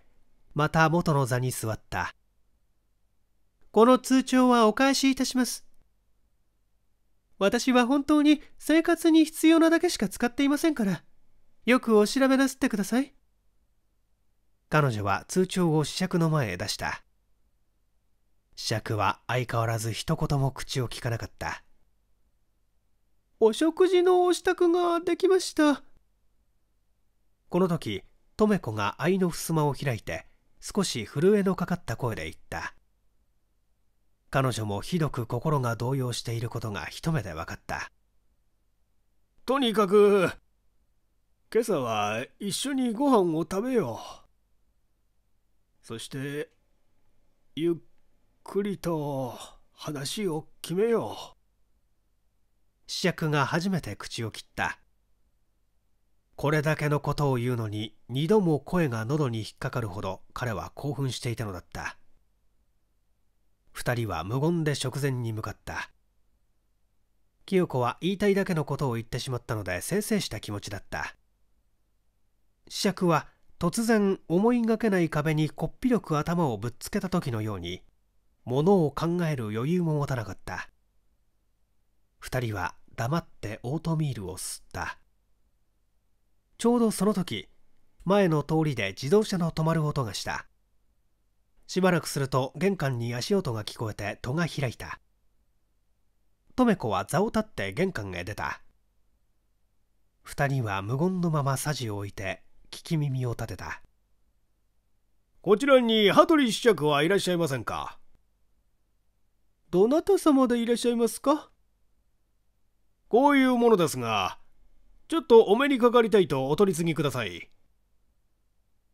また元の座に座った。この通帳はお返しいたします。私は本当に生活に必要なだけしか使っていませんから、よくお調べなすってください。彼女は通帳を試着の前へ出した。試着は相変わらず一言も口をきかなかった。お食事のお支度ができました。この時、とめ子が愛の襖を開いて、少し震えのかかった声で言った。彼女もひどく心が動揺していることが一目で分かった。とにかく、今朝は一緒にご飯を食べよう。そしてゆっくりと話を決めよう試着が初めて口を切ったこれだけのことを言うのに2度も声が喉に引っかかるほど彼は興奮していたのだった2人は無言で食前に向かった清子は言いたいだけのことを言ってしまったのでせ生せいした気持ちだった試着は突然思いがけない壁にこっぴどく頭をぶっつけた時のように物を考える余裕も持たなかった2人は黙ってオートミールを吸ったちょうどその時前の通りで自動車の止まる音がしたしばらくすると玄関に足音が聞こえて戸が開いたとめ子は座を立って玄関へ出た2人は無言のままさじを置いて聞き耳を立てたこちらに羽鳥試着はいらっしゃいませんかどなた様でいらっしゃいますかこういうものですがちょっとお目にかかりたいとお取り次ぎください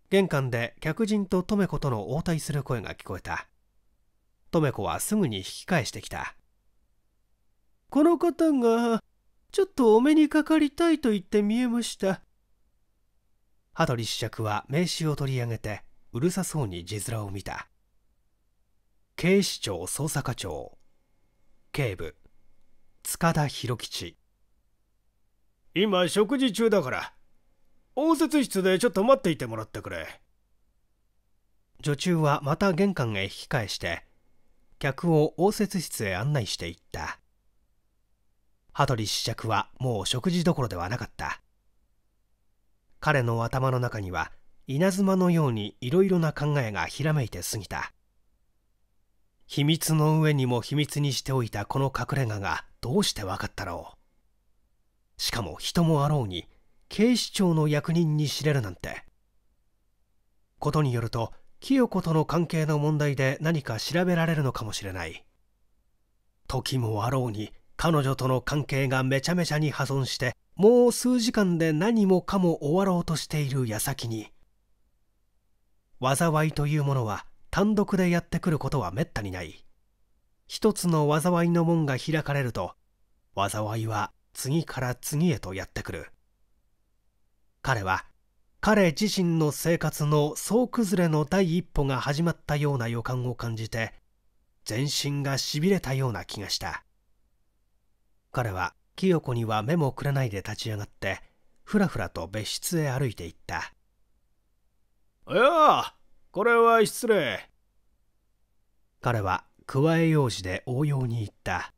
玄関で客人と留子との応対する声が聞こえた留子はすぐに引き返してきたこの方がちょっとお目にかかりたいと言って見えました羽鳥試着は名刺を取り上げてうるさそうに字面を見た警視庁捜査課長警部塚田博吉今食事中だから応接室でちょっと待っていてもらってくれ女中はまた玄関へ引き返して客を応接室へ案内していった羽鳥試着はもう食事どころではなかった彼の頭の中には稲妻のようにいろいろな考えがひらめいて過ぎた秘密の上にも秘密にしておいたこの隠れ家がどうして分かったろうしかも人もあろうに警視庁の役人に知れるなんてことによると清子との関係の問題で何か調べられるのかもしれない時もあろうに彼女との関係がめちゃめちゃに破損してもう数時間で何もかも終わろうとしている矢先に災いというものは単独でやってくることはめったにない一つの災いの門が開かれると災いは次から次へとやってくる彼は彼自身の生活の総崩れの第一歩が始まったような予感を感じて全身がしびれたような気がした彼は清子には目もくれないで立ち上がってふらふらと別室へ歩いていったいやこれは失礼彼は加え用事で応用に言った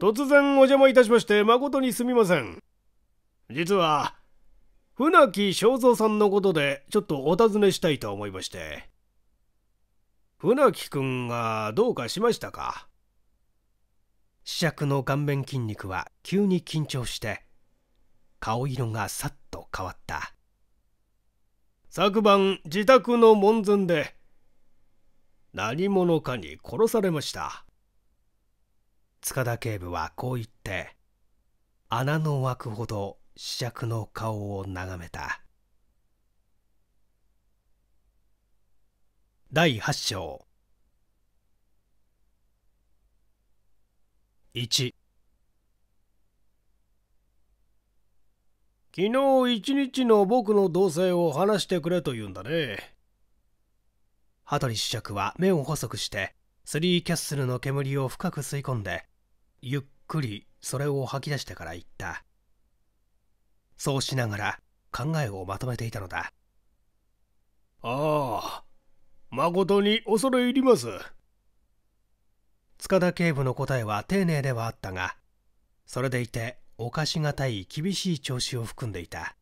突然お邪魔いたしまして誠にすみません実は船木正蔵さんのことでちょっとお尋ねしたいと思いまして船木君がどうかしましたか試着の顔面筋肉は急に緊張して顔色がさっと変わった昨晩自宅の門前で何者かに殺されました塚田警部はこう言って穴の湧くほど試着の顔を眺めた第8章1昨日一日の僕の動静を話してくれと言うんだね。羽鳥試着は目を細くして、スリーキャッスルの煙を深く吸い込んで、ゆっくりそれを吐き出してから言った。そうしながら考えをまとめていたのだ。ああ、誠に恐れ入ります。塚田警部の答えは丁寧ではあったがそれでいて犯しがたい厳しい調子を含んでいた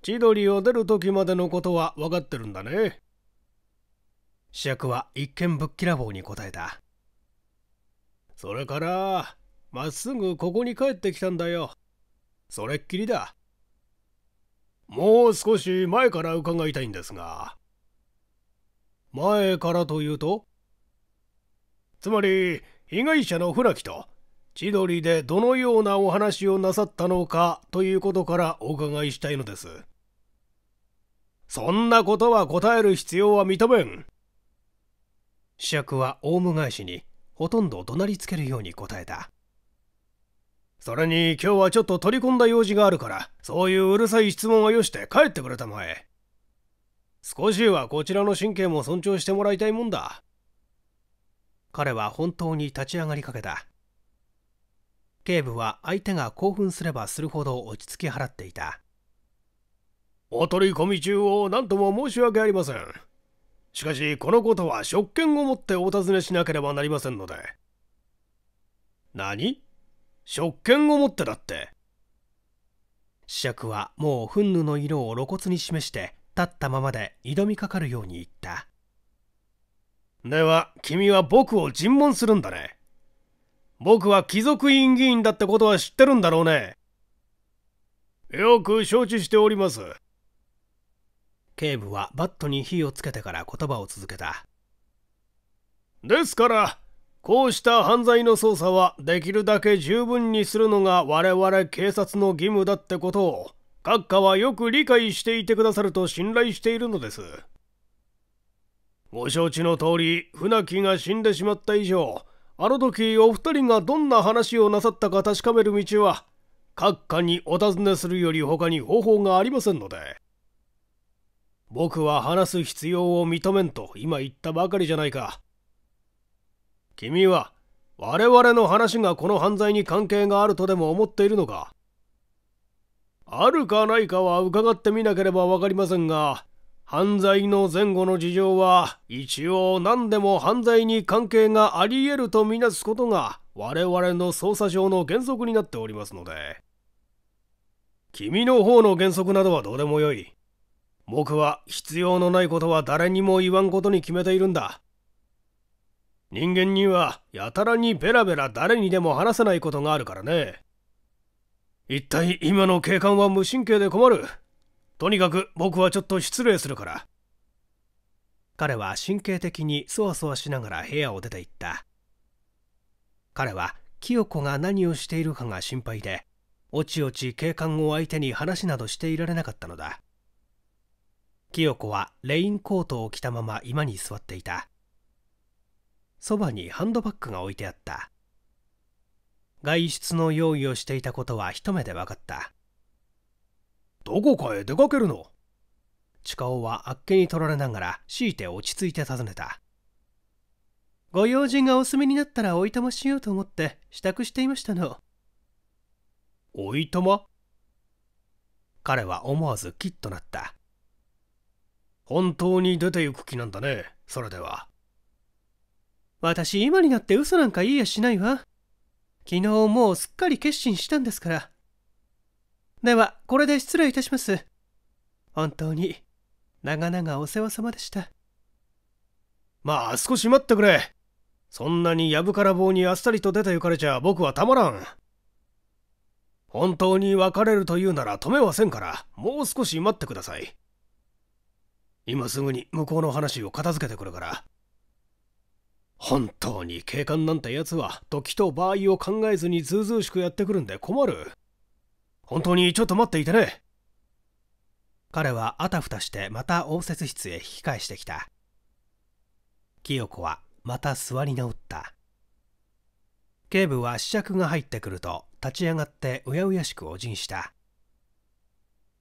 千鳥を出る時までのことは分かってるんだね主役は一見ぶっきらぼうに答えたそれからまっすぐここに帰ってきたんだよそれっきりだもう少し前から伺いたいんですが前からというとつまり被害者の船木と千鳥でどのようなお話をなさったのかということからお伺いしたいのですそんなことは答える必要は認めん試役はオウム返しにほとんど怒鳴りつけるように答えたそれに今日はちょっと取り込んだ用事があるからそういううるさい質問はよして帰ってくれたまえ少しはこちらの神経も尊重してもらいたいもんだ彼は本当に立ち上がりかけた警部は相手が興奮すればするほど落ち着き払っていたお取り込み中を何とも申し訳ありませんしかしこのことは職権を持ってお尋ねしなければなりませんので何職権を持ってだって子爵はもう憤怒の色を露骨に示して立ったままで挑みかかるように言ったでは君は僕を尋問するんだね僕は貴族院議員だってことは知ってるんだろうねよく承知しております警部はバットに火をつけてから言葉を続けたですからこうした犯罪の捜査はできるだけ十分にするのが我々警察の義務だってことを閣下はよく理解していてくださると信頼しているのですご承知の通り船木が死んでしまった以上あの時お二人がどんな話をなさったか確かめる道は閣下にお尋ねするより他に方法がありませんので僕は話す必要を認めんと今言ったばかりじゃないか君は我々の話がこの犯罪に関係があるとでも思っているのかあるかないかは伺ってみなければ分かりませんが犯罪の前後の事情は一応何でも犯罪に関係があり得るとみなすことが我々の捜査上の原則になっておりますので君の方の原則などはどうでもよい僕は必要のないことは誰にも言わんことに決めているんだ人間にはやたらにベラベラ誰にでも話せないことがあるからね一体今の警官は無神経で困るとにかく僕はちょっと失礼するから彼は神経的にそわそわしながら部屋を出て行った彼は清子が何をしているかが心配でおちおち警官を相手に話などしていられなかったのだ清子はレインコートを着たまま居間に座っていたそばにハンドバッグが置いてあった外出の用意をしていたことは一目で分かったどこかへ出かけるの近尾はあっけに取られながら強いて落ち着いて尋ねたご用心がお済みになったらおいたましようと思って支度していましたのおいたま彼は思わずキッとなった本当に出て行く気なんだねそれでは私今になって嘘なんか言いやしないわ昨日もうすっかり決心したんですからでは、これで失礼いたします。本当に、長々お世話様でした。まあ、少し待ってくれ。そんなにやぶから棒にあっさりと出て行かれちゃ僕はたまらん。本当に別れるというなら止めはせんから、もう少し待ってください。今すぐに向こうの話を片付けてくるから。本当に警官なんてやつは時と場合を考えずにずうずうしくやってくるんで困る。本当にちょっと待っていてね。彼はあたふたしてまた応接室へ引き返してきた。清子はまた座り直った。警部は試着が入ってくると立ち上がってうやうやしくお辞儀した。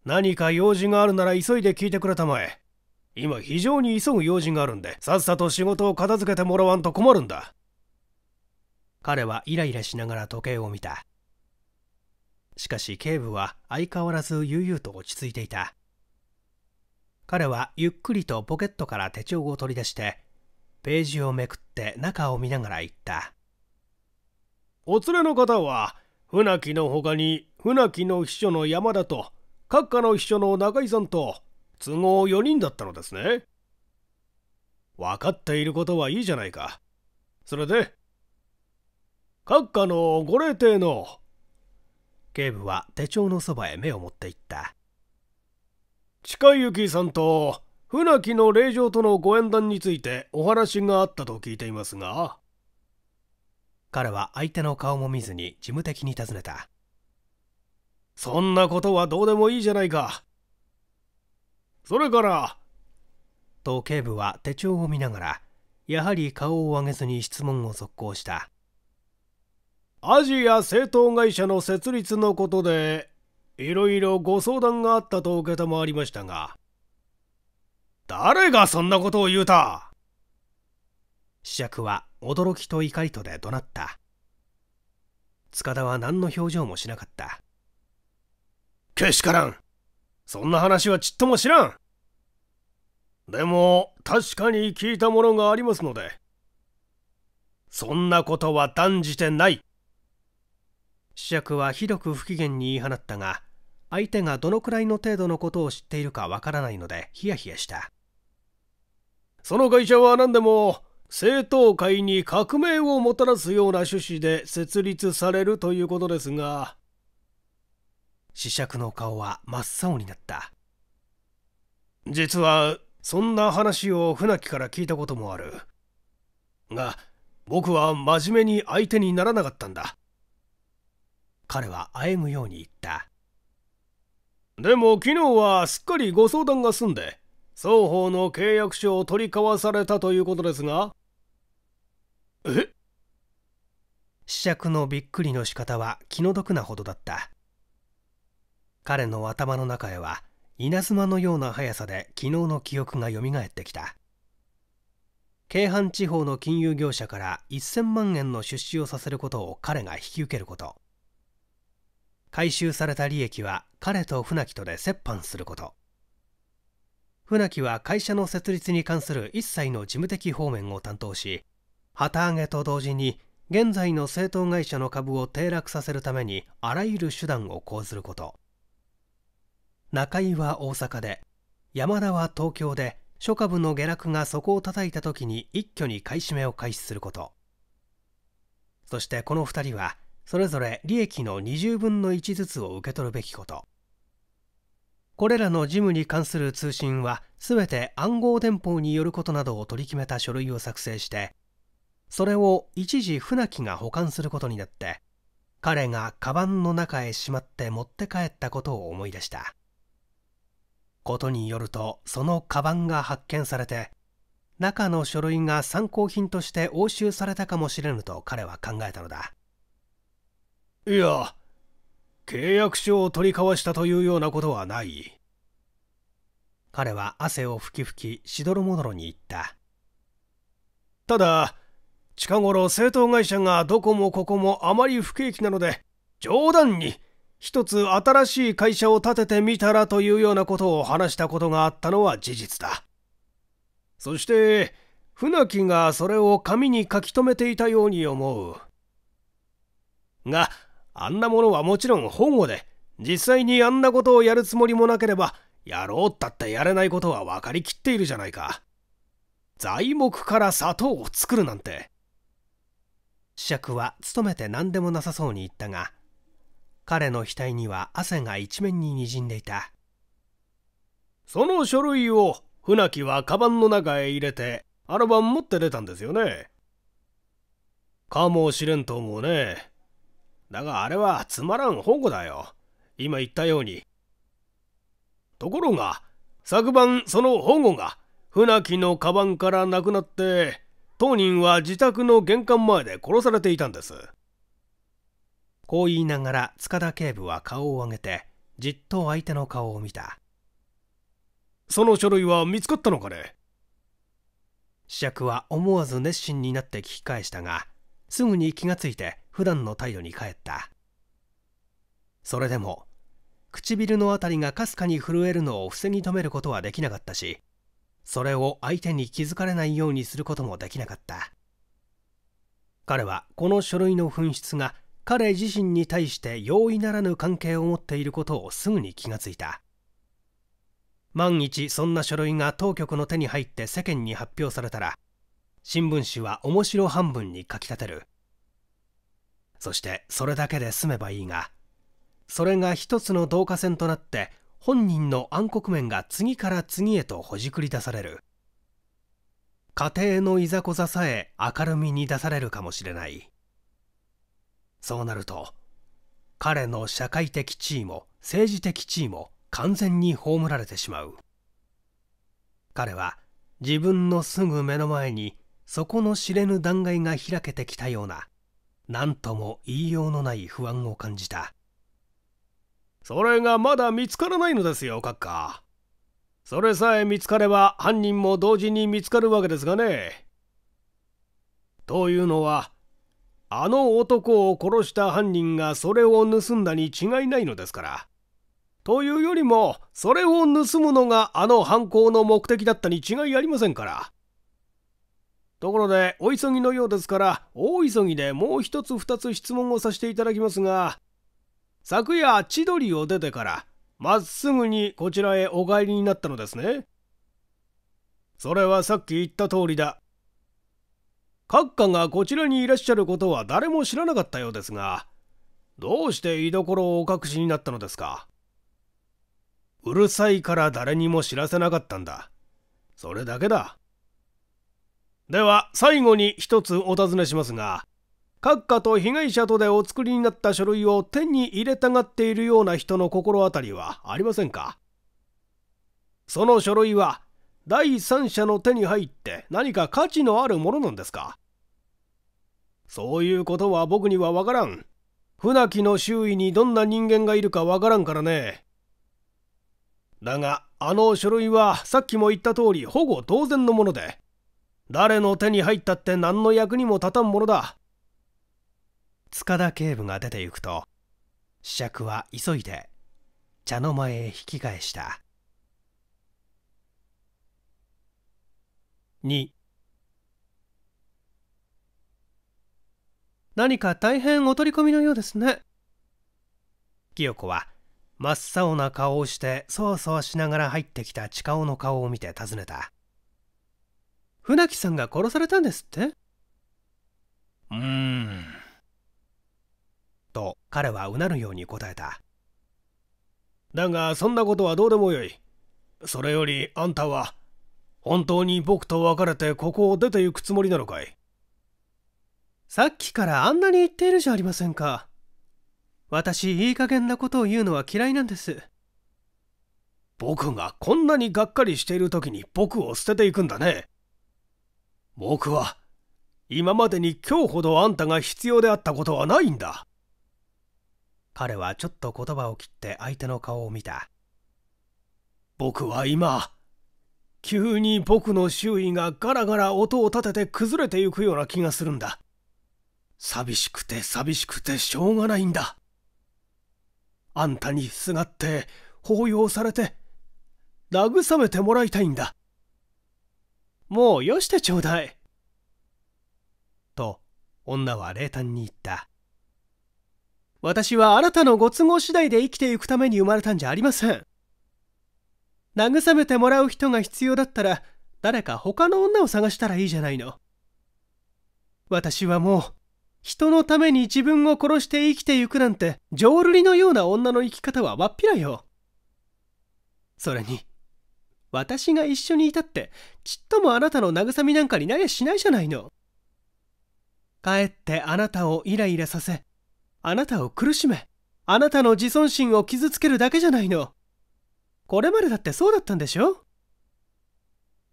何か用事があるなら急いで聞いてくれたまえ。今非常に急ぐ用事があるんでさっさと仕事を片付けてもらわんと困るんだ。彼はイライラしながら時計を見た。しかし警部は相変わらず悠々と落ち着いていた彼はゆっくりとポケットから手帳を取り出してページをめくって中を見ながら言ったお連れの方は船木の他に船木の秘書の山田と閣下の秘書の中井さんと都合4人だったのですね分かっていることはいいじゃないかそれで閣下のご霊帝の警部は手帳のそばへ目を持っていった近幸さんと船木の霊場とのご縁談についてお話があったと聞いていますが彼は相手の顔も見ずに事務的に尋ねたそんなことはどうでもいいじゃないかそれからと警部は手帳を見ながらやはり顔を上げずに質問を続行したアジア製党会社の設立のことでいろいろご相談があったと承りましたが誰がそんなことを言うた試着は驚きと怒りとで怒鳴った塚田は何の表情もしなかったけしからんそんな話はちっとも知らんでも確かに聞いたものがありますのでそんなことは断じてない主役はひどく不機嫌に言い放ったが相手がどのくらいの程度のことを知っているかわからないのでヒヤヒヤしたその会社は何でも政党会に革命をもたらすような趣旨で設立されるということですが子爵の顔は真っ青になった実はそんな話を船木から聞いたこともあるが僕は真面目に相手にならなかったんだ彼はあえぐように言ったでも昨日はすっかりご相談が済んで双方の契約書を取り交わされたということですがえ試着のびっくりの仕方は気の毒なほどだった彼の頭の中へは稲妻のような速さで昨日の記憶がよみがえってきた京阪地方の金融業者から1000万円の出資をさせることを彼が引き受けること回収された利益は彼と船木とで折半すること船木は会社の設立に関する一切の事務的方面を担当し旗揚げと同時に現在の製党会社の株を低落させるためにあらゆる手段を講ずること中井は大阪で山田は東京で諸株の下落が底を叩いた時に一挙に買い占めを開始することそしてこの2人はそれぞれ利益の20分の1ずつを受け取るべきことこれらの事務に関する通信は全て暗号電報によることなどを取り決めた書類を作成してそれを一時船木が保管することになって彼がカバンの中へしまって持って帰ったことを思い出したことによるとそのカバンが発見されて中の書類が参考品として押収されたかもしれぬと彼は考えたのだいや契約書を取り交わしたというようなことはない彼は汗をふきふきしどろもどろに言ったただ近頃製党会社がどこもここもあまり不景気なので冗談に一つ新しい会社を建ててみたらというようなことを話したことがあったのは事実だそして船木がそれを紙に書き留めていたように思うがあんなものはもちろん本語で、実際にあんなことをやるつもりもなければ、やろうったってやれないことは分かりきっているじゃないか。材木から砂糖を作るなんて。試着は勤めて何でもなさそうに言ったが、彼の額には汗が一面ににじんでいた。その書類を船木はカバンの中へ入れて、あの晩持って出たんですよね。かもしれんと思うね。だがあれはつまらん保護だよ。今言ったように。ところが、昨晩その保護が船木のカバンからなくなって、当人は自宅の玄関前で殺されていたんです。こう言いながら塚田警部は顔を上げて、じっと相手の顔を見た。その書類は見つかったのかね試着は思わず熱心になって聞き返したが、すぐに気がついて普段の態度に帰ったそれでも唇の辺りがかすかに震えるのを防ぎ止めることはできなかったしそれを相手に気づかれないようにすることもできなかった彼はこの書類の紛失が彼自身に対して容易ならぬ関係を持っていることをすぐに気がついた万一そんな書類が当局の手に入って世間に発表されたら新聞紙は面白半分に書き立てるそしてそれだけで済めばいいがそれが一つの導火線となって本人の暗黒面が次から次へとほじくり出される家庭のいざこざさえ明るみに出されるかもしれないそうなると彼の社会的地位も政治的地位も完全に葬られてしまう彼は自分のすぐ目の前にそこの知れぬ断崖が開けてきたような何とも言いようのない不安を感じたそれがまだ見つからないのですよ閣下それさえ見つかれば犯人も同時に見つかるわけですがねというのはあの男を殺した犯人がそれを盗んだに違いないのですからというよりもそれを盗むのがあの犯行の目的だったに違いありませんからところで、お急ぎのようですから、大急ぎでもう一つ二つ質問をさせていただきますが、昨夜、千鳥を出てから、まっすぐにこちらへお帰りになったのですね。それはさっき言った通りだ。閣下がこちらにいらっしゃることは誰も知らなかったようですが、どうして居所をお隠しになったのですかうるさいから誰にも知らせなかったんだ。それだけだ。では最後に一つお尋ねしますが閣下と被害者とでお作りになった書類を手に入れたがっているような人の心当たりはありませんかその書類は第三者の手に入って何か価値のあるものなんですかそういうことは僕にはわからん。船木の周囲にどんな人間がいるかわからんからね。だが、あの書類はさっきも言った通り、ほぼ当然のもので、誰の手に入ったって何の役にも立たんものだ塚田警部が出て行くと試着は急いで茶の間へ引き返した2何か大変お取り込みのようですね清子は真っ青な顔をしてそわそわしながら入ってきた近尾の顔を見て尋ねた船木さんが殺されたんですってうーん。と彼はうなるように答えた。だがそんなことはどうでもよい。それよりあんたは本当に僕と別れてここを出て行くつもりなのかいさっきからあんなに言っているじゃありませんか。私いい加減なことを言うのは嫌いなんです。僕がこんなにがっかりしている時に僕を捨てていくんだね。僕は今までに今日ほどあんたが必要であったことはないんだ彼はちょっと言葉を切って相手の顔を見た僕は今急に僕の周囲がガラガラ音を立てて崩れてゆくような気がするんだ寂しくて寂しくてしょうがないんだあんたにすがって抱擁されて慰めてもらいたいんだもうよしてちょうだい。と、女は冷淡に言った。私はあなたのご都合次第で生きていくために生まれたんじゃありません。慰めてもらう人が必要だったら、誰か他の女を探したらいいじゃないの。私はもう、人のために自分を殺して生きてゆくなんて、浄瑠璃のような女の生き方はわっぴらよ。それに、私が一緒にいたって、ちっともあなたの慰みなんかになりゃしないじゃないの。かえってあなたをイライラさせ、あなたを苦しめ、あなたの自尊心を傷つけるだけじゃないの。これまでだってそうだったんでしょ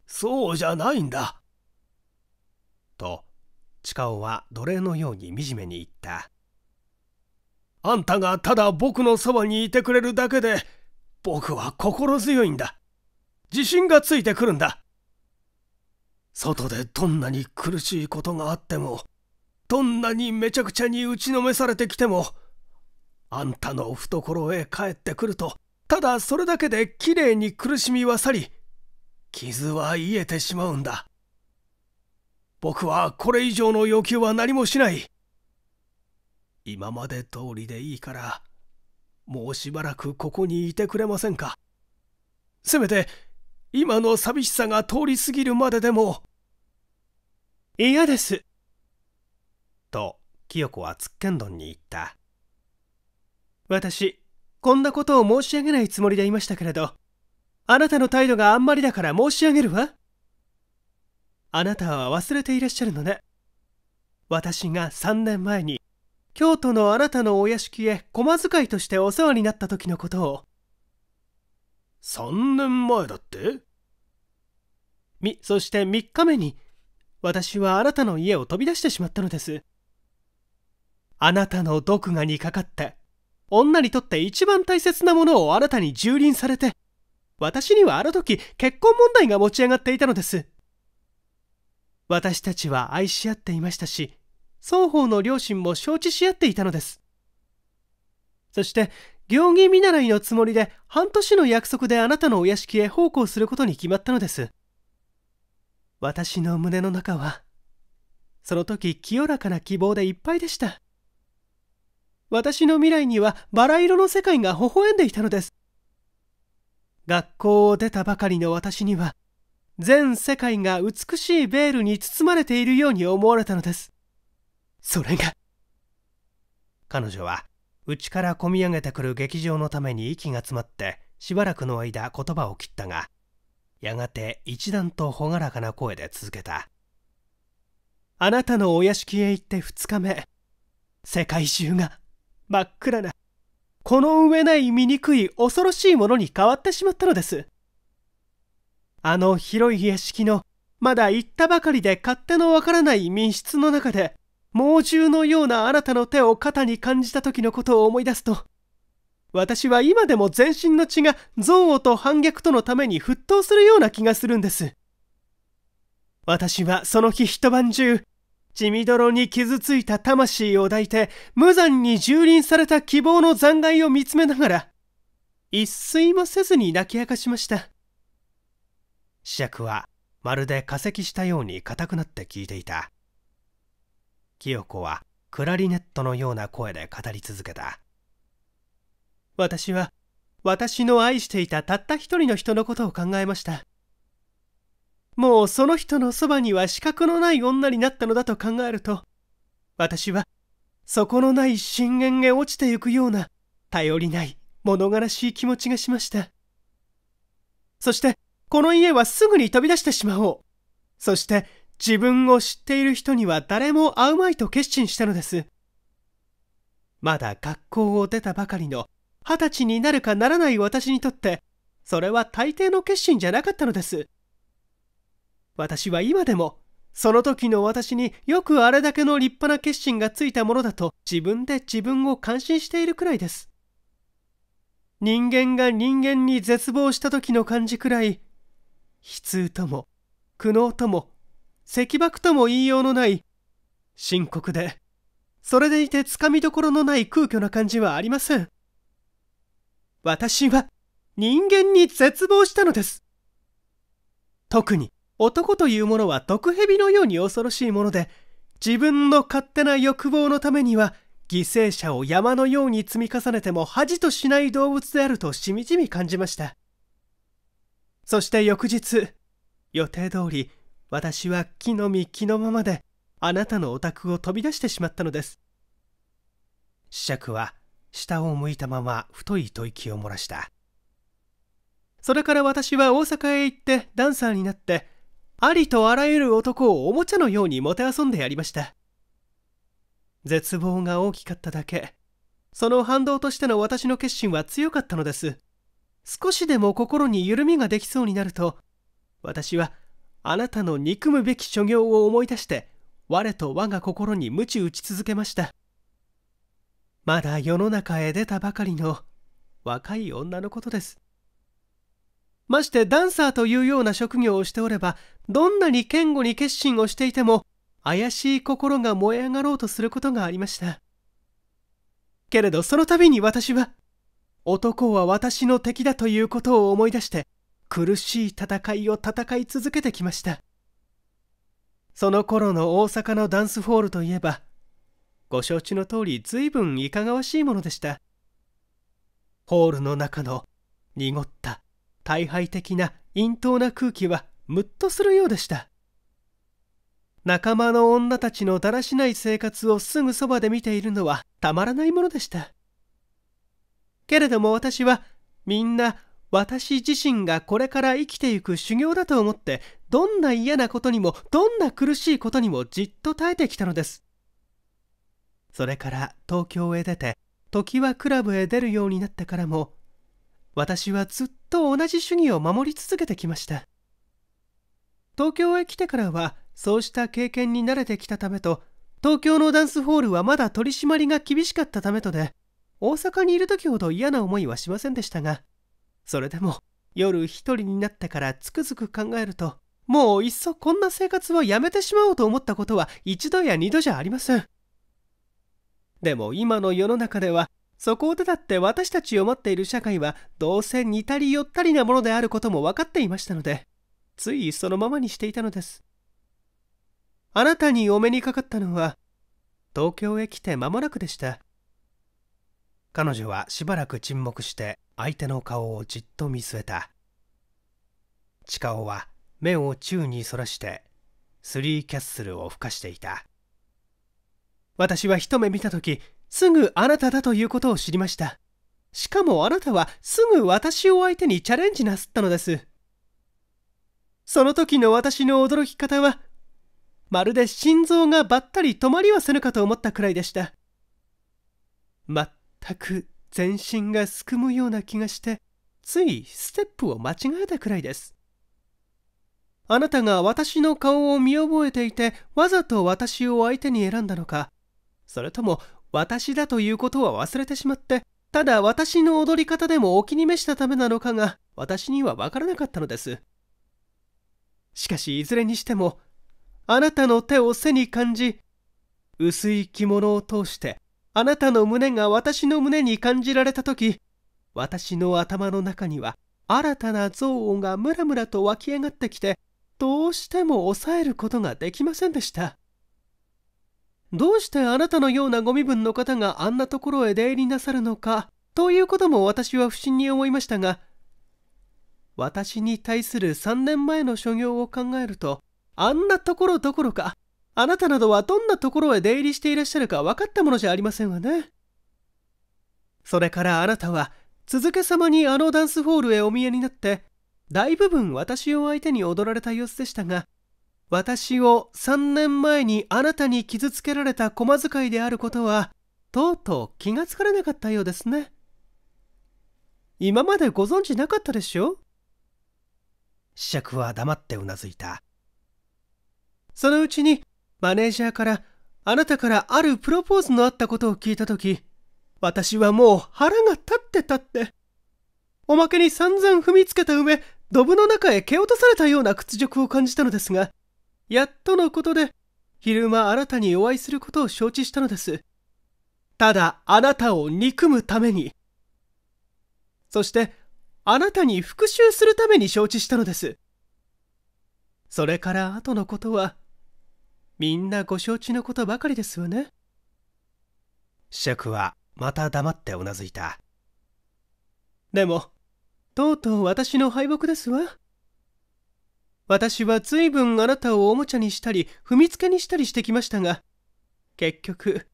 そうじゃないんだ。と、カオは奴隷のように惨めに言った。あんたがただ僕のそばにいてくれるだけで、僕は心強いんだ。自信がついてくるんだ外でどんなに苦しいことがあってもどんなにめちゃくちゃに打ちのめされてきてもあんたの懐へ帰ってくるとただそれだけできれいに苦しみは去り傷は癒えてしまうんだ僕はこれ以上の要求は何もしない今まで通りでいいからもうしばらくここにいてくれませんかせめて今の寂しさが通り過ぎるまででも嫌ですと清子はつっけんどんに言った私こんなことを申し上げないつもりでいましたけれどあなたの態度があんまりだから申し上げるわあなたは忘れていらっしゃるのね私が3年前に京都のあなたのお屋敷へ駒遣いとしてお世話になった時のことを3年前だってみそして3日目に私はあなたの家を飛び出してしまったのですあなたの毒牙にかかって女にとって一番大切なものをあなたに蹂躙されて私にはあの時結婚問題が持ち上がっていたのです私たちは愛し合っていましたし双方の両親も承知し合っていたのですそして行儀見習いのつもりで半年の約束であなたのお屋敷へ奉公することに決まったのです私の胸の中はその時清らかな希望でいっぱいでした私の未来にはバラ色の世界が微笑んでいたのです学校を出たばかりの私には全世界が美しいベールに包まれているように思われたのですそれが彼女は内からこみ上げてくる劇場のために息が詰まってしばらくの間言葉を切ったがやがて一段と朗らかな声で続けたあなたのお屋敷へ行って2日目世界中が真っ暗なこの上ない醜い恐ろしいものに変わってしまったのですあの広い屋敷のまだ行ったばかりで勝手のわからない密室の中で猛獣のようなあなたの手を肩に感じた時のことを思い出すと私は今でも全身の血が憎悪と反逆とのために沸騰するような気がするんです。私はその日一晩中、血みどろに傷ついた魂を抱いて、無残に蹂躙された希望の残骸を見つめながら、一睡もせずに泣き明かしました。石は、まるで化石したように硬くなって聞いていた。清子は、クラリネットのような声で語り続けた。私は私の愛していたたった一人の人のことを考えましたもうその人のそばには資格のない女になったのだと考えると私は底のない深淵へ落ちてゆくような頼りない物悲しい気持ちがしましたそしてこの家はすぐに飛び出してしまおうそして自分を知っている人には誰も会うまいと決心したのですまだ学校を出たばかりの二十歳になるかならない私にとって、それは大抵の決心じゃなかったのです。私は今でも、その時の私によくあれだけの立派な決心がついたものだと自分で自分を感心しているくらいです。人間が人間に絶望した時の感じくらい、悲痛とも、苦悩とも、赤爆とも言いようのない、深刻で、それでいてつかみどころのない空虚な感じはありません。私は人間に絶望したのです。特に男というものは毒蛇のように恐ろしいもので、自分の勝手な欲望のためには犠牲者を山のように積み重ねても恥としない動物であるとしみじみ感じました。そして翌日、予定通り私は木の実木のままであなたのお宅を飛び出してしまったのです。尺は下を向いたまま太い吐息を漏らしたそれから私は大阪へ行ってダンサーになってありとあらゆる男をおもちゃのようにもてあそんでやりました絶望が大きかっただけその反動としての私の決心は強かったのです少しでも心に緩みができそうになると私はあなたの憎むべき所業を思い出して我と我が心に鞭打ち続けましたまだ世の中へ出たばかりの若い女のことです。ましてダンサーというような職業をしておれば、どんなに堅固に決心をしていても、怪しい心が燃え上がろうとすることがありました。けれどその度に私は、男は私の敵だということを思い出して、苦しい戦いを戦い続けてきました。その頃の大阪のダンスホールといえば、ご承知の通り随分いかがわしいものでしたホールの中の濁った大敗的な陰頭な空気はムッとするようでした仲間の女たちのだらしない生活をすぐそばで見ているのはたまらないものでしたけれども私はみんな私自身がこれから生きていく修行だと思ってどんな嫌なことにもどんな苦しいことにもじっと耐えてきたのですそれから東京へ出て時はクラブへ出るようになってからも私はずっと同じ主義を守り続けてきました東京へ来てからはそうした経験に慣れてきたためと東京のダンスホールはまだ取り締まりが厳しかったためとで大阪にいる時ほど嫌な思いはしませんでしたがそれでも夜一人になってからつくづく考えるともういっそこんな生活をやめてしまおうと思ったことは一度や二度じゃありませんでも今の世の中ではそこをだって私たちを待っている社会はどうせ似たり寄ったりなものであることも分かっていましたのでついそのままにしていたのですあなたにお目にかかったのは東京へ来て間もなくでした彼女はしばらく沈黙して相手の顔をじっと見据えた近尾は目を宙にそらしてスリーキャッスルをふかしていた私は一目見た時すぐあなただということを知りましたしかもあなたはすぐ私を相手にチャレンジなすったのですその時の私の驚き方はまるで心臓がばったり止まりはせぬかと思ったくらいでした全く全身がすくむような気がしてついステップを間違えたくらいですあなたが私の顔を見覚えていてわざと私を相手に選んだのかそれとも私だということは忘れてしまってただ私の踊り方でもお気に召したためなのかが私には分からなかったのですしかしいずれにしてもあなたの手を背に感じ薄い着物を通してあなたの胸が私の胸に感じられた時私の頭の中には新たな憎悪がムラムラと湧き上がってきてどうしても抑えることができませんでしたどうしてあなたのようなご身分の方があんなところへ出入りなさるのか、ということも私は不審に思いましたが、私に対する3年前の所業を考えると、あんなところどころか、あなたなどはどんなところへ出入りしていらっしゃるか分かったものじゃありませんわね。それからあなたは、続けさまにあのダンスホールへお見えになって、大部分私を相手に踊られた様子でしたが、私を3年前にあなたに傷つけられた駒遣いであることは、とうとう気がつかれなかったようですね。今までご存知なかったでしょ試着は黙ってうなずいた。そのうちに、マネージャーから、あなたからあるプロポーズのあったことを聞いた時私はもう腹が立ってたって。おまけに散々踏みつけた上、ドブの中へ蹴落とされたような屈辱を感じたのですが、やっとのことで、昼間あなたにお会いすることを承知したのです。ただあなたを憎むために。そして、あなたに復讐するために承知したのです。それから後のことは、みんなご承知のことばかりですよね。釈はまた黙ってうなずいた。でも、とうとう私の敗北ですわ。私は随分あなたをおもちゃにしたり踏みつけにしたりしてきましたが結局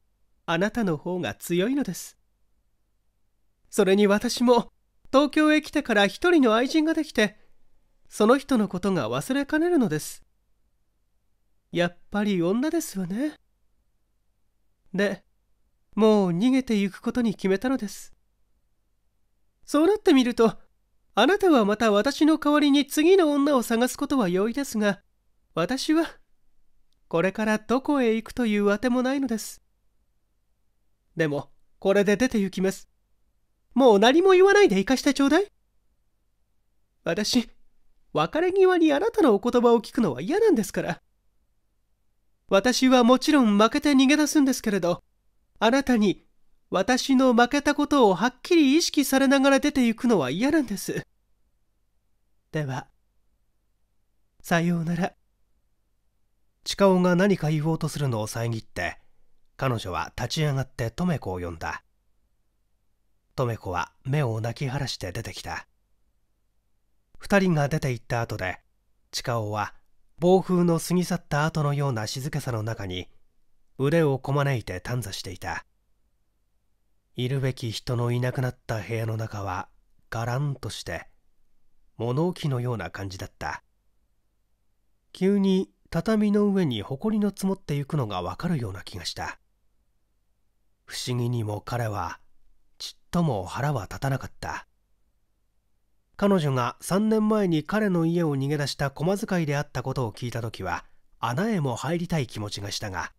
あなたの方が強いのですそれに私も東京へ来てから一人の愛人ができてその人のことが忘れかねるのですやっぱり女ですわねでもう逃げてゆくことに決めたのですそうなってみるとあなたはまた私の代わりに次の女を探すことは容易ですが、私は、これからどこへ行くというあてもないのです。でも、これで出て行きます。もう何も言わないで行かしてちょうだい。私、別れ際にあなたのお言葉を聞くのは嫌なんですから。私はもちろん負けて逃げ出すんですけれど、あなたに私の負けたことをはっきり意識されながら出て行くのは嫌なんです。では、さようなら。近尾が何か言おうとするのを遮って、彼女は立ち上がってめ子を呼んだ。め子は目を泣き晴らして出てきた。二人が出て行った後で、近尾は暴風の過ぎ去った後のような静けさの中に、腕をこまねいて短挫していた。いるべき人のいなくなった部屋の中はガランとして物置のような感じだった急に畳の上に埃の積もってゆくのがわかるような気がした不思議にも彼はちっとも腹は立たなかった彼女が3年前に彼の家を逃げ出した駒遣いであったことを聞いた時は穴へも入りたい気持ちがしたが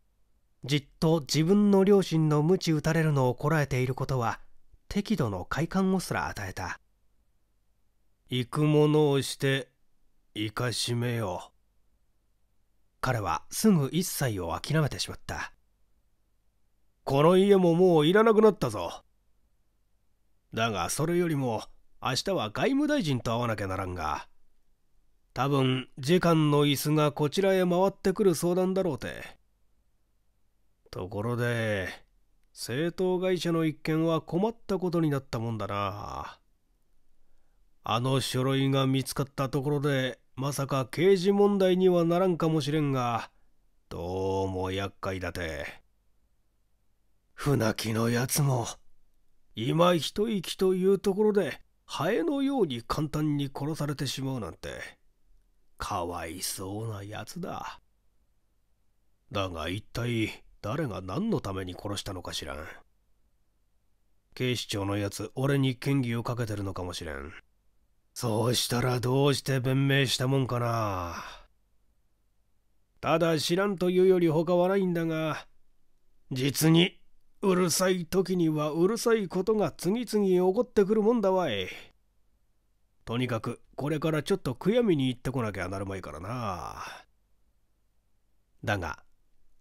じっと自分の両親の鞭打たれるのをこらえていることは適度の快感をすら与えた行くものをして生かしめよう彼はすぐ一切を諦めてしまったこの家ももういらなくなったぞだがそれよりも明日は外務大臣と会わなきゃならんが多分次官の椅子がこちらへ回ってくる相談だろうてところで、製党会社の一件は困ったことになったもんだな。あの書類が見つかったところで、まさか刑事問題にはならんかもしれんが、どうも厄介だて。船木のやつも、今一息というところで、ハエのように簡単に殺されてしまうなんて、かわいそうなやつだ。だが一体、誰が何のために殺したのか知らん警視庁のやつ俺に嫌疑をかけてるのかもしれんそうしたらどうして弁明したもんかなただ知らんというより他はないんだが実にうるさい時にはうるさいことが次々起こってくるもんだわいとにかくこれからちょっと悔やみに行ってこなきゃなるまいからなだが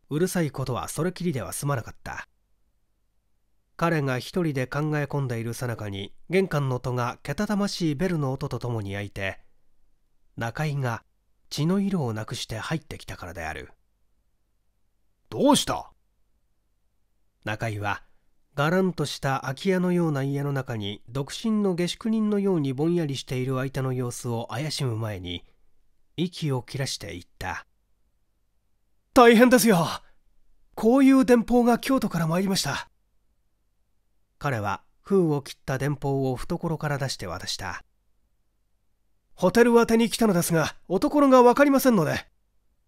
うるさいことはそれきりでは済まなかった彼が一人で考え込んでいるさなかに玄関の戸がけたたましいベルの音とともに開いて中井が血の色をなくして入ってきたからであるどうした中井はがらんとした空き家のような家の中に独身の下宿人のようにぼんやりしている相手の様子を怪しむ前に息を切らしていった大変ですよこういう電報が京都から参りました彼は封を切った電報を懐から出して渡したホテル宛てに来たのですがおところが分かりませんので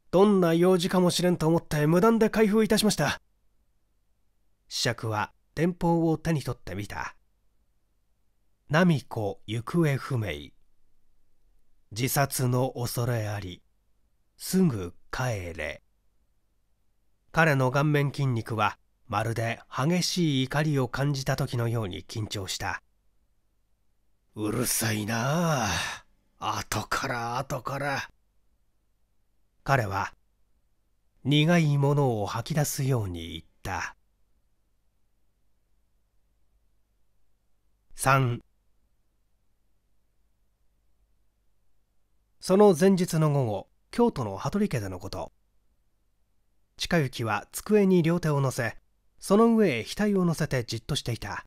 どんな用事かもしれんと思って無断で開封いたしました試着は電報を手に取ってみた「ナミコ行方不明」「自殺の恐れありすぐ帰れ」彼の顔面筋肉はまるで激しい怒りを感じた時のように緊張したうるさいなあ後から後から彼は苦いものを吐き出すように言った3その前日の午後京都の羽鳥家でのこと近行は机に両手を乗せその上へ額を乗せてじっとしていた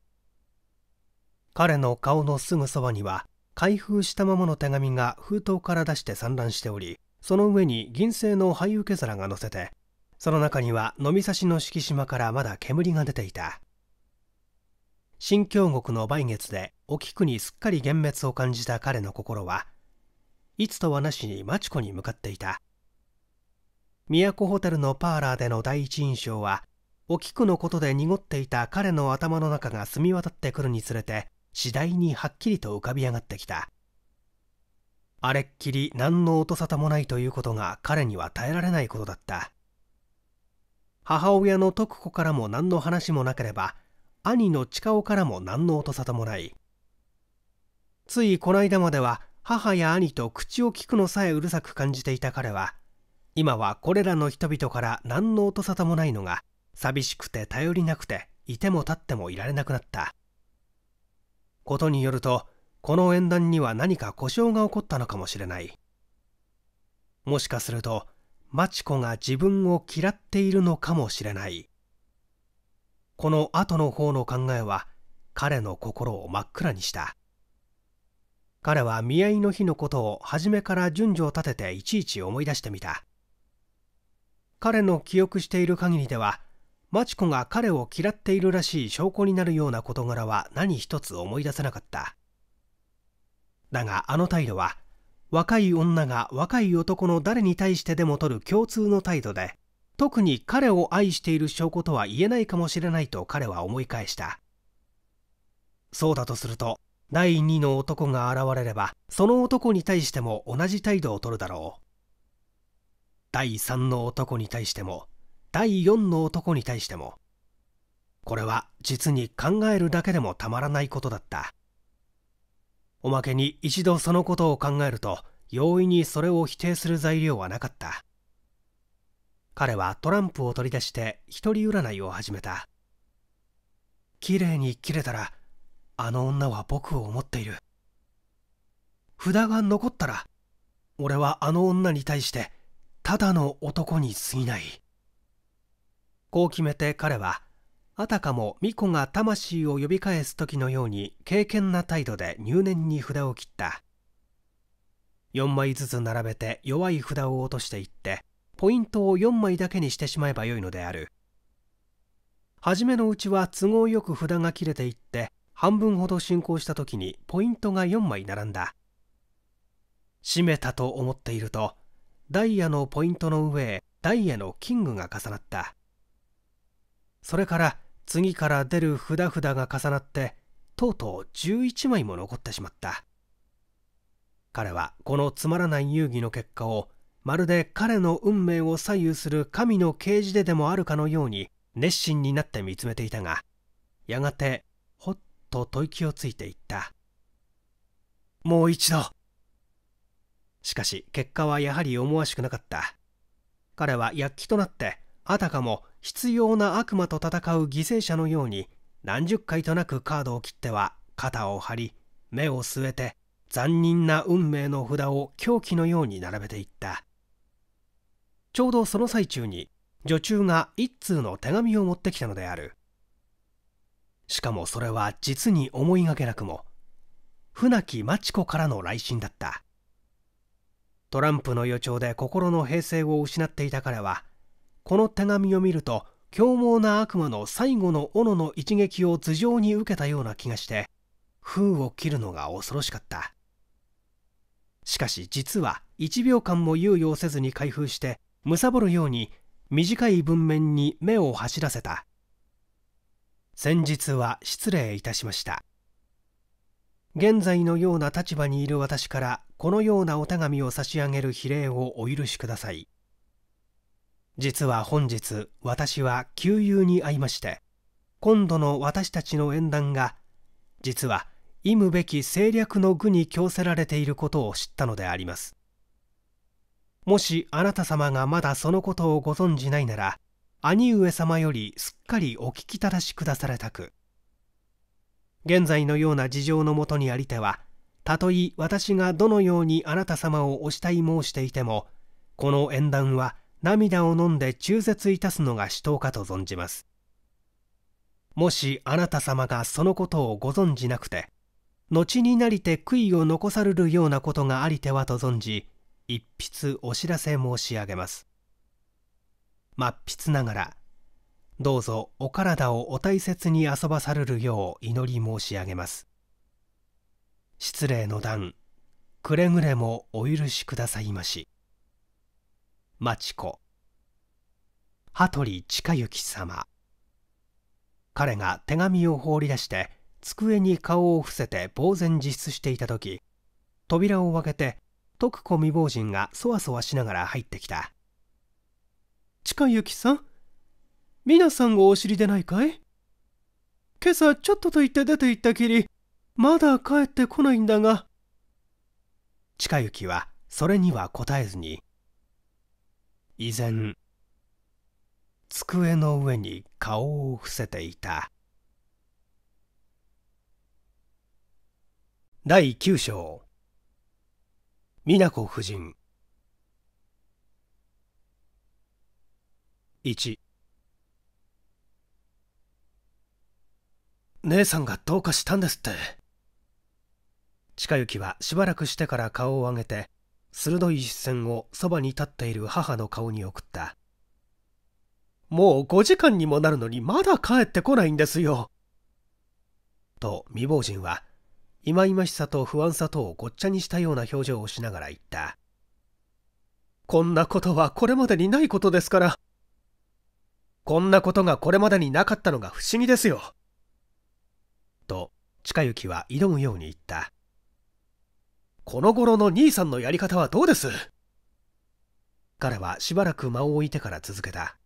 彼の顔のすぐそばには開封したままの手紙が封筒から出して散乱しておりその上に銀製の灰受け皿が載せてその中には飲み差しの敷島からまだ煙が出ていた新京極の梅月でお菊にすっかり幻滅を感じた彼の心はいつとはなしに町子に向かっていた都ホテルのパーラーでの第一印象はお菊のことで濁っていた彼の頭の中が澄み渡ってくるにつれて次第にはっきりと浮かび上がってきたあれっきり何の音沙汰もないということが彼には耐えられないことだった母親の徳子からも何の話もなければ兄の近尾からも何の音沙汰もないついこの間までは母や兄と口を聞くのさえうるさく感じていた彼は今はこれらの人々から何の音沙汰もないのが寂しくて頼りなくていても立ってもいられなくなったことによるとこの縁談には何か故障が起こったのかもしれないもしかするとマチ子が自分を嫌っているのかもしれないこの後の方の考えは彼の心を真っ暗にした彼は見合いの日のことを初めから順序を立てていちいち思い出してみた彼の記憶している限りではマチコが彼を嫌っているらしい証拠になるような事柄は何一つ思い出せなかっただがあの態度は若い女が若い男の誰に対してでも取る共通の態度で特に彼を愛している証拠とは言えないかもしれないと彼は思い返したそうだとすると第2の男が現れればその男に対しても同じ態度を取るだろう第3の男に対しても第4の男に対してもこれは実に考えるだけでもたまらないことだったおまけに一度そのことを考えると容易にそれを否定する材料はなかった彼はトランプを取り出して一人占いを始めた綺麗に切れたらあの女は僕を思っている札が残ったら俺はあの女に対してただの男に過ぎないこう決めて彼はあたかも巫女が魂を呼び返す時のように敬虔な態度で入念に札を切った4枚ずつ並べて弱い札を落としていってポイントを4枚だけにしてしまえばよいのである初めのうちは都合よく札が切れていって半分ほど進行した時にポイントが4枚並んだ閉めたと思っているとダイヤのポイントの上へダイヤのキングが重なったそれから次から出る札札が重なってとうとう11枚も残ってしまった彼はこのつまらない遊戯の結果をまるで彼の運命を左右する神の啓示ででもあるかのように熱心になって見つめていたがやがてほっと吐息をついていったもう一度しかし結果はやはり思わしくなかった彼は躍起となってあたかも必要な悪魔と戦う犠牲者のように何十回となくカードを切っては肩を張り目を据えて残忍な運命の札を狂気のように並べていったちょうどその最中に女中が一通の手紙を持ってきたのであるしかもそれは実に思いがけなくも船木真知子からの来信だったトランプの予兆で心の平静を失っていた彼はこの手紙を見ると凶猛な悪魔の最後の斧の一撃を頭上に受けたような気がして封を切るのが恐ろしかったしかし実は1秒間も猶予せずに開封して貪るように短い文面に目を走らせた先日は失礼いたしました現在のような立場にいる私からこのようなお手紙を差し上げる比例をお許しください実は本日私は旧友に会いまして今度の私たちの縁談が実は忌むべき政略の具に供せられていることを知ったのでありますもしあなた様がまだそのことをご存じないなら兄上様よりすっかりお聞きただしくだされたく現在のような事情のもとにありてはたとえ私がどのようにあなた様をお慕い申していてもこの縁談は涙を飲んで中絶いたすのが死闘かと存じますもしあなた様がそのことをご存じなくて後になりて悔いを残されるようなことがありてはと存じ一筆お知らせ申し上げます末筆ながらどうぞお体をお大切に遊ばされるよう祈り申し上げます失礼の段くれぐれもお許しくださいまし町子羽鳥近行様彼が手紙を放り出して机に顔を伏せて呆然自失していた時扉を開けて徳子未亡人がそわそわしながら入ってきた近行さん皆さんをお知りでないかい今朝ちょっとと言って出て行ったきりまだ帰ってこないんだが。近行はそれには答えずに、依然、机の上に顔を伏せていた。第九章美奈子夫人一姉さんがどうかしたんですって。近行はしばらくしてから顔を上げて鋭い視線をそばに立っている母の顔に送ったもう5時間にもなるのにまだ帰ってこないんですよと未亡人は忌々しさと不安さとをごっちゃにしたような表情をしながら言ったこんなことはこれまでにないことですからこんなことがこれまでになかったのが不思議ですよと近行は挑むように言ったこの頃の兄さんのやり方はどうです彼はしばらく間を置いてから続けた。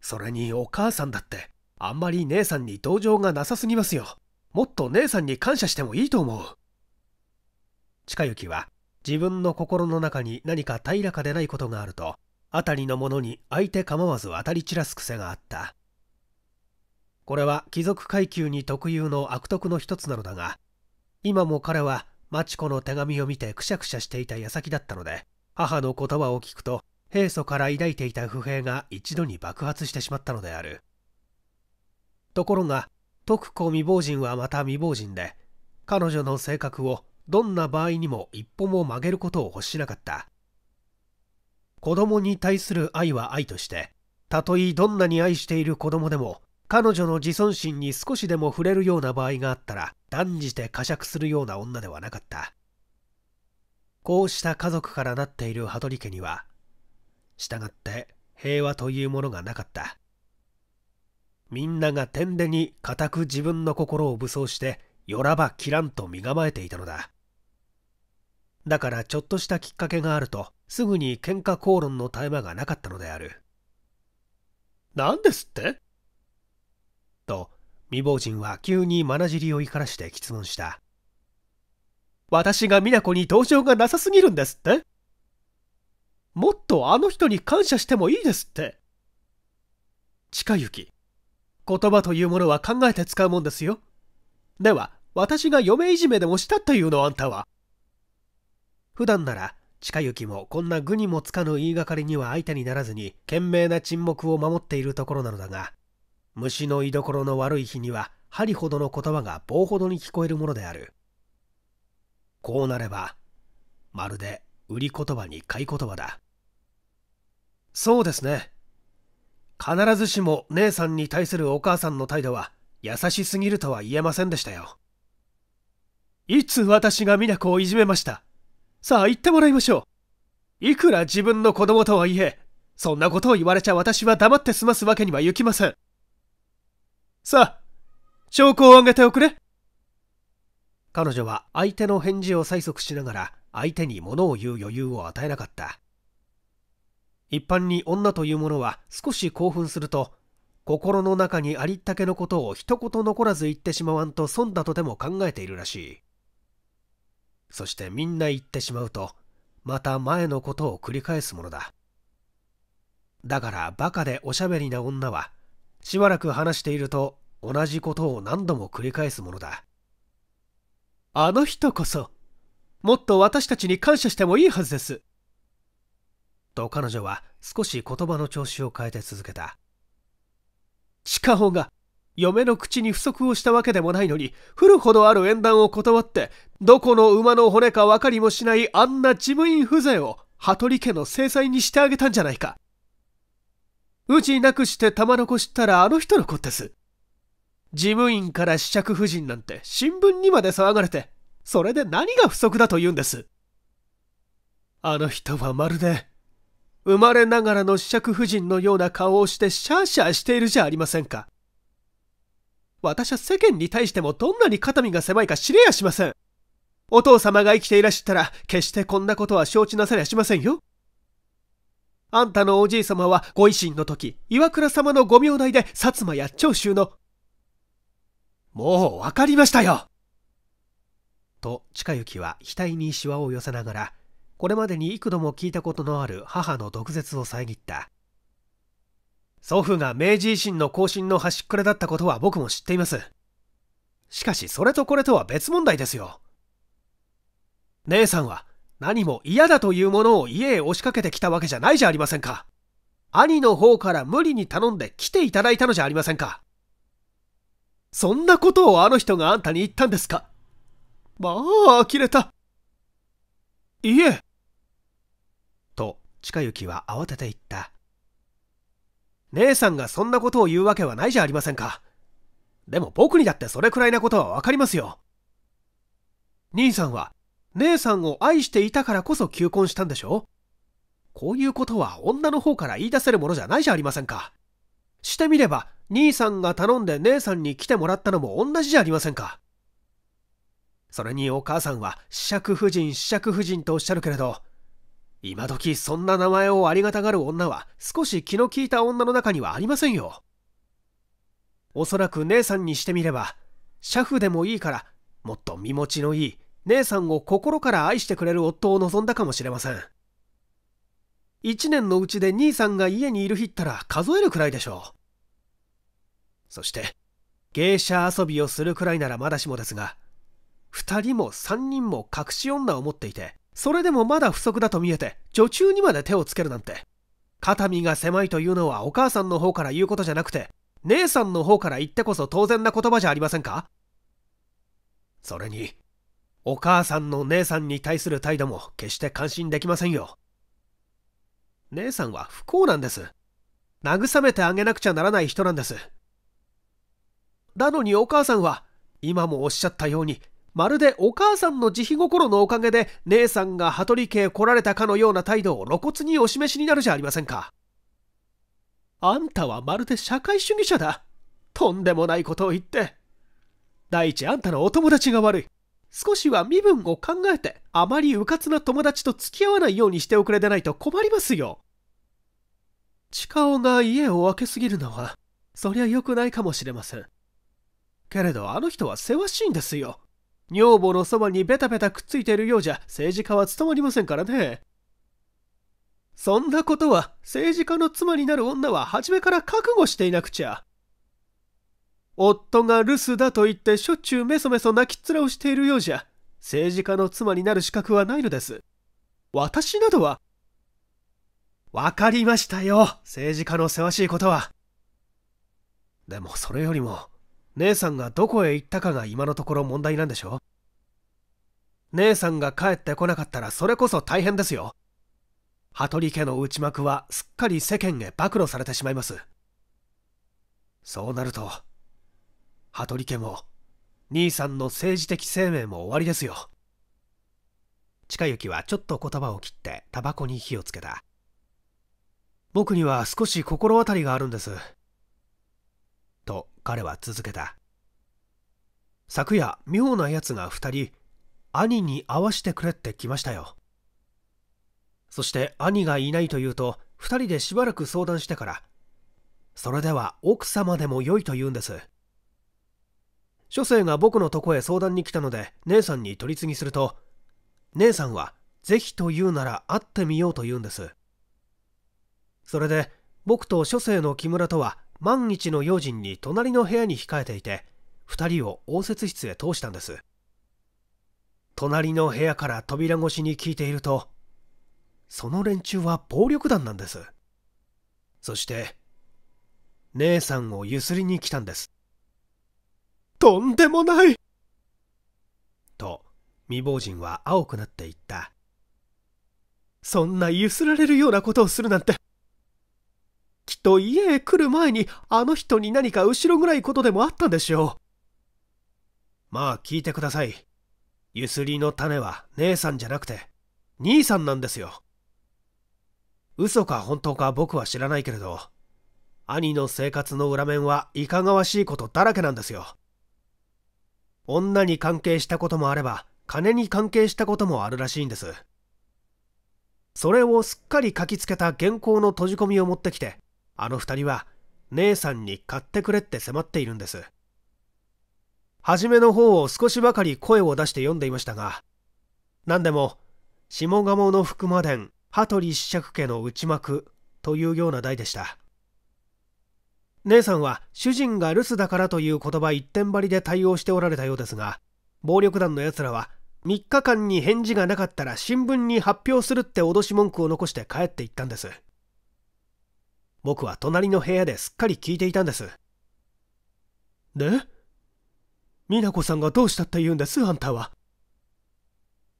それにお母さんだって、あんまり姉さんに同情がなさすぎますよ。もっと姉さんに感謝してもいいと思う。近行は自分の心の中に何か平らかでないことがあると、辺りの者に相手構わず当たり散らす癖があった。これは貴族階級に特有の悪徳の一つなのだが、今も彼はマチコの手紙を見てくしゃくしゃしていた矢先だったので、母の言葉を聞くと、平素から抱いていた不平が一度に爆発してしまったのである。ところが、徳子未亡人はまた未亡人で、彼女の性格をどんな場合にも一歩も曲げることを欲しなかった。子供に対する愛は愛として、たとえどんなに愛している子供でも、彼女の自尊心に少しでも触れるような場合があったら、断じて呵責するような女ではなかった。こうした家族からなっている羽鳥家には、従って平和というものがなかった。みんなが天でに固く自分の心を武装して、よらば切らんと身構えていたのだ。だからちょっとしたきっかけがあると、すぐに喧嘩口論の絶え間がなかったのである。何ですってと、未亡人は急にまなじりを怒らして質問した。私が美奈子に同情がなさすぎるんですってもっとあの人に感謝してもいいですって。近行。言葉というものは考えて使うもんですよ。では、私が嫁いじめでもしたっていうのあんたは。普段なら、近行もこんな具にもつかぬ言いがかりには相手にならずに、懸命な沈黙を守っているところなのだが、虫の居所の悪い日には針ほどの言葉が棒ほどに聞こえるものであるこうなればまるで売り言葉に買い言葉だそうですね必ずしも姉さんに対するお母さんの態度は優しすぎるとは言えませんでしたよいつ私が美奈子をいじめましたさあ言ってもらいましょういくら自分の子供とはいえそんなことを言われちゃ私は黙って済ますわけにはいきませんさあ、証拠をあげておくれ。彼女は相手の返事を催促しながら相手に物を言う余裕を与えなかった。一般に女というものは少し興奮すると心の中にありったけのことを一言残らず言ってしまわんと損だとでも考えているらしい。そしてみんな言ってしまうとまた前のことを繰り返すものだ。だからバカでおしゃべりな女はしばらく話していると同じことを何度も繰り返すものだあの人こそもっと私たちに感謝してもいいはずですと彼女は少し言葉の調子を変えて続けたちかほが嫁の口に不足をしたわけでもないのに古るほどある縁談を断ってどこの馬の骨か分かりもしないあんな事務員風情を羽鳥家の制裁にしてあげたんじゃないか無事なくして玉のこ知ったらあの人のこです。事務員から試着婦人なんて新聞にまで騒がれて、それで何が不足だと言うんです。あの人はまるで、生まれながらの試着婦人のような顔をしてシャーシャーしているじゃありませんか。私は世間に対してもどんなに肩身が狭いか知れやしません。お父様が生きていらっしゃったら、決してこんなことは承知なさりゃしませんよ。あんたのおじい様はご維新の時、岩倉様のご名代で薩摩や長州の。もうわかりましたよと近行は額にしわを寄せながら、これまでに幾度も聞いたことのある母の毒舌を遮った。祖父が明治維新の行進の端っこれだったことは僕も知っています。しかしそれとこれとは別問題ですよ。姉さんは何も嫌だというものを家へ押しかけてきたわけじゃないじゃありませんか。兄の方から無理に頼んで来ていただいたのじゃありませんか。そんなことをあの人があんたに言ったんですか。まあ、呆れた。いえ。と、近行は慌てて言った。姉さんがそんなことを言うわけはないじゃありませんか。でも僕にだってそれくらいなことはわかりますよ。兄さんは姉さんを愛していたからこそ求婚したんでしょこういうことは女の方から言い出せるものじゃないじゃありませんか。してみれば、兄さんが頼んで姉さんに来てもらったのも同じじゃありませんか。それにお母さんは、死者夫人、死者夫人とおっしゃるけれど、今時そんな名前をありがたがる女は少し気の利いた女の中にはありませんよ。おそらく姉さんにしてみれば、ャ夫でもいいから、もっと身持ちのいい、姉さんを心から愛してくれる夫を望んだかもしれません1年のうちで兄さんが家にいる日ったら数えるくらいでしょうそして芸者遊びをするくらいならまだしもですが2人も3人も隠し女を持っていてそれでもまだ不足だと見えて女中にまで手をつけるなんて肩身が狭いというのはお母さんの方から言うことじゃなくて姉さんの方から言ってこそ当然な言葉じゃありませんかそれにお母さんの姉さんに対する態度も決して感心できませんよ。姉さんは不幸なんです。慰めてあげなくちゃならない人なんです。なのにお母さんは、今もおっしゃったように、まるでお母さんの慈悲心のおかげで姉さんが羽鳥家へ来られたかのような態度を露骨にお示しになるじゃありませんか。あんたはまるで社会主義者だ。とんでもないことを言って。第一、あんたのお友達が悪い。少しは身分を考えて、あまり迂闊な友達と付き合わないようにしておくれでないと困りますよ。近尾が家を空けすぎるのは、そりゃ良くないかもしれません。けれどあの人はせわしいんですよ。女房のそばにベタベタくっついているようじゃ政治家は務まりませんからね。そんなことは政治家の妻になる女は初めから覚悟していなくちゃ。夫が留守だと言ってしょっちゅうメソメソ泣きっ面をしているようじゃ政治家の妻になる資格はないのです私などはわかりましたよ政治家のせわしいことはでもそれよりも姉さんがどこへ行ったかが今のところ問題なんでしょ姉さんが帰ってこなかったらそれこそ大変ですよ羽鳥家の内幕はすっかり世間へ暴露されてしまいますそうなると羽鳥家も兄さんの政治的生命も終わりですよ近行はちょっと言葉を切ってタバコに火をつけた僕には少し心当たりがあるんですと彼は続けた昨夜妙な奴が2人兄に会わしてくれって来ましたよそして兄がいないというと2人でしばらく相談してからそれでは奥様でも良いと言うんです書生が僕のとこへ相談に来たので姉さんに取り次ぎすると姉さんはぜひと言うなら会ってみようと言うんですそれで僕と書生の木村とは万一の用心に隣の部屋に控えていて2人を応接室へ通したんです隣の部屋から扉越しに聞いているとその連中は暴力団なんですそして姉さんをゆすりに来たんですとんでもないと未亡人は青くなっていったそんなゆすられるようなことをするなんてきっと家へ来る前にあの人に何か後ろ暗いことでもあったんでしょうまあ聞いてくださいゆすりの種は姉さんじゃなくて兄さんなんですよ嘘か本当か僕は知らないけれど兄の生活の裏面はいかがわしいことだらけなんですよ女に関係したこともあれば金に関係したこともあるらしいんですそれをすっかり書きつけた原稿の閉じ込みを持ってきてあの2人は姉さんに買ってくれって迫っているんです初めの方を少しばかり声を出して読んでいましたが何でも下鴨の福間殿羽鳥試爵家の内幕というような題でした姉さんは主人が留守だからという言葉一点張りで対応しておられたようですが暴力団のやつらは3日間に返事がなかったら新聞に発表するって脅し文句を残して帰っていったんです僕は隣の部屋ですっかり聞いていたんですで美奈子さんがどうしたって言うんですあんたは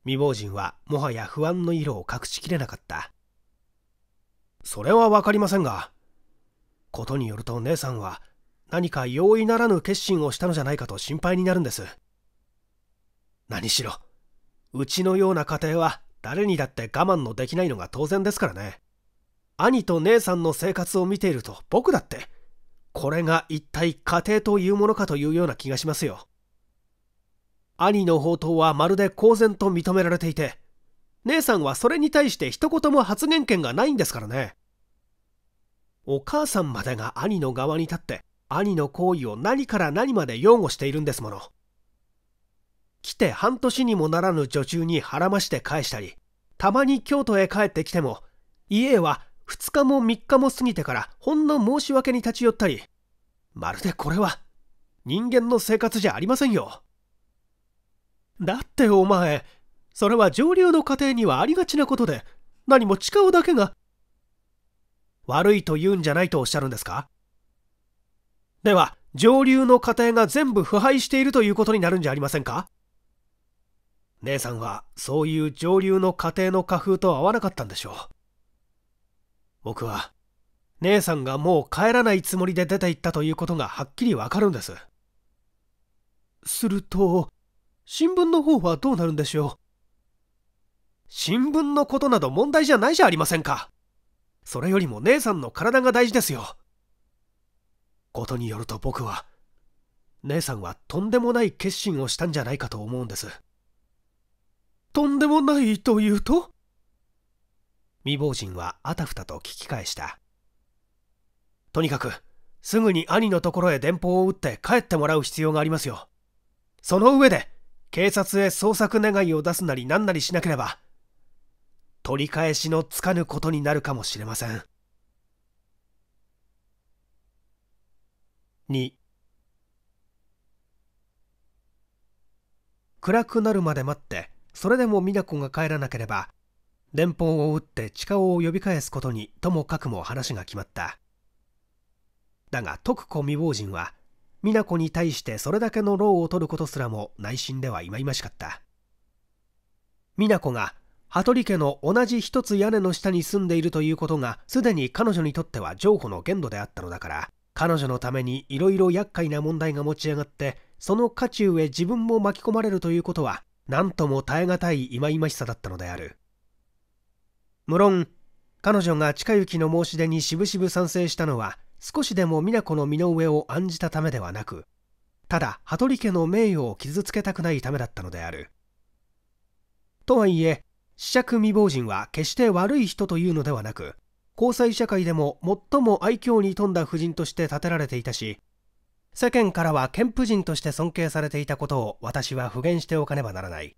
未亡人はもはや不安の色を隠しきれなかったそれは分かりませんがことによると姉さんは何か容易ならぬ決心をしたのじゃないかと心配になるんです何しろうちのような家庭は誰にだって我慢のできないのが当然ですからね兄と姉さんの生活を見ていると僕だってこれが一体家庭というものかというような気がしますよ兄の宝刀はまるで公然と認められていて姉さんはそれに対して一言も発言権がないんですからねお母さんまでが兄の側に立って兄の行為を何から何まで擁護しているんですもの来て半年にもならぬ女中に腹まして返したりたまに京都へ帰ってきても家へは2日も3日も過ぎてからほんの申し訳に立ち寄ったりまるでこれは人間の生活じゃありませんよだってお前それは上流の家庭にはありがちなことで何も誓うだけが悪いと言うんじゃないとおっしゃるんですかでは、上流の家庭が全部腐敗しているということになるんじゃありませんか姉さんはそういう上流の家庭の家風と合わなかったんでしょう。僕は姉さんがもう帰らないつもりで出て行ったということがはっきりわかるんです。すると、新聞の方はどうなるんでしょう新聞のことなど問題じゃないじゃありませんかそれよりも姉さんの体が大事ですよ。ことによると僕は、姉さんはとんでもない決心をしたんじゃないかと思うんです。とんでもないというと未亡人はあたふたと聞き返した。とにかく、すぐに兄のところへ電報を打って帰ってもらう必要がありますよ。その上で、警察へ捜索願いを出すなりなんなりしなければ、取り返しのつかぬことになるかもしれません2暗くなるまで待ってそれでも美奈子が帰らなければ電報を打って地下を呼び返すことにともかくも話が決まっただが徳子未亡人は美奈子に対してそれだけの労を取ることすらも内心では忌々しかった美奈子が羽鳥家の同じ一つ屋根の下に住んでいるということがすでに彼女にとっては譲歩の限度であったのだから彼女のためにいろいろ厄介な問題が持ち上がってその渦中へ自分も巻き込まれるということは何とも耐え難い忌々しさだったのである無論彼女が近行の申し出にしぶしぶ賛成したのは少しでも美奈子の身の上を案じたためではなくただ羽鳥家の名誉を傷つけたくないためだったのであるとはいえ試着未亡人は決して悪い人というのではなく交際社会でも最も愛嬌に富んだ婦人として建てられていたし世間からは憲婦人として尊敬されていたことを私は復元しておかねばならない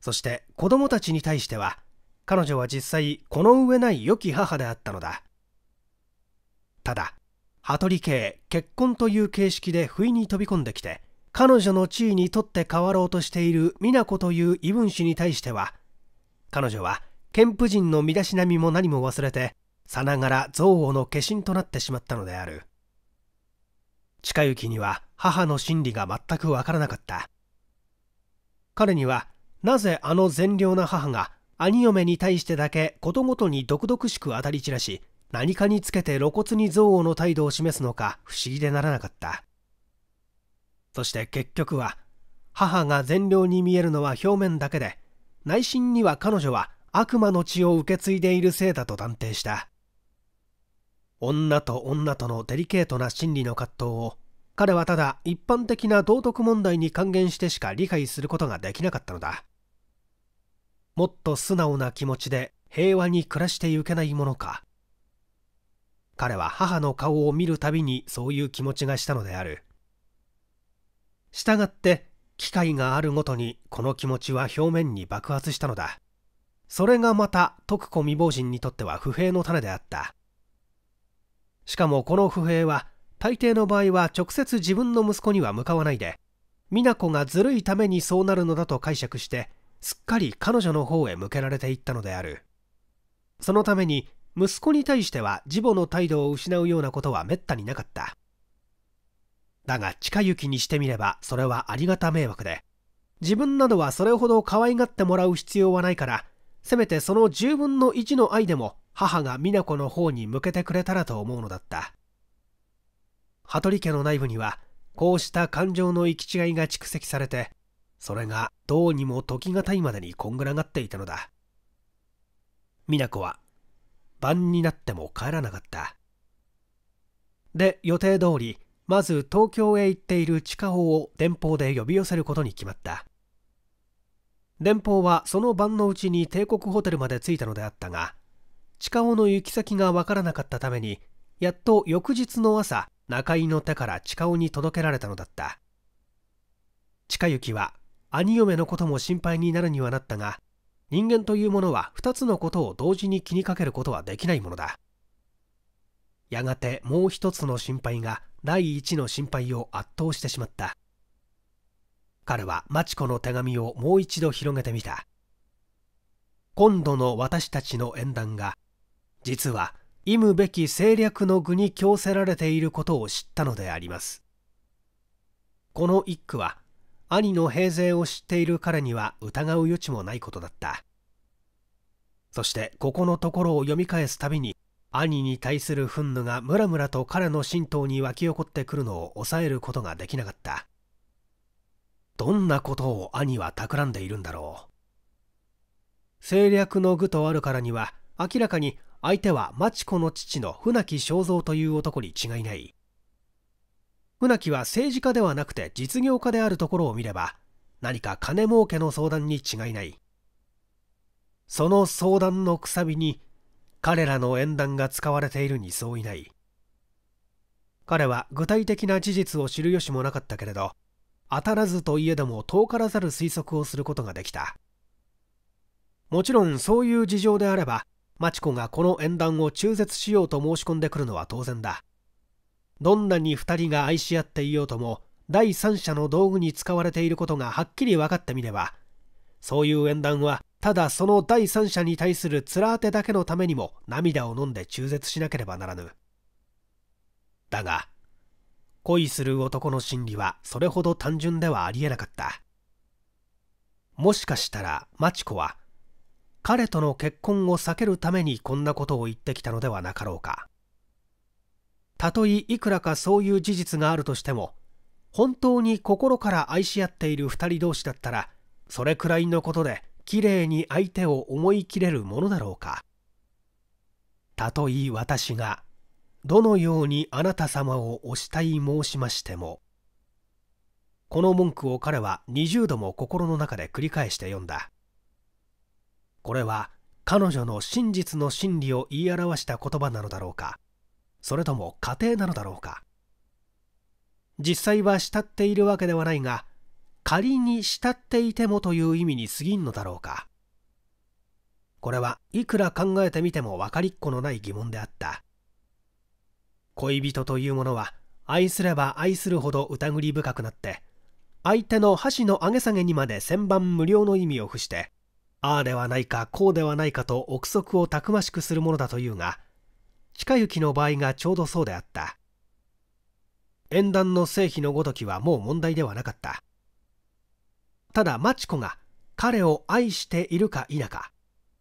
そして子供たちに対しては彼女は実際この上ない良き母であったのだただ羽鳥家へ結婚という形式で不意に飛び込んできて彼女の地位にとって変わろうとしている美奈子という異分子に対しては彼女は憲夫人の身だしなみも何も忘れてさながら憎悪の化身となってしまったのである近行には母の心理が全くわからなかった彼にはなぜあの善良な母が兄嫁に対してだけことごとに毒々しく当たり散らし何かにつけて露骨に憎悪の態度を示すのか不思議でならなかったそして結局は母が善良に見えるのは表面だけで内心には彼女は悪魔の血を受け継いでいるせいだと断定した女と女とのデリケートな心理の葛藤を彼はただ一般的な道徳問題に還元してしか理解することができなかったのだもっと素直な気持ちで平和に暮らしてゆけないものか彼は母の顔を見るたびにそういう気持ちがしたのであるしたがって機会があるごとにこの気持ちは表面に爆発したのだそれがまた徳子未亡人にとっては不平の種であったしかもこの不平は大抵の場合は直接自分の息子には向かわないで美奈子がずるいためにそうなるのだと解釈してすっかり彼女の方へ向けられていったのであるそのために息子に対しては義母の態度を失うようなことはめったになかっただが近きにしてみればそれはありがた迷惑で自分などはそれほど可愛がってもらう必要はないからせめてその10分の1の愛でも母が美奈子の方に向けてくれたらと思うのだった羽鳥家の内部にはこうした感情の行き違いが蓄積されてそれがどうにも時がたいまでにこんぐらがっていたのだ美奈子は晩になっても帰らなかったで予定通りまず東京へ行っている地下法を電報で呼び寄せることに決まった電報はその晩のうちに帝国ホテルまで着いたのであったが地下の行き先がわからなかったためにやっと翌日の朝中井の手から地下に届けられたのだった近行は兄嫁のことも心配になるにはなったが人間というものは2つのことを同時に気にかけることはできないものだやがてもう一つの心配が第一の心配を圧倒してしまった彼はマチコの手紙をもう一度広げてみた今度の私たちの縁談が実は忌むべき政略の具に強せられていることを知ったのでありますこの一句は兄の平勢を知っている彼には疑う余地もないことだったそしてここのところを読み返すたびに兄に対する憤怒がムラムラと彼の神道に湧き起こってくるのを抑えることができなかったどんなことを兄は企んでいるんだろう政略の具とあるからには明らかに相手は町子の父の船木正蔵という男に違いない船木は政治家ではなくて実業家であるところを見れば何か金儲けの相談に違いないその相談のくさびに彼らの縁談が使われているに相違ない彼は具体的な事実を知る由もなかったけれど当たらずといえども遠からざる推測をすることができたもちろんそういう事情であればマチコがこの縁談を中絶しようと申し込んでくるのは当然だどんなに2人が愛し合っていようとも第三者の道具に使われていることがはっきり分かってみればそういう縁談はただその第三者に対する面当てだけのためにも涙を飲んで中絶しなければならぬだが恋する男の心理はそれほど単純ではありえなかったもしかしたらマチ子は彼との結婚を避けるためにこんなことを言ってきたのではなかろうかたとえいくらかそういう事実があるとしても本当に心から愛し合っている2人同士だったらそれくらいのことできれいに相手を思い切れるものだろうかたとえ私がどのようにあなた様をお慕い申しましてもこの文句を彼は20度も心の中で繰り返して読んだこれは彼女の真実の真理を言い表した言葉なのだろうかそれとも家庭なのだろうか実際は慕っているわけではないが仮に慕っていてもという意味に過ぎんのだろうかこれはいくら考えてみても分かりっこのない疑問であった恋人というものは愛すれば愛するほど疑り深くなって相手の箸の上げ下げにまで旋盤無料の意味を付してああではないかこうではないかと憶測をたくましくするものだというが近行の場合がちょうどそうであった縁談の成否のごときはもう問題ではなかったただマチコが彼を愛しているか否か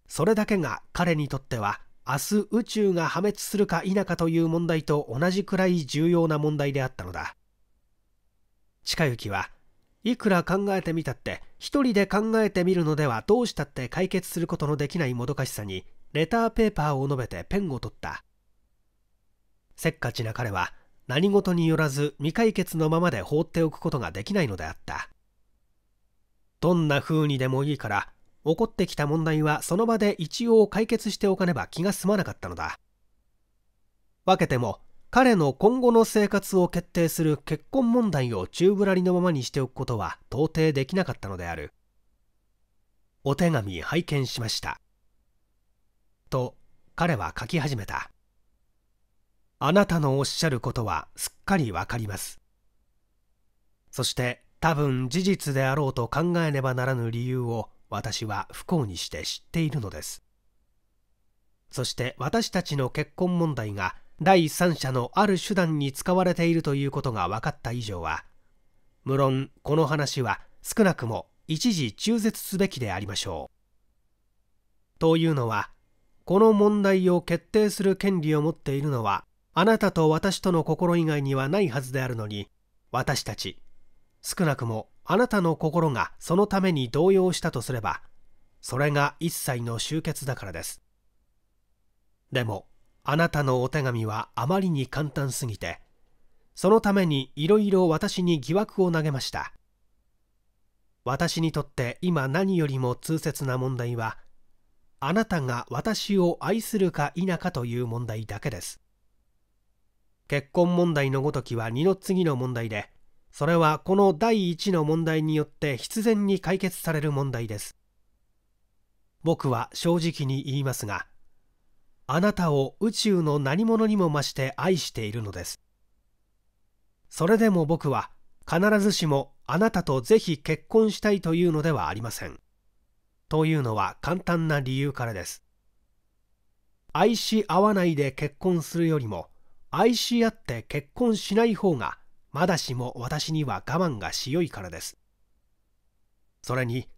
それだけが彼にとっては明日宇宙が破滅するか否かという問題と同じくらい重要な問題であったのだ近行はいくら考えてみたって一人で考えてみるのではどうしたって解決することのできないもどかしさにレターペーパーを述べてペンを取ったせっかちな彼は何事によらず未解決のままで放っておくことができないのであったどんな風にでもいいから起こってきた問題はその場で一応解決しておかねば気が済まなかったのだ分けても彼の今後の生活を決定する結婚問題を宙ぶらりのままにしておくことは到底できなかったのであるお手紙拝見しましたと彼は書き始めたあなたのおっしゃることはすっかりわかりますそして多分事実であろうと考えねばならぬ理由を私は不幸にして知っているのですそして私たちの結婚問題が第三者のある手段に使われているということが分かった以上は無論この話は少なくも一時中絶すべきでありましょうというのはこの問題を決定する権利を持っているのはあなたと私との心以外にはないはずであるのに私たち少なくもあなたの心がそのために動揺したとすればそれが一切の終結だからですでもあなたのお手紙はあまりに簡単すぎてそのためにいろいろ私に疑惑を投げました私にとって今何よりも痛切な問題はあなたが私を愛するか否かという問題だけです結婚問題のごときは二の次の問題でそれはこの第1の問題によって必然に解決される問題です僕は正直に言いますがあなたを宇宙の何者にも増して愛しているのですそれでも僕は必ずしもあなたとぜひ結婚したいというのではありませんというのは簡単な理由からです愛し合わないで結婚するよりも愛し合って結婚しない方がまだしも私には我慢が強いからです。それに、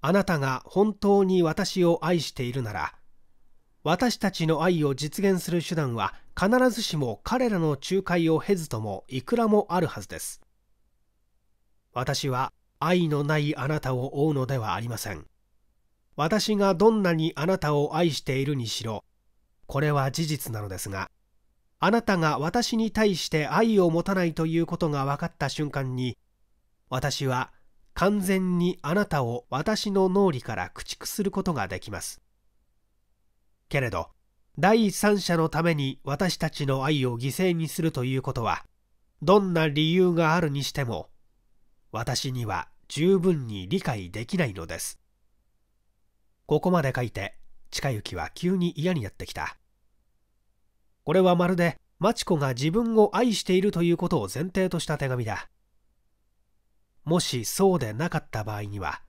あなたが本当に私を愛しているなら、私たちの愛を実現する手段は必ずしも彼らの仲介を経ずともいくらもあるはずです。私は愛のないあなたを追うのではありません。私がどんなにあなたを愛しているにしろ、これは事実なのですが、あなたが私に対して愛を持たないということが分かった瞬間に、私は完全にあなたを私の脳裏から駆逐することができます。けれど、第三者のために私たちの愛を犠牲にするということは、どんな理由があるにしても、私には十分に理解できないのです。ここまで書いて、近行は急に嫌になってきた。これはまるでマチコが自分を愛しているということを前提とした手紙だもしそうでなかった場合には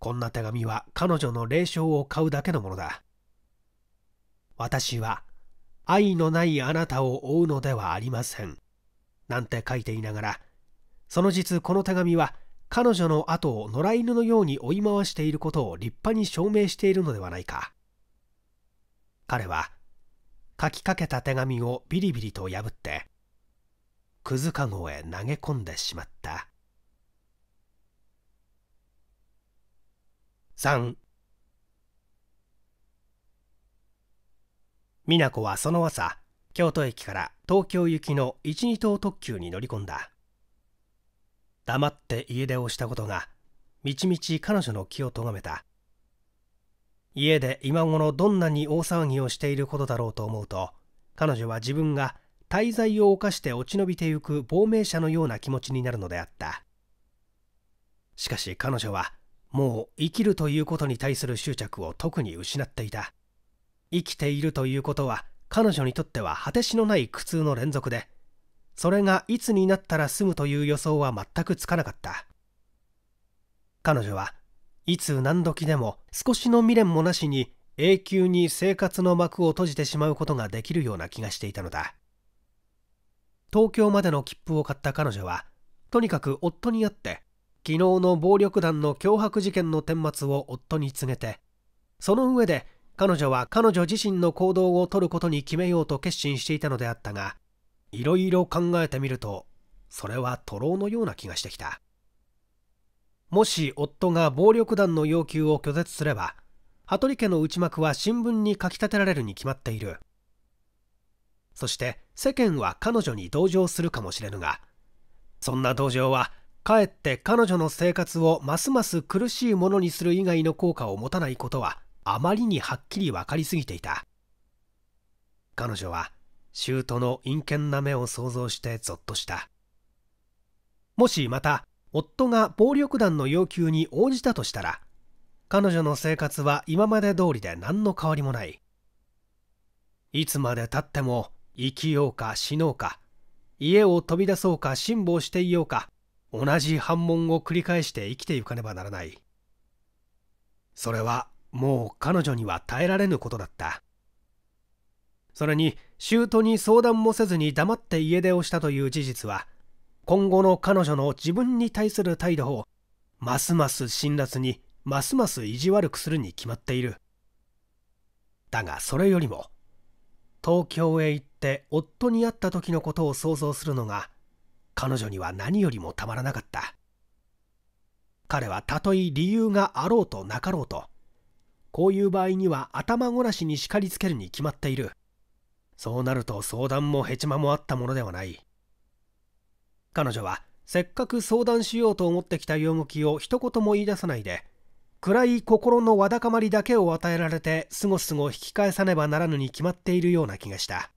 こんな手紙は彼女の霊障を買うだけのものだ私は愛のないあなたを追うのではありませんなんて書いていながらその実この手紙は彼女の後を野良犬のように追い回していることを立派に証明しているのではないか彼は書きかけた手紙をビリビリと破ってくずかごへ投げ込んでしまった三美奈子はその朝京都駅から東京行きの一二等特急に乗り込んだ黙って家出をしたことがみちみち彼女の気をとがめた家で今頃どんなに大騒ぎをしていることだろうと思うと彼女は自分が滞在を犯して落ち延びてゆく亡命者のような気持ちになるのであったしかし彼女はもう生きるということに対する執着を特に失っていた生きているということは彼女にとっては果てしのない苦痛の連続でそれがいつになったら済むという予想は全くつかなかった彼女はいつ何時でも少しの未練もなしに永久に生活の幕を閉じてしまうことができるような気がしていたのだ東京までの切符を買った彼女はとにかく夫に会って昨日の暴力団の脅迫事件の顛末を夫に告げてその上で彼女は彼女自身の行動をとることに決めようと決心していたのであったがいろいろ考えてみるとそれは徒労のような気がしてきたもし夫が暴力団の要求を拒絶すれば羽鳥家の内幕は新聞に書き立てられるに決まっているそして世間は彼女に同情するかもしれぬがそんな同情はかえって彼女の生活をますます苦しいものにする以外の効果を持たないことはあまりにはっきり分かりすぎていた彼女は舅の陰険な目を想像してぞっとしたもしまた夫が暴力団の要求に応じたとしたら彼女の生活は今まで通りで何の変わりもないいつまでたっても生きようか死のうか家を飛び出そうか辛抱していようか同じ反問を繰り返して生きてゆかねばならないそれはもう彼女には耐えられぬことだったそれに舅に相談もせずに黙って家出をしたという事実は今後の彼女の自分に対する態度をますます辛辣にますます意地悪くするに決まっているだがそれよりも東京へ行って夫に会った時のことを想像するのが彼女には何よりもたまらなかった彼はたとえ理由があろうとなかろうとこういう場合には頭ごなしに叱りつけるに決まっているそうなると相談もヘチマもあったものではない彼女はせっかく相談しようと思ってきた用向きを一言も言い出さないで暗い心のわだかまりだけを与えられてすごすご引き返さねばならぬに決まっているような気がした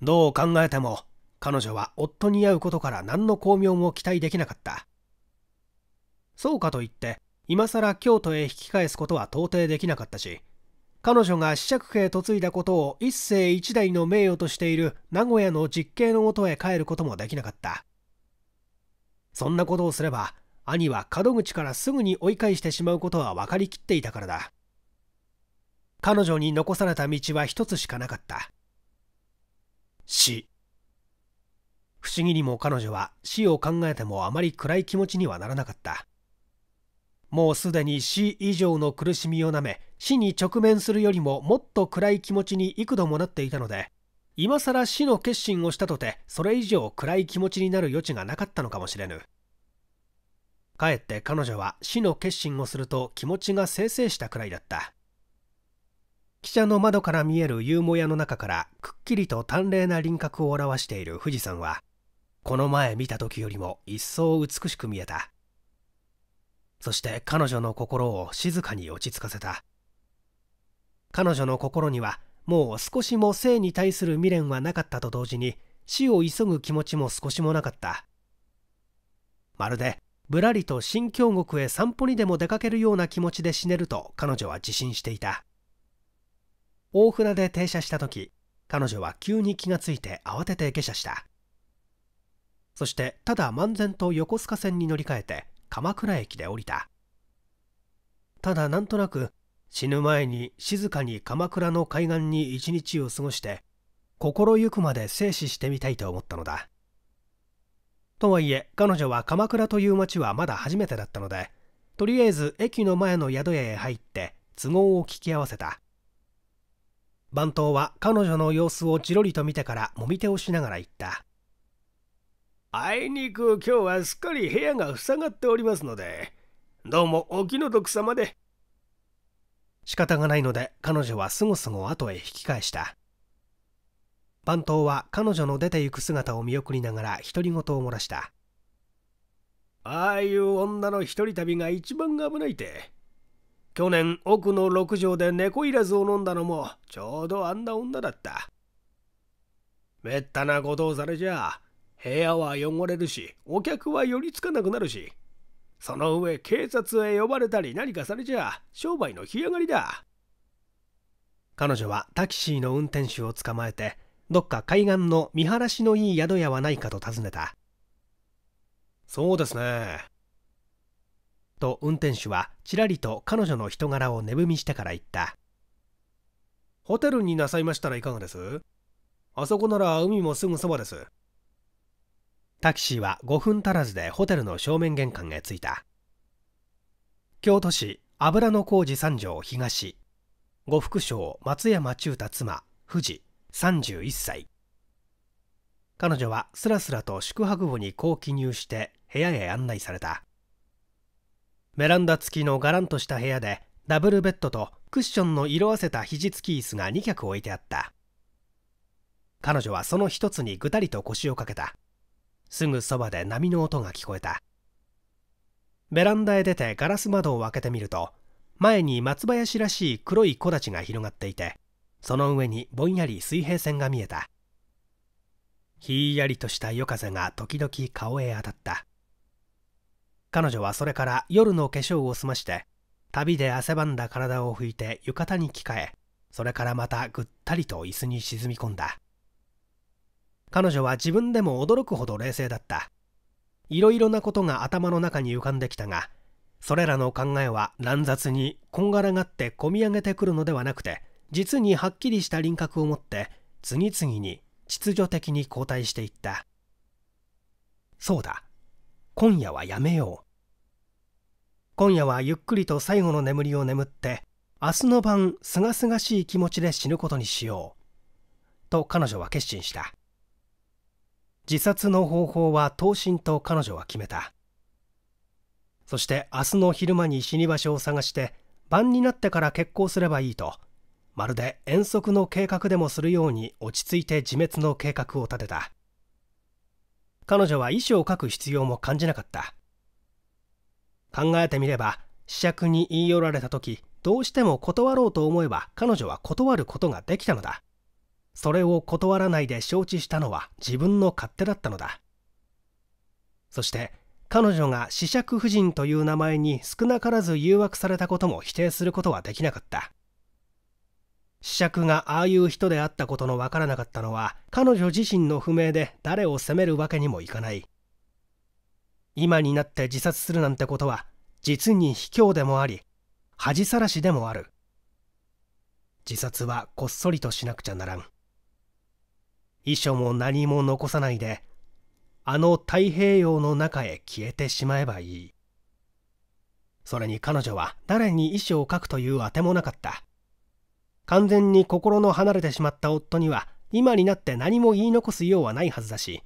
どう考えても彼女は夫に会うことから何の巧妙も期待できなかったそうかといって今さら京都へ引き返すことは到底できなかったし彼女が試着家へ嫁いだことを一世一代の名誉としている名古屋の実刑のもとへ帰ることもできなかったそんなことをすれば兄は門口からすぐに追い返してしまうことは分かりきっていたからだ彼女に残された道は一つしかなかった死不思議にも彼女は死を考えてもあまり暗い気持ちにはならなかったもうすでに死以上の苦しみをなめ死に直面するよりももっと暗い気持ちに幾度もなっていたので今更死の決心をしたとてそれ以上暗い気持ちになる余地がなかったのかもしれぬかえって彼女は死の決心をすると気持ちがせいせいしたくらいだった汽車の窓から見える夕もやの中からくっきりと淡麗な輪郭を表している富士山はこの前見た時よりも一層美しく見えたそして彼女の心を静かに落ち着かせた彼女の心にはもう少しも性に対する未練はなかったと同時に死を急ぐ気持ちも少しもなかったまるでぶらりと新京極へ散歩にでも出かけるような気持ちで死ねると彼女は自信していた大船で停車した時彼女は急に気がついて慌てて下車したそしてただ漫然と横須賀線に乗り換えて鎌倉駅で降りたただなんとなく死ぬ前に静かに鎌倉の海岸に一日を過ごして心ゆくまで静止してみたいと思ったのだとはいえ彼女は鎌倉という町はまだ初めてだったのでとりあえず駅の前の宿屋へ入って都合を聞き合わせた番頭は彼女の様子をじろりと見てからもみ手をしながら言ったあいにく今日はすっかり部屋が塞がっておりますので、どうもお気の毒さまで。仕方がないので彼女はすごすご後へ引き返した。番頭は彼女の出て行く姿を見送りながら独り言を漏らした。ああいう女の一人旅が一番危ないて。去年奥の六畳で猫いらずを飲んだのもちょうどあんな女だった。めったなことをされじゃ部屋は汚れるし、お客は寄りつかなくなるし、その上警察へ呼ばれたり何かされちゃ商売の干上がりだ。彼女はタキシーの運転手を捕まえて、どっか海岸の見晴らしのいい宿屋はないかと尋ねた。そうですね。と運転手はちらりと彼女の人柄を値踏みしてから言った。ホテルになさいましたらいかがですあそこなら海もすぐそばです。タキシーは5分足らずでホテルの正面玄関へ着いた京都市油の工事三条東呉服商松山中太妻富士31歳彼女はすらすらと宿泊後にこう記入して部屋へ案内されたベランダ付きのがらんとした部屋でダブルベッドとクッションの色あせた肘付き椅子が2脚置いてあった彼女はその一つにぐたりと腰をかけたすぐそばで波の音が聞こえたベランダへ出てガラス窓を開けてみると前に松林らしい黒い木立が広がっていてその上にぼんやり水平線が見えたひんやりとした夜風が時々顔へ当たった彼女はそれから夜の化粧を済まして旅で汗ばんだ体を拭いて浴衣に着替えそれからまたぐったりと椅子に沈み込んだ彼女は自分でも驚くほど冷静だったいろいろなことが頭の中に浮かんできたがそれらの考えは乱雑にこんがらがってこみ上げてくるのではなくて実にはっきりした輪郭を持って次々に秩序的に後退していったそうだ今夜はやめよう今夜はゆっくりと最後の眠りを眠って明日の晩すがすがしい気持ちで死ぬことにしようと彼女は決心した自殺の方法は刀身と彼女は決めたそして明日の昼間に死に場所を探して晩になってから決行すればいいとまるで遠足の計画でもするように落ち着いて自滅の計画を立てた彼女は遺書を書く必要も感じなかった考えてみれば試釈に言い寄られた時どうしても断ろうと思えば彼女は断ることができたのだそれを断らないで承知したのは自分の勝手だったのだそして彼女が子爵夫人という名前に少なからず誘惑されたことも否定することはできなかった子爵がああいう人であったことのわからなかったのは彼女自身の不明で誰を責めるわけにもいかない今になって自殺するなんてことは実に卑怯でもあり恥さらしでもある自殺はこっそりとしなくちゃならん遺書も何も残さないであの太平洋の中へ消えてしまえばいいそれに彼女は誰に遺書を書くというあてもなかった完全に心の離れてしまった夫には今になって何も言い残すようはないはずだし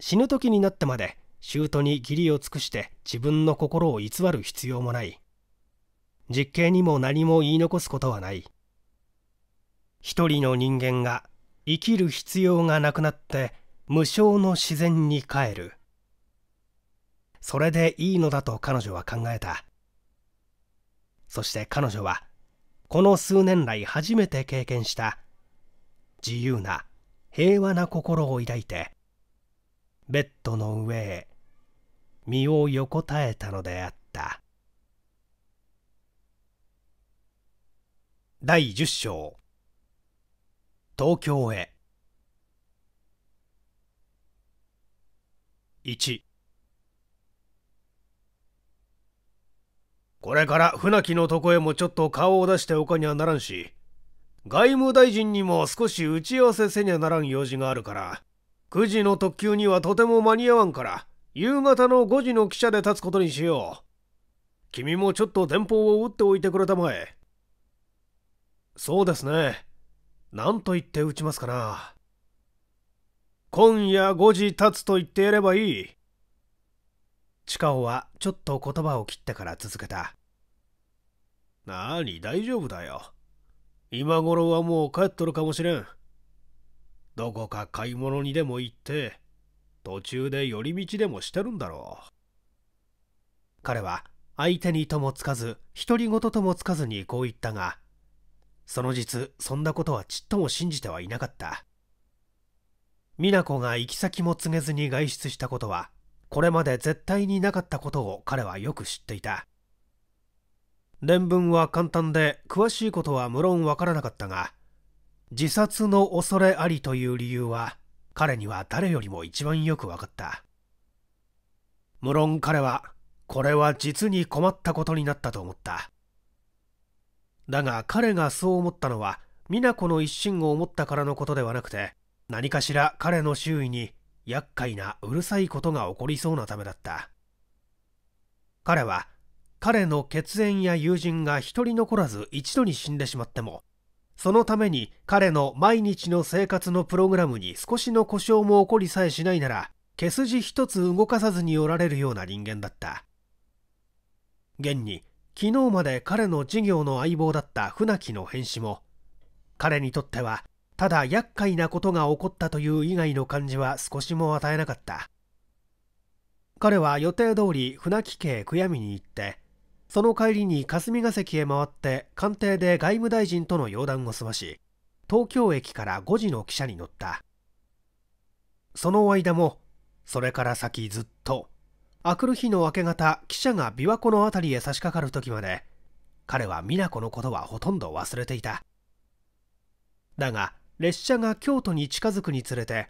死ぬ時になってまで舅に義理を尽くして自分の心を偽る必要もない実刑にも何も言い残すことはない一人の人間が生きる必要がなくなって無償の自然に帰るそれでいいのだと彼女は考えたそして彼女はこの数年来初めて経験した自由な平和な心を抱いてベッドの上へ身を横たえたのであった第10章東京へ1これから船木のとこへもちょっと顔を出しておかにはならんし外務大臣にも少し打ち合わせせにゃならん用事があるから9時の特急にはとても間に合わんから夕方の5時の汽車で立つことにしよう君もちょっと電報を打っておいてくれたまえそうですね何と言って打ちますかな今夜5時経つと言ってやればいい近尾はちょっと言葉を切ってから続けた何大丈夫だよ今頃はもう帰っとるかもしれんどこか買い物にでも行って途中で寄り道でもしてるんだろう彼は相手にともつかず独り言ともつかずにこう言ったがその実そんなことはちっとも信じてはいなかった美奈子が行き先も告げずに外出したことはこれまで絶対になかったことを彼はよく知っていた伝聞は簡単で詳しいことは無論わからなかったが自殺の恐れありという理由は彼には誰よりも一番よく分かった無論彼はこれは実に困ったことになったと思っただが彼がそう思ったのは美奈子の一心を思ったからのことではなくて何かしら彼の周囲に厄介なうるさいことが起こりそうなためだった彼は彼の血縁や友人が一人残らず一度に死んでしまってもそのために彼の毎日の生活のプログラムに少しの故障も起こりさえしないなら毛筋一つ動かさずにおられるような人間だった現に昨日まで彼の事業の相棒だった船木の変死も彼にとってはただ厄介なことが起こったという以外の感じは少しも与えなかった彼は予定通り船木家へ悔やみに行ってその帰りに霞が関へ回って官邸で外務大臣との要談を済まし東京駅から5時の汽車に乗ったその間もそれから先ずっと明くる日の明け方記者が琵琶湖の辺りへ差し掛かる時まで彼は美奈子のことはほとんど忘れていただが列車が京都に近づくにつれて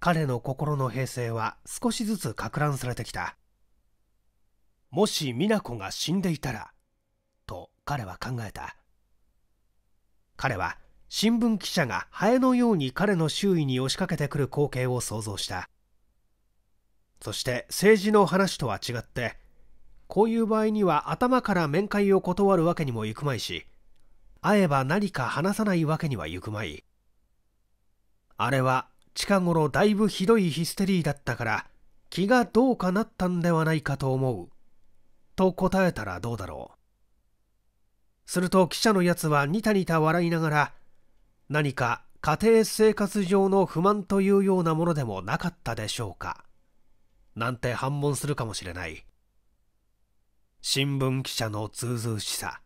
彼の心の平静は少しずつか乱されてきたもし美奈子が死んでいたらと彼は考えた彼は新聞記者がハエのように彼の周囲に押しかけてくる光景を想像したそして政治の話とは違ってこういう場合には頭から面会を断るわけにもいくまいし会えば何か話さないわけにはいくまいあれは近頃だいぶひどいヒステリーだったから気がどうかなったんではないかと思うと答えたらどうだろうすると記者のやつはニタニタ笑いながら何か家庭生活上の不満というようなものでもなかったでしょうかなんて反問するかもしれない新聞記者のずうずしさ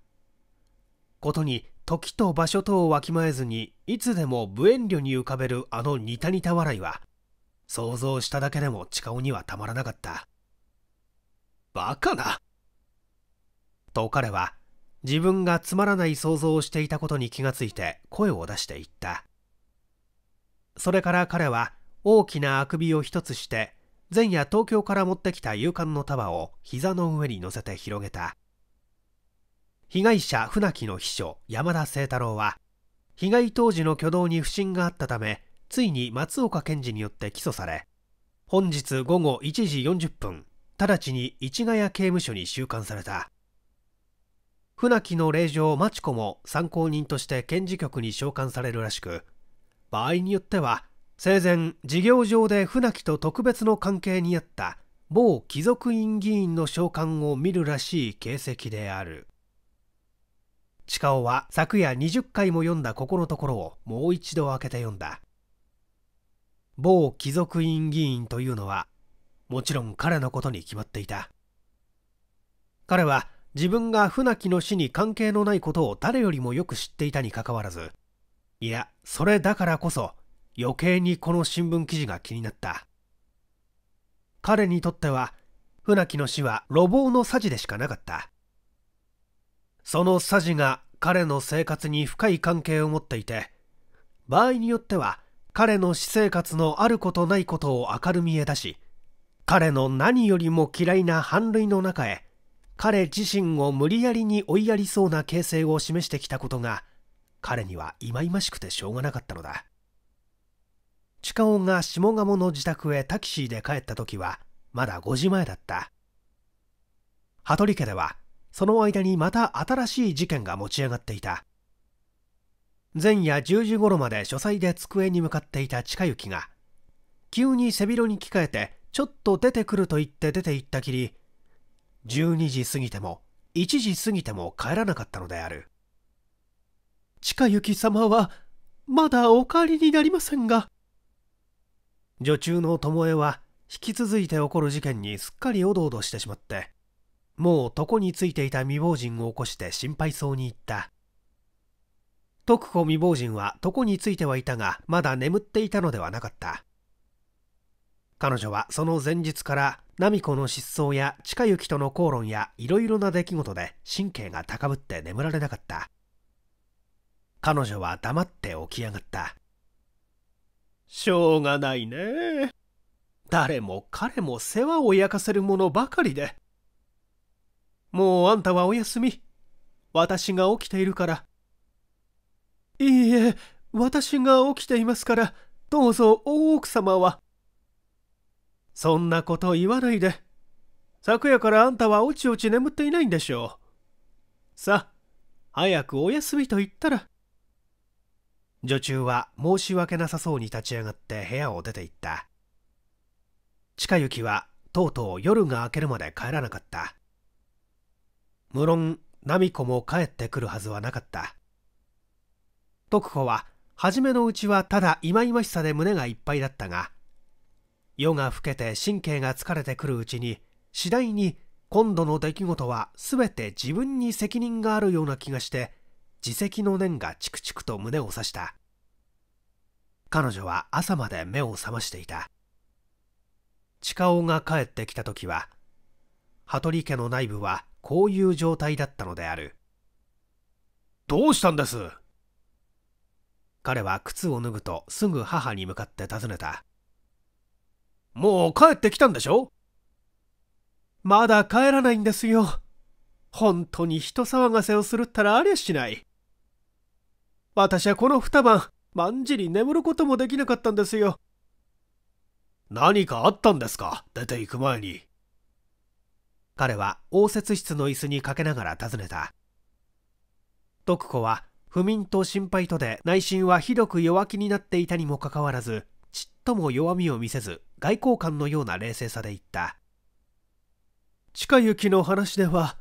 ことに時と場所とをわきまえずにいつでも無遠慮に浮かべるあのニタニタ笑いは想像しただけでも近尾にはたまらなかったバカなと彼は自分がつまらない想像をしていたことに気がついて声を出していったそれから彼は大きなあくびを一つして前夜東京から持ってきた勇敢の束を膝の上に乗せて広げた被害者船木の秘書山田清太郎は被害当時の挙動に不審があったためついに松岡検事によって起訴され本日午後1時40分直ちに市ヶ谷刑務所に収監された船木の令真町子も参考人として検事局に召喚されるらしく場合によっては生前事業上で船木と特別の関係にあった某貴族院議員の召喚を見るらしい形跡である近尾は昨夜20回も読んだここのところをもう一度開けて読んだ某貴族院議員というのはもちろん彼のことに決まっていた彼は自分が船木の死に関係のないことを誰よりもよく知っていたにかかわらずいやそれだからこそ余計にこの新聞記事が気になった彼にとっては船木の死は路傍のさじでしかなかったそのさじが彼の生活に深い関係を持っていて場合によっては彼の私生活のあることないことを明るみへ出し彼の何よりも嫌いな反類の中へ彼自身を無理やりに追いやりそうな形勢を示してきたことが彼には忌々しくてしょうがなかったのだ近尾が下鴨の自宅へタキシーで帰った時はまだ5時前だった羽鳥家ではその間にまた新しい事件が持ち上がっていた前夜10時頃まで書斎で机に向かっていた近行が急に背広に着替えてちょっと出てくると言って出て行ったきり12時過ぎても1時過ぎても帰らなかったのである近行様はまだお帰りになりませんが女中の巴は引き続いて起こる事件にすっかりおどおどしてしまってもう床についていた未亡人を起こして心配そうに言った徳子未亡人は床についてはいたがまだ眠っていたのではなかった彼女はその前日から奈美子の失踪や近行きとの口論やいろいろな出来事で神経が高ぶって眠られなかった彼女は黙って起き上がったしょうがないね。誰も彼も世話を焼かせるものばかりで。もうあんたはおやすみ。私が起きているから。いいえ、私が起きていますから、どうぞ大奥様は。そんなこと言わないで。昨夜からあんたはおちおち眠っていないんでしょう。さあ、早くおやすみと言ったら。女中は申し訳なさそうに立ち上がって部屋を出て行った近行はとうとう夜が明けるまで帰らなかった無論奈美子も帰ってくるはずはなかった徳子は初めのうちはただいまいましさで胸がいっぱいだったが夜が更けて神経が疲れてくるうちに次第に今度の出来事は全て自分に責任があるような気がして自責の念がチクチクと胸を刺した彼女は朝まで目を覚ましていた近尾が帰ってきた時は羽鳥家の内部はこういう状態だったのであるどうしたんです彼は靴を脱ぐとすぐ母に向かって尋ねたもう帰ってきたんでしょまだ帰らないんですよ。本当に人騒がせをするったらありゃしない。私はこの二晩、まんじり眠ることもできなかったんですよ。何かあったんですか出て行く前に。彼は応接室の椅子にかけながら尋ねた。徳子は不眠と心配とで内心はひどく弱気になっていたにもかかわらず、ちっとも弱みを見せず、外交官のような冷静さで言った。近行きの話では、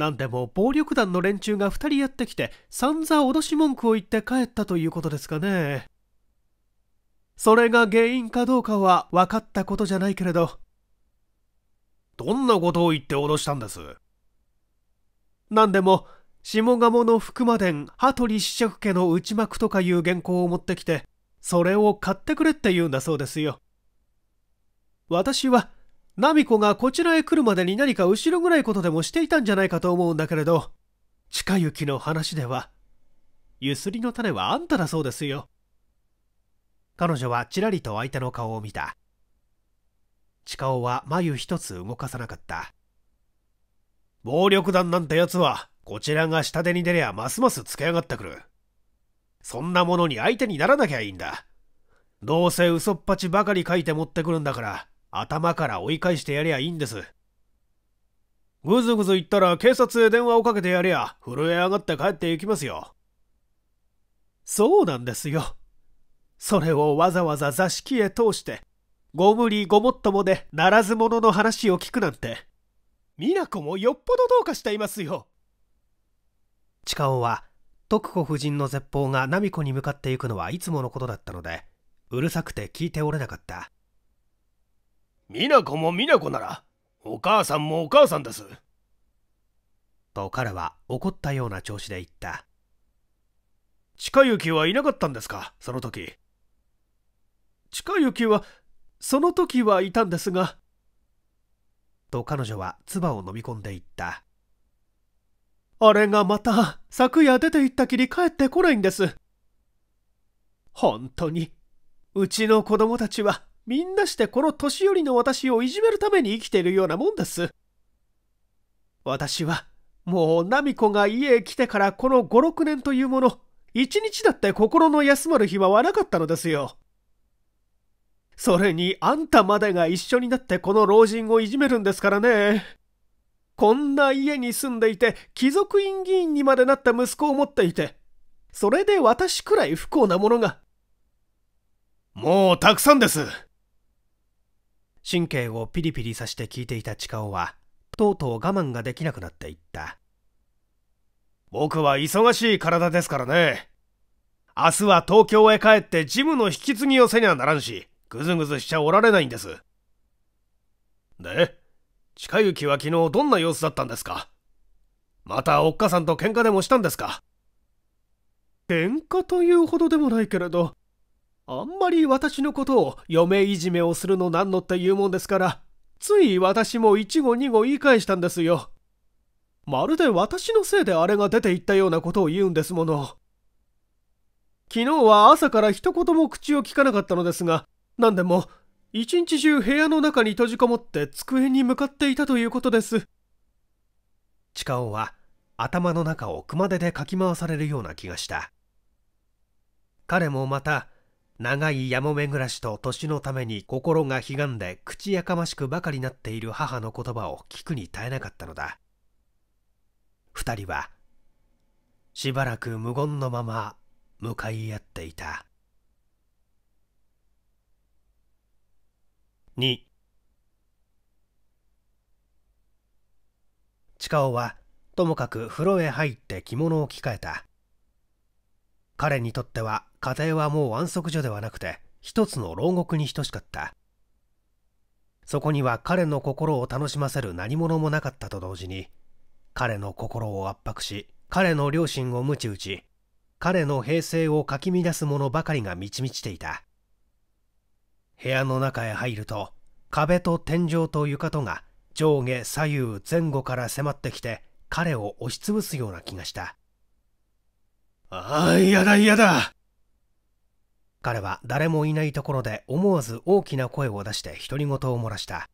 何でも暴力団の連中が2人やってきて散々脅し文句を言って帰ったということですかねそれが原因かどうかは分かったことじゃないけれどどんなことを言って脅したんです何でも下鴨の福間伝羽鳥試爵家の内幕とかいう原稿を持ってきてそれを買ってくれって言うんだそうですよ私はナミコがこちらへ来るまでに何か後ろぐらいことでもしていたんじゃないかと思うんだけれど、近行きの話では、ゆすりの種はあんただそうですよ。彼女はちらりと相手の顔を見た。近尾は眉一つ動かさなかった。暴力団なんてやつは、こちらが下手に出りゃますますつけ上がってくる。そんなものに相手にならなきゃいいんだ。どうせ嘘っぱちばかり書いて持ってくるんだから、頭から追い返してやりゃいいんです。ぐずぐず言ったら警察へ電話をかけてやりゃ、震え上がって帰って行きますよ。そうなんですよ。それをわざわざ座敷へ通して、ご無理ごもっともでならず者の話を聞くなんて、美奈子もよっぽどどうかしていますよ。近尾は、徳子夫人の絶望が奈美子に向かっていくのはいつものことだったので、うるさくて聞いておれなかった。美奈子も美奈子ならお母さんもお母さんですと彼は怒ったような調子で言った近行はいなかったんですかその時近行はその時はいたんですがと彼女は唾を飲み込んでいったあれがまた昨夜出て行ったきり帰ってこないんです本当にうちの子供たちはみんなしてこの年寄りの私をいじめるために生きているようなもんです。私は、もう、ナミコが家へ来てからこの5、6年というもの、一日だって心の休まる暇はなかったのですよ。それに、あんたまでが一緒になってこの老人をいじめるんですからね。こんな家に住んでいて、貴族院議員にまでなった息子を持っていて、それで私くらい不幸なものが。もうたくさんです。神経をピリピリさして聞いていた近尾はとうとう我慢ができなくなっていった僕は忙しい体ですからね明日は東京へ帰ってジムの引き継ぎをせにゃならんしぐずぐずしちゃおられないんですで近行は昨日どんな様子だったんですかまたおっかさんと喧嘩でもしたんですか喧嘩というほどでもないけれどあんまり私のことを嫁いじめをするのなんのって言うもんですから、つい私も一語二語言い返したんですよ。まるで私のせいであれが出ていったようなことを言うんですもの。昨日は朝から一言も口を聞かなかったのですが、何でも、一日中部屋の中に閉じこもって机に向かっていたということです。チカは頭の中を熊手でかき回されるような気がした。彼もまた、長いやもめ暮らしと年のために心がひがんで口やかましくばかりなっている母の言葉を聞くに耐えなかったのだ二人はしばらく無言のまま向かい合っていた2近尾はともかく風呂へ入って着物を着替えた彼にとっては家庭はもう安息所ではなくて一つの牢獄に等しかったそこには彼の心を楽しませる何者もなかったと同時に彼の心を圧迫し彼の両親をむち打ち彼の平静をかき乱すものばかりが満ち満ちていた部屋の中へ入ると壁と天井と床とが上下左右前後から迫ってきて彼を押しつぶすような気がしたああ、嫌だ嫌だ。彼は誰もいないところで思わず大きな声を出して独り言を漏らした。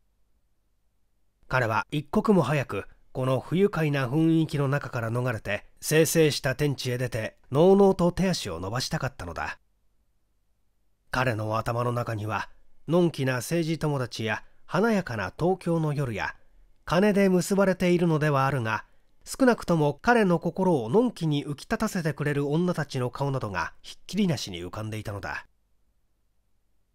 彼は一刻も早くこの不愉快な雰囲気の中から逃れて清々した天地へ出てのうのうと手足を伸ばしたかったのだ彼の頭の中にはのんきな政治友達や華やかな東京の夜や金で結ばれているのではあるが少なくとも彼の心をのんきに浮き立たせてくれる女たちの顔などがひっきりなしに浮かんでいたのだ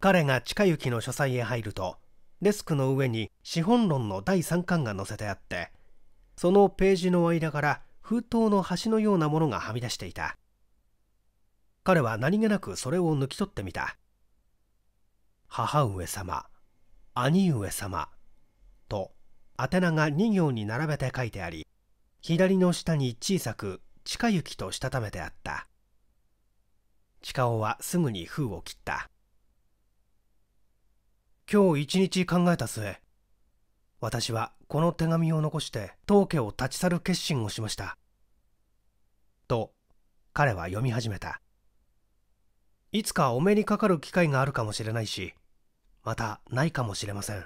彼が近行の書斎へ入るとデスクの上に資本論の第3巻が載せてあってそのページの間から封筒の端のようなものがはみ出していた彼は何気なくそれを抜き取ってみた母上様兄上様と宛名が2行に並べて書いてあり左の下に小さく近雪としたためてあった近尾はすぐに封を切った今日一日考えた末私はこの手紙を残して当家を立ち去る決心をしましたと彼は読み始めたいつかお目にかかる機会があるかもしれないしまたないかもしれません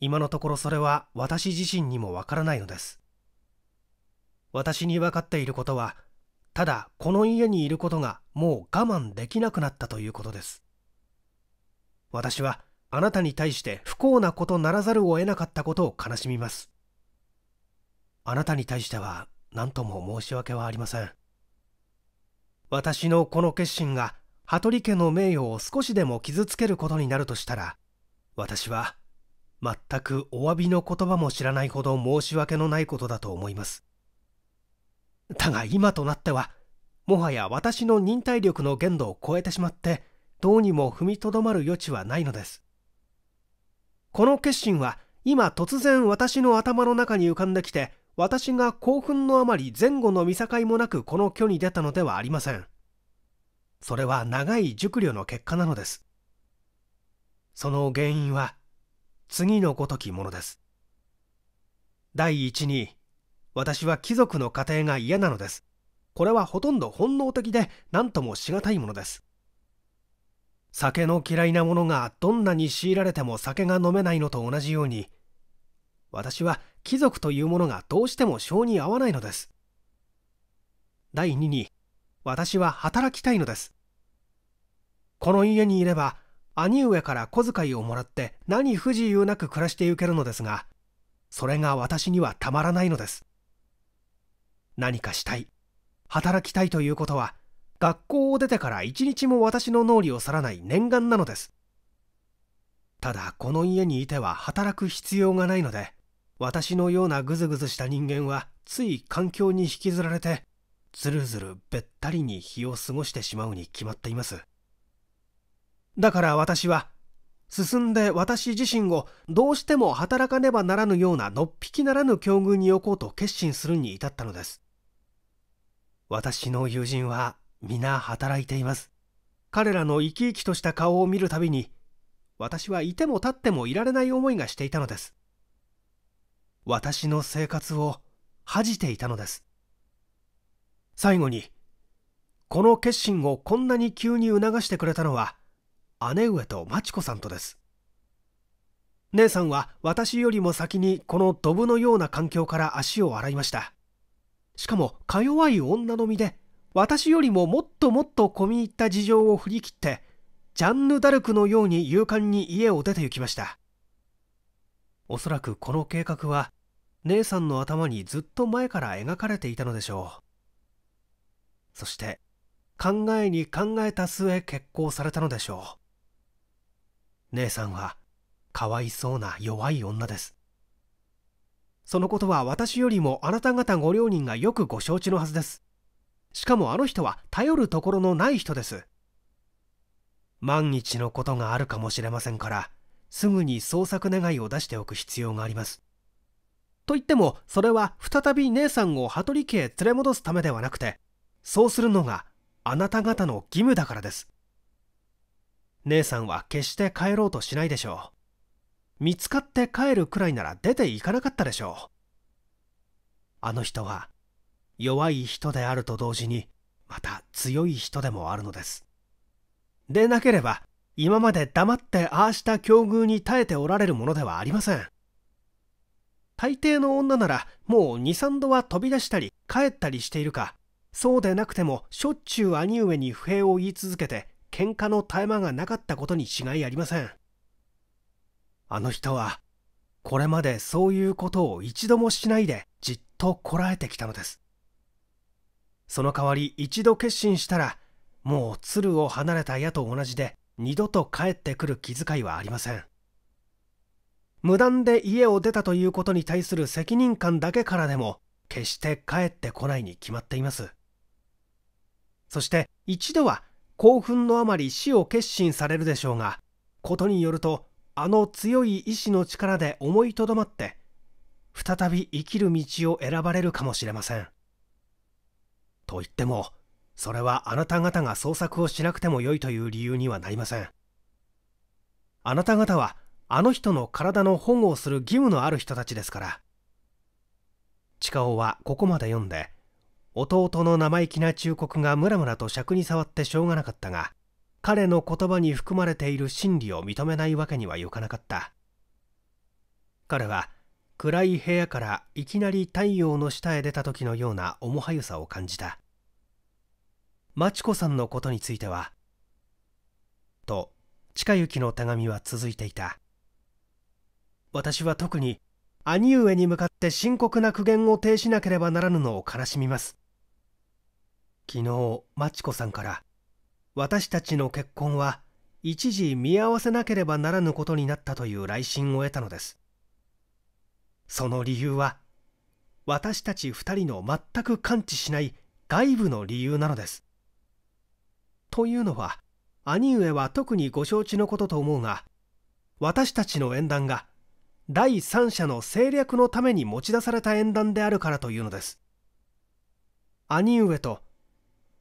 今のところそれは私自身にもわからないのです私に分かっていることはただこの家にいることがもう我慢できなくなったということです私はあなたに対して不幸なことならざるを得なかったことを悲しみますあなたに対しては何とも申し訳はありません私のこの決心が羽鳥家の名誉を少しでも傷つけることになるとしたら私は全くお詫びの言葉も知らないほど申し訳のないことだと思いますだが今となってはもはや私の忍耐力の限度を超えてしまってどうにも踏みとどまる余地はないのですこの決心は今突然私の頭の中に浮かんできて私が興奮のあまり前後の見境もなくこの虚に出たのではありませんそれは長い熟慮の結果なのですその原因は次のごときものです第一に私は貴族の家庭が嫌なのです。これはほとんど本能的で何ともしがたいものです。酒の嫌いなものがどんなに強いられても酒が飲めないのと同じように、私は貴族というものがどうしても性に合わないのです。第2に、私は働きたいのです。この家にいれば、兄上から小遣いをもらって何不自由なく暮らしてゆけるのですが、それが私にはたまらないのです。何かしたい働きたいということは学校を出てから一日も私の脳裏を去らない念願なのですただこの家にいては働く必要がないので私のようなぐずぐずした人間はつい環境に引きずられてずるずるべったりに日を過ごしてしまうに決まっていますだから私は進んで私自身をどうしても働かねばならぬようなのっぴきならぬ境遇に置こうと決心するに至ったのです私の友人は皆働いています。彼らの生き生きとした顔を見るたびに、私はいても立ってもいられない思いがしていたのです。私の生活を恥じていたのです。最後に、この決心をこんなに急に促してくれたのは、姉上と真知子さんとです。姉さんは私よりも先にこのドブのような環境から足を洗いました。しかもか弱い女の身で私よりももっともっと込み入った事情を振り切ってジャンヌ・ダルクのように勇敢に家を出て行きましたおそらくこの計画は姉さんの頭にずっと前から描かれていたのでしょうそして考えに考えた末結婚されたのでしょう姉さんはかわいそうな弱い女ですそのことは私よりもあなた方ご両人がよくご承知のはずです。しかもあの人は頼るところのない人です。万一のことがあるかもしれませんから、すぐに捜索願いを出しておく必要があります。と言っても、それは再び姉さんを羽鳥家へ連れ戻すためではなくて、そうするのがあなた方の義務だからです。姉さんは決して帰ろうとしないでしょう。見つかって帰るくらいなら出て行かなかったでしょうあの人は弱い人であると同時にまた強い人でもあるのですでなければ今まで黙ってああした境遇に耐えておられるものではありません大抵の女ならもう23度は飛び出したり帰ったりしているかそうでなくてもしょっちゅう兄上に不平を言い続けて喧嘩の絶え間がなかったことに違いありませんあの人はこれまでそういうことを一度もしないでじっとこらえてきたのですその代わり一度決心したらもう鶴を離れた矢と同じで二度と帰ってくる気遣いはありません無断で家を出たということに対する責任感だけからでも決して帰ってこないに決まっていますそして一度は興奮のあまり死を決心されるでしょうがことによるとあの強い意志の力で思いとどまって再び生きる道を選ばれるかもしれませんと言ってもそれはあなた方が創作をしなくてもよいという理由にはなりませんあなた方はあの人の体の保護をする義務のある人たちですから近尾はここまで読んで弟の生意気な忠告がムラムラと尺に触ってしょうがなかったが彼の言葉に含まれている真理を認めないわけにはいかなかった彼は暗い部屋からいきなり太陽の下へ出た時のような重はゆさを感じた真知子さんのことについてはと近行の手紙は続いていた私は特に兄上に向かって深刻な苦言を呈しなければならぬのを悲しみます昨日真知子さんから私たちの結婚は一時見合わせなければならぬことになったという来信を得たのですその理由は私たち2人の全く感知しない外部の理由なのですというのは兄上は特にご承知のことと思うが私たちの縁談が第三者の政略のために持ち出された縁談であるからというのです兄上と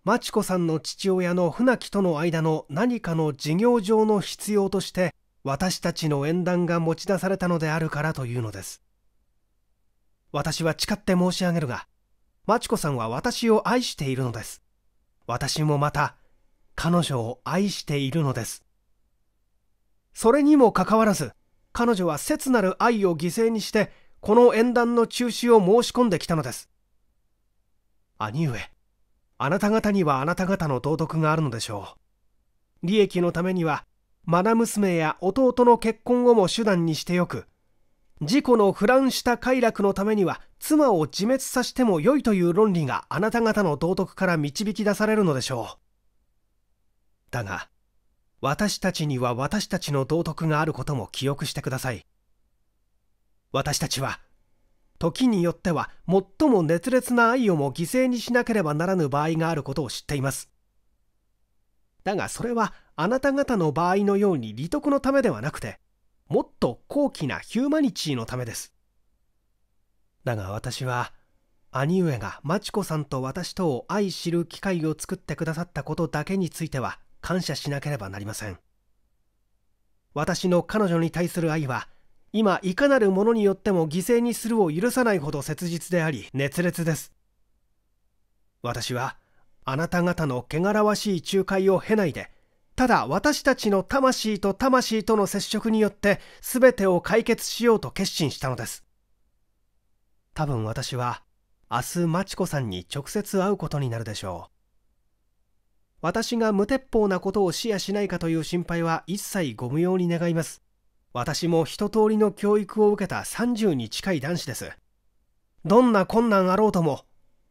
真知子さんの父親の船木との間の何かの事業上の必要として私たちの縁談が持ち出されたのであるからというのです私は誓って申し上げるが真知子さんは私を愛しているのです私もまた彼女を愛しているのですそれにもかかわらず彼女は切なる愛を犠牲にしてこの縁談の中止を申し込んできたのです兄上あなた方にはあなた方の道徳があるのでしょう利益のためにはマナ娘や弟の結婚をも手段にしてよく自己の腐乱した快楽のためには妻を自滅させても良いという論理があなた方の道徳から導き出されるのでしょうだが私たちには私たちの道徳があることも記憶してください私たちは時によっては最も熱烈な愛をも犠牲にしなければならぬ場合があることを知っていますだがそれはあなた方の場合のように利得のためではなくてもっと高貴なヒューマニティのためですだが私は兄上が真知子さんと私とを愛知る機会を作ってくださったことだけについては感謝しなければなりません私の彼女に対する愛は今いかなるものによっても犠牲にするを許さないほど切実であり熱烈です私はあなた方の汚らわしい仲介を経ないでただ私たちの魂と魂との接触によって全てを解決しようと決心したのです多分私は明日真知子さんに直接会うことになるでしょう私が無鉄砲なことを視野しないかという心配は一切ご無用に願います私も一通りの教育を受けた30に近い男子ですどんな困難あろうとも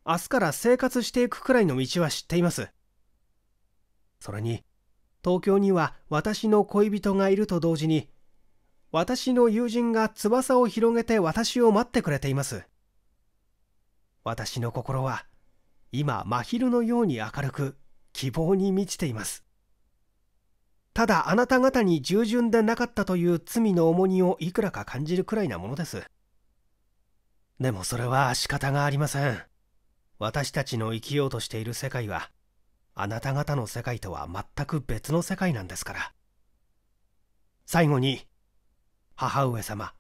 明日から生活していくくらいの道は知っていますそれに東京には私の恋人がいると同時に私の友人が翼を広げて私を待ってくれています私の心は今真昼のように明るく希望に満ちていますただあなた方に従順でなかったという罪の重荷をいくらか感じるくらいなものですでもそれは仕方がありません私たちの生きようとしている世界はあなた方の世界とは全く別の世界なんですから最後に母上様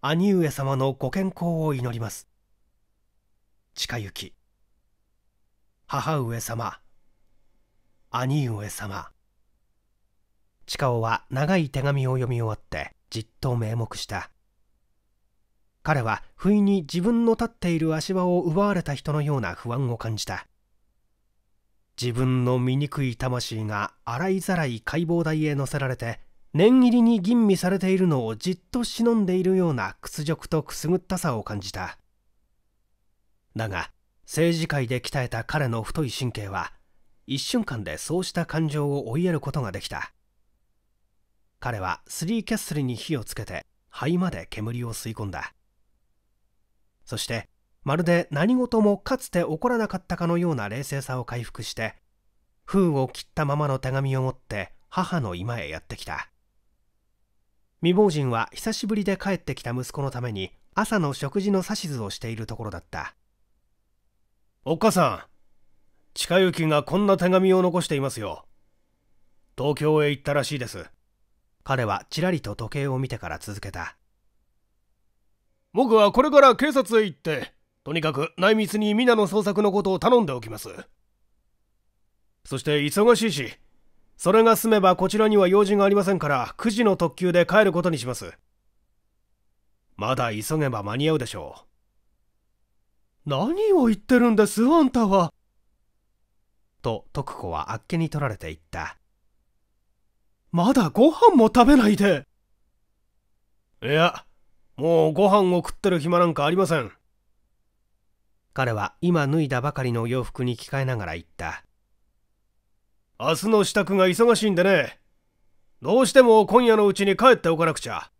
兄上様のご健康を祈ります近行き母上様兄上様チカオは長い手紙を読み終わってじっと名目した彼は不意に自分の立っている足場を奪われた人のような不安を感じた自分の醜い魂が洗いざらい解剖台へ乗せられて念入りに吟味されているのをじっと忍んでいるような屈辱とくすぐったさを感じただが政治界で鍛えた彼の太い神経は一瞬間でそうした感情を追いやることができた彼はスリーキャッスルに火をつけて灰まで煙を吸い込んだそしてまるで何事もかつて起こらなかったかのような冷静さを回復して封を切ったままの手紙を持って母の今へやってきた未亡人は久しぶりで帰ってきた息子のために朝の食事の指図をしているところだったおっかさん近行がこんな手紙を残していますよ東京へ行ったらしいです彼はちらりと時計を見てから続けた僕はこれから警察へ行ってとにかく内密に皆の捜索のことを頼んでおきますそして忙しいしそれが済めばこちらには用事がありませんから9時の特急で帰ることにしますまだ急げば間に合うでしょう何を言ってるんですあんたはと徳子はあっけに取られていったまだご飯も食べないで。いや、もうご飯を食ってる暇なんかありません。彼は今脱いだばかりの洋服に着替えながら言った。明日の支度が忙しいんでね。どうしても今夜のうちに帰っておかなくちゃ。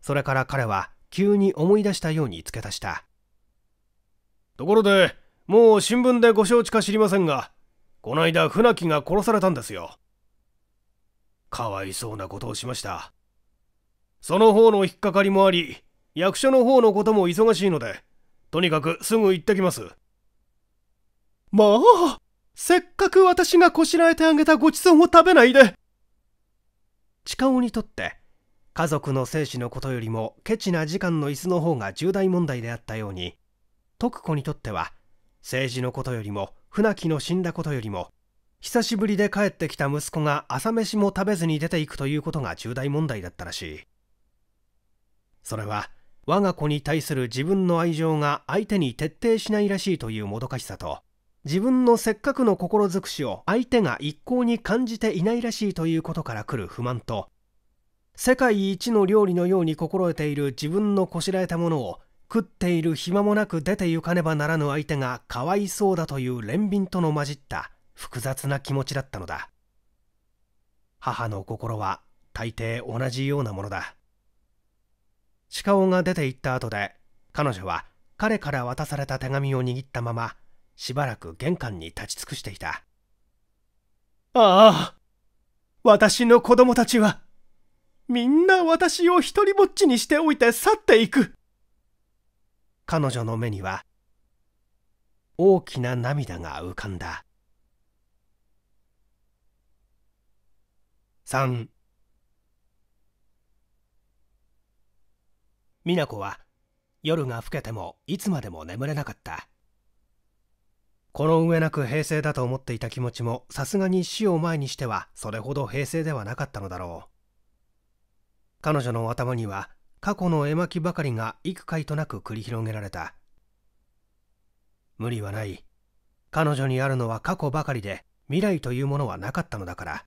それから彼は急に思い出したように付け足した。ところで、もう新聞でご承知か知りませんが、こないだ船木が殺されたんですよ。かわいそうなことをしましたその方の引っかかりもあり役所の方のことも忙しいのでとにかくすぐ行ってきますまあせっかく私がこしらえてあげたごちそうも食べないで近尾にとって家族の生死のことよりもケチな時間の椅子の方が重大問題であったように徳子にとっては政治のことよりも船木の死んだことよりも久しぶりで帰ってきた息子が朝飯も食べずに出ていくということが重大問題だったらしいそれは我が子に対する自分の愛情が相手に徹底しないらしいというもどかしさと自分のせっかくの心尽くしを相手が一向に感じていないらしいということから来る不満と世界一の料理のように心得ている自分のこしらえたものを食っている暇もなく出て行かねばならぬ相手がかわいそうだという憐憫との混じった複雑な気持ちだったのだ母の心は大抵同じようなものだ鹿尾が出て行った後で彼女は彼から渡された手紙を握ったまましばらく玄関に立ち尽くしていたああ私の子供たちはみんな私を一りぼっちにしておいて去っていく彼女の目には大きな涙が浮かんだ3美奈子は夜が更けてもいつまでも眠れなかったこの上なく平成だと思っていた気持ちもさすがに死を前にしてはそれほど平成ではなかったのだろう彼女の頭には過去の絵巻ばかりが幾回となく繰り広げられた無理はない彼女にあるのは過去ばかりで未来というものはなかったのだから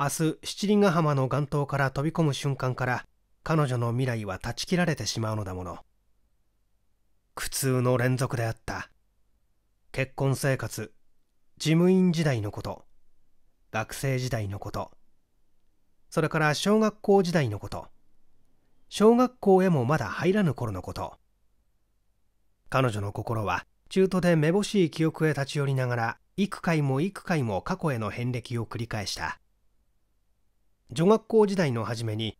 明日七里ヶ浜の岩島から飛び込む瞬間から彼女の未来は断ち切られてしまうのだもの苦痛の連続であった結婚生活事務員時代のこと学生時代のことそれから小学校時代のこと小学校へもまだ入らぬ頃のこと彼女の心は中途でめぼしい記憶へ立ち寄りながら幾回も幾回も過去への遍歴を繰り返した女学校時代の初めに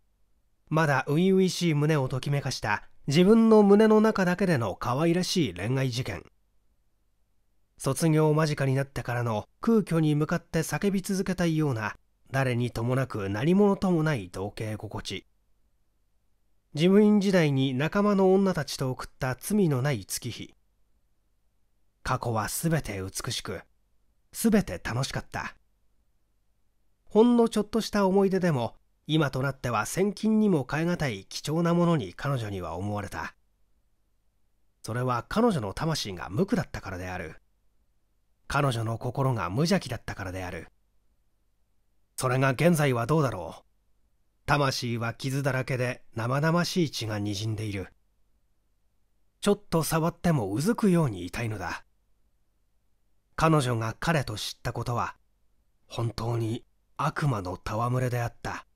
まだ初々しい胸をときめかした自分の胸の中だけでの可愛らしい恋愛事件卒業間近になってからの空虚に向かって叫び続けたいような誰にともなく何者ともない同型心地事務員時代に仲間の女たちと送った罪のない月日過去は全て美しく全て楽しかったほんのちょっとした思い出でも今となっては千金にも代え難い貴重なものに彼女には思われたそれは彼女の魂が無垢だったからである彼女の心が無邪気だったからであるそれが現在はどうだろう魂は傷だらけで生々しい血がにじんでいるちょっと触ってもうずくように痛いのだ彼女が彼と知ったことは本当に悪魔の戯れであった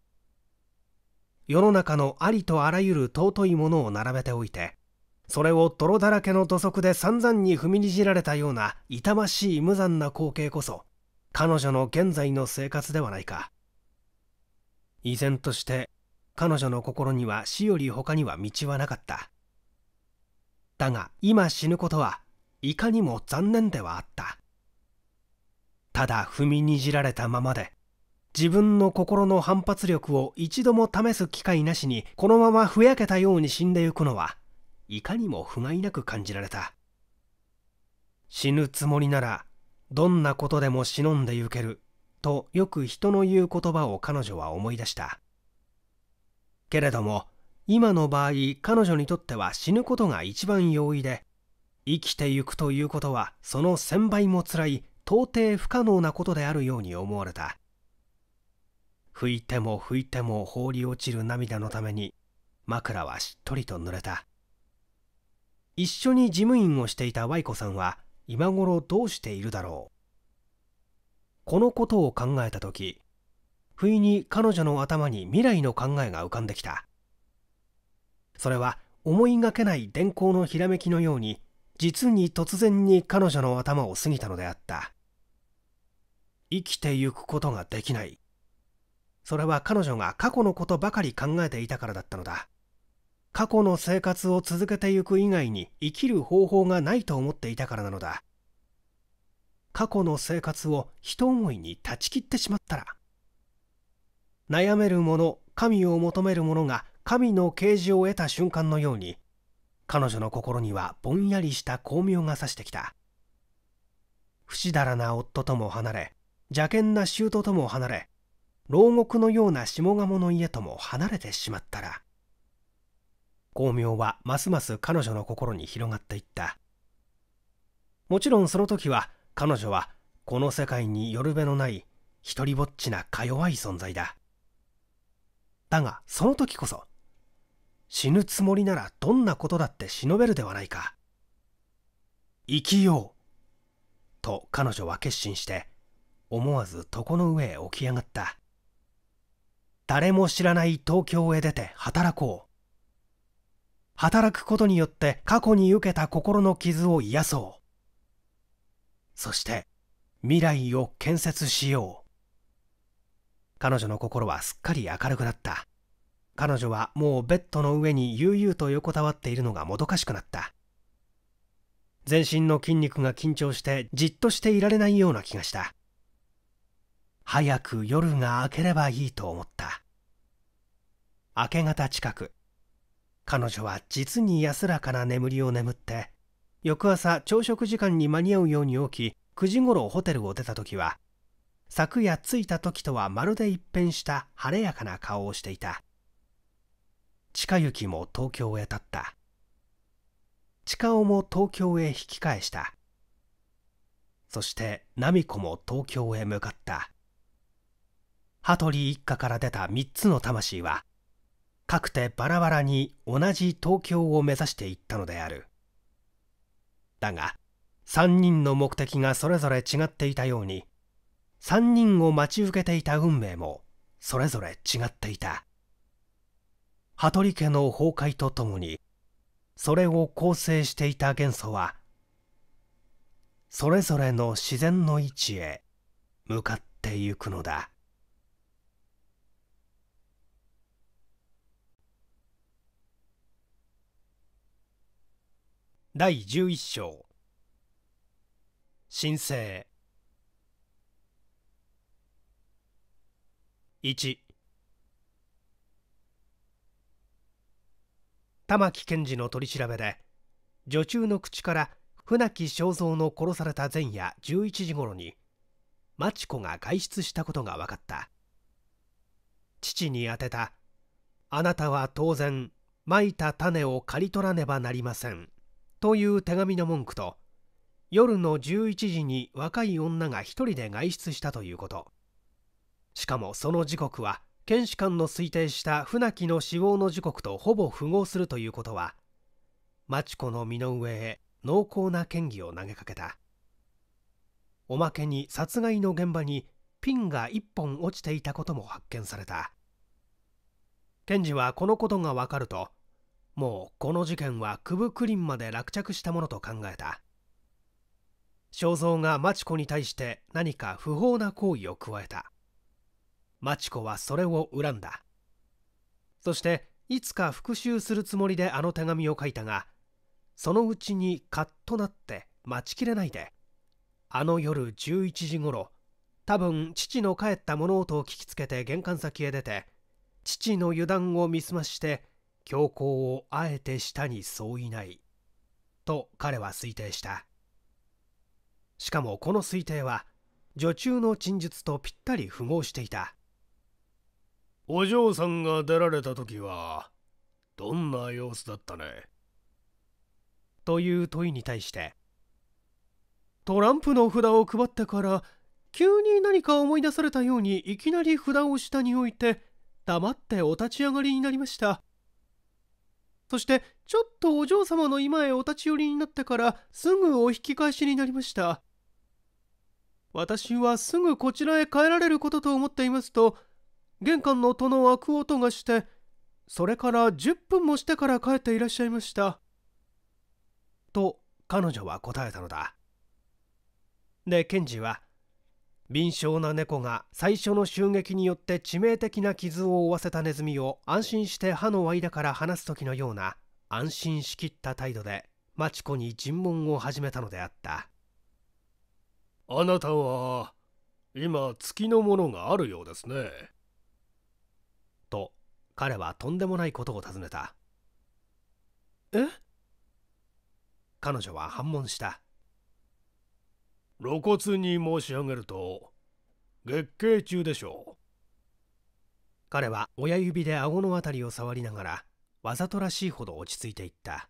世の中のありとあらゆる尊いものを並べておいてそれを泥だらけの土足で散々に踏みにじられたような痛ましい無残な光景こそ彼女の現在の生活ではないか依然として彼女の心には死より他には道はなかっただが今死ぬことはいかにも残念ではあったただ踏みにじられたままで自分の心の反発力を一度も試す機会なしにこのままふやけたように死んでゆくのはいかにも不甲斐なく感じられた死ぬつもりならどんなことでも忍んでゆけるとよく人の言う言葉を彼女は思い出したけれども今の場合彼女にとっては死ぬことが一番容易で生きてゆくということはその1000倍もつらい到底不可能なことであるように思われた拭いても拭いても放り落ちる涙のために枕はしっとりと濡れた一緒に事務員をしていた Y 子さんは今頃どうしているだろうこのことを考えた時不意に彼女の頭に未来の考えが浮かんできたそれは思いがけない電光のひらめきのように実に突然に彼女の頭を過ぎたのであった生きてゆくことができないそれは彼女が過去のことばかり考えていたからだったのだ過去の生活を続けてゆく以外に生きる方法がないと思っていたからなのだ過去の生活を人思いに断ち切ってしまったら悩める者神を求める者が神の啓示を得た瞬間のように彼女の心にはぼんやりした巧妙が差してきた不死だらな夫とも離れ邪険な舅とも離れ牢獄のような下鴨の家とも離れてしまったら巧妙はますます彼女の心に広がっていったもちろんその時は彼女はこの世界によるべのない一りぼっちなか弱い存在だだがその時こそ死ぬつもりならどんなことだって忍べるではないか生きようと彼女は決心して思わず床の上へ起き上がった誰も知らない東京へ出て働こう働くことによって過去に受けた心の傷を癒そうそして未来を建設しよう彼女の心はすっかり明るくなった彼女はもうベッドの上に悠々と横たわっているのがもどかしくなった全身の筋肉が緊張してじっとしていられないような気がした早く夜が明ければいいと思った明け方近く彼女は実に安らかな眠りを眠って翌朝朝食時間に間に合うように起き9時ごろホテルを出た時は昨夜着いた時とはまるで一変した晴れやかな顔をしていた近行も東京へ立った近尾も東京へ引き返したそして奈美子も東京へ向かった羽鳥一家から出た3つの魂は各てバラバラに同じ東京を目指していったのであるだが3人の目的がそれぞれ違っていたように3人を待ち受けていた運命もそれぞれ違っていた羽鳥家の崩壊とともにそれを構成していた元素はそれぞれの自然の位置へ向かってゆくのだ第11章申請1玉城検事の取り調べで女中の口から船木正蔵の殺された前夜11時ごろに町子が外出したことが分かった父に宛てた「あなたは当然まいた種を刈り取らねばなりません」という手紙の文句と夜の11時に若い女が1人で外出したということしかもその時刻は検視官の推定した船木の死亡の時刻とほぼ符合するということは町子の身の上へ濃厚な嫌疑を投げかけたおまけに殺害の現場にピンが1本落ちていたことも発見された検事はこのことが分かるともうこの事件はクブクリンまで落着したものと考えた正蔵が知子に対して何か不法な行為を加えた知子はそれを恨んだそしていつか復讐するつもりであの手紙を書いたがそのうちにカッとなって待ちきれないであの夜11時ごろ多分父の帰った物音を聞きつけて玄関先へ出て父の油断を見スまして教皇をあえて下に相違ないと彼は推定したしかもこの推定は女中の陳述とぴったり符合していたお嬢さんが出られた時はどんな様子だったねという問いに対してトランプの札を配ってから急に何か思い出されたようにいきなり札を下に置いて黙ってお立ち上がりになりましたそしてちょっとお嬢様の今へお立ち寄りになってからすぐお引き返しになりました私はすぐこちらへ帰られることと思っていますと玄関の戸の開く音がしてそれから10分もしてから帰っていらっしゃいましたと彼女は答えたのだで検事は敏捷な猫が最初の襲撃によって致命的な傷を負わせたネズミを安心して歯の間から離す時のような安心しきった態度でマチコに尋問を始めたのであったあなたは今月のものがあるようですねと彼はとんでもないことを尋ねたえ彼女は反問した露骨に申し上げると月経中でしょう彼は親指で顎の辺りを触りながらわざとらしいほど落ち着いていった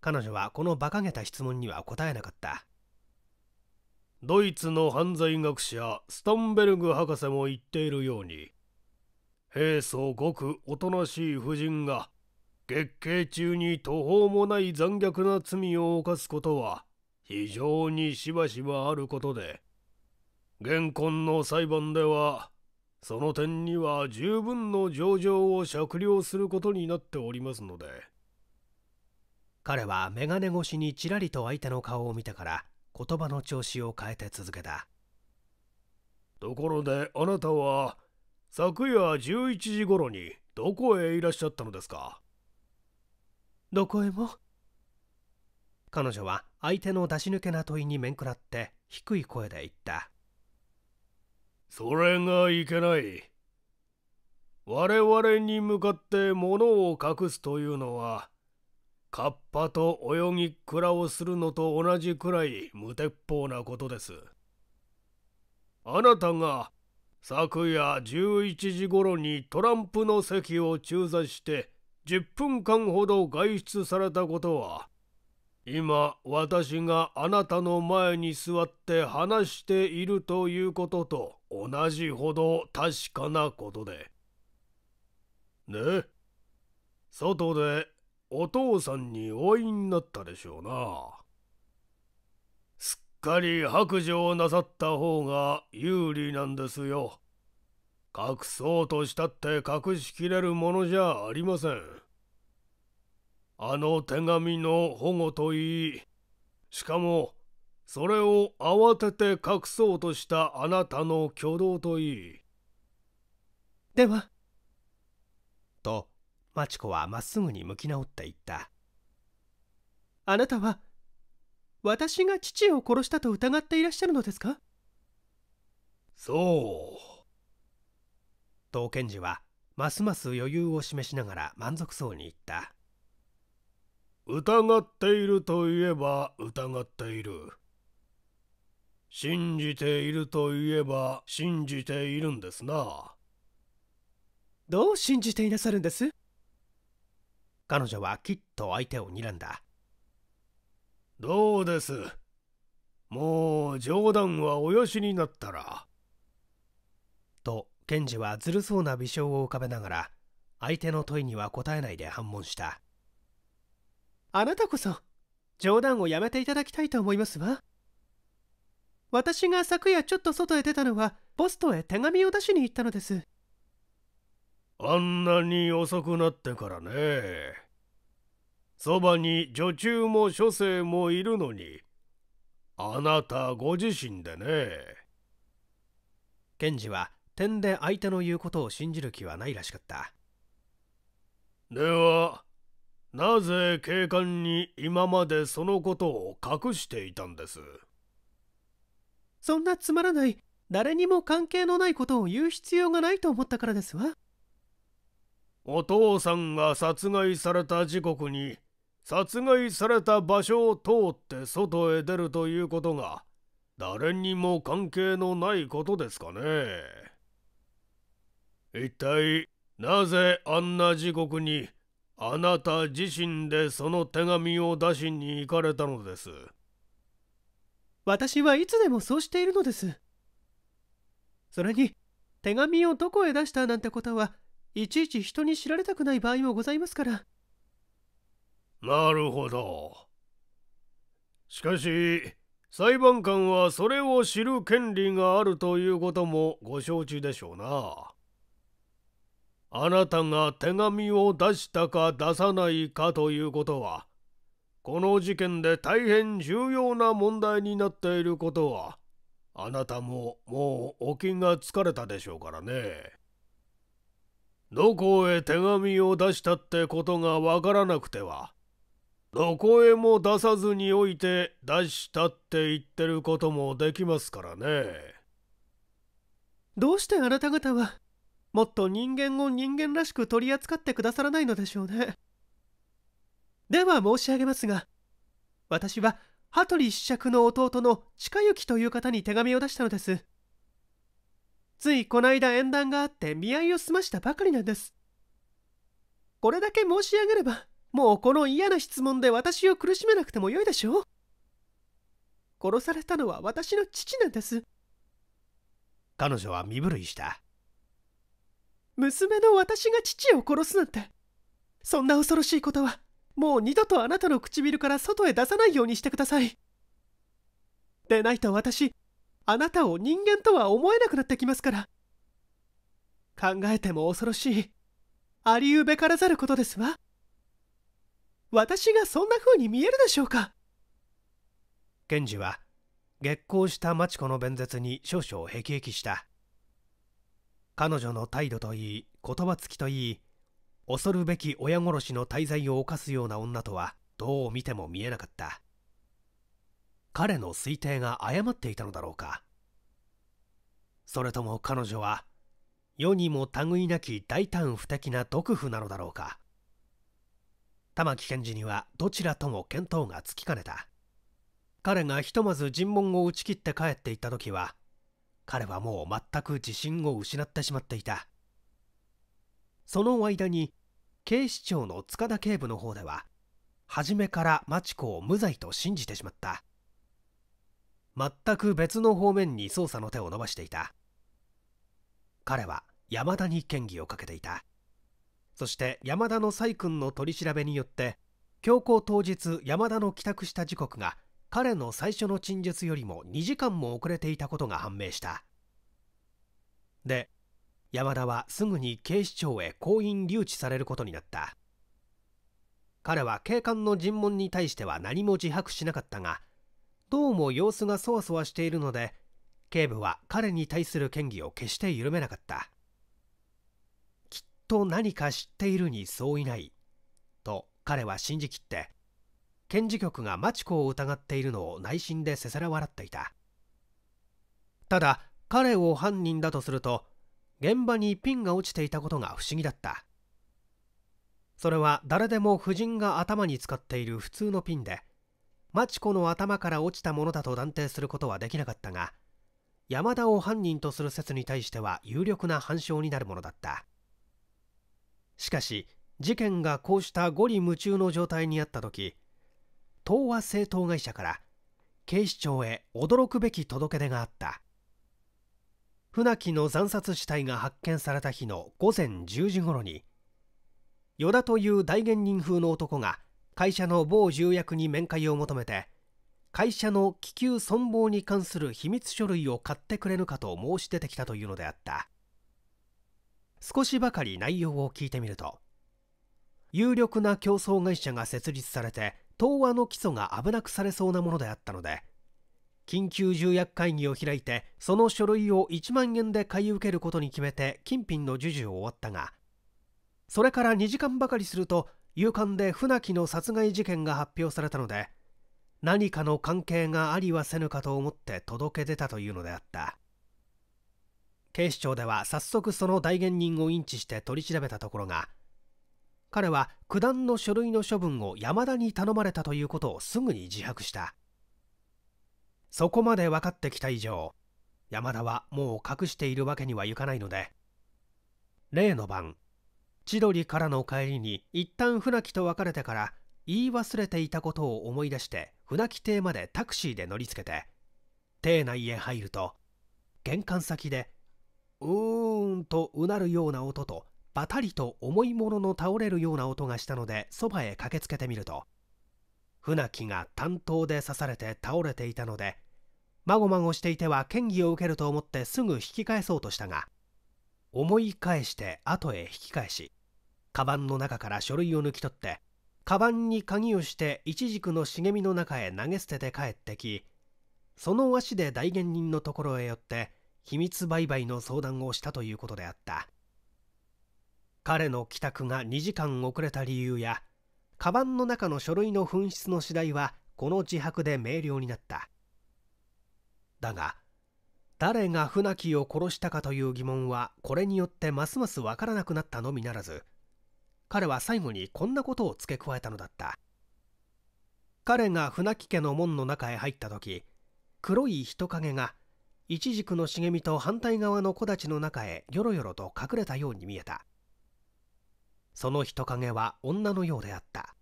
彼女はこの馬鹿げた質問には答えなかったドイツの犯罪学者スタンベルグ博士も言っているように平素ごくおとなしい婦人が月経中に途方もない残虐な罪を犯すことは非常にしばしばあることで現今の裁判ではその点には十分の情状を酌量することになっておりますので彼は眼鏡越しにちらりと相手の顔を見てから言葉の調子を変えて続けたところであなたは昨夜11時頃にどこへいらっしゃったのですかどこへも彼女は相手の出し抜けな問いに面食らって低い声で言ったそれがいけない我々に向かって物を隠すというのはカッパと泳ぎっくらをするのと同じくらい無鉄砲なことですあなたが昨夜11時頃にトランプの席を駐座して10分間ほど外出されたことは今私があなたの前に座って話しているということと同じほど確かなことで。ね外でお父さんにお会いになったでしょうな。すっかり白状なさった方が有利なんですよ。隠そうとしたって隠しきれるものじゃありません。あの手紙の保護といいしかもそれを慌てて隠そうとしたあなたの挙動といいではと知子はまっすぐに向き直って言ったあなたは私が父を殺したと疑っていらっしゃるのですかそう刀剣児はますます余裕を示しながら満足そうに言った疑っているといえば疑っている信じているといえば信じているんですなどう信じていなさるんです彼女はきっと相手を睨んだどうですもう冗談はおよしになったらと検事はずるそうな微笑を浮かべながら相手の問いには答えないで反問したあなたこそ冗談をやめていただきたいと思いますわ私が昨夜ちょっと外へ出たのはポストへ手紙を出しに行ったのですあんなに遅くなってからねそばに女中も書生もいるのにあなたご自身でね検事は点で相手の言うことを信じる気はないらしかったではなぜ警官に今までそのことを隠していたんですそんなつまらない誰にも関係のないことを言う必要がないと思ったからですわお父さんが殺害された時刻に殺害された場所を通って外へ出るということが誰にも関係のないことですかね一体なぜあんな時刻にあなた自身でその手紙を出しに行かれたのです私はいつでもそうしているのですそれに手紙をどこへ出したなんてことはいちいち人に知られたくない場合もございますからなるほどしかし裁判官はそれを知る権利があるということもご承知でしょうなあなたが手紙を出したか出さないかということは、この事件で大変重要な問題になっていることは、あなたももうお気がつかれたでしょうからね。どこへ手紙を出したってことがわからなくては、どこへも出さずにおいて出したって言ってることもできますからね。どうしてあなた方はもっと人間を人間らしく取り扱ってくださらないのでしょうねでは申し上げますが私は羽鳥子爵の弟の近行という方に手紙を出したのですついこの間縁談があって見合いを済ましたばかりなんですこれだけ申し上げればもうこの嫌な質問で私を苦しめなくてもよいでしょう殺されたのは私の父なんです彼女は身震いした娘の私が父を殺すなんてそんな恐ろしいことはもう二度とあなたの唇から外へ出さないようにしてくださいでないと私あなたを人間とは思えなくなってきますから考えても恐ろしいありうべからざることですわ私がそんな風に見えるでしょうか検事は激高した町子の弁舌に少々へきへきした彼女の態度といい言葉つきといい恐るべき親殺しの大罪を犯すような女とはどう見ても見えなかった彼の推定が誤っていたのだろうかそれとも彼女は世にも類なき大胆不敵な毒婦なのだろうか玉城検事にはどちらとも見当がつきかねた彼がひとまず尋問を打ち切って帰っていった時は彼はもう全く自信を失ってしまっていたその間に警視庁の塚田警部の方では初めから町子を無罪と信じてしまった全く別の方面に捜査の手を伸ばしていた彼は山田に嫌疑をかけていたそして山田の崔君の取り調べによって強行当日山田の帰宅した時刻が彼の最初の陳述よりも2時間も遅れていたことが判明したで山田はすぐに警視庁へ行員留置されることになった彼は警官の尋問に対しては何も自白しなかったがどうも様子がそわそわしているので警部は彼に対する嫌疑を決して緩めなかったきっと何か知っているに相違ないと彼は信じきって検事局が町子を疑っているのを内心でせせら笑っていたただ彼を犯人だとすると現場にピンが落ちていたことが不思議だったそれは誰でも夫人が頭に使っている普通のピンで町子の頭から落ちたものだと断定することはできなかったが山田を犯人とする説に対しては有力な反証になるものだったしかし事件がこうした五里夢中の状態にあった時東和製糖会社から警視庁へ驚くべき届け出があった船木の惨殺死体が発見された日の午前10時ごろに依田という大元人風の男が会社の某重役に面会を求めて会社の気球存亡に関する秘密書類を買ってくれぬかと申し出てきたというのであった少しばかり内容を聞いてみると有力な競争会社が設立されて東亜の基礎が危なくされそうなものであったので緊急重役会議を開いてその書類を1万円で買い受けることに決めて金品の授受を終わったがそれから2時間ばかりすると勇敢で船木の殺害事件が発表されたので何かの関係がありはせぬかと思って届け出たというのであった警視庁では早速その代言人をインチして取り調べたところが彼は九段の書類の処分を山田に頼まれたということをすぐに自白したそこまで分かってきた以上山田はもう隠しているわけにはいかないので例の晩千鳥からの帰りに一旦船木と別れてから言い忘れていたことを思い出して船木邸までタクシーで乗りつけて邸内へ入ると玄関先でうーんとうなるような音とバタリと重いものの倒れるような音がしたのでそばへ駆けつけてみると船木が担当で刺されて倒れていたのでまごまごしていては嫌疑を受けると思ってすぐ引き返そうとしたが思い返して後へ引き返しカバンの中から書類を抜き取ってカバンに鍵をしてイチジクの茂みの中へ投げ捨てて帰ってきその足で代言人のところへ寄って秘密売買の相談をしたということであった。彼の帰宅が2時間遅れた理由やカバンの中の書類の紛失の次第はこの自白で明瞭になっただが誰が船木を殺したかという疑問はこれによってますますわからなくなったのみならず彼は最後にこんなことを付け加えたのだった彼が船木家の門の中へ入った時黒い人影がイチジクの茂みと反対側の木立の中へよろよろと隠れたように見えたその人影は女のようであった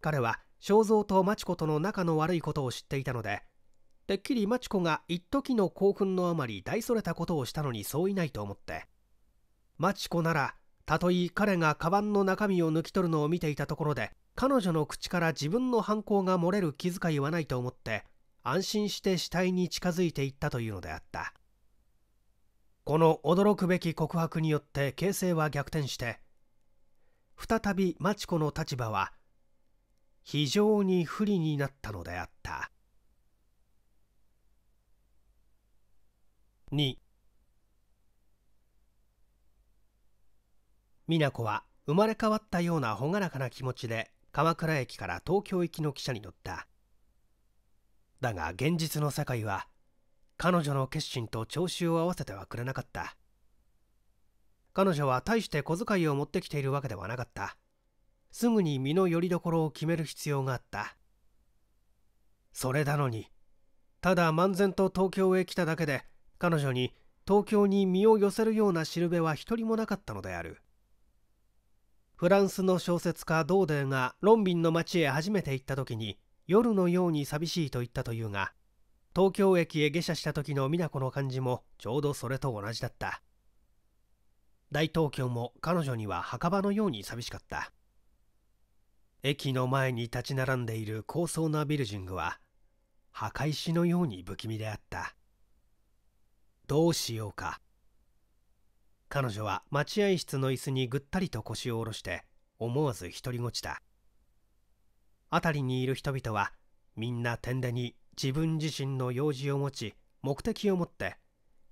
彼は正蔵と町子との仲の悪いことを知っていたのでてっきり町子が一時の興奮のあまり大それたことをしたのにそういないと思って町子ならたとえ彼がカバンの中身を抜き取るのを見ていたところで彼女の口から自分の犯行が漏れる気遣いはないと思って安心して死体に近づいていったというのであったこの驚くべき告白によって形勢は逆転して再び町子の立場は非常に不利になったのであった2美奈子は生まれ変わったような朗らかな気持ちで鎌倉駅から東京行きの汽車に乗っただが現実の世界は彼女の決心と聴衆を合わせてはくれなかった彼女は大して小遣いを持ってきているわけではなかったすぐに身の拠り所を決める必要があったそれなのにただ漫然と東京へ来ただけで彼女に東京に身を寄せるようなしるべは一人もなかったのであるフランスの小説家ドーデーがロンビンの町へ初めて行った時に夜のように寂しいと言ったというが東京駅へ下車した時の美奈子の感じもちょうどそれと同じだった大東京も彼女には墓場のように寂しかった駅の前に立ち並んでいる高層なビルジングは墓石のように不気味であったどうしようか彼女は待合室の椅子にぐったりと腰を下ろして思わず独りごちだ辺りにいる人々はみんな天でに自分自身の用事を持ち目的を持って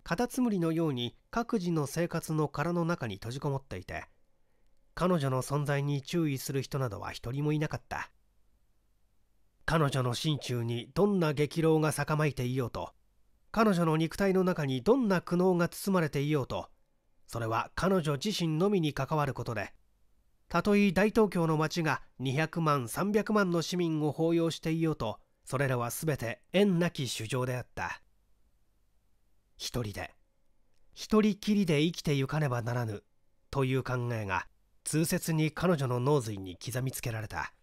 カタツムリのように各自の生活の殻の中に閉じこもっていて彼女の存在に注意する人などは一人もいなかった彼女の心中にどんな激浪がかまいていようと彼女の肉体の中にどんな苦悩が包まれていようとそれは彼女自身のみに関わることでたとえ大東京の街が200万300万の市民を抱擁していようとそれらは全て縁なき衆生であった一人で一人きりで生きてゆかねばならぬという考えが痛切に彼女の脳髄に刻みつけられた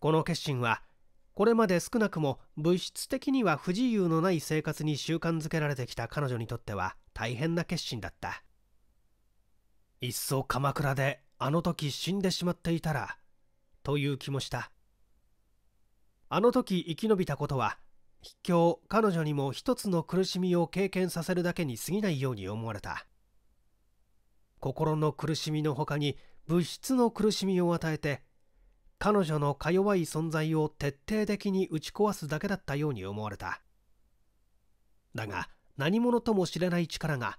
この決心はこれまで少なくも物質的には不自由のない生活に習慣づけられてきた彼女にとっては大変な決心だったいっそ鎌倉であの時死んでしまっていたらという気もしたあの時生き延びたことは秘境彼女にも一つの苦しみを経験させるだけに過ぎないように思われた心の苦しみのほかに物質の苦しみを与えて彼女のか弱い存在を徹底的に打ち壊すだけだったように思われただが何者とも知れない力が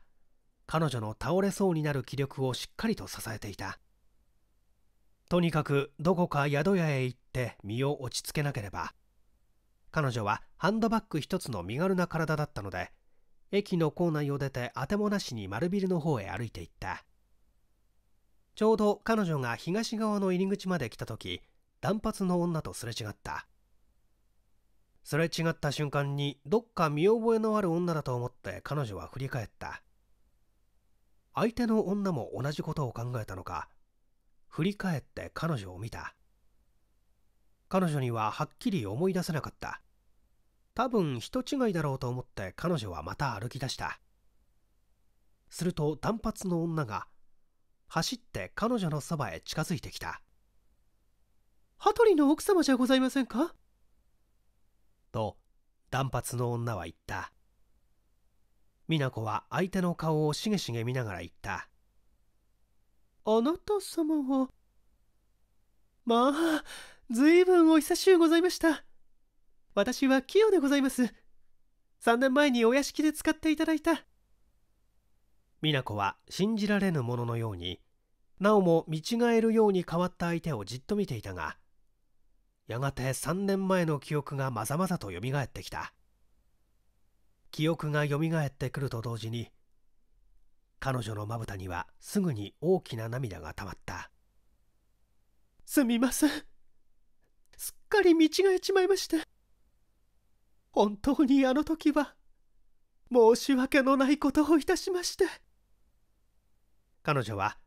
彼女の倒れそうになる気力をしっかりと支えていたとにかくどこか宿屋へ行って身を落ち着けなければ彼女はハンドバッグ一つの身軽な体だったので駅の構内を出てあてもなしに丸ビルの方へ歩いていったちょうど彼女が東側の入り口まで来た時断髪の女とすれ違ったすれ違った瞬間にどっか見覚えのある女だと思って彼女は振り返った相手の女も同じことを考えたのか振り返って彼女を見た彼女にははっきり思い出せなかった多分人違いだろうと思って彼女はまた歩き出したすると短髪の女が走って彼女のそばへ近づいてきた羽鳥の奥様じゃございませんかと断髪の女は言った美奈子は相手の顔をしげしげ見ながら言ったあなた様は。まあ、ずいぶんお久しゅうございました。私は清でございます。3年前にお屋敷で使っていただいた。美奈子は信じられぬもののように、なおも見違えるように変わった相手をじっと見ていたが、やがて3年前の記憶がまざまざと蘇ってきた。記憶が蘇ってくると同時に、彼女のまぶたにはすぐに大きな涙がたまったすみませんすっかり見違えちまいまして本当にあの時は申し訳のないことをいたしまして彼女は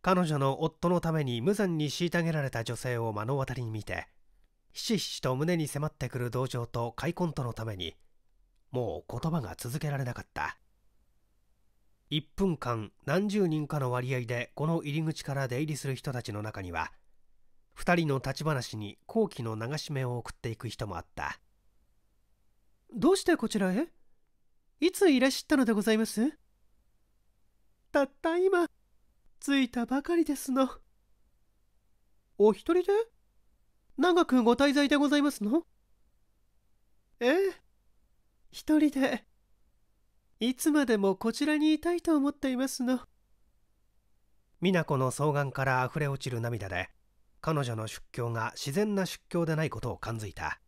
彼女の夫のために無残に虐げられた女性を目の当たりに見てひしひしと胸に迫ってくる同情と開墾とのためにもう言葉が続けられなかった1分間何十人かの割合でこの入り口から出入りする人たちの中には2人の立ち話に好機の流し目を送っていく人もあったどうしてこちらへいついらっしゃったのでございますたった今着いたばかりですのお一人で長くご滞在でございますのええ一人でいつまでもこちらにいたいと思っていますの美奈子の双眼からあふれ落ちる涙で彼女の出境が自然な出境でないことを感づいた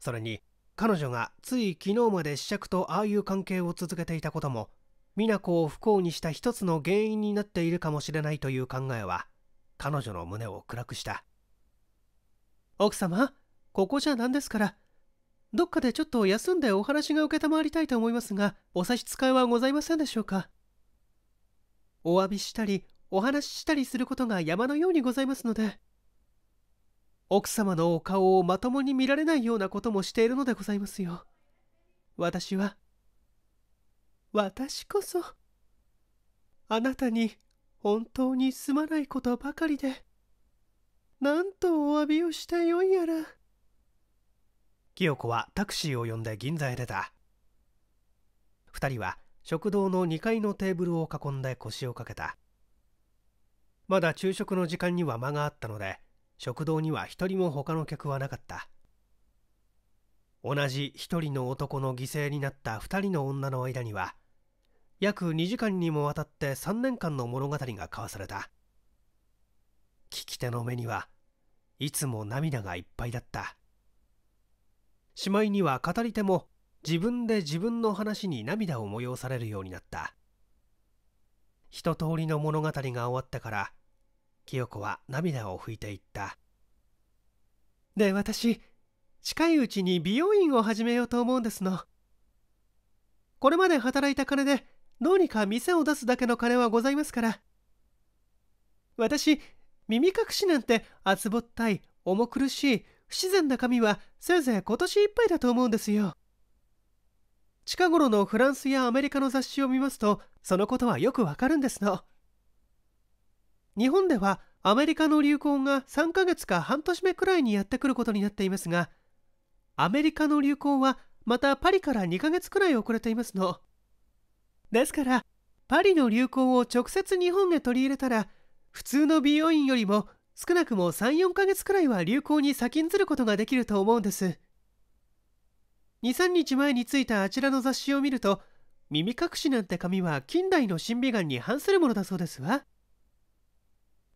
それに彼女がつい昨日まで試着とああいう関係を続けていたことも美奈子を不幸にした一つの原因になっているかもしれないという考えは彼女の胸を暗くした奥様ここじゃ何ですからどっかでちょっと休んでお話が承りたいと思いますが、お差し支えはございませんでしょうか。お詫びしたり、お話ししたりすることが山のようにございますので。奥様のお顔をまともに見られないようなこともしているのでございますよ。私は、私こそ、あなたに本当にすまないことばかりで、なんとお詫びをしたよいやら。清子はタクシーを呼んで銀座へ出た2人は食堂の2階のテーブルを囲んで腰をかけたまだ昼食の時間には間があったので食堂には1人も他の客はなかった同じ1人の男の犠牲になった2人の女の間には約2時間にもわたって3年間の物語が交わされた聞き手の目にはいつも涙がいっぱいだったしまいには語り手も自分で自分の話に涙を催されるようになった一通りの物語が終わったから清子は涙を拭いていったで私近いうちに美容院を始めようと思うんですのこれまで働いた金でどうにか店を出すだけの金はございますから私耳隠しなんて厚ぼったい重苦しい不自然な髪はせいぜい今年いっぱいだと思うんですよ。近頃のフランスやアメリカの雑誌を見ますと、そのことはよくわかるんですの。日本ではアメリカの流行が3ヶ月か半年目くらいにやってくることになっていますが、アメリカの流行はまたパリから2ヶ月くらい遅れていますの。ですから、パリの流行を直接日本へ取り入れたら、普通の美容院よりも少なくも34ヶ月くらいは流行に先んずることができると思うんです23日前についたあちらの雑誌を見ると耳隠しなんて紙は近代の審美眼に反するものだそうですわ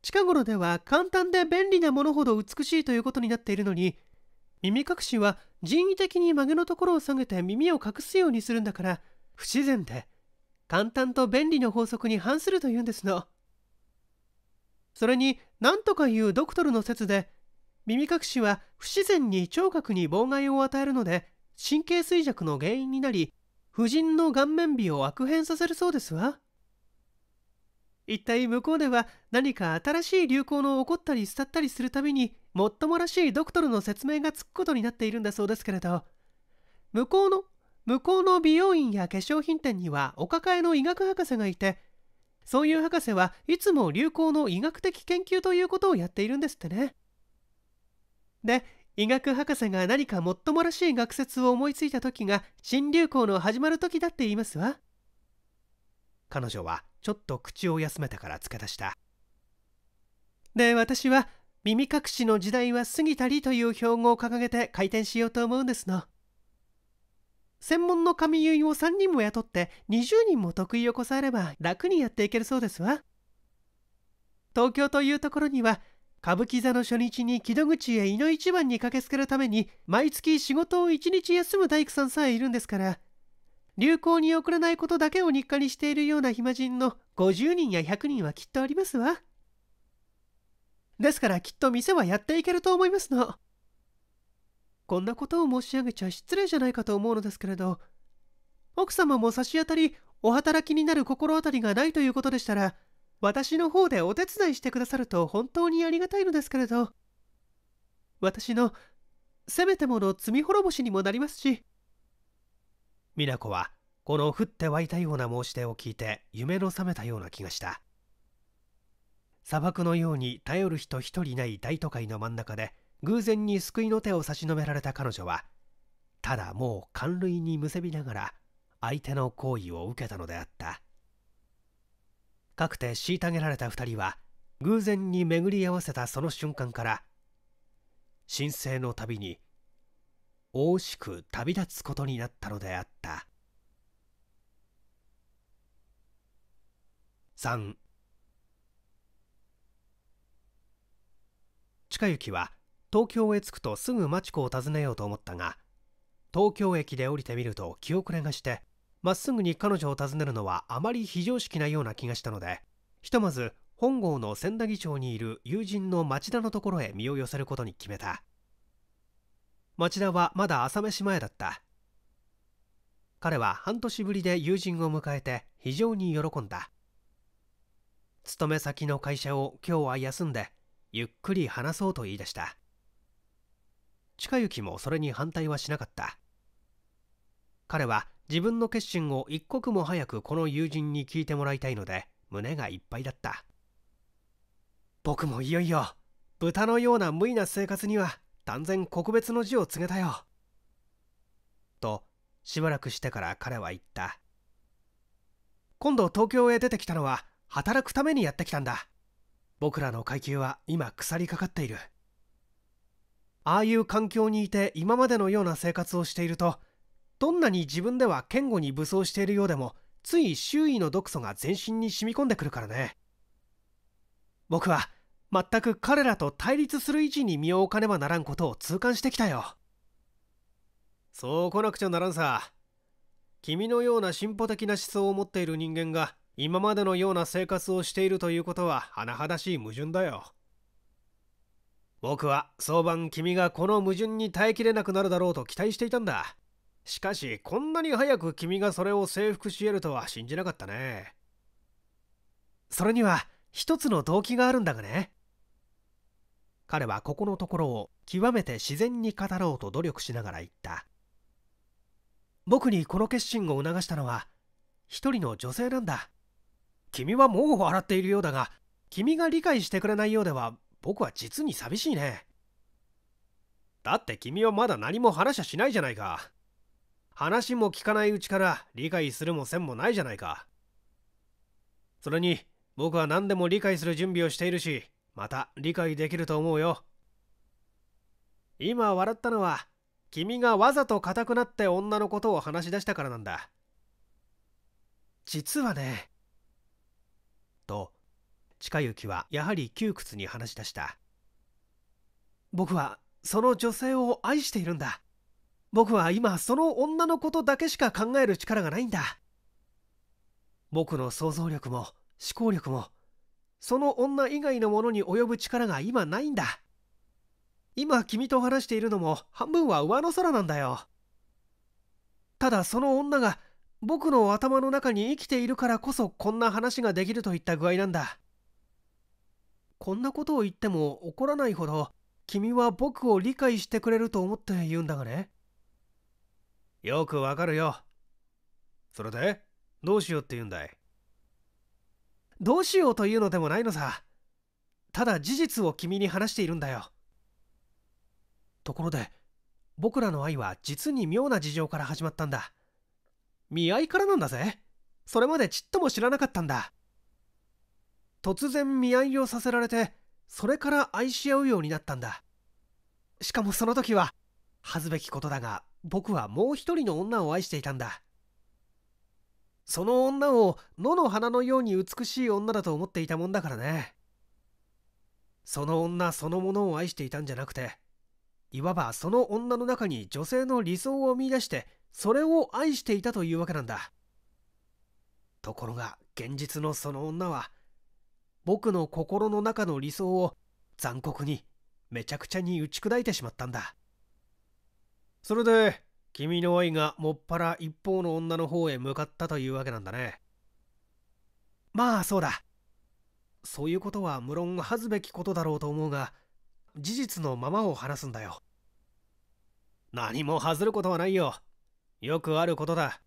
近頃では簡単で便利なものほど美しいということになっているのに耳隠しは人為的に曲げのところを下げて耳を隠すようにするんだから不自然で簡単と便利の法則に反するというんですの。それに何とかいうドクトルの説で耳隠しは不自然に聴覚に妨害を与えるので神経衰弱の原因になり婦人の顔面美を悪変させるそうですわ一体向こうでは何か新しい流行の起こったり伝ったりするたびにもっともらしいドクトルの説明がつくことになっているんだそうですけれど向こうの向こうの美容院や化粧品店にはお抱えの医学博士がいてそういう博士はいつも流行の医学的研究ということをやっているんですってねで医学博士が何かもっともらしい学説を思いついた時が新流行の始まる時だって言いますわ彼女はちょっと口を休めたから付け足したで私は耳隠しの時代は過ぎたりという標語を掲げて開店しようと思うんですの専門の髪結いを3人も雇って20人も得意をこさえれば楽にやっていけるそうですわ東京というところには歌舞伎座の初日に木戸口へ井の一番に駆けつけるために毎月仕事を1日休む大工さんさえいるんですから流行に遅れないことだけを日課にしているような暇人の50人や100人はきっとありますわですからきっと店はやっていけると思いますのこんなことを申し上げちゃ失礼じゃないかと思うのですけれど、奥様も差し当たりお働きになる心当たりがないということでしたら、私の方でお手伝いしてくださると本当にありがたいのですけれど、私のせめてもの罪滅ぼしにもなりますし。美奈子は、この降って湧いたような申し出を聞いて夢の覚めたような気がした。砂漠のように頼る人一人ない大都会の真ん中で、偶然に救いの手を差し伸べられた彼女はただもう寒類にむせびながら相手の行為を受けたのであったかくて虐げられた2人は偶然に巡り合わせたその瞬間から神聖の旅に大しく旅立つことになったのであった3近行は「東京へ着くとすぐ町子を訪ねようと思ったが東京駅で降りてみると気遅れがしてまっすぐに彼女を訪ねるのはあまり非常識なような気がしたのでひとまず本郷の千駄木町にいる友人の町田のところへ身を寄せることに決めた町田はまだ朝飯前だった彼は半年ぶりで友人を迎えて非常に喜んだ勤め先の会社を今日は休んでゆっくり話そうと言い出した近行もそれに反対はしなかった彼は自分の決心を一刻も早くこの友人に聞いてもらいたいので胸がいっぱいだった僕もいよいよ豚のような無為な生活には断然告別の字を告げたよとしばらくしてから彼は言った今度東京へ出てきたのは働くためにやってきたんだ僕らの階級は今腐りかかっているああいう環境にいて今までのような生活をしているとどんなに自分では堅固に武装しているようでもつい周囲の毒素が全身に染み込んでくるからね僕は全く彼らと対立する位置に身を置かねばならんことを痛感してきたよそう来なくちゃならんさ君のような進歩的な思想を持っている人間が今までのような生活をしているということは甚だしい矛盾だよ僕は早晩君がこの矛盾に耐えきれなくなるだろうと期待していたんだしかしこんなに早く君がそれを征服し得るとは信じなかったねそれには一つの動機があるんだがね彼はここのところを極めて自然に語ろうと努力しながら言った僕にこの決心を促したのは一人の女性なんだ君はもう笑っているようだが君が理解してくれないようでは僕は実に寂しいねだって君はまだ何も話ししないじゃないか話も聞かないうちから理解するもせんもないじゃないかそれに僕は何でも理解する準備をしているしまた理解できると思うよ今笑ったのは君がわざと硬くなって女のことを話し出したからなんだ実はねと近行はやはり窮屈に話し出した僕はその女性を愛しているんだ僕は今その女のことだけしか考える力がないんだ僕の想像力も思考力もその女以外のものに及ぶ力が今ないんだ今君と話しているのも半分は上の空なんだよただその女が僕の頭の中に生きているからこそこんな話ができるといった具合なんだこんなことを言っても怒らないほど君は僕を理解してくれると思って言うんだがねよくわかるよそれでどうしようって言うんだいどうしようというのでもないのさただ事実を君に話しているんだよところで僕らの愛は実に妙な事情から始まったんだ見合いからなんだぜそれまでちっとも知らなかったんだ突然見合いをさせられてそれから愛し合うようになったんだしかもその時は恥ずべきことだが僕はもう一人の女を愛していたんだその女を野の花のように美しい女だと思っていたもんだからねその女そのものを愛していたんじゃなくていわばその女の中に女性の理想を見出してそれを愛していたというわけなんだところが現実のその女は僕の心の中の理想を残酷にめちゃくちゃに打ち砕いてしまったんだそれで君の愛がもっぱら一方の女の方へ向かったというわけなんだねまあそうだそういうことは無論恥ずべきことだろうと思うが事実のままを話すんだよ何も恥ずることはないよよくあることだ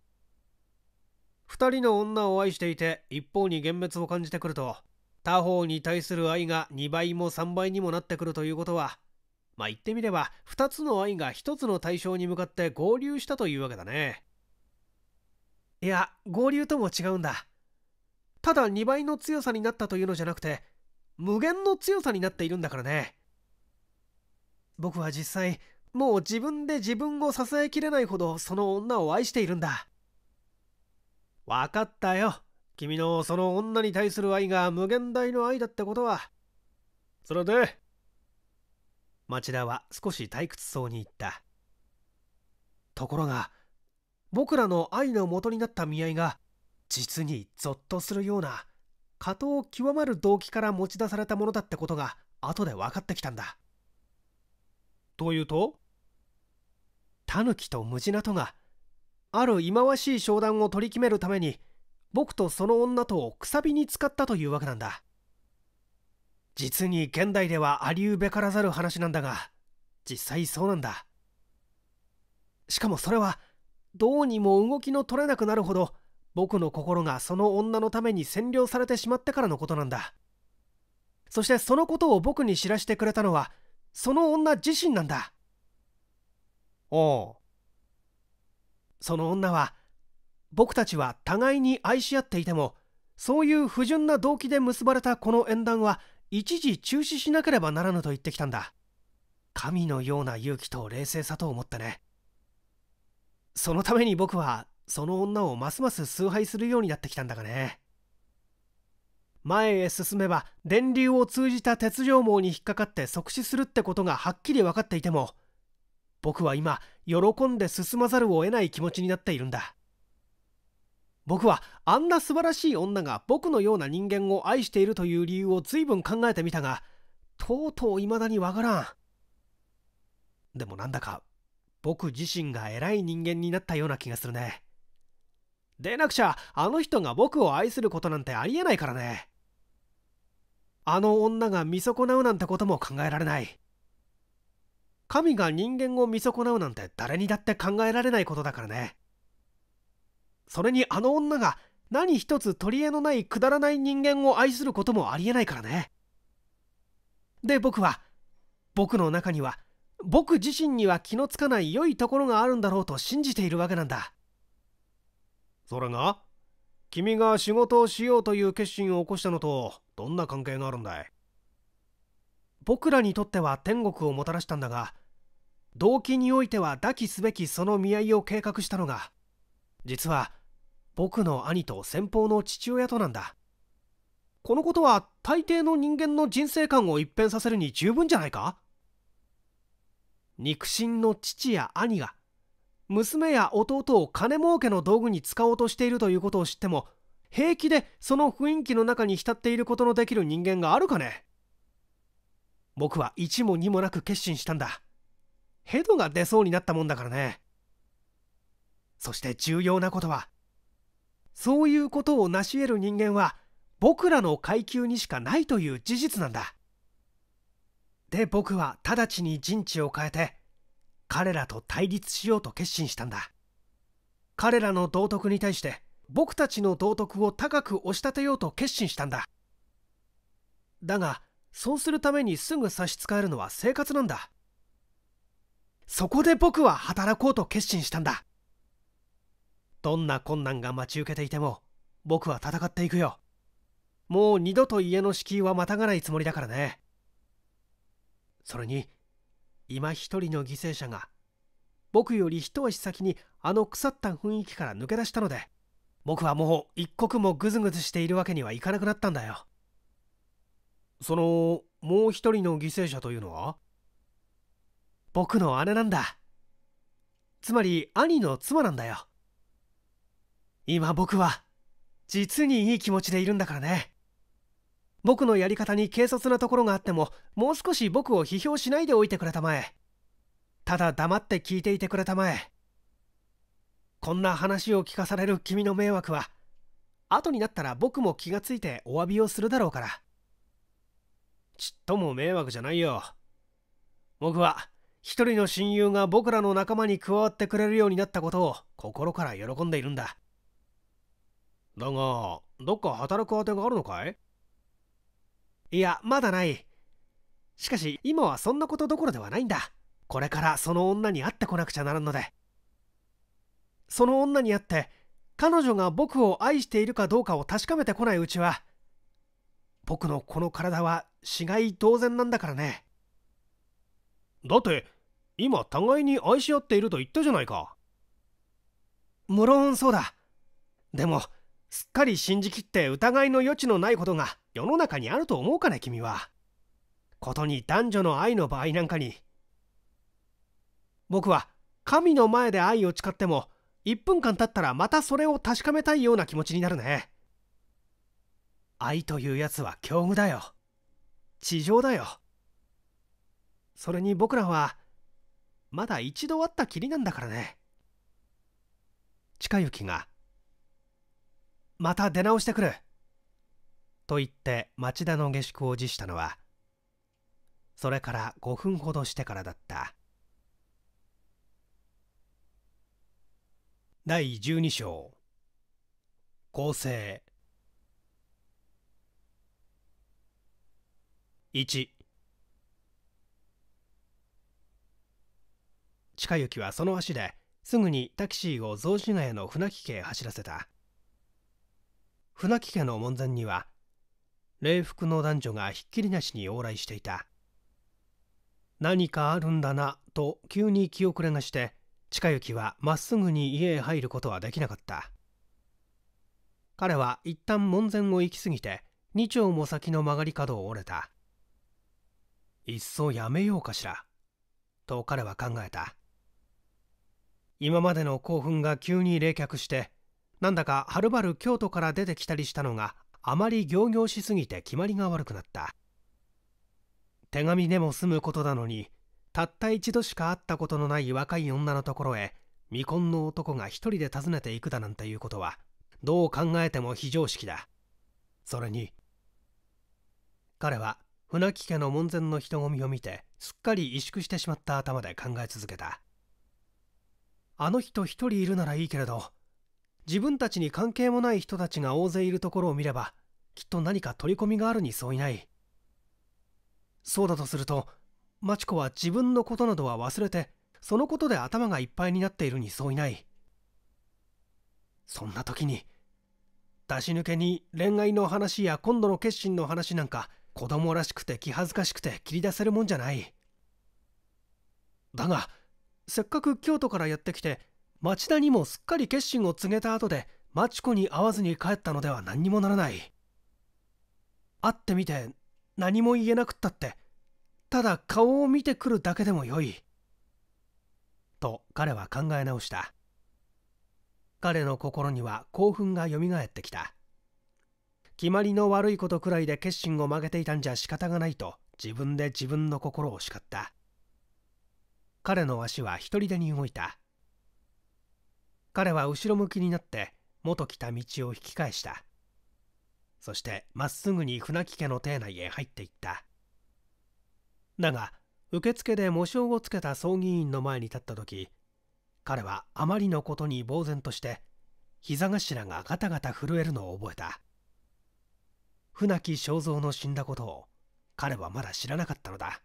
2人の女を愛していて一方に幻滅を感じてくると他方に対する愛が2倍も3倍にもなってくるということは、まあ言ってみれば、2つの愛が1つの対象に向かって合流したというわけだね。いや、合流とも違うんだ。ただ2倍の強さになったというのじゃなくて、無限の強さになっているんだからね。僕は実際、もう自分で自分を支えきれないほどその女を愛しているんだ。分かったよ。君のその女に対する愛が無限大の愛だったことは。それで町田は少し退屈そうに言った。ところが、僕らの愛の元になった見合いが、実にゾッとするような、加藤極まる動機から持ち出されたものだってことが、後で分かってきたんだ。というとタヌキとムジナトが、ある忌まわしい商談を取り決めるために、僕とその女とをくさびに使ったというわけなんだ実に現代ではありうべからざる話なんだが実際そうなんだしかもそれはどうにも動きの取れなくなるほど僕の心がその女のために占領されてしまってからのことなんだそしてそのことを僕に知らせてくれたのはその女自身なんだおうその女は僕たちは互いに愛し合っていてもそういう不純な動機で結ばれたこの縁談は一時中止しなければならぬと言ってきたんだ神のような勇気と冷静さと思ってねそのために僕はその女をますます崇拝するようになってきたんだがね前へ進めば電流を通じた鉄条網に引っかかって即死するってことがはっきり分かっていても僕は今喜んで進まざるを得ない気持ちになっているんだ僕はあんな素晴らしい女が僕のような人間を愛しているという理由を随分考えてみたがとうとう未だにわからんでもなんだか僕自身が偉い人間になったような気がするねでなくちゃあの人が僕を愛することなんてありえないからねあの女が見損なうなんてことも考えられない神が人間を見損なうなんて誰にだって考えられないことだからねそれにあの女が何一つ取り柄のないくだらない人間を愛することもありえないからねで僕は僕の中には僕自身には気のつかない良いところがあるんだろうと信じているわけなんだそれが君が仕事をしようという決心を起こしたのとどんな関係があるんだい僕らにとっては天国をもたらしたんだが動機においては抱きすべきその見合いを計画したのが実は僕の兄と先方の父親となんだこのことは大抵の人間の人生観を一変させるに十分じゃないか肉親の父や兄が娘や弟を金儲けの道具に使おうとしているということを知っても平気でその雰囲気の中に浸っていることのできる人間があるかね僕は一も二もなく決心したんだヘドが出そうになったもんだからねそして重要なことはそういうことを成し得る人間は僕らの階級にしかないという事実なんだで僕は直ちに陣地を変えて彼らと対立しようと決心したんだ彼らの道徳に対して僕たちの道徳を高く押し立てようと決心したんだだがそうするためにすぐ差し支えるのは生活なんだそこで僕は働こうと決心したんだどんな困難が待ち受けていても僕は戦っていくよもう二度と家の敷居はまたがないつもりだからねそれに今一人の犠牲者が僕より一足先にあの腐った雰囲気から抜け出したので僕はもう一刻もぐずぐずしているわけにはいかなくなったんだよそのもう一人の犠牲者というのは僕の姉なんだつまり兄の妻なんだよ今僕は実にいい気持ちでいるんだからね僕のやり方に軽率なところがあってももう少し僕を批評しないでおいてくれたまえただ黙って聞いていてくれたまえこんな話を聞かされる君の迷惑は後になったら僕も気がついてお詫びをするだろうからちっとも迷惑じゃないよ僕は一人の親友が僕らの仲間に加わってくれるようになったことを心から喜んでいるんだだがどっか働くあてがあるのかいいやまだないしかし今はそんなことどころではないんだこれからその女に会ってこなくちゃならんのでその女に会って彼女が僕を愛しているかどうかを確かめてこないうちは僕のこの体は死骸当然なんだからねだって今互いに愛し合っていると言ったじゃないか無論そうだでもすっかり信じきって疑いの余地のないことが世の中にあると思うかね君はことに男女の愛の場合なんかに僕は神の前で愛を誓っても1分間経ったらまたそれを確かめたいような気持ちになるね愛というやつは境遇だよ地上だよそれに僕らはまだ一度会ったきりなんだからね近雪がまた出直してくると言って町田の下宿を辞したのはそれから5分ほどしてからだった第十二章構成1近行はその足ですぐにタキシーを雑司ヶ谷の船木家へ走らせた船木家の門前には礼服の男女がひっきりなしに往来していた何かあるんだなと急に気遅れがして近行はまっすぐに家へ入ることはできなかった彼は一旦門前を行き過ぎて2丁も先の曲がり角を折れたいっそやめようかしらと彼は考えた今までの興奮が急に冷却してなんだかはるばる京都から出てきたりしたのがあまり行々しすぎて決まりが悪くなった手紙でも済むことなのにたった一度しか会ったことのない若い女のところへ未婚の男が一人で訪ねていくだなんていうことはどう考えても非常識だそれに彼は船木家の門前の人混みを見てすっかり萎縮してしまった頭で考え続けたあの人一人いるならいいけれど自分たちに関係もない人たちが大勢いるところを見ればきっと何か取り込みがあるにそういないそうだとするとマチコは自分のことなどは忘れてそのことで頭がいっぱいになっているにそういないそんな時に出し抜けに恋愛の話や今度の決心の話なんか子供らしくて気恥ずかしくて切り出せるもんじゃないだがせっかく京都からやってきて町田にもすっかり決心を告げた後で町子に会わずに帰ったのでは何にもならない会ってみて何も言えなくったってただ顔を見てくるだけでもよいと彼は考え直した彼の心には興奮がよみがえってきた決まりの悪いことくらいで決心を曲げていたんじゃ仕方がないと自分で自分の心を叱った彼の足は一人でに動いた彼は後ろ向きになって元来た道を引き返したそしてまっすぐに船木家の邸内へ入っていっただが受付で喪章をつけた葬儀委員の前に立った時彼はあまりのことに呆然として膝頭がガタガタ震えるのを覚えた船木正蔵の死んだことを彼はまだ知らなかったのだ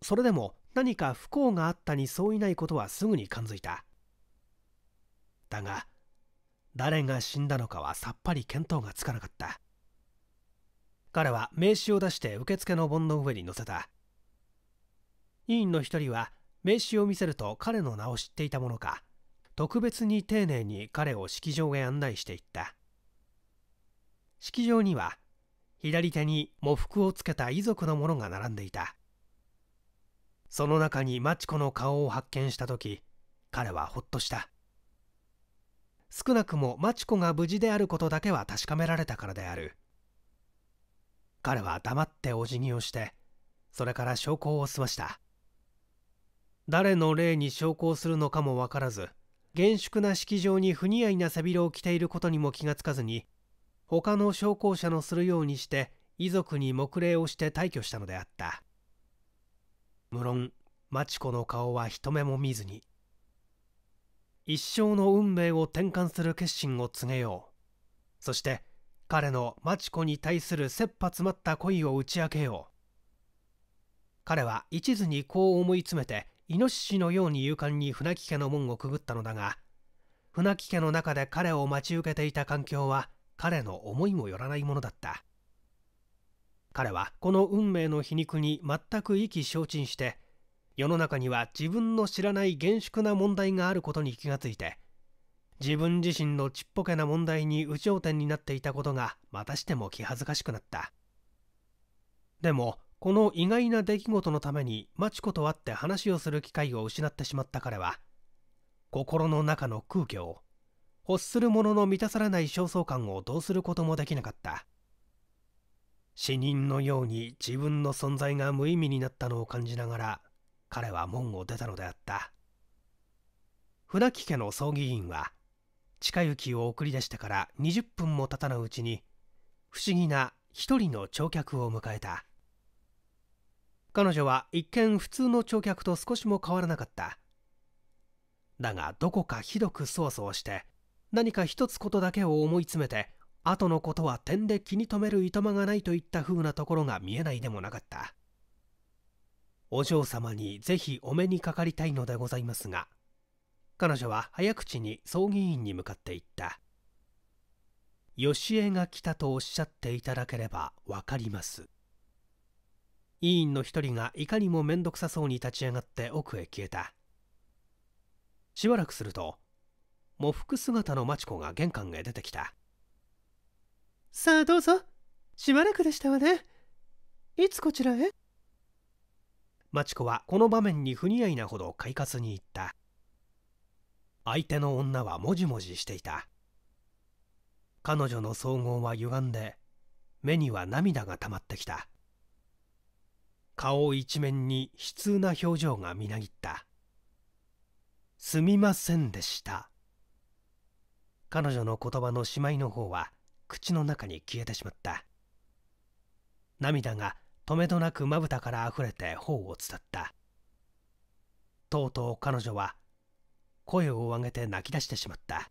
それでも何か不幸があったに相違ないことはすぐに感づいただが誰が死んだのかはさっぱり見当がつかなかった彼は名刺を出して受付の盆の上に載せた委員の一人は名刺を見せると彼の名を知っていたものか特別に丁寧に彼を式場へ案内していった式場には左手に喪服をつけた遺族の者が並んでいたその中にマチ子の顔を発見した時彼はほっとした少なくもマチコが無事であることだけは確かめられたからである彼は黙ってお辞儀をしてそれから証拠を済ました誰の霊に証拠するのかも分からず厳粛な式場に不似合いな背広を着ていることにも気がつかずに他の証拠者のするようにして遺族に黙礼をして退去したのであった無論マチ子の顔は一目も見ずに一生の運命を転換する決心を告げようそして彼のマチコに対する切羽詰まった恋を打ち明けよう彼は一途にこう思い詰めてイノシシのように勇敢に船木家の門をくぐったのだが船木家の中で彼を待ち受けていた環境は彼の思いもよらないものだった彼はこの運命の皮肉に全く意気消沈して世の中には自分の知らない厳粛な問題があることに気がついて自分自身のちっぽけな問題に有頂天になっていたことがまたしても気恥ずかしくなったでもこの意外な出来事のためにマチ子と会って話をする機会を失ってしまった彼は心の中の空虚を欲するものの満たされない焦燥感をどうすることもできなかった死人のように自分の存在が無意味になったのを感じながら彼は門を出たのであった船木家の葬儀委員は近行を送り出してから20分も経たなうちに不思議な一人の乗客を迎えた彼女は一見普通の乗客と少しも変わらなかっただがどこかひどくそわそわして何か一つことだけを思い詰めて後のことは点で気に留めるいとまがないといった風なところが見えないでもなかったお嬢様にぜひお目にかかりたいのでございますが彼女は早口に葬儀院に向かっていったよしえが来たとおっしゃっていただければ分かります委員の一人がいかにも面倒くさそうに立ち上がって奥へ消えたしばらくすると喪服姿の町子が玄関へ出てきたさあどうぞしばらくでしたわねいつこちらへ町子はこの場面に不似合いなほど快活に言った相手の女はもじもじしていた彼女の総合は歪んで目には涙が溜まってきた顔一面に悲痛な表情がみなぎったすみませんでした彼女の言葉のしまいの方は口の中に消えてしまった涙が止めどなくまぶたからあふれて頬を伝ったとうとう彼女は声を上げて泣き出してしまった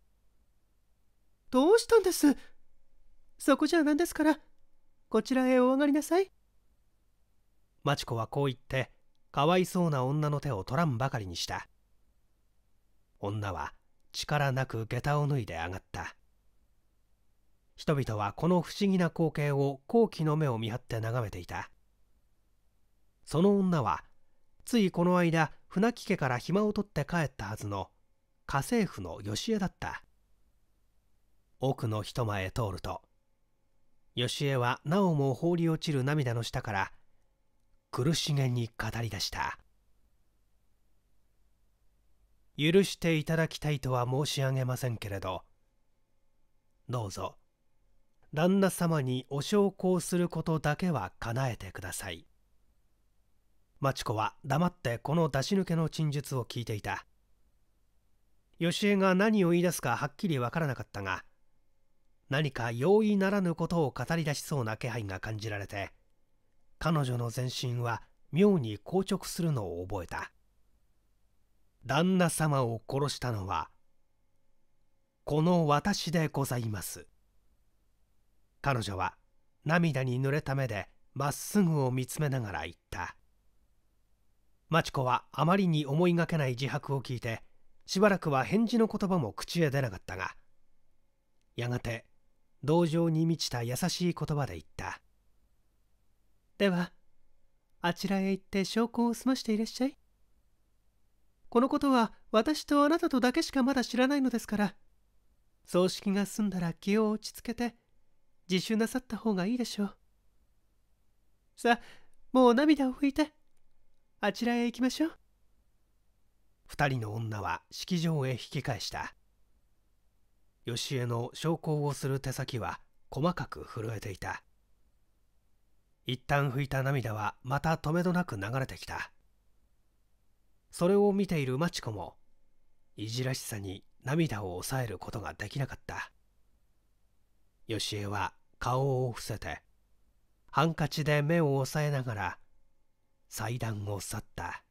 どうしたんですそこじゃなんですからこちらへお上がりなさいマチ子はこう言ってかわいそうな女の手を取らんばかりにした女は力なく下駄を脱いで上がった人々はこの不思議な光景を好奇の目を見張って眺めていたその女はついこの間船木家から暇を取って帰ったはずの家政婦の吉江だった奥の一前へ通ると吉江はなおも放り落ちる涙の下から苦しげに語り出した許していただきたいとは申し上げませんけれどどうぞ旦那様にお焼香することだけは叶えてください町子は黙ってこの出し抜けの陳述を聞いていた吉江が何を言い出すかはっきりわからなかったが何か容易ならぬことを語り出しそうな気配が感じられて彼女の全身は妙に硬直するのを覚えた旦那様を殺したのはこの私でございます彼女は涙に濡れた目でまっすぐを見つめながら言った町子はあまりに思いがけない自白を聞いてしばらくは返事の言葉も口へ出なかったがやがて同情に満ちた優しい言葉で言ったではあちらへ行って証拠を済ましていらっしゃいこのことは私とあなたとだけしかまだ知らないのですから葬式が済んだら気を落ち着けて自首なさった方がいいでしょうさあもう涙を拭いてあちらへ行きましょう2人の女は式場へ引き返した義江の証拠をする手先は細かく震えていた一旦拭いた涙はまた止めどなく流れてきたそれを見ているチ子もいじらしさに涙を抑えることができなかった義江は顔を伏せてハンカチで目を押さえながら祭壇を去った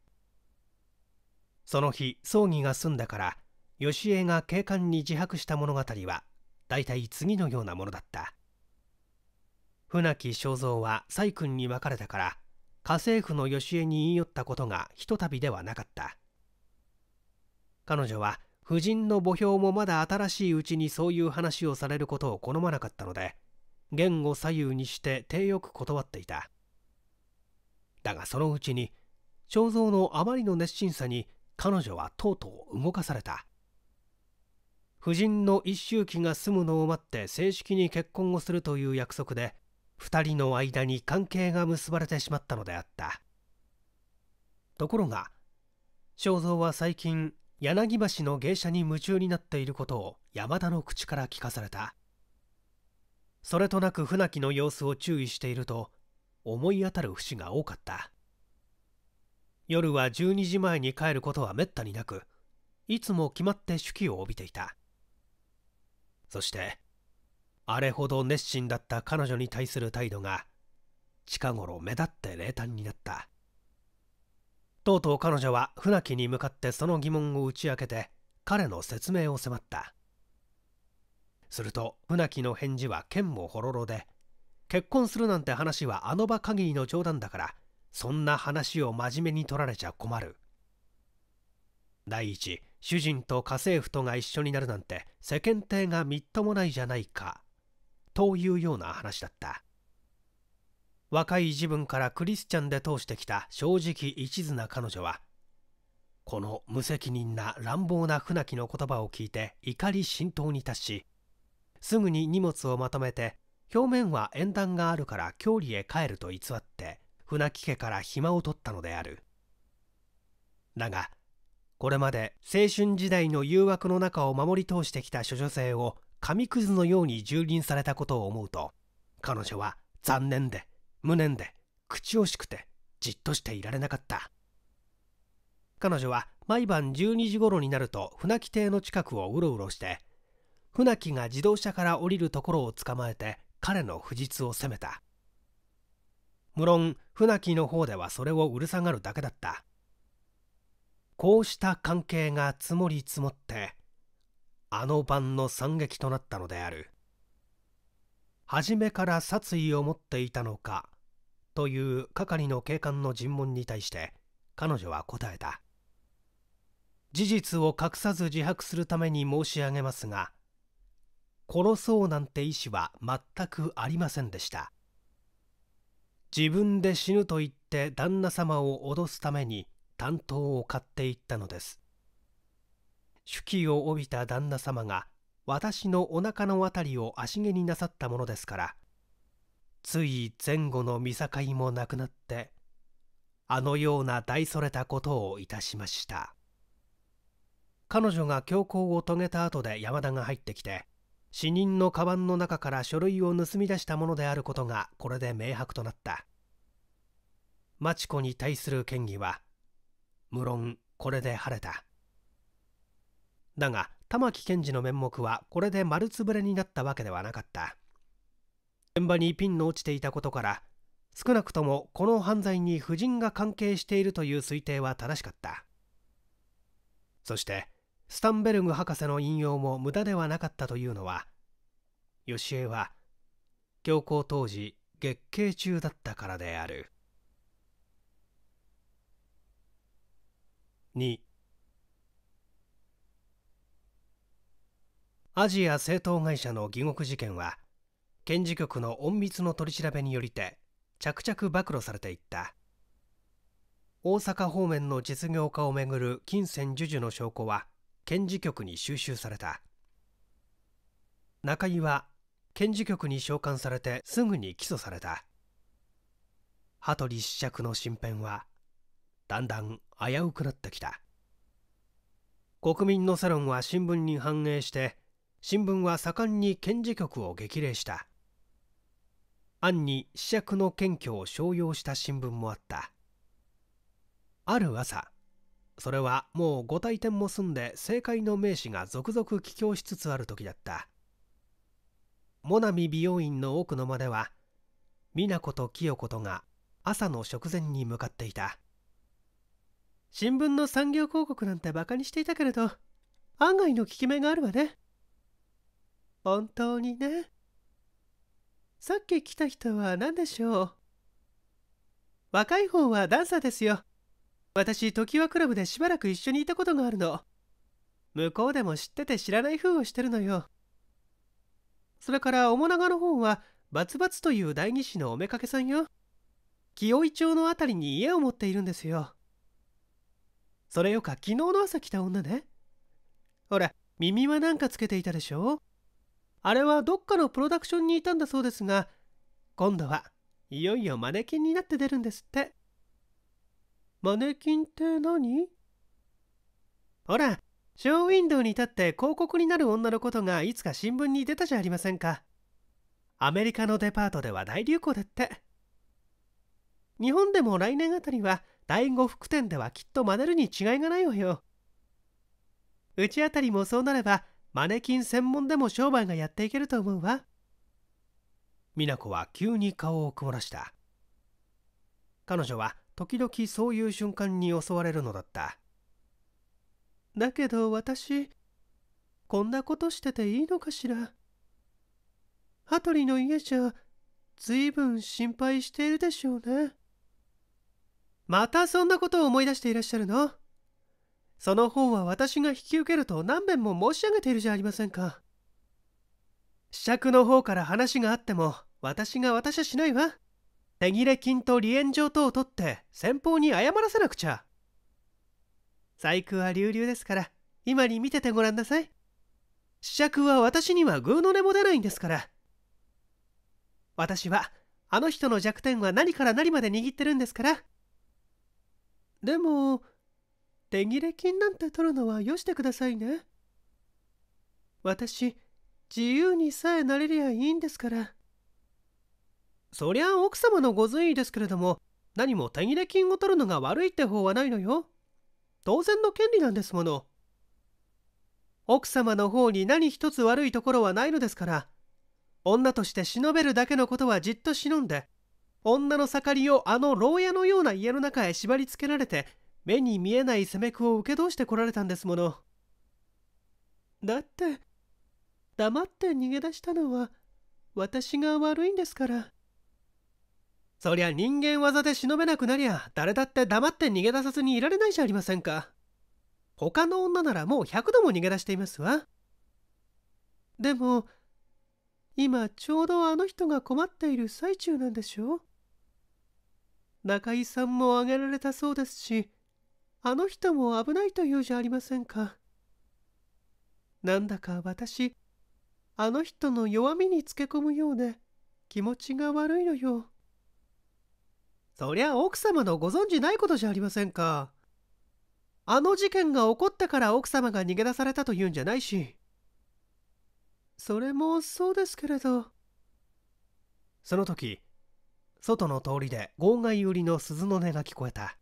その日葬儀が済んだから義恵が警官に自白した物語は大体次のようなものだった船木正蔵は細君に別れたから家政婦の義恵に言い寄ったことがひとたびではなかった彼女は夫人の墓標もまだ新しいうちにそういう話をされることを好まなかったので言語左右にして手よく断っていただがそのうちに正蔵のあまりの熱心さに彼女はとうとう動かされた夫人の一周忌が済むのを待って正式に結婚をするという約束で2人の間に関係が結ばれてしまったのであったところが正蔵は最近柳橋の芸者に夢中になっていることを山田の口から聞かされたそれとなく船木の様子を注意していると思い当たる節が多かった夜は12時前に帰ることはめったになくいつも決まって手記を帯びていたそしてあれほど熱心だった彼女に対する態度が近頃目立って冷淡になったとうとう彼女は船木に向かってその疑問を打ち明けて彼の説明を迫ったすると船木の返事は剣もほろろで結婚するなんて話はあの場限りの冗談だからそんな話を真面目に取られちゃ困る第一主人と家政婦とが一緒になるなんて世間体がみっともないじゃないかというような話だった若い自分からクリスチャンで通してきた正直一途な彼女はこの無責任な乱暴な船木の言葉を聞いて怒り心頭に達しすぐに荷物をまとめて表面は縁談があるから郷里へ帰ると偽って船木家から暇を取ったのであるだがこれまで青春時代の誘惑の中を守り通してきた処女性を紙くずのように蹂躙されたことを思うと彼女は残念で無念で口惜しくてじっとしていられなかった彼女は毎晩12時頃になると船木邸の近くをうろうろして船木が自動車から降りるところを捕まえて彼の不実を責めた無論船木の方ではそれをうるさがるだけだったこうした関係が積もり積もってあの晩の惨劇となったのである初めから殺意を持っていたのかという係の警官の尋問に対して彼女は答えた事実を隠さず自白するために申し上げますが殺そうなんて意思は全くありませんでした自分で死ぬと言って旦那様を脅すために担当を買っていったのです手記を帯びた旦那様が私のお腹の辺りを足毛になさったものですからつい前後の見境もなくなってあのような大それたことをいたしました彼女が強行を遂げた後で山田が入ってきて死人のカバンの中から書類を盗み出したものであることがこれで明白となった真知子に対する嫌疑は無論これで晴れただが玉城検事の面目はこれで丸つぶれになったわけではなかった現場にピンの落ちていたことから少なくともこの犯罪に夫人が関係しているという推定は正しかったそしてスタンベルグ博士の引用も無駄ではなかったというのはしえは教皇当時月経中だったからである2アジア政党会社の疑獄事件は検事局の隠密の取り調べによりて着々暴露されていった大阪方面の実業家をめぐる金銭授受の証拠は検事局に収集された中井は検事局に召喚されてすぐに起訴された羽鳥子爵の身辺はだんだん危うくなってきた国民の世論は新聞に反映して新聞は盛んに検事局を激励した暗に子爵の検挙を商用した新聞もあったある朝それはもう5体点も済んで正解の名士が続々帰郷しつつある時だったモナミ美容院の奥の間では美奈子と清子とが朝の食前に向かっていた新聞の産業広告なんてバカにしていたけれど案外の効き目があるわね本当にねさっき来た人は何でしょう若い方はダンサーですよ私時はクラブでしばらく一緒にいたことがあるの向こうでも知ってて知らない風をしてるのよそれから面長の方はバツバツという代議士のおめかけさんよ清井町の辺りに家を持っているんですよそれよか昨日の朝来た女ねほら耳はなんかつけていたでしょあれはどっかのプロダクションにいたんだそうですが今度はいよいよマネキンになって出るんですってマネキンって何ほら、ショーウィンドウに立って広告になる女のことがいつか新聞に出たじゃありませんか。アメリカのデパートでは大流行だって。日本でも来年あたりは第五福店ではきっとマネるに違いがないわよ。うちあたりもそうなればマネキン専門でも商売がやっていけると思うわ。美奈子は急に顔を曇らした。彼女は時々そういう瞬間に襲われるのだっただけど私こんなことしてていいのかしら羽鳥の家じゃ随分心配しているでしょうねまたそんなことを思い出していらっしゃるのその本は私が引き受けると何遍も申し上げているじゃありませんか。試着の方から話があっても私が渡しゃしないわ。手切れ金と離縁状等を取って先方に謝らせなくちゃ細工は流々ですから今に見ててごらんなさい試着は私には偶の根も出ないんですから私はあの人の弱点は何から何まで握ってるんですからでも手切れ金なんて取るのはよしてくださいね私自由にさえなれりゃいいんですからそりゃ奥様のご随意ですけれども何も手切れ金を取るのが悪いって方はないのよ当然の権利なんですもの奥様の方に何一つ悪いところはないのですから女として忍べるだけのことはじっと忍んで女の盛りをあの牢屋のような家の中へ縛り付けられて目に見えない攻め苦を受け通してこられたんですものだって黙って逃げ出したのは私が悪いんですから。そりゃ人間技で忍べなくなりゃ誰だって黙って逃げ出さずにいられないじゃありませんか他の女ならもう100度も逃げ出していますわでも今ちょうどあの人が困っている最中なんでしょう中井さんも挙げられたそうですしあの人も危ないというじゃありませんかなんだか私あの人の弱みにつけ込むようで気持ちが悪いのよ。そりゃ奥様のご存じないことじゃありませんか。あの事件が起こったから奥様が逃げ出されたというんじゃないし。それもそうですけれど。その時、外の通りで号外売りの鈴の音が聞こえた。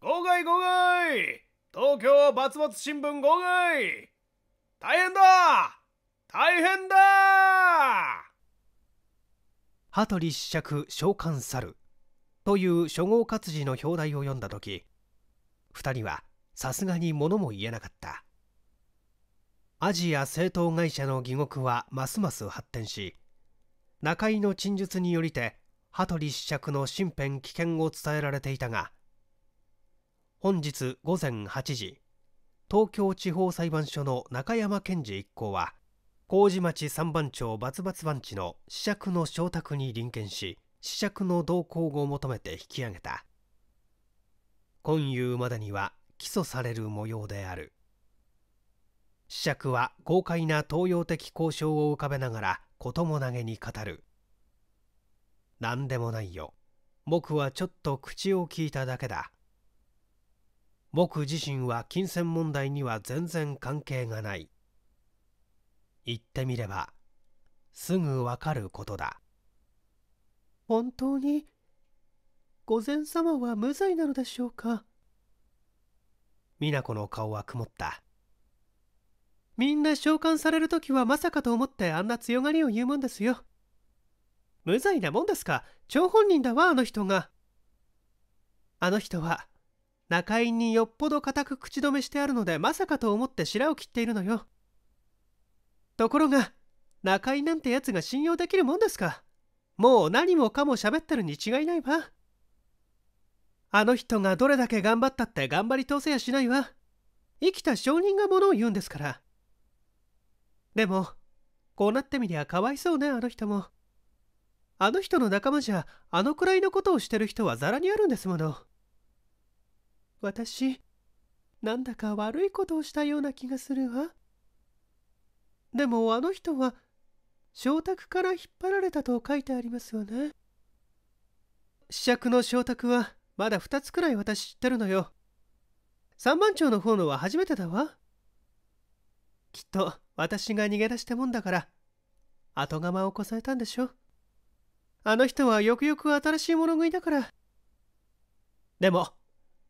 号外号外東京バツバツ新聞号外大変だ大変だ羽鳥試着召喚猿という初号活字の表題を読んだ時2人はさすがに物も言えなかったアジア製党会社の疑獄はますます発展し中井の陳述によりて羽鳥子爵の身辺危険を伝えられていたが本日午前8時東京地方裁判所の中山検事一行は麹町三番町バツバツ番地の子爵の承諾に臨検し試着の動向を求めて引き上げた今夕までには起訴される模様である試着は豪快な東洋的交渉を浮かべながら事も投げに語る何でもないよ僕はちょっと口を聞いただけだ僕自身は金銭問題には全然関係がない言ってみればすぐわかることだ本当に御前様は無罪なのでしょうか美奈子の顔は曇ったみんな召喚される時はまさかと思ってあんな強がりを言うもんですよ無罪なもんですか張本人だわあの人があの人は中井によっぽど固く口止めしてあるのでまさかと思って白を切っているのよところが中井なんてやつが信用できるもんですかもう何もかも喋ってるに違いないわあの人がどれだけ頑張ったって頑張り通せやしないわ生きた証人がものを言うんですからでもこうなってみりゃかわいそうねあの人もあの人の仲間じゃあのくらいのことをしてる人はざらにあるんですもの私なんだか悪いことをしたような気がするわでもあの人は小卓から引っ張られたと書いてありますよね試着の小卓はまだ2つくらい私知ってるのよ三番町の方のは初めてだわきっと私が逃げ出したもんだから後釜を越さえたんでしょあの人はよくよく新しい物食いだからでも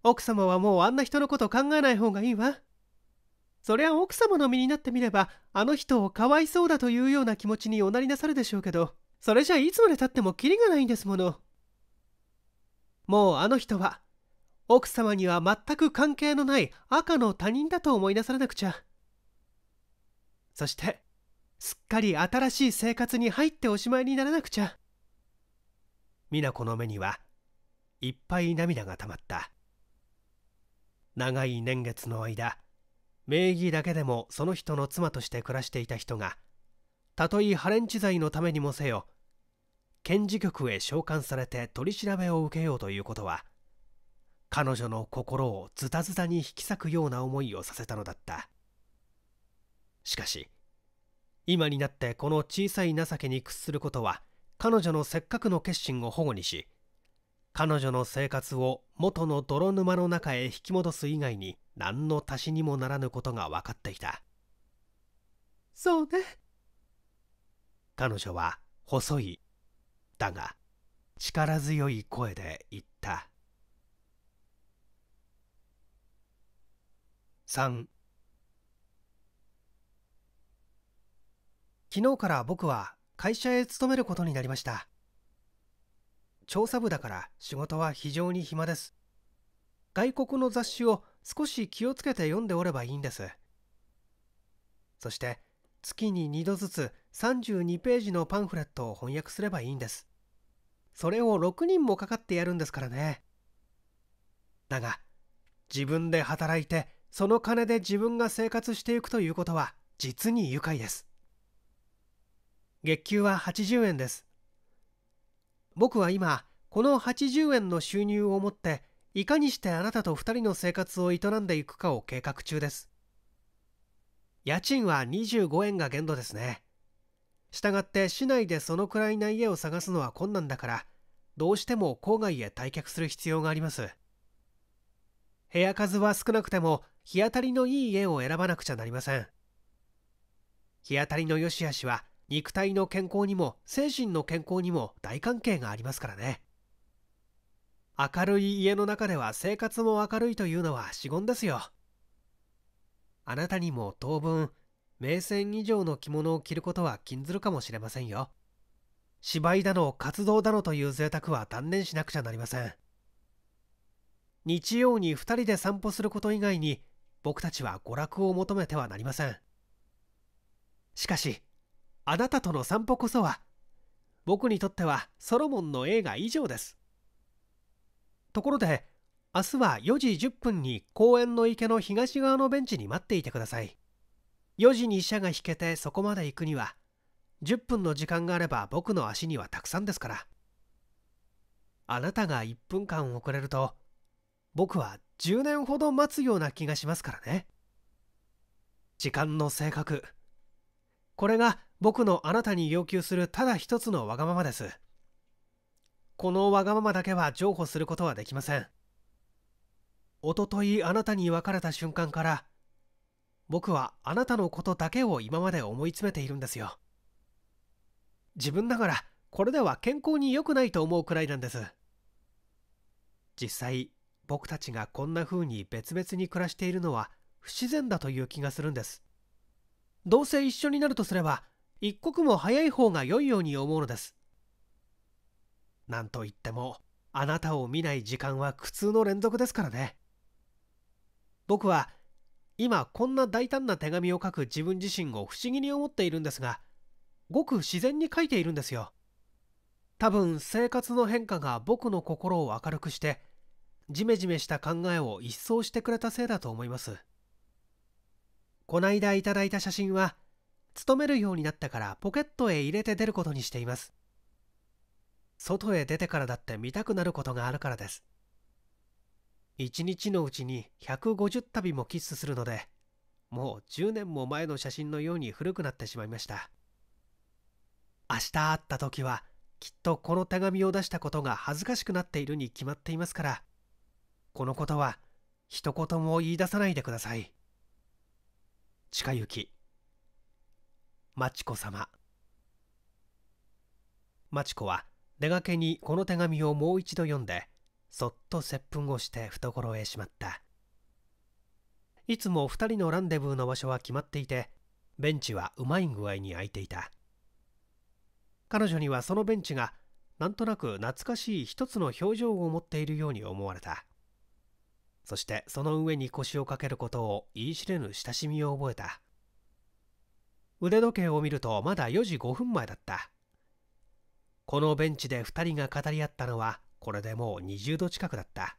奥様はもうあんな人のこと考えない方がいいわそりゃ奥様の身になってみればあの人をかわいそうだというような気持ちにおなりなさるでしょうけどそれじゃいつまでたってもキリがないんですものもうあの人は奥様には全く関係のない赤の他人だと思い出されなくちゃそしてすっかり新しい生活に入っておしまいにならなくちゃ美奈子の目にはいっぱい涙がたまった長い年月の間名義だけでもその人の妻として暮らしていた人がたとえハレンチ罪のためにもせよ検事局へ召喚されて取り調べを受けようということは彼女の心をズタズタに引き裂くような思いをさせたのだったしかし今になってこの小さい情けに屈することは彼女のせっかくの決心を保護にし彼女の生活を元の泥沼の中へ引き戻す以外に何の足しにもならぬことが分かっていたそうね彼女は細いだが力強い声で言った三。昨日から僕は会社へ勤めることになりました調査部だから仕事は非常に暇です外国の雑誌を少し気をつけて読んでおればいいんですそして月に2度ずつ32ページのパンフレットを翻訳すればいいんですそれを6人もかかってやるんですからねだが自分で働いてその金で自分が生活していくということは実に愉快です月給は80円です僕は今この80円の収入をもっていかにしてあなたと2人の生活を営んでいくかを計画中です家賃は25円が限度ですねしたがって市内でそのくらいな家を探すのは困難だからどうしても郊外へ退却する必要があります部屋数は少なくても日当たりのいい家を選ばなくちゃなりません日当たりの良し悪しは肉体の健康にも精神の健康にも大関係がありますからね明るい家の中では生活も明るいというのは死言ですよ。あなたにも当分、名船以上の着物を着ることは禁ずるかもしれませんよ。芝居だの活動だのという贅沢は断念しなくちゃなりません。日曜に2人で散歩すること以外に、僕たちは娯楽を求めてはなりません。しかし、あなたとの散歩こそは、僕にとってはソロモンの映画以上です。ところで明日は4時10分に公園の池の東側のベンチに待っていてください4時に車が引けてそこまで行くには10分の時間があれば僕の足にはたくさんですからあなたが1分間遅れると僕は10年ほど待つような気がしますからね時間の性格これが僕のあなたに要求するただ一つのわがままですこのわがままだけは譲歩することはできませんおとといあなたに別れた瞬間から僕はあなたのことだけを今まで思い詰めているんですよ自分ながらこれでは健康に良くないと思うくらいなんです実際僕たちがこんな風に別々に暮らしているのは不自然だという気がするんですどうせ一緒になるとすれば一刻も早い方が良いように思うのですなんといってもあなたを見ない時間は苦痛の連続ですからね僕は今こんな大胆な手紙を書く自分自身を不思議に思っているんですがごく自然に書いているんですよ多分生活の変化が僕の心を明るくしてジメジメした考えを一掃してくれたせいだと思いますこないだいただいた写真は勤めるようになったからポケットへ入れて出ることにしています外へ出てからだって見たくなることがあるからです。一日のうちに150旅もキッスするので、もう10年も前の写真のように古くなってしまいました。明日会った時は、きっとこの手紙を出したことが恥ずかしくなっているに決まっていますから、このことは一言も言い出さないでください。近雪。町子様。町子は出がけにこの手紙をもう一度読んでそっと接吻をして懐へしまったいつも2人のランデブーの場所は決まっていてベンチはうまい具合に空いていた彼女にはそのベンチがなんとなく懐かしい一つの表情を持っているように思われたそしてその上に腰をかけることを言い知れぬ親しみを覚えた腕時計を見るとまだ4時5分前だったこのベンチで2人が語り合ったのはこれでもう20度近くだった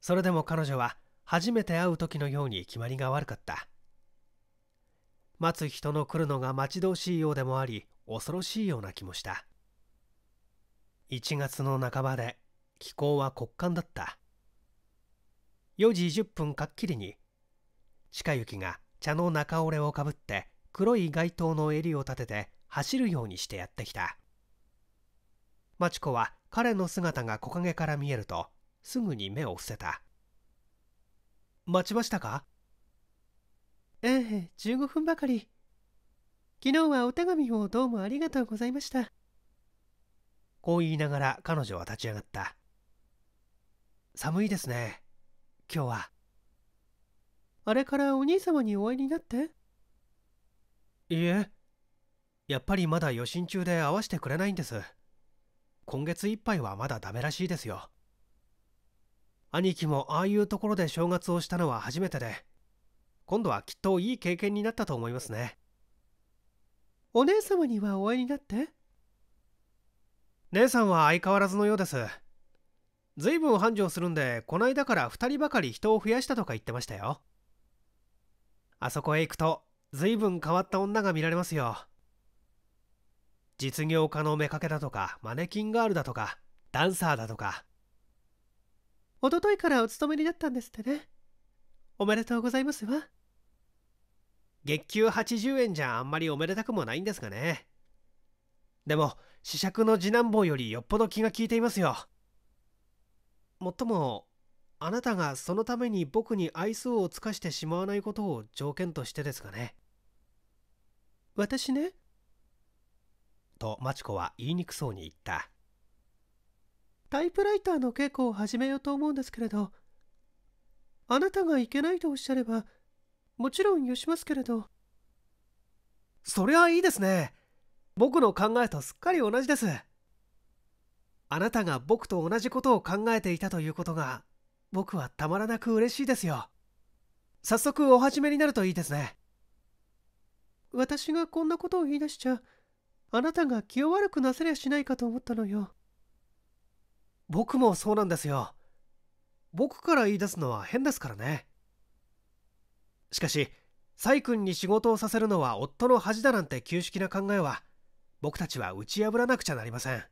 それでも彼女は初めて会う時のように決まりが悪かった待つ人の来るのが待ち遠しいようでもあり恐ろしいような気もした1月の半ばで気候は極寒だった4時10分かっきりに近雪が茶の中折れをかぶって黒い街灯の襟を立てて走るようにしてやってきたマチコは彼の姿が木陰から見えるとすぐに目を伏せた待ちましたかええ15分ばかり昨日はお手紙をどうもありがとうございましたこう言いながら彼女は立ち上がった寒いですね今日はあれからお兄様にお会いになっていいえやっぱりまだ予診中で会わせてくれないんです今月いっぱいはまだダメらしいですよ。兄貴もああいうところで正月をしたのは初めてで、今度はきっといい経験になったと思いますね。お姉様にはお会いになって姉さんは相変わらずのようです。ずいぶん繁盛するんで、こないだから2人ばかり人を増やしたとか言ってましたよ。あそこへ行くと、ずいぶん変わった女が見られますよ。実業家の目かけだとかマネキンガールだとかダンサーだとかおとといからお勤めになったんですってねおめでとうございますわ月給80円じゃあんまりおめでたくもないんですがねでも試釈の次男坊よりよっぽど気が利いていますよもっともあなたがそのために僕に愛想を尽かしてしまわないことを条件としてですかね私ねと町子は言いにくそうに言った。タイプライターの稽古を始めようと思うんですけれど、あなたがいけないとおっしゃれば、もちろんよしますけれど。そりゃいいですね。僕の考えとすっかり同じです。あなたが僕と同じことを考えていたということが、僕はたまらなく嬉しいですよ。早速お始めになるといいですね。私がこんなことを言い出しちゃ、あなたが気を悪くなさりゃしないかと思ったのよ。僕もそうなんですよ。僕から言い出すのは変ですからね。しかし、サイ君に仕事をさせるのは夫の恥だなんて旧式な考えは、僕たちは打ち破らなくちゃなりません。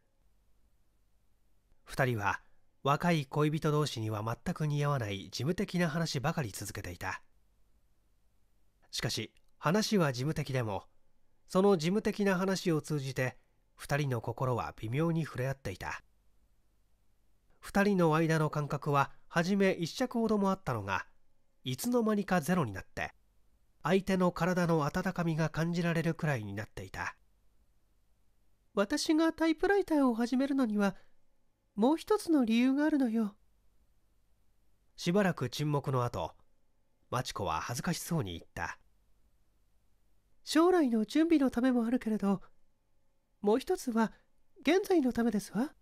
2人は若い恋人同士には全く似合わない事務的な話ばかり続けていた。しかし、話は事務的でも、その事務的な話を通じて2人の心は微妙に触れ合っていた2人の間の感覚は初め一尺ほどもあったのがいつの間にかゼロになって相手の体の温かみが感じられるくらいになっていた私がタイプライターを始めるのにはもう一つの理由があるのよしばらく沈黙の後マチコは恥ずかしそうに言った将来の準備のためもあるけれどもう一つは現在のためですわ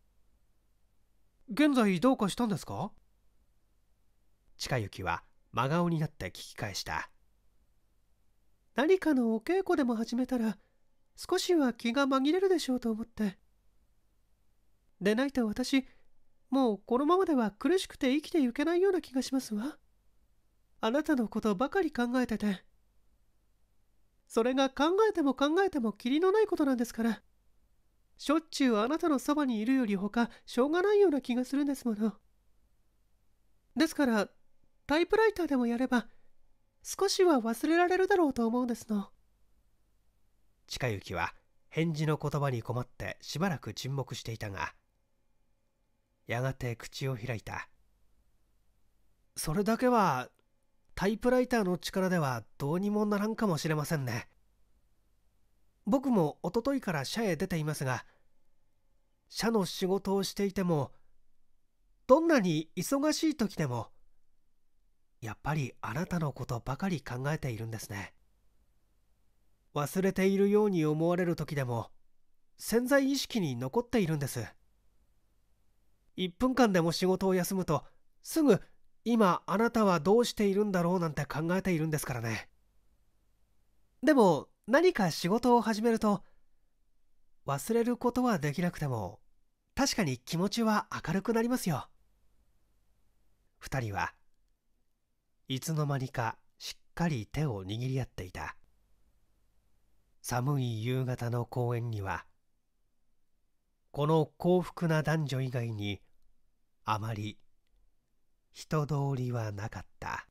現在どうかしたんですか近行は真顔になって聞き返した何かのお稽古でも始めたら少しは気が紛れるでしょうと思ってでないと私もうこのままでは苦しくて生きていけないような気がしますわあなたのことばかり考えててそれが考えても考えてもキリのないことなんですからしょっちゅうあなたのそばにいるよりほかしょうがないような気がするんですものですからタイプライターでもやれば少しは忘れられるだろうと思うんですの近行は返事の言葉に困ってしばらく沈黙していたがやがて口を開いたそれだけはタイプライターの力ではどうにもならんかもしれませんね僕もおとといから社へ出ていますが社の仕事をしていてもどんなに忙しい時でもやっぱりあなたのことばかり考えているんですね忘れているように思われる時でも潜在意識に残っているんです1分間でも仕事を休むとすぐ今あなたはどうしているんだろうなんて考えているんですからねでも何か仕事を始めると忘れることはできなくても確かに気持ちは明るくなりますよ2人はいつの間にかしっかり手を握り合っていた寒い夕方の公園にはこの幸福な男女以外にあまり人通りはなかった